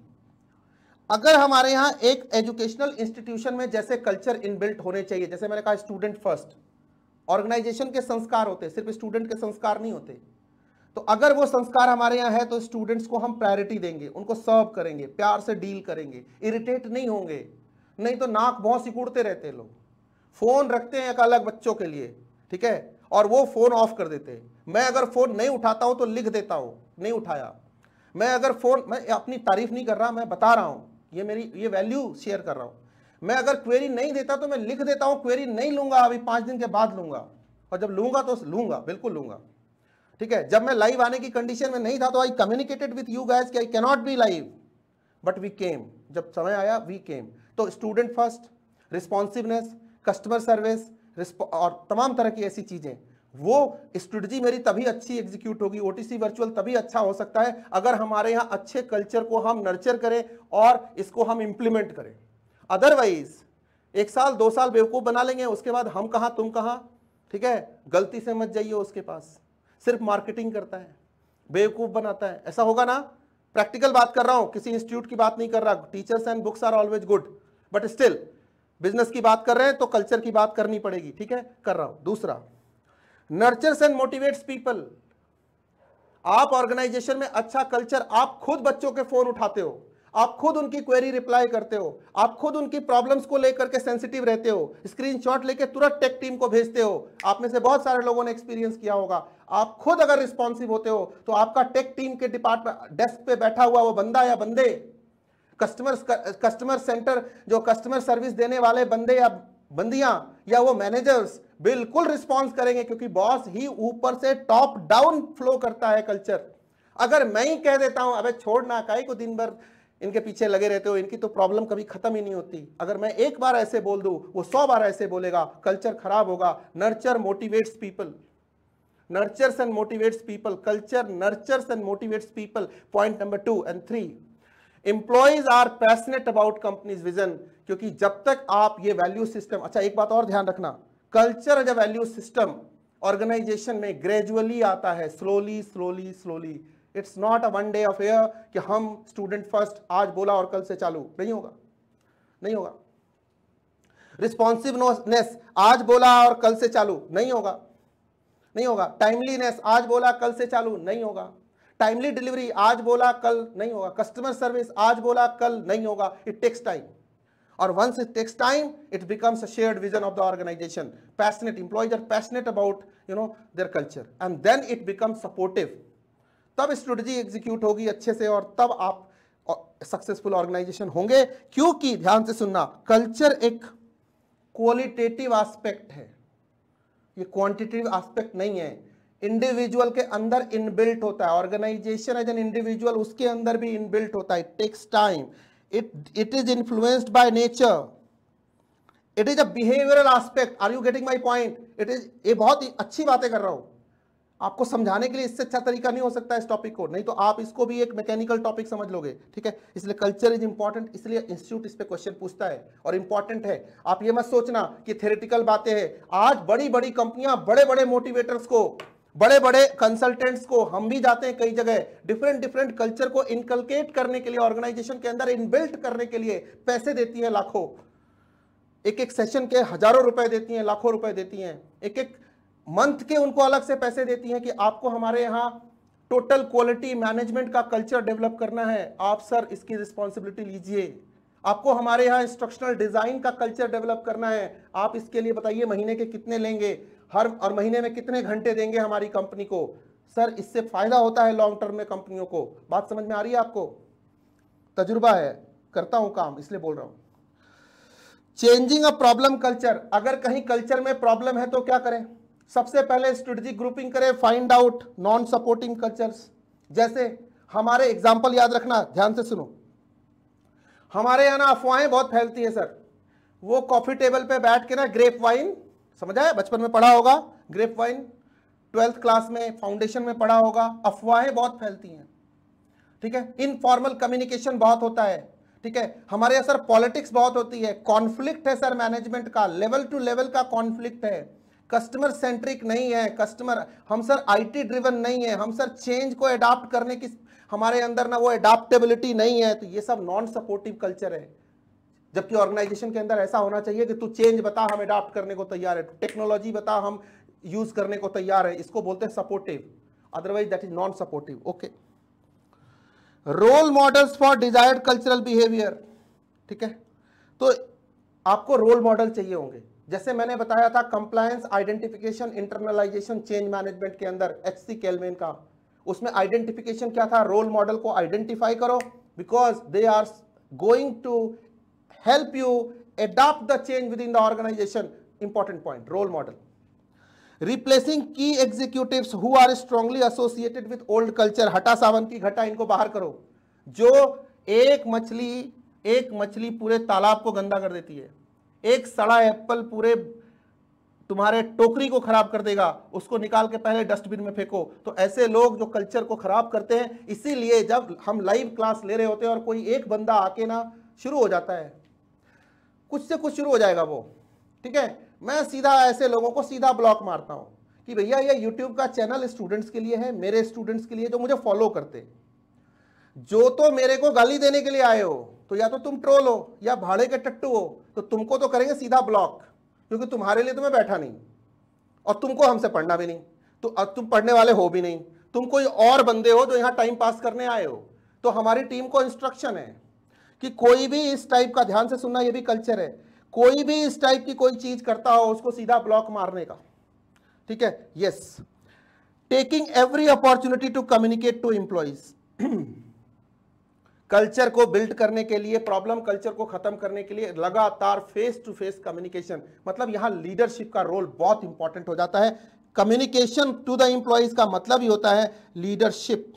अगर हमारे यहाँ एक एजुकेशनल इंस्टीट्यूशन में जैसे कल्चर इनबिल्ट होने चाहिए जैसे मैंने कहा स्टूडेंट फर्स्ट ऑर्गेनाइजेशन के संस्कार होते सिर्फ स्टूडेंट के संस्कार नहीं होते तो अगर वो संस्कार हमारे यहाँ है तो स्टूडेंट्स को हम प्रायोरिटी देंगे उनको सर्व करेंगे प्यार से डील करेंगे इरिटेट नहीं होंगे नहीं तो नाक बहुत सिकुड़ते रहते लोग फ़ोन रखते हैं एक अलग बच्चों के लिए ठीक है और वो फ़ोन ऑफ कर देते हैं मैं अगर फ़ोन नहीं उठाता हूँ तो लिख देता हूँ नहीं उठाया मैं अगर फ़ोन मैं अपनी तारीफ नहीं कर रहा मैं बता रहा हूँ ये मेरी ये वैल्यू शेयर कर रहा हूँ मैं अगर क्वेरी नहीं देता तो मैं लिख देता हूँ क्वेरी नहीं लूंगा अभी पाँच दिन के बाद लूंगा और जब लूंगा तो लूंगा बिल्कुल लूंगा ठीक है जब मैं लाइव आने की कंडीशन में नहीं था तो I communicated with you guess कि I cannot be live but we came जब समय आया वी केम तो student first responsiveness customer service और तमाम तरह की ऐसी चीज़ें वो स्ट्रेटजी मेरी तभी अच्छी एग्जीक्यूट होगी ओटीसी वर्चुअल तभी अच्छा हो सकता है अगर हमारे यहाँ अच्छे कल्चर को हम नर्चर करें और इसको हम इम्प्लीमेंट करें अदरवाइज एक साल दो साल बेवकूफ़ बना लेंगे उसके बाद हम कहाँ तुम कहाँ ठीक है गलती से मत जाइए उसके पास सिर्फ मार्केटिंग करता है बेवकूफ़ बनाता है ऐसा होगा ना प्रैक्टिकल बात कर रहा हूँ किसी इंस्टीट्यूट की बात नहीं कर रहा teachers and books are always good but still business की बात कर रहे हैं तो कल्चर की बात करनी पड़ेगी ठीक है कर रहा हूँ दूसरा नर्चर्स एंड मोटिवेट्स पीपल आप ऑर्गेनाइजेशन में अच्छा कल्चर आप खुद बच्चों के फोन उठाते हो आप खुद उनकी क्वेरी रिप्लाई करते हो आप खुद उनकी प्रॉब्लम्स को लेकर के सेंसिटिव रहते हो स्क्रीनशॉट लेके तुरंत टेक टीम को भेजते हो आप में से बहुत सारे लोगों ने एक्सपीरियंस किया होगा आप खुद अगर रिस्पॉन्सिव होते हो तो आपका टेक टीम के डिपार्टमेंट डेस्क पे बैठा हुआ वो बंदा या बंदे कस्टमर कस्टमर सेंटर जो कस्टमर सर्विस देने वाले बंदे या बंदियां या वो मैनेजर्स बिल्कुल रिस्पॉन्स करेंगे क्योंकि बॉस ही ऊपर से टॉप डाउन फ्लो करता है कल्चर अगर मैं ही कह देता हूं अबे छोड़ना काई को दिन भर इनके पीछे लगे रहते हो इनकी तो प्रॉब्लम कभी खत्म ही नहीं होती अगर मैं एक बार ऐसे बोल दू वो सौ बार ऐसे बोलेगा कल्चर खराब होगा nurture motivates people nurtures and motivates people culture nurtures and motivates people point number two and three employees are passionate about company's vision क्योंकि जब तक आप ये वैल्यू सिस्टम अच्छा एक बात और ध्यान रखना culture as a value system organization में ग्रेजुअली आता है slowly slowly slowly it's not a one day affair कि हम स्टूडेंट फर्स्ट आज बोला और कल से चालू नहीं होगा नहीं होगा रिस्पॉन्सिवनेस आज बोला और कल से चालू नहीं होगा नहीं होगा टाइमलीनेस आज बोला कल से चालू नहीं होगा टाइमली डिलीवरी आज बोला कल नहीं होगा कस्टमर सर्विस आज बोला कल नहीं होगा it takes time or once it takes time it becomes a shared vision of the organization passionate employees are passionate about you know their culture and then it becomes supportive तब strategy execute होगी अच्छे से और तब आप successful organisation होंगे क्योंकि ध्यान से सुनना कल्चर एक क्वालिटेटिव एस्पेक्ट है ये क्वांटिटेटिव एस्पेक्ट नहीं है इंडिविजुअल के अंदर इनबिल्ट होता है ऑर्गेनाइजेशन एज एन इंडिविजुअल उसके अंदर भी इनबिल्ट होता है takes time it it is influenced by nature it is a behavioral aspect are you getting my point it is ये बहुत अच्छी बातें कर रहा हूँ आपको समझाने के लिए इससे अच्छा तरीका नहीं हो सकता इस टॉपिक को नहीं तो आप इसको भी एक मैकेनिकल टॉपिक समझ लोगे ठीक है इसलिए कल्चर इज इंपॉर्टेंट इसलिए इंस्टीट्यूट इस पर क्वेश्चन पूछता है और इंपॉर्टेंट है आप ये मत सोचना कि थेरेटिकल बातें हैं आज बड़ी बड़ी कंपनियां बड़े बड़े मोटिवेटर्स को बड़े बड़े कंसल्टेंट्स को हम भी जाते हैं कई जगह डिफरेंट डिफरेंट कल्चर को इनकलकेट करने के लिए ऑर्गेनाइजेशन के अंदर इनबिल्ट करने के लिए पैसे देती है लाखों एक एक सेशन के हजारों रुपए देती हैं लाखों रुपए देती हैं एक एक मंथ के उनको अलग से पैसे देती हैं कि आपको हमारे यहाँ टोटल क्वालिटी मैनेजमेंट का कल्चर डेवलप करना है आप सर इसकी रिस्पॉन्सिबिलिटी लीजिए आपको हमारे यहाँ इंस्ट्रक्शनल डिज़ाइन का कल्चर डेवलप करना है आप इसके लिए बताइए महीने के कितने लेंगे हर और महीने में कितने घंटे देंगे हमारी कंपनी को सर इससे फायदा होता है लॉन्ग टर्म में कंपनियों को बात समझ में आ रही है आपको तजुर्बा है करता हूं काम इसलिए बोल रहा हूं चेंजिंग अ प्रॉब्लम कल्चर अगर कहीं कल्चर में प्रॉब्लम है तो क्या करें सबसे पहले स्ट्रेटेजिक ग्रुपिंग करें find out non supporting cultures जैसे हमारे एग्जाम्पल याद रखना ध्यान से सुनो हमारे यहाँ ना अफवाहें बहुत फैलती है सर वो कॉफी टेबल पे बैठ के ना ग्रेप वाइन समझ आया बचपन में पढ़ा होगा ग्रेप वाइन ट्वेल्थ क्लास में फाउंडेशन में पढ़ा होगा अफवाहें बहुत फैलती हैं ठीक है इनफॉर्मल कम्युनिकेशन बहुत होता है ठीक है हमारे यहाँ सर पॉलिटिक्स बहुत होती है कॉन्फ्लिक्ट है सर मैनेजमेंट का लेवल टू लेवल का कॉन्फ्लिक्ट है कस्टमर सेंट्रिक नहीं है कस्टमर हम सर आईटी ड्रिवन नहीं है हम सर चेंज को अडाप्ट करने की हमारे अंदर ना वो एडाप्टेबिलिटी नहीं है तो ये सब नॉन सपोर्टिव कल्चर है जबकि ऑर्गेनाइजेशन के अंदर ऐसा होना चाहिए कि तू चेंज बता हम अडाप्ट करने को तैयार है टेक्नोलॉजी बता हम यूज करने को तैयार है इसको बोलते हैं supportive otherwise that is non supportive okay role models for desired cultural behaviour ठीक है तो आपको रोल मॉडल चाहिए होंगे जैसे मैंने बताया था compliance identification internalization change management के अंदर एच सी कैलमेन का उसमें आइडेंटिफिकेशन क्या था रोल मॉडल को आइडेंटिफाई करो because they are going to help you adopt the change within the organization. Important point, role model. Replacing key executives who are strongly associated with old culture. hata savan ki ghata inko bahar karo jo ek machli ek machli pure talab ko ganda kar deti hai ek sada apple pure तुम्हारे टोकरी को खराब कर देगा उसको निकाल के पहले डस्टबिन में फेंको तो ऐसे लोग जो कल्चर को खराब करते हैं इसीलिए जब हम लाइव क्लास ले रहे होते हैं और कोई एक बंदा आके ना शुरू हो जाता है कुछ से कुछ शुरू हो जाएगा वो ठीक है मैं सीधा ऐसे लोगों को सीधा ब्लॉक मारता हूँ कि भैया ये यूट्यूब का चैनल स्टूडेंट्स के लिए है मेरे स्टूडेंट्स के लिए जो मुझे फॉलो करते जो तो मेरे को गाली देने के लिए आए हो तो या तो तुम ट्रोल हो या भाड़े के टट्टू हो तो तुमको तो करेंगे सीधा ब्लॉक क्योंकि तुम्हारे लिए तो मैं बैठा नहीं और तुमको हमसे पढ़ना भी नहीं तो अब तुम पढ़ने वाले हो भी नहीं तुम कोई और बंदे हो जो यहाँ टाइम पास करने आए हो तो हमारी टीम को इंस्ट्रक्शन है कि कोई भी इस टाइप का ध्यान से सुनना ये भी कल्चर है कोई भी इस टाइप की कोई चीज करता हो उसको सीधा ब्लॉक मारने का ठीक है yes taking every opportunity to communicate to employees culture को बिल्ड करने के लिए प्रॉब्लम कल्चर को खत्म करने के लिए लगातार फेस टू फेस कम्युनिकेशन मतलब यहां लीडरशिप का रोल बहुत इंपॉर्टेंट हो जाता है कम्युनिकेशन टू द इंप्लॉइज का मतलब ही होता है लीडरशिप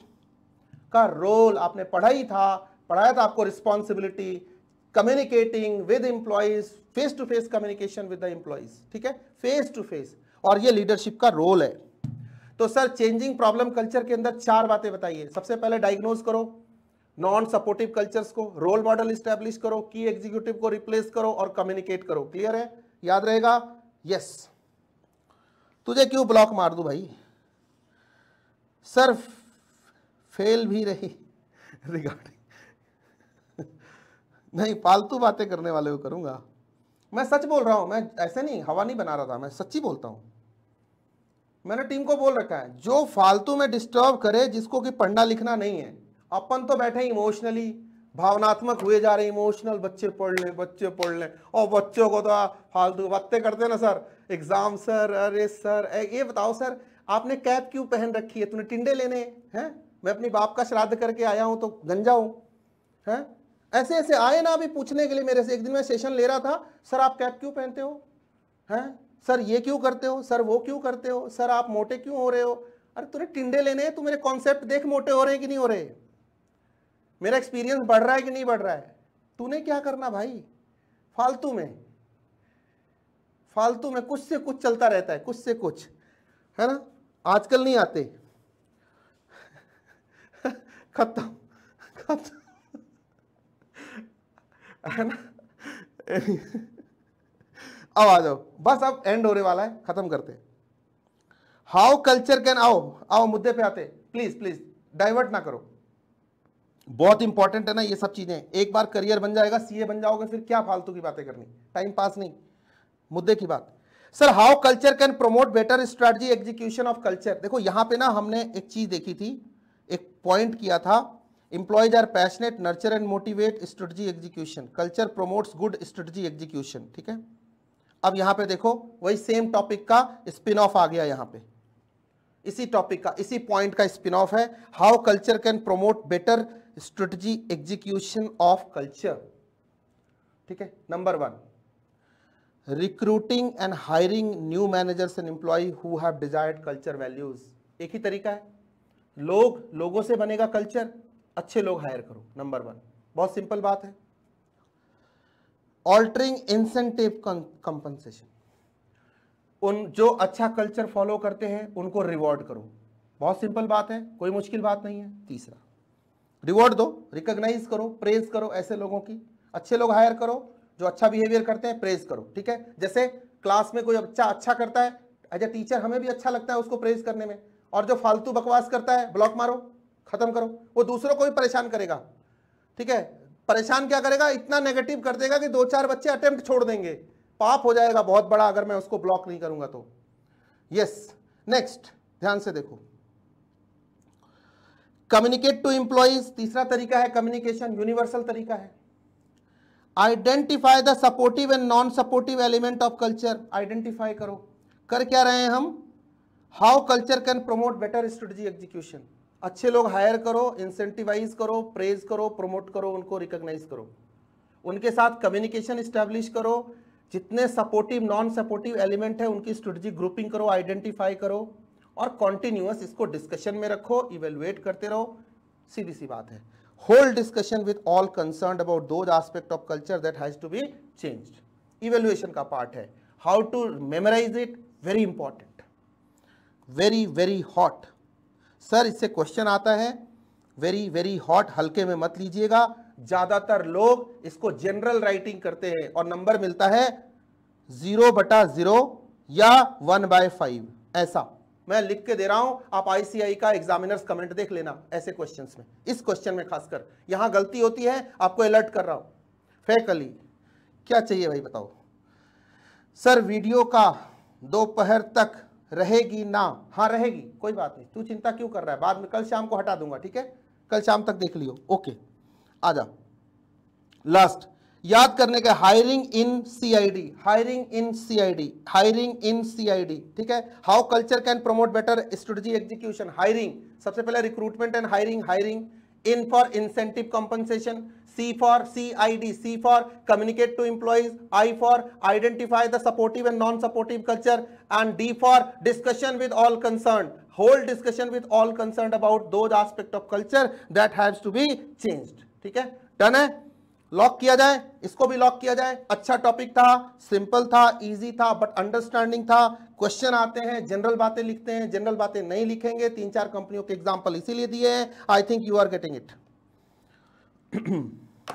का रोल आपने पढ़ा ही था पढ़ाया था आपको responsibility communicating with employees face to face communication with the employees ठीक है फेस टू फेस और ये लीडरशिप का रोल है तो सर चेंजिंग प्रॉब्लम कल्चर के अंदर चार बातें बताइए सबसे पहले डायग्नोज करो नॉन सपोर्टिव कल्चर्स को रोल मॉडल स्टेब्लिश करो की एग्जीक्यूटिव को रिप्लेस करो और कम्युनिकेट करो क्लियर है याद रहेगा यस तुझे क्यों ब्लॉक मार दू भाई सर फेल भी रही रिगार्डिंग नहीं फालतू बातें करने वाले को करूँगा मैं सच बोल रहा हूँ मैं ऐसे नहीं हवा नहीं बना रहा था मैं सच्ची बोलता हूँ मैंने टीम को बोल रखा है जो फालतू में डिस्टर्ब करे जिसको कि पढ़ना लिखना नहीं है अपन तो बैठे इमोशनली भावनात्मक हुए जा रहे इमोशनल बच्चे पढ़ लें बच्चे पढ़ लें और बच्चों को तो फालतू बातें करते ना सर एग्जाम सर अरे सर ये बताओ सर आपने कैप क्यों पहन रखी है तूने टिंडे लेने हैं मैं अपनी बाप का श्राद्ध करके आया हूँ तो गंजा हूं हैं ऐसे ऐसे आए ना अभी पूछने के लिए मेरे से एक दिन मैं सेशन ले रहा था सर आप कैप क्यों पहनते हो हैं सर ये क्यों करते हो सर वो क्यों करते हो सर आप मोटे क्यों हो रहे हो अरे तुरे टिंडे लेने हैं तू मेरे कॉन्सेप्ट देख मोटे हो रहे हैं कि नहीं हो रहे मेरा एक्सपीरियंस बढ़ रहा है कि नहीं बढ़ रहा है तूने क्या करना भाई फालतू में फालतू में कुछ से कुछ चलता रहता है कुछ से कुछ है ना आजकल नहीं आते खत्म खत्म है ना अब आ जाओ बस अब एंड होने वाला है खत्म करते हाउ कल्चर कैन आओ आओ मुद्दे पे आते प्लीज प्लीज डाइवर्ट ना करो बहुत इंपॉर्टेंट है ना ये सब चीजें एक बार करियर बन जाएगा सीए बन जाओगे फिर क्या फालतू की बातें करनी टाइम पास नहीं मुद्दे की बात sir how culture can promote better strategy execution of culture देखो यहां पे ना हमने एक चीज देखी थी एक पॉइंट किया था employees are passionate nurture and motivate strategy execution culture promotes good strategy execution ठीक है अब यहां पे देखो वही सेम टॉपिक का स्पिन ऑफ आ गया यहाँ पे इसी टॉपिक का इसी पॉइंट का स्पिन ऑफ है how culture can promote better strategy execution of culture ठीक है number one recruiting and hiring new managers and employee who have desired culture values एक ही तरीका है लोग लोगों से बनेगा कल्चर अच्छे लोग हायर करो नंबर वन बहुत सिंपल बात है ऑल्टरिंग इंसेंटिव कंपनसेशन उन जो अच्छा कल्चर फॉलो करते हैं उनको रिवॉर्ड करो बहुत सिंपल बात है कोई मुश्किल बात नहीं है तीसरा रिवॉर्ड दो रिकॉग्नाइज करो प्रेज करो ऐसे लोगों की अच्छे लोग हायर करो जो अच्छा बिहेवियर करते हैं प्रेज करो ठीक है जैसे क्लास में कोई अच्छा अच्छा करता है एज ए टीचर हमें भी अच्छा लगता है उसको प्रेज करने में और जो फालतू बकवास करता है ब्लॉक मारो खत्म करो वो दूसरों को भी परेशान करेगा ठीक है परेशान क्या करेगा इतना नेगेटिव कर देगा कि दो चार बच्चे अटेम्प्ट छोड़ देंगे पाप हो जाएगा बहुत बड़ा अगर मैं उसको ब्लॉक नहीं करूंगा तो यस नेक्स्ट ध्यान से देखो कम्युनिकेट टू इंप्लॉइज तीसरा तरीका है कम्युनिकेशन यूनिवर्सल तरीका है identify the supportive and non supportive element of culture identify करो कर क्या रहे हैं हम how culture can promote better strategy execution अच्छे लोग हायर करो इंसेंटिवाइज करो प्रेज करो प्रमोट करो उनको रिकग्नाइज करो उनके साथ कम्युनिकेशन इस्टेब्लिश करो जितने सपोर्टिव नॉन सपोर्टिव एलिमेंट है उनकी स्ट्रेटजी ग्रुपिंग करो आइडेंटिफाई करो और कॉन्टिन्यूस इसको डिस्कशन में रखो इवेलुएट करते रहो सीधी सी बात है whole discussion with all concern about those aspect of culture that has to be change evaluation का पार्ट है how to memorise it very important very very hot sir इससे क्वेश्चन आता है वेरी वेरी हॉट हल्के में मत लीजिएगा ज्यादातर लोग इसको जनरल राइटिंग करते हैं और नंबर मिलता है जीरो बटा जीरो या वन बाय फाइव ऐसा मैं लिख के दे रहा हूं आप आईसीआई का एग्जामिनर्स कमेंट देख लेना ऐसे क्वेश्चंस में इस क्वेश्चन में खासकर यहां गलती होती है आपको अलर्ट कर रहा हूं फैकली क्या चाहिए भाई बताओ सर वीडियो का दोपहर तक रहेगी ना हाँ रहेगी कोई बात नहीं तू चिंता क्यों कर रहा है बाद में कल शाम को हटा दूंगा ठीक है कल शाम तक देख लियो ओके आ जा लास्ट याद करने का hiring in CID hiring in CID hiring in CID ठीक है how culture can promote better strategy execution hiring सबसे पहले recruitment and hiring hiring in for incentive compensation C for CID, C for communicate to employees, I for identify the supportive and non-supportive culture, and D for discussion with all concerned. Whole discussion with all concerned about those aspect of culture that has to be changed. ठीक है done है lock किया जाए इसको भी lock किया जाए अच्छा टॉपिक था सिंपल था इजी था बट अंडरस्टैंडिंग था क्वेश्चन आते हैं जनरल बातें लिखते हैं जनरल बातें नहीं लिखेंगे तीन चार कंपनियों के एग्जांपल इसीलिए दिए हैं I think you are getting it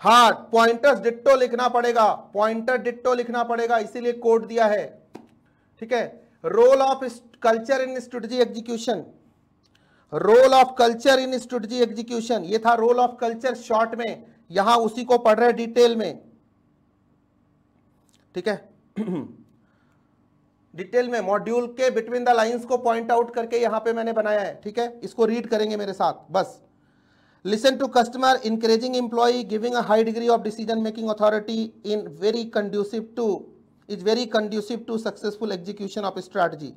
हाँ पॉइंटर्स डिट्टो लिखना पड़ेगा पॉइंटर डिट्टो लिखना पड़ेगा इसीलिए कोड दिया है ठीक है role of culture in strategy execution role of culture in strategy execution ये था रोल ऑफ कल्चर शॉर्ट में यहां उसी को पढ़ रहे डिटेल में ठीक है डिटेल में मॉड्यूल के बिटवीन द लाइंस को पॉइंट आउट करके यहां पे मैंने बनाया है ठीक है इसको रीड करेंगे मेरे साथ बस listen to customer encouraging employee giving a high degree of decision making authority in very conducive to is very conducive to successful execution of strategy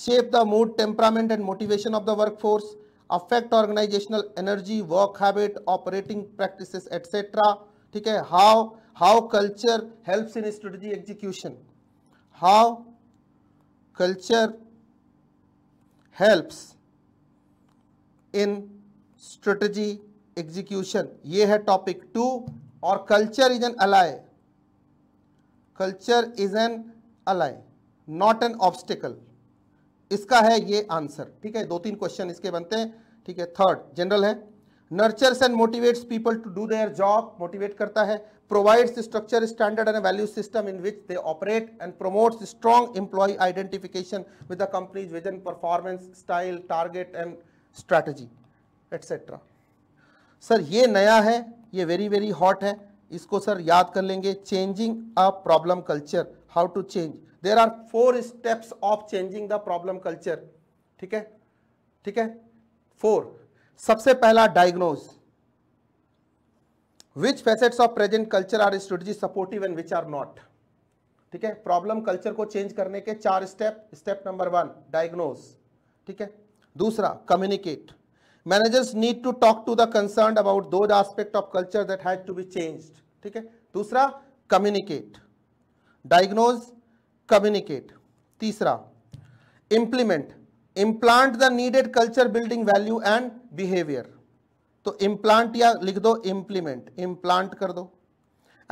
shape the mood temperament and motivation of the workforce affect organizational energy work habit operating practices etc Okay, how how culture helps in strategy execution how culture helps in strategy execution ये है topic two और culture is an ally culture is an ally not an obstacle इसका है ये answer ठीक है दो तीन क्वेश्चन इसके बनते हैं ठीक है थर्ड जनरल है nurtures and motivates people to do their job motivate करता है provides structure standard and value system in which they operate and promotes strong employee identification with the company's vision performance style target and strategy etcetera sir ये नया है ये very very hot है इसको sir याद कर लेंगे changing a problem culture how to change there are four steps of changing the problem culture ठीक है ठीक है फोर सबसे पहला diagnose which facets of present culture are strategy supportive and which are not ठीक है प्रॉब्लम कल्चर को change करने के चार step step number one diagnose ठीक है दूसरा communicate managers need to talk to the concern about those aspect of culture that has to be changed ठीक है दूसरा कम्युनिकेट डायग्नोज कम्युनिकेट तीसरा implement implant the needed culture building value and behaviour तो implant या लिख दो implement implant कर दो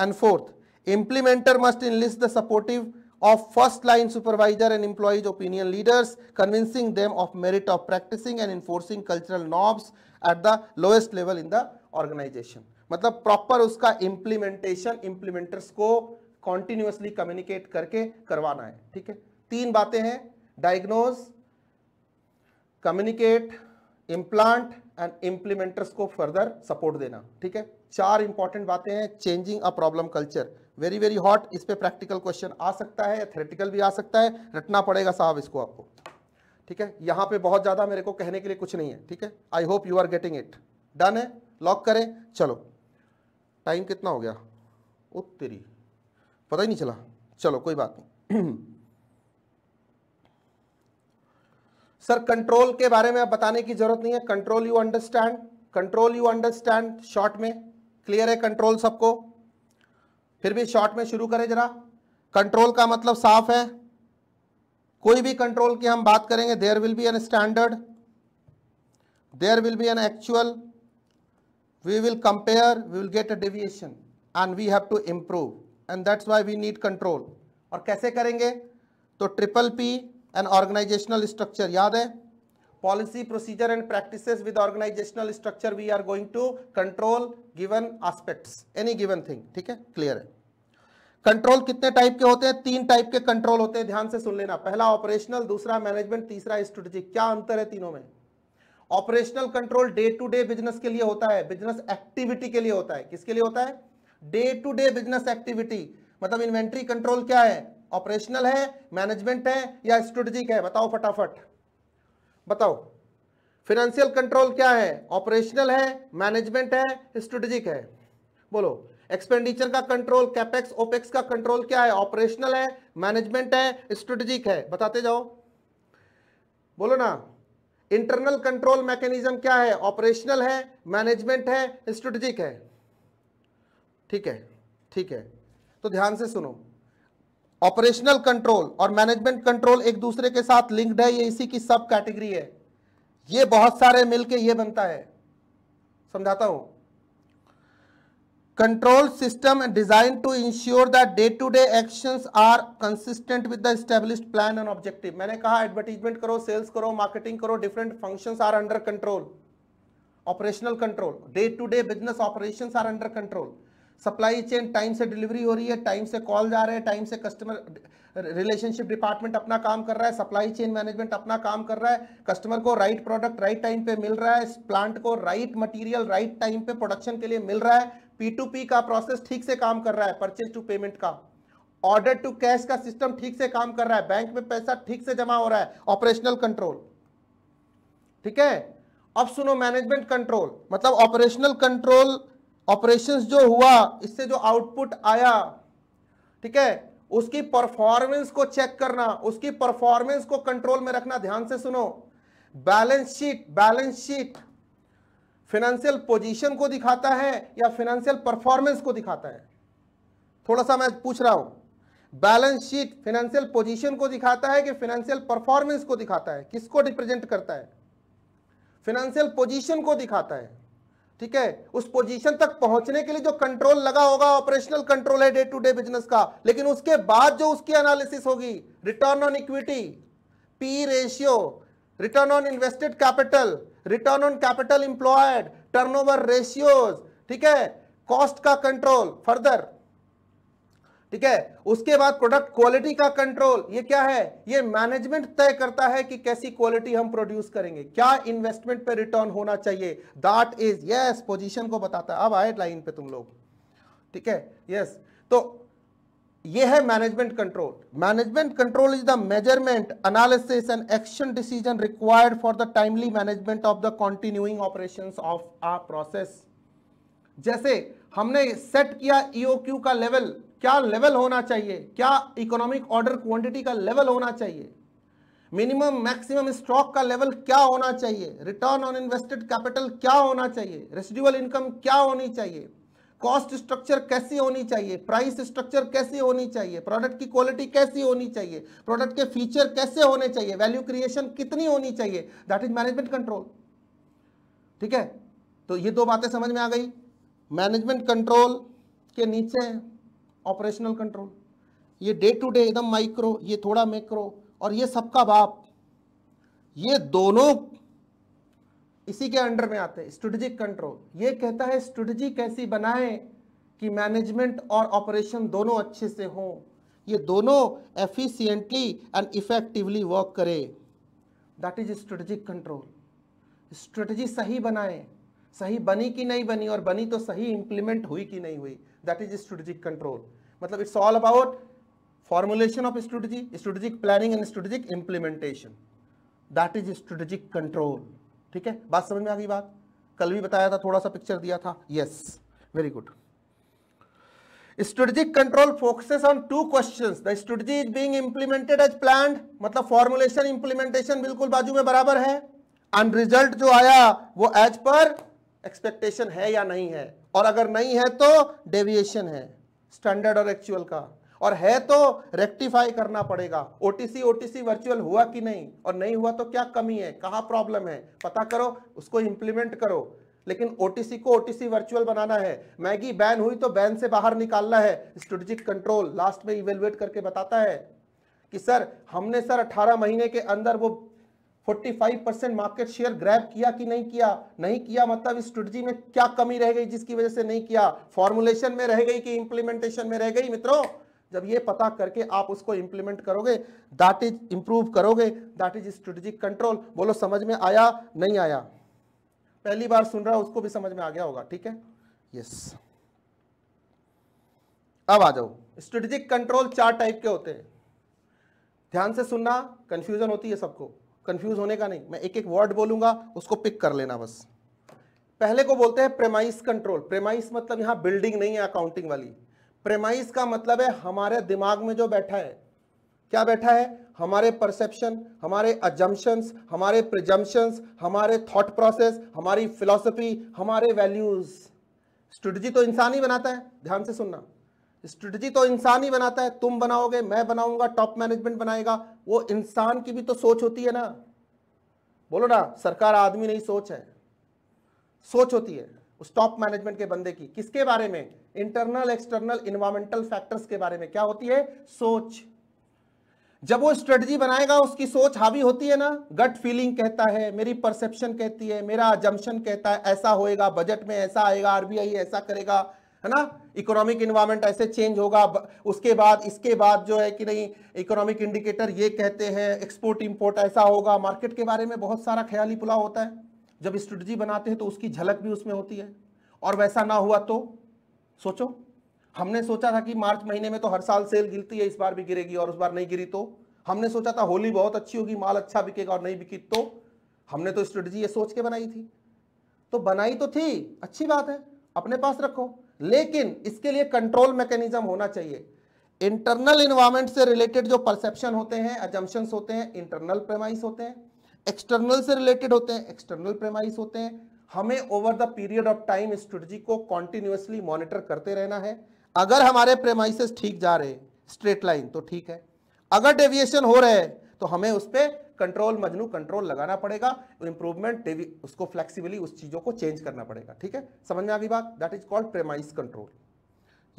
and fourth implementer must enlist the supportive of first line supervisor and employees opinion leaders convincing them of merit of practicing and enforcing cultural norms at the lowest level in the organization मतलब proper उसका implementation implementers को continuously communicate करके करवाना है ठीक है तीन बातें हैं diagnose communicate implant and implementers को फर्दर सपोर्ट देना ठीक है चार इंपॉर्टेंट बातें हैं changing a problem culture very very hot इस पर प्रैक्टिकल क्वेश्चन आ सकता है थेरेटिकल भी आ सकता है रटना पड़ेगा साहब इसको आपको ठीक है यहाँ पे बहुत ज़्यादा मेरे को कहने के लिए कुछ नहीं है ठीक है I hope you are getting it done है लॉक करें चलो टाइम कितना हो गया तेरी पता ही नहीं चला चलो कोई बात नहीं सर कंट्रोल के बारे में अब बताने की जरूरत नहीं है control you understand control you understand short में क्लियर है कंट्रोल सबको फिर भी शॉर्ट में शुरू करें जरा कंट्रोल का मतलब साफ है कोई भी कंट्रोल की हम बात करेंगे there will be an standard there will be an actual we will compare we will get a deviation and we have to improve and that's why we need control और कैसे करेंगे तो triple P and organizational structure याद है policy procedure and practices with organizational structure we are going to control given aspects any given thing ठीक है clear है control कितने टाइप के होते हैं तीन टाइप के कंट्रोल होते हैं ध्यान से सुन लेना पहला ऑपरेशनल दूसरा मैनेजमेंट तीसरा स्ट्रेटेजिक क्या अंतर है तीनों में operational control day to day business के लिए होता है बिजनेस एक्टिविटी के लिए होता है किसके लिए होता है day to day business activity मतलब इन्वेंट्री कंट्रोल क्या है ऑपरेशनल है मैनेजमेंट है या स्ट्रेटेजिक है बताओ फटाफट बताओ फिनेंशियल कंट्रोल क्या है ऑपरेशनल है मैनेजमेंट है स्ट्रेटेजिक है बोलो एक्सपेंडिचर का कंट्रोल कैपेक्स ओपेक्स का कंट्रोल क्या है ऑपरेशनल है मैनेजमेंट है स्ट्रेटेजिक है बताते जाओ बोलो ना इंटरनल कंट्रोल मैकेनिज्म क्या है ऑपरेशनल है मैनेजमेंट है स्ट्रेटेजिक है ठीक है ठीक है तो ध्यान से सुनो ऑपरेशनल कंट्रोल और मैनेजमेंट कंट्रोल एक दूसरे के साथ लिंक्ड है ये इसी की सब कैटेगरी है ये बहुत सारे मिलके ये बनता है समझाता हूं control system design to ensure that day to day actions are consistent with the established plan and objective मैंने कहा एडवर्टीजमेंट करो सेल्स करो मार्केटिंग करो different functions are under control operational control day to day business operations are under control supply chain time से delivery हो रही है time से कॉल जा रहे हैं टाइम से कस्टमर रिलेशनशिप डिपार्टमेंट अपना काम कर रहा है सप्लाई चेन मैनेजमेंट अपना काम कर रहा है कस्टमर को राइट प्रोडक्ट राइट टाइम पे मिल रहा है प्लांट को राइट मटेरियल राइट टाइम पे प्रोडक्शन के लिए मिल रहा है पी का प्रोसेस ठीक से काम कर रहा है परचेज टू पेमेंट का ऑर्डर टू कैश का सिस्टम ठीक से काम कर रहा है बैंक में पैसा ठीक से जमा हो रहा है ऑपरेशनल कंट्रोल ठीक है अब सुनो मैनेजमेंट कंट्रोल मतलब ऑपरेशनल कंट्रोल ऑपरेशंस जो हुआ इससे जो आउटपुट आया ठीक है उसकी परफॉर्मेंस को चेक करना उसकी परफॉर्मेंस को कंट्रोल में रखना ध्यान से सुनो balance sheet balance sheet financial position को दिखाता है या फिनेंशियल परफॉर्मेंस को दिखाता है थोड़ा सा मैं पूछ रहा हूं बैलेंस शीट फिनेंशियल पोजीशन को दिखाता है कि फिनेंशियल परफॉर्मेंस को दिखाता है किसको रिप्रेजेंट करता है फिनेंशियल पोजीशन को दिखाता है ठीक है उस पोजीशन तक पहुंचने के लिए जो कंट्रोल लगा होगा ऑपरेशनल कंट्रोल है डे टू डे बिजनेस का लेकिन उसके बाद जो उसकी एनालिसिस होगी return on equity P ratio return on invested capital return on capital employed turnover ratios ठीक है कॉस्ट का कंट्रोल फर्दर ठीक है उसके बाद प्रोडक्ट क्वालिटी का कंट्रोल ये क्या है ये मैनेजमेंट तय करता है कि कैसी क्वालिटी हम प्रोड्यूस करेंगे क्या इन्वेस्टमेंट पे रिटर्न होना चाहिए दैट इज यस पोजीशन को बताता है अब आए लाइन पे तुम लोग ठीक है यस तो ये है management control management control is the measurement analysis and action decision required for the timely management of the continuing operation of a process जैसे हमने सेट किया ईओक्यू e का लेवल क्या लेवल होना चाहिए क्या इकोनॉमिक ऑर्डर क्वांटिटी का level होना चाहिए मिनिमम मैक्सिमम स्टॉक का लेवल क्या होना चाहिए रिटर्न ऑन इन्वेस्टेड कैपिटल क्या होना चाहिए रेसिडुअल इनकम क्या होनी चाहिए कॉस्ट स्ट्रक्चर कैसी होनी चाहिए प्राइस स्ट्रक्चर कैसी होनी चाहिए प्रोडक्ट की क्वालिटी कैसी होनी चाहिए प्रोडक्ट के फीचर कैसे होने चाहिए वैल्यू क्रिएशन कितनी होनी चाहिए दैट इज मैनेजमेंट कंट्रोल ठीक है तो ये दो बातें समझ में आ गई मैनेजमेंट कंट्रोल के नीचे ऑपरेशनल कंट्रोल ये डे टू डे एकदम माइक्रो ये थोड़ा मैक्रो और ये सबका बाप ये दोनों इसी के अंडर में आते हैं स्ट्रेटेजिक कंट्रोल ये कहता है स्ट्रेटजी कैसी बनाए कि मैनेजमेंट और ऑपरेशन दोनों अच्छे से हों ये दोनों एफिशिएंटली एंड इफेक्टिवली वर्क करे that is strategic control strategy सही बनाए सही बनी कि नहीं बनी और बनी तो सही इंप्लीमेंट हुई कि नहीं हुई दैट इज स्ट्रेटेजिक कंट्रोल मतलब it's all about formulation of strategy strategic planning and strategic implementation that is strategic control ठीक है बात समझ में आ गई बात कल भी बताया था थोड़ा सा पिक्चर दिया था yes very good strategic control focuses on two questions the strategy is being implemented as plan मतलब फॉर्मुलेशन इंप्लीमेंटेशन बिल्कुल बाजू में बराबर है एंड रिजल्ट जो आया वो एज पर एक्सपेक्टेशन है या नहीं है और अगर नहीं है तो डेविएशन है स्टैंडर्ड और एक्चुअल का और है तो रेक्टिफाई करना पड़ेगा ओटीसी ओटीसी वर्चुअल हुआ कि नहीं और नहीं हुआ तो क्या कमी है कहा प्रॉब्लम है पता करो उसको इंप्लीमेंट करो लेकिन ओटीसी को ओटीसी वर्चुअल बनाना है मैगी बैन हुई तो बैन से बाहर निकालना है स्ट्रेटेजिक कंट्रोल लास्ट में इवेलुएट करके बताता है कि सर हमने सर 18 महीने के अंदर वो 45 परसेंट मार्केट शेयर ग्रैब किया कि नहीं किया नहीं किया मतलब इस स्ट्रेटजी में क्या कमी रह गई जिसकी वजह से नहीं किया फॉर्मुलेशन में रह गई कि इंप्लीमेंटेशन में रह गई मित्रों जब ये पता करके आप उसको इंप्लीमेंट करोगे दैट इज इंप्रूव करोगे दैट इज स्ट्रेटेजिक कंट्रोल बोलो समझ में आया नहीं आया पहली बार सुन रहा उसको भी समझ में आ गया होगा ठीक है यस अब आ जाओ स्ट्रेटेजिक कंट्रोल चार टाइप के होते हैं ध्यान से सुनना कंफ्यूजन होती है सबको कंफ्यूज होने का नहीं मैं एक एक वर्ड बोलूंगा उसको पिक कर लेना बस पहले को बोलते हैं प्रेमाइस कंट्रोल प्रेमाइस मतलब यहाँ बिल्डिंग नहीं है अकाउंटिंग वाली प्रेमाइस का मतलब है हमारे दिमाग में जो बैठा है क्या बैठा है हमारे परसेप्शन हमारे अजम्पन्स हमारे प्रजम्पन्स हमारे थॉट प्रोसेस हमारी फिलोसफी हमारे वैल्यूज स्ट्रेटजी तो इंसान ही बनाता है ध्यान से सुनना स्ट्रेटजी तो इंसान ही बनाता है तुम बनाओगे मैं बनाऊंगा टॉप मैनेजमेंट बनाएगा वो इंसान की भी तो सोच होती है ना बोलो ना सरकार आदमी नहीं सोच है सोच होती है उस टॉप मैनेजमेंट के बंदे की किसके बारे में इंटरनल एक्सटर्नल इन्वायरमेंटल फैक्टर्स के बारे में क्या होती है सोच जब वो स्ट्रेटजी बनाएगा उसकी सोच हावी होती है ना गट फीलिंग कहता है मेरी परसेप्शन कहती है मेरा जम्पन कहता है ऐसा होएगा बजट में ऐसा आएगा आरबीआई ऐसा करेगा है ना इकोनॉमिक इन्वायरमेंट ऐसे चेंज होगा उसके बाद इसके बाद जो है कि नहीं इकोनॉमिक इंडिकेटर ये कहते हैं एक्सपोर्ट इंपोर्ट ऐसा होगा मार्केट के बारे में बहुत सारा ख्याली पुला होता है जब स्ट्रेटजी बनाते हैं तो उसकी झलक भी उसमें होती है और वैसा ना हुआ तो सोचो हमने सोचा था कि मार्च महीने में तो हर साल सेल गिरती है इस बार भी गिरेगी और उस बार नहीं गिरी तो हमने सोचा था होली बहुत अच्छी होगी माल अच्छा बिकेगा और नहीं बिकी तो हमने तो स्ट्रेटजी ये सोच के बनाई थी तो बनाई तो थी अच्छी बात है अपने पास रखो लेकिन इसके लिए कंट्रोल मैकेनिज्म होना चाहिए इंटरनल इन्वायरमेंट से रिलेटेड जो परसेप्शन होते हैं एजम्पन्स होते हैं इंटरनल प्रेमाइस होते हैं एक्सटर्नल से रिलेटेड होते हैं एक्सटर्नल प्रेमाइस होते हैं हमें over the period of time strategy को कॉन्टिन्यूसली मॉनिटर करते रहना है अगर हमारे प्रेमाइसिस ठीक जा रहे स्ट्रेट लाइन तो ठीक है अगर डेविएशन हो रहे हैं तो हमें उस पर कंट्रोल मजनू कंट्रोल लगाना पड़ेगा इंप्रूवमेंट इंप्रूवमेंट उसको फ्लेक्सिबली उस चीज़ों को चेंज करना पड़ेगा ठीक है समझ में आ गई बात that is called premise control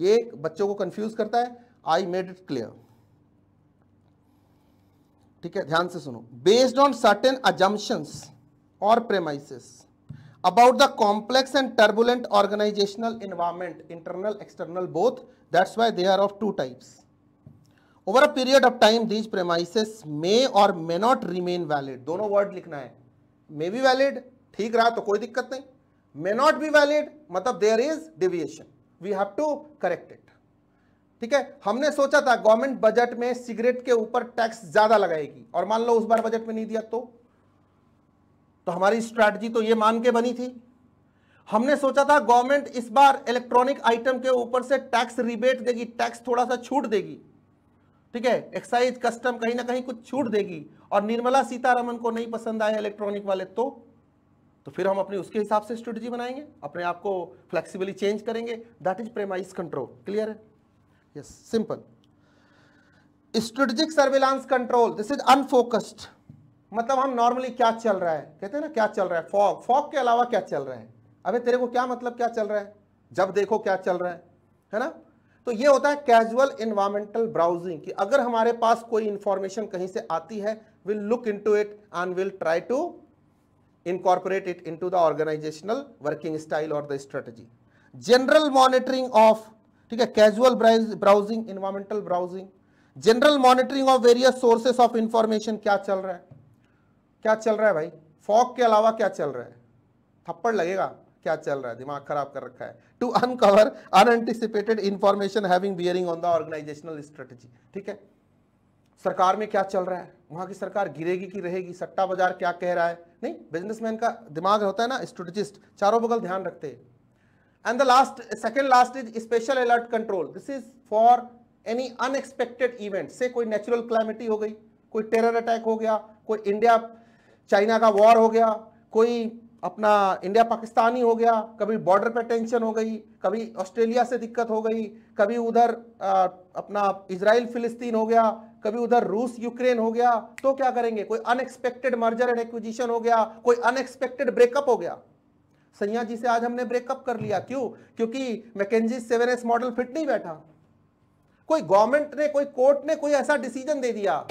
ये बच्चों को कंफ्यूज करता है आई मेड इट क्लियर ठीक है ध्यान से सुनो बेस्ड ऑन सर्टेन अजम्पन्स और premises about the complex and turbulent organisational environment internal external both that's why they are of two types over a period of time these premises may or may not remain valid दोनों word लिखना है may be valid ठीक रहा तो कोई दिक्कत नहीं may not be valid मतलब there is deviation we have to correct it ठीक है हमने सोचा था गवर्नमेंट बजट में सिगरेट के ऊपर टैक्स ज्यादा लगाएगी और मान लो उस बार बजट में नहीं दिया तो तो हमारी स्ट्रैटेजी तो ये मान के बनी थी हमने सोचा था गवर्नमेंट इस बार इलेक्ट्रॉनिक आइटम के ऊपर से टैक्स रिबेट देगी टैक्स थोड़ा सा छूट देगी ठीक है एक्साइज कस्टम कहीं ना कहीं कुछ छूट देगी और निर्मला सीतारमन को नहीं पसंद आया इलेक्ट्रॉनिक वाले तो तो फिर हम अपने उसके हिसाब से स्ट्रेटजी बनाएंगे अपने आप को फ्लेक्सिबली चेंज करेंगे that is premise control clear है yes simple strategic surveillance control this is unfocused मतलब हम नॉर्मली क्या चल रहा है कहते हैं ना क्या चल रहा है फॉग फॉग के अलावा क्या चल रहा है अबे तेरे को क्या मतलब क्या चल रहा है जब देखो क्या चल रहा है है ना तो ये होता है कैजुअल इन्वायरमेंटल ब्राउजिंग कि अगर हमारे पास कोई इंफॉर्मेशन कहीं से आती है will look into it and will try to incorporate it into the organisational working style और the strategy general monitoring of ठीक है casual browsing environmental browsing general monitoring of various sources of information क्या चल रहा है क्या चल रहा है भाई फॉक के अलावा क्या चल रहा है थप्पड़ लगेगा क्या चल रहा है दिमाग खराब कर रखा है to uncover unanticipated information having bearing on the organisational strategy ठीक है सरकार में क्या चल रहा है वहां की सरकार गिरेगी कि रहेगी सट्टा बाजार क्या कह रहा है नहीं बिजनेसमैन का दिमाग होता है ना स्ट्रेटजिस्ट चारों बगल ध्यान रखते हैं and the last second last is special alert control this is for any unexpected event से कोई नेचुरल क्लैमिटी हो गई कोई टेरर अटैक हो गया कोई इंडिया चाइना का वॉर हो गया कोई अपना इंडिया पाकिस्तान ही हो गया कभी बॉर्डर पे टेंशन हो गई कभी ऑस्ट्रेलिया से दिक्कत हो गई कभी उधर अपना इसराइल फिलिस्तीन हो गया कभी उधर रूस यूक्रेन हो गया तो क्या करेंगे कोई अनएक्सपेक्टेड मर्जर एंड एक्विजिशन हो गया कोई अनएक्सपेक्टेड ब्रेकअप हो गया सैया जी से आज हमने ब्रेकअप कर लिया क्यों क्योंकि मैकेजी सेवन मॉडल फिट नहीं बैठा कोई गवर्नमेंट ने कोई कोर्ट ने कोई ऐसा डिसीजन दे दिया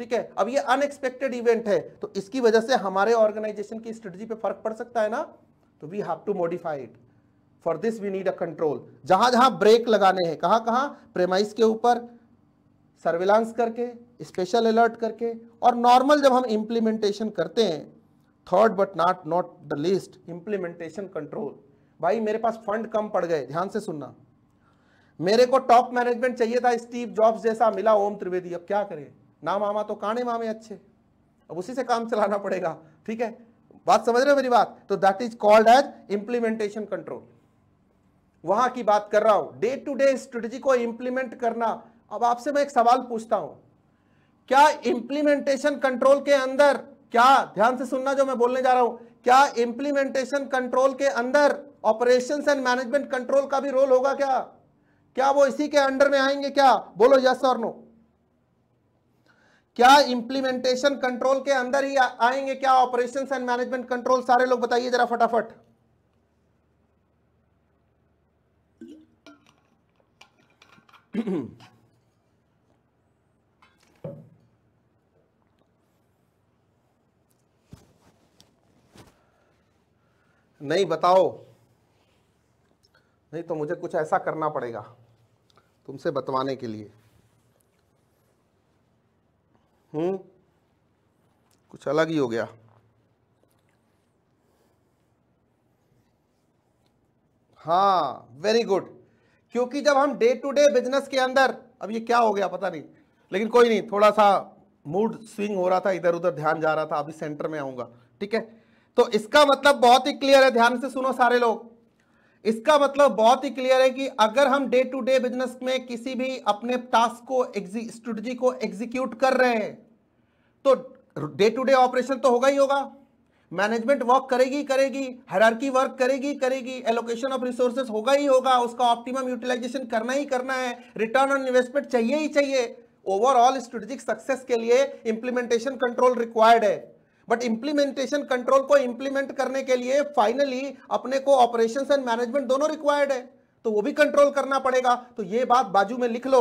ठीक है अब ये अनएक्सपेक्टेड इवेंट है तो इसकी वजह से हमारे ऑर्गेनाइजेशन की स्ट्रेटजी पे फर्क पड़ सकता है ना तो we have to modify it for this we need a control जहां जहां ब्रेक लगाने हैं कहां कहां प्रेमाइस के ऊपर सर्विलांस करके स्पेशल अलर्ट करके और नॉर्मल जब हम इंप्लीमेंटेशन करते हैं third but not not the least implementation control भाई मेरे पास फंड कम पड़ गए ध्यान से सुनना मेरे को टॉप मैनेजमेंट चाहिए था स्टीव जॉब्स जैसा मिला ओम त्रिवेदी अब क्या करें ना मामा तो काने मामे अच्छे अब उसी से काम चलाना पड़ेगा ठीक है बात समझ रहे हो मेरी बात तो that is called as implementation control वहां की बात कर रहा हूं डे टू डे स्ट्रेटेजी को इंप्लीमेंट करना अब आपसे मैं एक सवाल पूछता हूं क्या इंप्लीमेंटेशन कंट्रोल के अंदर क्या ध्यान से सुनना जो मैं बोलने जा रहा हूं क्या इंप्लीमेंटेशन कंट्रोल के अंदर ऑपरेशंस एंड मैनेजमेंट कंट्रोल का भी रोल होगा क्या क्या वो इसी के अंडर में आएंगे क्या बोलो यस और नो क्या इंप्लीमेंटेशन कंट्रोल के अंदर ही आएंगे क्या ऑपरेशन एंड मैनेजमेंट कंट्रोल सारे लोग बताइए जरा फटाफट नहीं बताओ नहीं तो मुझे कुछ ऐसा करना पड़ेगा तुमसे बतवाने के लिए हूँ कुछ अलग ही हो गया हाँ वेरी गुड क्योंकि जब हम डे टू डे बिजनेस के अंदर अब ये क्या हो गया पता नहीं लेकिन कोई नहीं थोड़ा सा मूड स्विंग हो रहा था इधर उधर ध्यान जा रहा था अभी सेंटर में आऊंगा ठीक है तो इसका मतलब बहुत ही क्लियर है ध्यान से सुनो सारे लोग इसका मतलब बहुत ही क्लियर है कि अगर हम डे टू डे बिजनेस में किसी भी अपने टास्क को स्ट्रेटजी को एग्जीक्यूट कर रहे हैं तो डे टू डे ऑपरेशन तो होगा ही होगा मैनेजमेंट वर्क करेगी करेगी हरारकी वर्क करेगी करेगी एलोकेशन ऑफ रिसोर्सेज होगा ही होगा उसका ऑप्टिमम यूटिलाइजेशन करना ही करना है रिटर्न ऑन इन्वेस्टमेंट चाहिए ही चाहिए ओवरऑल स्ट्रेटेजिक सक्सेस के लिए इंप्लीमेंटेशन कंट्रोल रिक्वायर्ड है बट इंप्लीमेंटेशन कंट्रोल को इंप्लीमेंट करने के लिए फाइनली अपने को ऑपरेशन एंड मैनेजमेंट दोनों रिक्वायर्ड है तो वो भी कंट्रोल करना पड़ेगा तो ये बात बाजू में लिख लो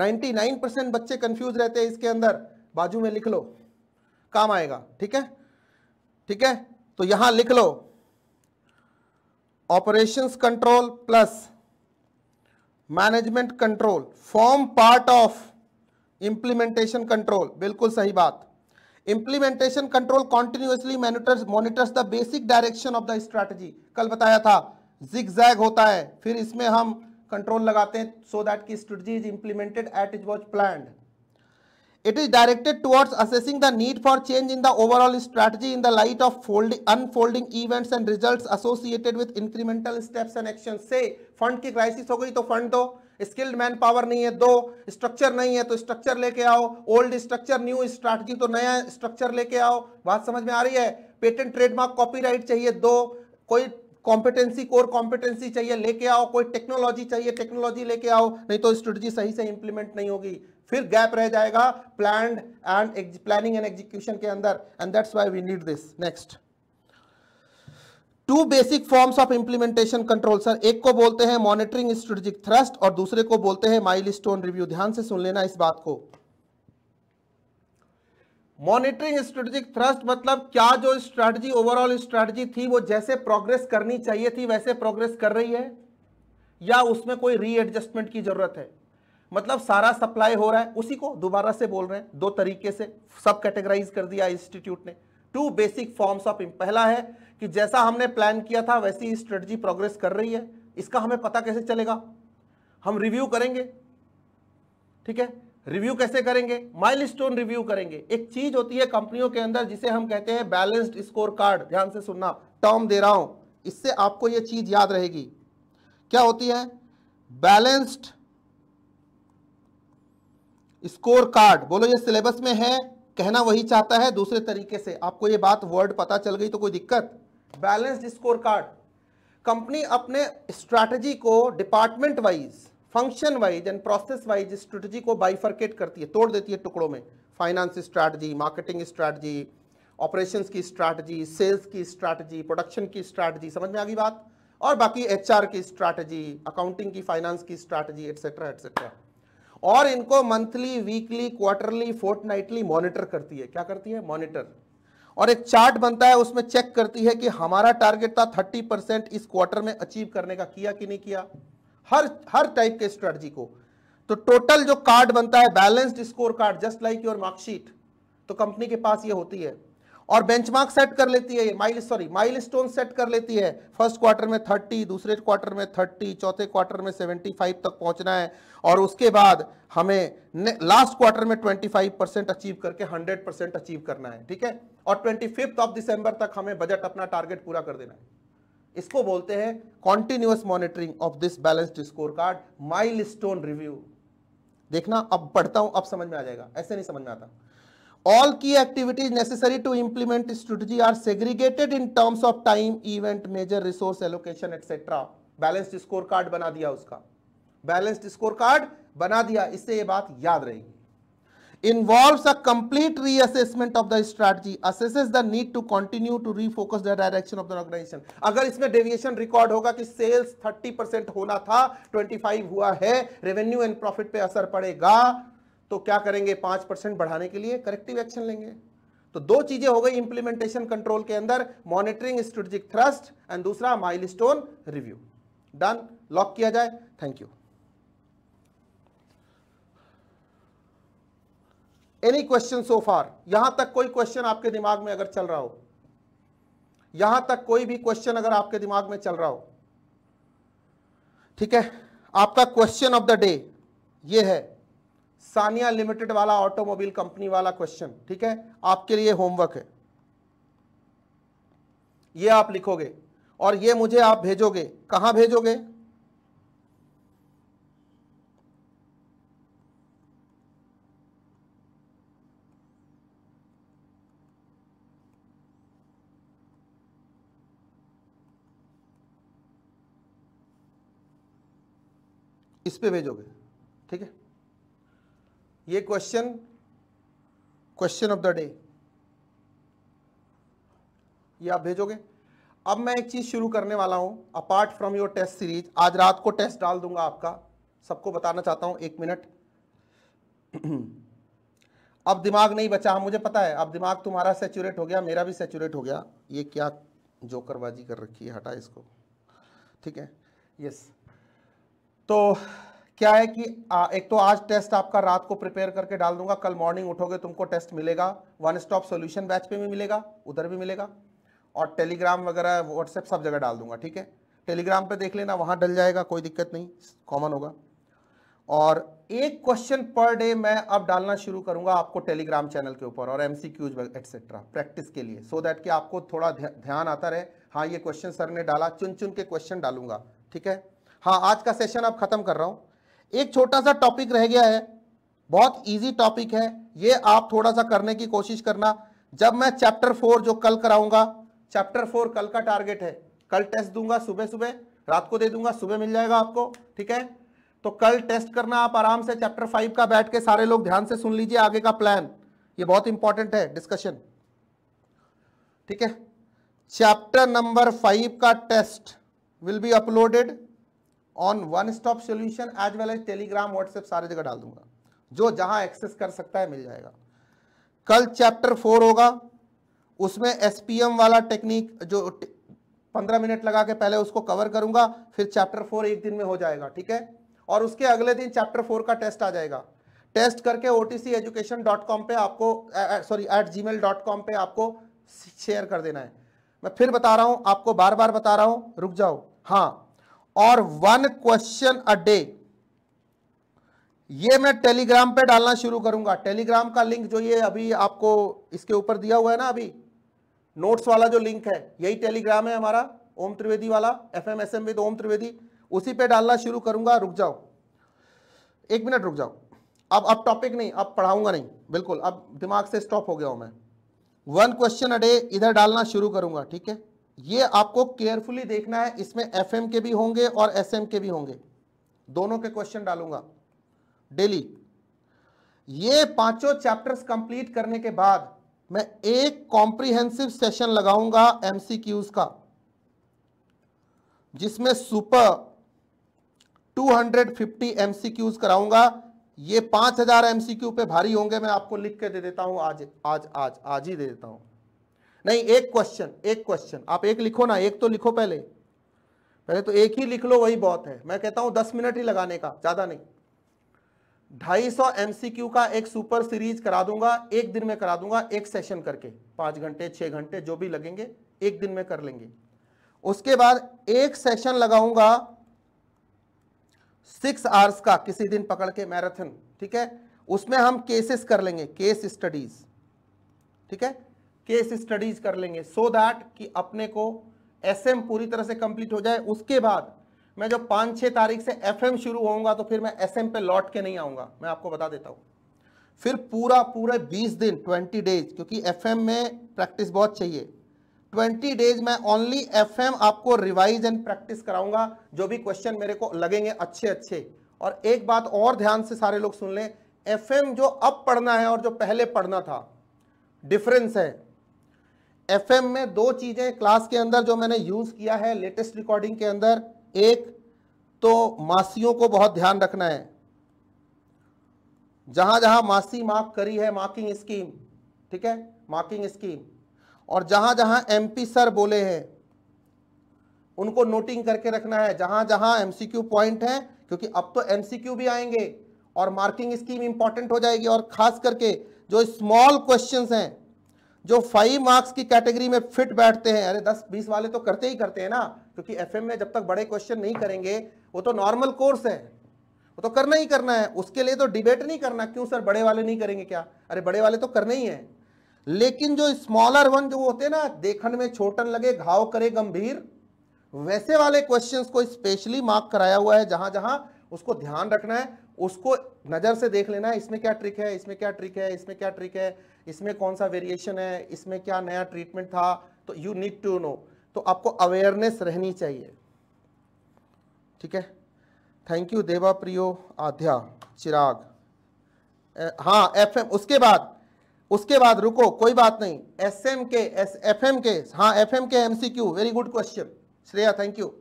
99 परसेंट बच्चे कंफ्यूज रहते हैं इसके अंदर बाजू में लिख लो काम आएगा ठीक है ठीक है तो यहां लिख लो operations control plus management control form part of implementation control बिल्कुल सही बात implementation control continuously monitors monitors the basic direction of the strategy कल बताया था जिग होता है फिर इसमें हम कंट्रोल लगाते हैं सो दैट की strategy is implemented at is was plan it is directed towards assessing the need for change in the overall strategy in the light of folding unfolding events and results associated with incremental steps and action से fund की crisis हो गई तो fund दो skilled man power नहीं है दो structure नहीं है तो स्ट्रक्चर लेके आओ ओल्ड स्ट्रक्चर न्यू स्ट्रैटी तो नया स्ट्रक्चर लेके आओ बात समझ में आ रही है पेटेंट ट्रेडमार्क कॉपीराइट चाहिए दो कोई कॉम्पिटेंसी कोर कॉम्पिटेंसी चाहिए लेके आओ कोई टेक्नोलॉजी चाहिए टेक्नोलॉजी लेके आओ नहीं तो स्ट्रेटजी सही से इंप्लीमेंट नहीं होगी फिर गैप रह जाएगा plan and planning and execution के अंदर and that's why we need this next two basic forms of implementation control sir एक को बोलते हैं मॉनिटरिंग स्ट्रेटेजिक थ्रस्ट और दूसरे को बोलते हैं माइलस्टोन रिव्यू ध्यान से सुन लेना इस बात को मॉनिटरिंग स्ट्रेटेजिक थ्रस्ट मतलब क्या जो स्ट्रेटजी ओवरऑल स्ट्रेटजी थी वो जैसे प्रोग्रेस करनी चाहिए थी वैसे प्रोग्रेस कर रही है या उसमें कोई रीएडजस्टमेंट की जरूरत है मतलब सारा सप्लाई हो रहा है उसी को दोबारा से बोल रहे हैं दो तरीके से सब कैटेगराइज कर दिया इंस्टीट्यूट ने टू बेसिक फॉर्म्स ऑफ पहला है कि जैसा हमने प्लान किया था वैसी स्ट्रेटजी प्रोग्रेस कर रही है इसका हमें पता कैसे चलेगा हम रिव्यू करेंगे ठीक है रिव्यू कैसे करेंगे माइलस्टोन रिव्यू करेंगे एक चीज होती है कंपनियों के अंदर जिसे हम कहते हैं बैलेंस्ड स्कोर कार्ड ध्यान से सुनना टर्म दे रहा हूं इससे आपको यह चीज याद रहेगी क्या होती है बैलेंस्ड स्कोर कार्ड बोलो ये सिलेबस में है कहना वही चाहता है दूसरे तरीके से आपको ये बात वर्ड पता चल गई तो कोई दिक्कत बैलेंस्ड स्कोर कार्ड कंपनी अपने स्ट्रैटेजी को department wise function wise and process wise strategy को बाइफर्केट करती है तोड़ देती है टुकड़ों में finance strategy marketing strategy operations की स्ट्रैटेजी सेल्स की स्ट्रैटेजी प्रोडक्शन की स्ट्रैटेजी समझ में आ गई बात और बाकी एचआर की स्ट्रैटेजी अकाउंटिंग की फाइनेंस की स्ट्रैटेजी एटसेट्रा एटसेट्रा और इनको monthly weekly quarterly fourth monitor करती है क्या करती है मॉनिटर और एक चार्ट बनता है उसमें चेक करती है कि हमारा टारगेट था 30 परसेंट इस क्वार्टर में अचीव करने का किया कि नहीं किया हर हर टाइप के स्ट्रेटजी को तो टोटल जो कार्ड बनता है balanced score scorecard just like your marksheet तो कंपनी के पास ये होती है और बेंचमार्क सेट कर लेती है mile sorry milestone set कर लेती है फर्स्ट क्वार्टर में थर्टी दूसरे क्वार्टर में थर्टी चौथे क्वार्टर में सेवेंटी फाइव तक पहुंचना है और उसके बाद हमें लास्ट क्वार्टर में ट्वेंटी फाइव परसेंट अचीव करके हंड्रेड परसेंट अचीव करना है ठीक है और ट्वेंटी फिफ्थ ऑफ दिसंबर तक हमें बजट अपना टारगेट पूरा कर देना है इसको बोलते हैं continuous monitoring of this balanced score scorecard mile review देखना अब पढ़ता हूं अब समझ में आ जाएगा ऐसे नहीं समझ में आता all key activities necessary to implement strategy are segregated in terms of time event major resource allocation etc balanced score scorecard बना दिया उसका बैलेंस्ड स्कोर कार्ड बना दिया इससे ये बात याद रहेगी involves a complete reassessment of the strategy assesses the need to continue to refocus the direction of the organisation अगर इसमें डेविएशन रिकॉर्ड होगा कि सेल्स 30 परसेंट होना था 25 हुआ है रेवेन्यू एंड प्रॉफिट पे असर पड़ेगा तो क्या करेंगे पांच परसेंट बढ़ाने के लिए करेक्टिव एक्शन लेंगे तो दो चीजें हो गई इंप्लीमेंटेशन कंट्रोल के अंदर मॉनिटरिंग स्ट्रेटेजिक थ्रस्ट एंड दूसरा माइलस्टोन रिव्यू डन लॉक किया जाए thank you any question so far यहां तक कोई क्वेश्चन आपके दिमाग में अगर चल रहा हो यहां तक कोई भी क्वेश्चन अगर आपके दिमाग में चल रहा हो ठीक है आपका क्वेश्चन ऑफ द डे ये है सानिया लिमिटेड वाला ऑटोमोबाइल कंपनी वाला क्वेश्चन ठीक है आपके लिए होमवर्क है ये आप लिखोगे और ये मुझे आप भेजोगे कहां भेजोगे इस पे भेजोगे ठीक है ये question question of the day ये आप भेजोगे अब मैं एक चीज़ शुरू करने वाला हूं apart from your test series आज रात को टेस्ट डाल दूंगा आपका सबको बताना चाहता हूं एक मिनट अब दिमाग नहीं बचा हाँ, मुझे पता है अब दिमाग तुम्हारा सेचुरेट हो गया मेरा भी सेचुरेट हो गया ये क्या जोकरबाजी कर रखी है हटा इसको ठीक है यस तो क्या है कि आ, एक तो आज टेस्ट आपका रात को प्रिपेयर करके डाल दूंगा कल मॉर्निंग उठोगे तुमको टेस्ट मिलेगा वन स्टॉप सॉल्यूशन बैच पे भी मिलेगा उधर भी मिलेगा और टेलीग्राम वगैरह व्हाट्सएप सब जगह डाल दूंगा ठीक है टेलीग्राम पे देख लेना वहाँ डल जाएगा कोई दिक्कत नहीं कॉमन होगा और एक क्वेश्चन पर डे मैं अब डालना शुरू करूंगा आपको टेलीग्राम चैनल के ऊपर और M C Qs etcetera practice के लिए सो so दैट कि आपको थोड़ा ध्यान आता रहे हाँ ये क्वेश्चन सर ने डाला चुन चुन के क्वेश्चन डालूंगा ठीक है हाँ आज का सेशन अब खत्म कर रहा हूँ एक छोटा सा टॉपिक रह गया है बहुत इजी टॉपिक है ये आप थोड़ा सा करने की कोशिश करना जब मैं चैप्टर फोर जो कल कराऊंगा चैप्टर फोर कल का टारगेट है कल टेस्ट दूंगा सुबह सुबह रात को दे दूंगा सुबह मिल जाएगा आपको ठीक है तो कल टेस्ट करना आप आराम से चैप्टर फाइव का बैठ के सारे लोग ध्यान से सुन लीजिए आगे का प्लान ये बहुत इंपॉर्टेंट है डिस्कशन ठीक है चैप्टर नंबर फाइव का test will be uploaded on one stop solution as well as Telegram WhatsApp सारे जगह डाल दूंगा जो जहां एक्सेस कर सकता है मिल जाएगा कल चैप्टर फोर होगा उसमें एसपीएम वाला टेक्निक जो पंद्रह मिनट लगा के पहले उसको कवर करूंगा फिर चैप्टर फोर एक दिन में हो जाएगा ठीक है और उसके अगले दिन चैप्टर फोर का टेस्ट आ जाएगा टेस्ट करके ओ पे आपको सॉरी एट जी पे आपको शेयर कर देना है मैं फिर बता रहा हूँ आपको बार बार बता रहा हूँ रुक जाओ हाँ और वन क्वेश्चन अ डे ये मैं टेलीग्राम पे डालना शुरू करूंगा टेलीग्राम का लिंक जो ये अभी आपको इसके ऊपर दिया हुआ है ना अभी नोट्स वाला जो लिंक है यही टेलीग्राम है हमारा ओम त्रिवेदी वाला F M S M with Om Trivedi उसी पे डालना शुरू करूंगा रुक जाओ एक मिनट रुक जाओ अब अब टॉपिक नहीं अब पढ़ाऊंगा नहीं बिल्कुल अब दिमाग से स्टॉप हो गया हूं मैं वन क्वेश्चन अ डे इधर डालना शुरू करूंगा ठीक है ये आपको केयरफुली देखना है इसमें एफ के भी होंगे और एस के भी होंगे दोनों के क्वेश्चन डालूंगा डेली ये पांचों चैप्टर्स कंप्लीट करने के बाद मैं एक कॉम्प्रिहेंसिव सेशन लगाऊंगा एमसीक्यूज का जिसमें सुपर 250 एमसीक्यूज कराऊंगा ये 5000 एमसीक्यू पे भारी होंगे मैं आपको लिख के दे देता हूं आज आज आज आज ही दे देता हूं नहीं एक क्वेश्चन एक क्वेश्चन आप एक लिखो ना एक तो लिखो पहले पहले तो एक ही लिख लो वही बहुत है मैं कहता हूं दस मिनट ही लगाने का ज्यादा नहीं ढाई सौ एमसीक्यू का एक सुपर सीरीज करा दूंगा एक दिन में करा दूंगा एक सेशन करके पांच घंटे छह घंटे जो भी लगेंगे एक दिन में कर लेंगे उसके बाद एक सेशन लगाऊंगा सिक्स आवर्स का किसी दिन पकड़ के मैराथन ठीक है उसमें हम केसेस कर लेंगे केस स्टडीज ठीक है केस स्टडीज कर लेंगे सो so दैट कि अपने को एसएम पूरी तरह से कंप्लीट हो जाए उसके बाद मैं जब पाँच छः तारीख से एफएम शुरू होऊंगा तो फिर मैं एसएम पे लौट के नहीं आऊँगा मैं आपको बता देता हूँ फिर पूरा पूरे 20 दिन 20 डेज क्योंकि एफएम में प्रैक्टिस बहुत चाहिए 20 डेज मैं ओनली एफ आपको रिवाइज एंड प्रैक्टिस कराऊंगा जो भी क्वेश्चन मेरे को लगेंगे अच्छे अच्छे और एक बात और ध्यान से सारे लोग सुन लें एफ जो अब पढ़ना है और जो पहले पढ़ना था डिफरेंस है एफएम में दो चीज़ें क्लास के अंदर जो मैंने यूज़ किया है लेटेस्ट रिकॉर्डिंग के अंदर एक तो मासियों को बहुत ध्यान रखना है जहां जहां मासी मार्क करी है मार्किंग स्कीम ठीक है मार्किंग स्कीम और जहां जहां एमपी सर बोले हैं उनको नोटिंग करके रखना है जहां जहां एमसीक्यू पॉइंट है क्योंकि अब तो एमसीक्यू भी आएंगे और मार्किंग स्कीम इंपॉर्टेंट हो जाएगी और खास करके जो स्मॉल क्वेश्चंस हैं जो फाइव मार्क्स की कैटेगरी में फिट बैठते हैं अरे दस बीस वाले तो करते ही करते हैं ना क्योंकि एफ में जब तक बड़े क्वेश्चन नहीं करेंगे वो तो नॉर्मल कोर्स है वो तो करना ही करना है उसके लिए तो डिबेट नहीं करना क्यों सर बड़े वाले नहीं करेंगे क्या अरे बड़े वाले तो करने ही है लेकिन जो स्मॉलर वन जो होते हैं ना देखन में छोटन लगे घाव करे गंभीर वैसे वाले क्वेश्चंस को स्पेशली मार्क कराया हुआ है जहां जहां उसको ध्यान रखना है उसको नज़र से देख लेना इसमें क्या ट्रिक है इसमें क्या ट्रिक है इसमें क्या ट्रिक है इसमें कौन सा वेरिएशन है इसमें क्या नया ट्रीटमेंट था तो यू नीड टू नो तो आपको अवेयरनेस रहनी चाहिए ठीक है थैंक यू देवा प्रियो आध्या चिराग हाँ एफ एम उसके बाद उसके बाद रुको कोई बात नहीं एस एम के एस एफ एम के हाँ एफ एम के M C Q very good question Shreya thank you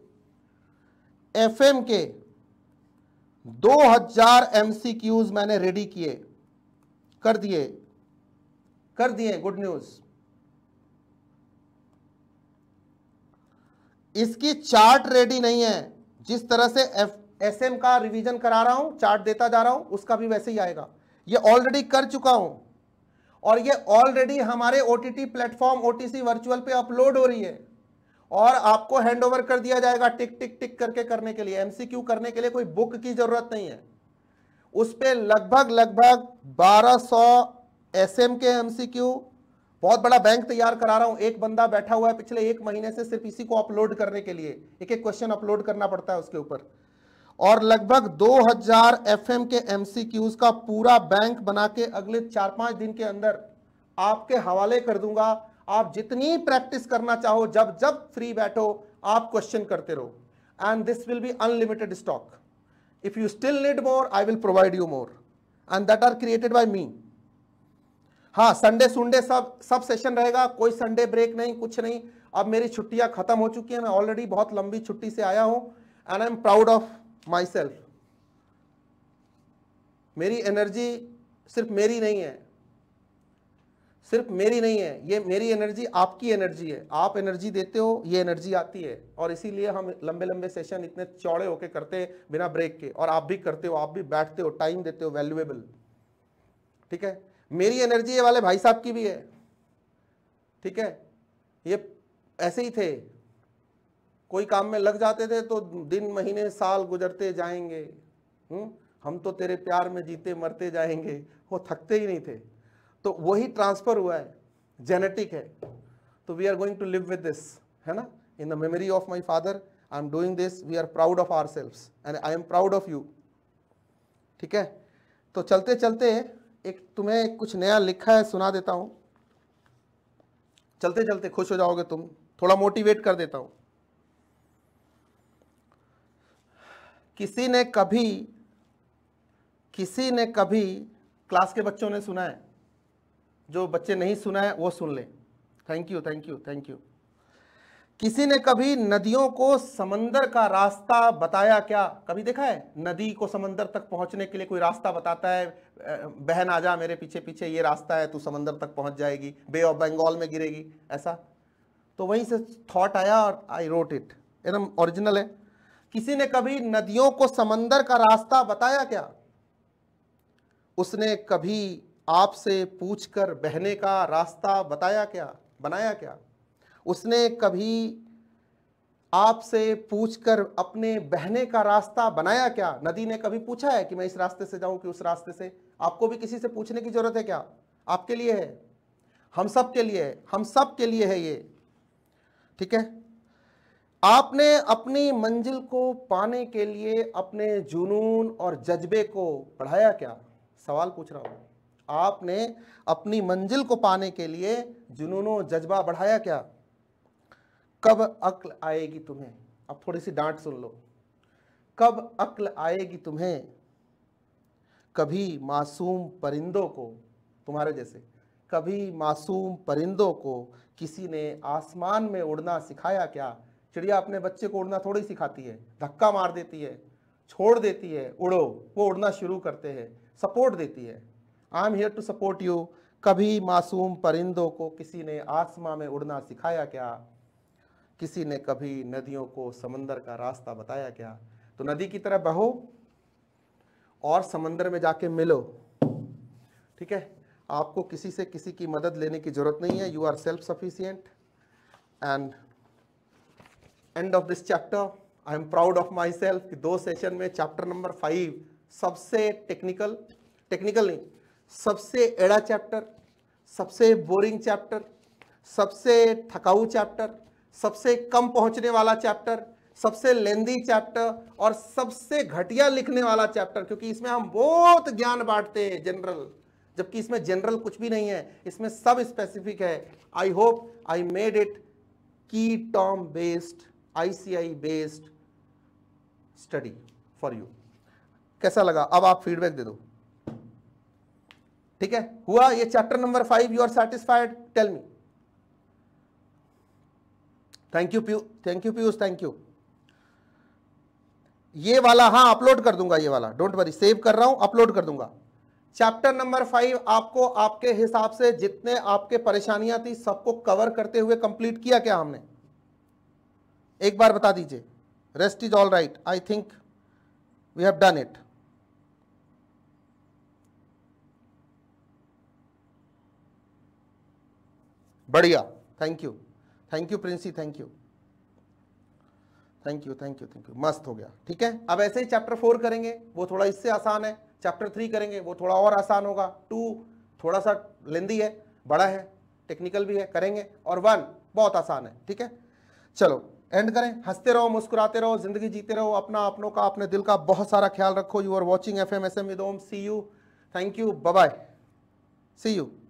F M के 2000 एमसीक्यूज मैंने रेडी किए कर दिए कर दिए गुड न्यूज इसकी चार्ट रेडी नहीं है जिस तरह से एफ एस एम का रिवीजन करा रहा हूं चार्ट देता जा रहा हूं उसका भी वैसे ही आएगा ये ऑलरेडी कर चुका हूं और ये ऑलरेडी हमारे ओटीटी प्लेटफॉर्म ओटीसी वर्चुअल पे अपलोड हो रही है और आपको हैंड ओवर कर दिया जाएगा टिक टिक टिक करके करने के लिए एमसीक्यू करने के लिए कोई बुक की जरूरत नहीं है उस पर लगभग लगभग 1200 सौ एस एम के एमसीक्यू क्यू बहुत बड़ा बैंक तैयार करा रहा हूं एक बंदा बैठा हुआ है पिछले एक महीने से सिर्फ इसी को अपलोड करने के लिए एक एक क्वेश्चन अपलोड करना पड़ता है उसके ऊपर और लगभग 2000 एम के एमसीक्यूज का पूरा बैंक बना के अगले चार पांच दिन के अंदर आपके हवाले कर दूंगा आप जितनी प्रैक्टिस करना चाहो जब जब फ्री बैठो आप क्वेश्चन करते रहो and this will be unlimited stock if you still need more I will provide you more and that are created by me हाँ संडे सुंडे सब सब सेशन रहेगा कोई संडे ब्रेक नहीं कुछ नहीं अब मेरी छुट्टियां खत्म हो चुकी हैं मैं ऑलरेडी बहुत लंबी छुट्टी से आया हूं and I am proud of my myself मेरी एनर्जी सिर्फ मेरी नहीं है सिर्फ मेरी नहीं है ये मेरी एनर्जी आपकी एनर्जी है आप एनर्जी देते हो ये एनर्जी आती है और इसीलिए हम लंबे लंबे सेशन इतने चौड़े होके करते हैं बिना ब्रेक के और आप भी करते हो आप भी बैठते हो टाइम देते हो वैल्यूएबल ठीक है मेरी एनर्जी ये वाले भाई साहब की भी है ठीक है ये ऐसे ही थे कोई काम में लग जाते थे तो दिन महीने साल गुजरते जाएंगे हुँ? हम्म? हम तो तेरे प्यार में जीते मरते जाएंगे वो थकते ही नहीं थे तो वही ट्रांसफर हुआ है जेनेटिक है तो we are going to live with this है ना in the memory of my father I am doing this we are proud of our self and I am proud of you ठीक है तो चलते चलते एक तुम्हें कुछ नया लिखा है सुना देता हूँ चलते चलते खुश हो जाओगे तुम थोड़ा मोटिवेट कर देता हूँ किसी ने कभी किसी ने कभी क्लास के बच्चों ने सुना है जो बच्चे नहीं सुना है वो सुन ले thank you thank you thank you किसी ने कभी नदियों को समंदर का रास्ता बताया क्या कभी देखा है नदी को समंदर तक पहुंचने के लिए कोई रास्ता बताता है बहन आ जा मेरे पीछे पीछे ये रास्ता है तू समंदर तक पहुंच जाएगी बे ऑफ बंगाल में गिरेगी ऐसा तो वहीं से थॉट आया और आई रोट इट एकदम ओरिजिनल है किसी ने कभी नदियों को समंदर का रास्ता बताया क्या उसने कभी आपसे पूछकर बहने का रास्ता बताया क्या बनाया क्या उसने कभी आपसे पूछकर अपने बहने का रास्ता बनाया क्या नदी ने कभी पूछा है कि मैं इस रास्ते से जाऊं कि उस रास्ते से आपको भी किसी से पूछने की ज़रूरत है क्या आपके लिए है हम सब के लिए है हम सब के लिए है ये ठीक है आपने अपनी मंजिल को पाने के लिए अपने जुनून और जज्बे को पढ़ाया क्या सवाल पूछ रहा हूँ आपने अपनी मंजिल को पाने के लिए जुनूनों जज्बा बढ़ाया क्या कब अक्ल आएगी तुम्हें अब थोड़ी सी डांट सुन लो कब अक्ल आएगी तुम्हें कभी मासूम परिंदों को तुम्हारे जैसे कभी मासूम परिंदों को किसी ने आसमान में उड़ना सिखाया क्या चिड़िया अपने बच्चे को उड़ना थोड़ी सिखाती है धक्का मार देती है छोड़ देती है उड़ो वो उड़ना शुरू करते हैं सपोर्ट देती है I am here to support you कभी मासूम परिंदों को किसी ने आसमां में उड़ना सिखाया क्या किसी ने कभी नदियों को समंदर का रास्ता बताया क्या तो नदी की तरह बहो और समंदर में जाके मिलो ठीक है आपको किसी से किसी की मदद लेने की जरूरत नहीं है you are self sufficient and end of this chapter I am proud of my self दो सेशन में चैप्टर नंबर फाइव सबसे टेक्निकल टेक्निकल नहीं सबसे एड़ा चैप्टर सबसे बोरिंग चैप्टर सबसे थकाऊ चैप्टर सबसे कम पहुंचने वाला चैप्टर सबसे लेंदी चैप्टर और सबसे घटिया लिखने वाला चैप्टर क्योंकि इसमें हम बहुत ज्ञान बांटते हैं जनरल जबकि इसमें जनरल कुछ भी नहीं है इसमें सब स्पेसिफिक है I hope I made it की tom based ICI based study for you कैसा लगा अब आप फीडबैक दे दो ठीक है हुआ ये chapter number five you are satisfied tell me thank you पीयू thank you Piyush thank you ये वाला हां अपलोड कर दूंगा ये वाला डोंट वरी सेव कर रहा हूं अपलोड कर दूंगा चैप्टर नंबर फाइव आपको आपके हिसाब से जितने आपके परेशानियां थी सबको कवर करते हुए कंप्लीट किया क्या हमने एक बार बता दीजिए rest is all right I think we have done it बढ़िया thank you thank you Princy thank you thank you thank you thank you मस्त हो गया ठीक है अब ऐसे ही चैप्टर फोर करेंगे वो थोड़ा इससे आसान है चैप्टर थ्री करेंगे वो थोड़ा और आसान होगा टू थोड़ा सा लेंदी है बड़ा है टेक्निकल भी है करेंगे और वन बहुत आसान है ठीक है चलो एंड करें हंसते रहो मुस्कुराते रहो जिंदगी जीते रहो अपना अपनों का अपने दिल का बहुत सारा ख्याल रखो you are watching F M S M wisdom see you thank you bye see you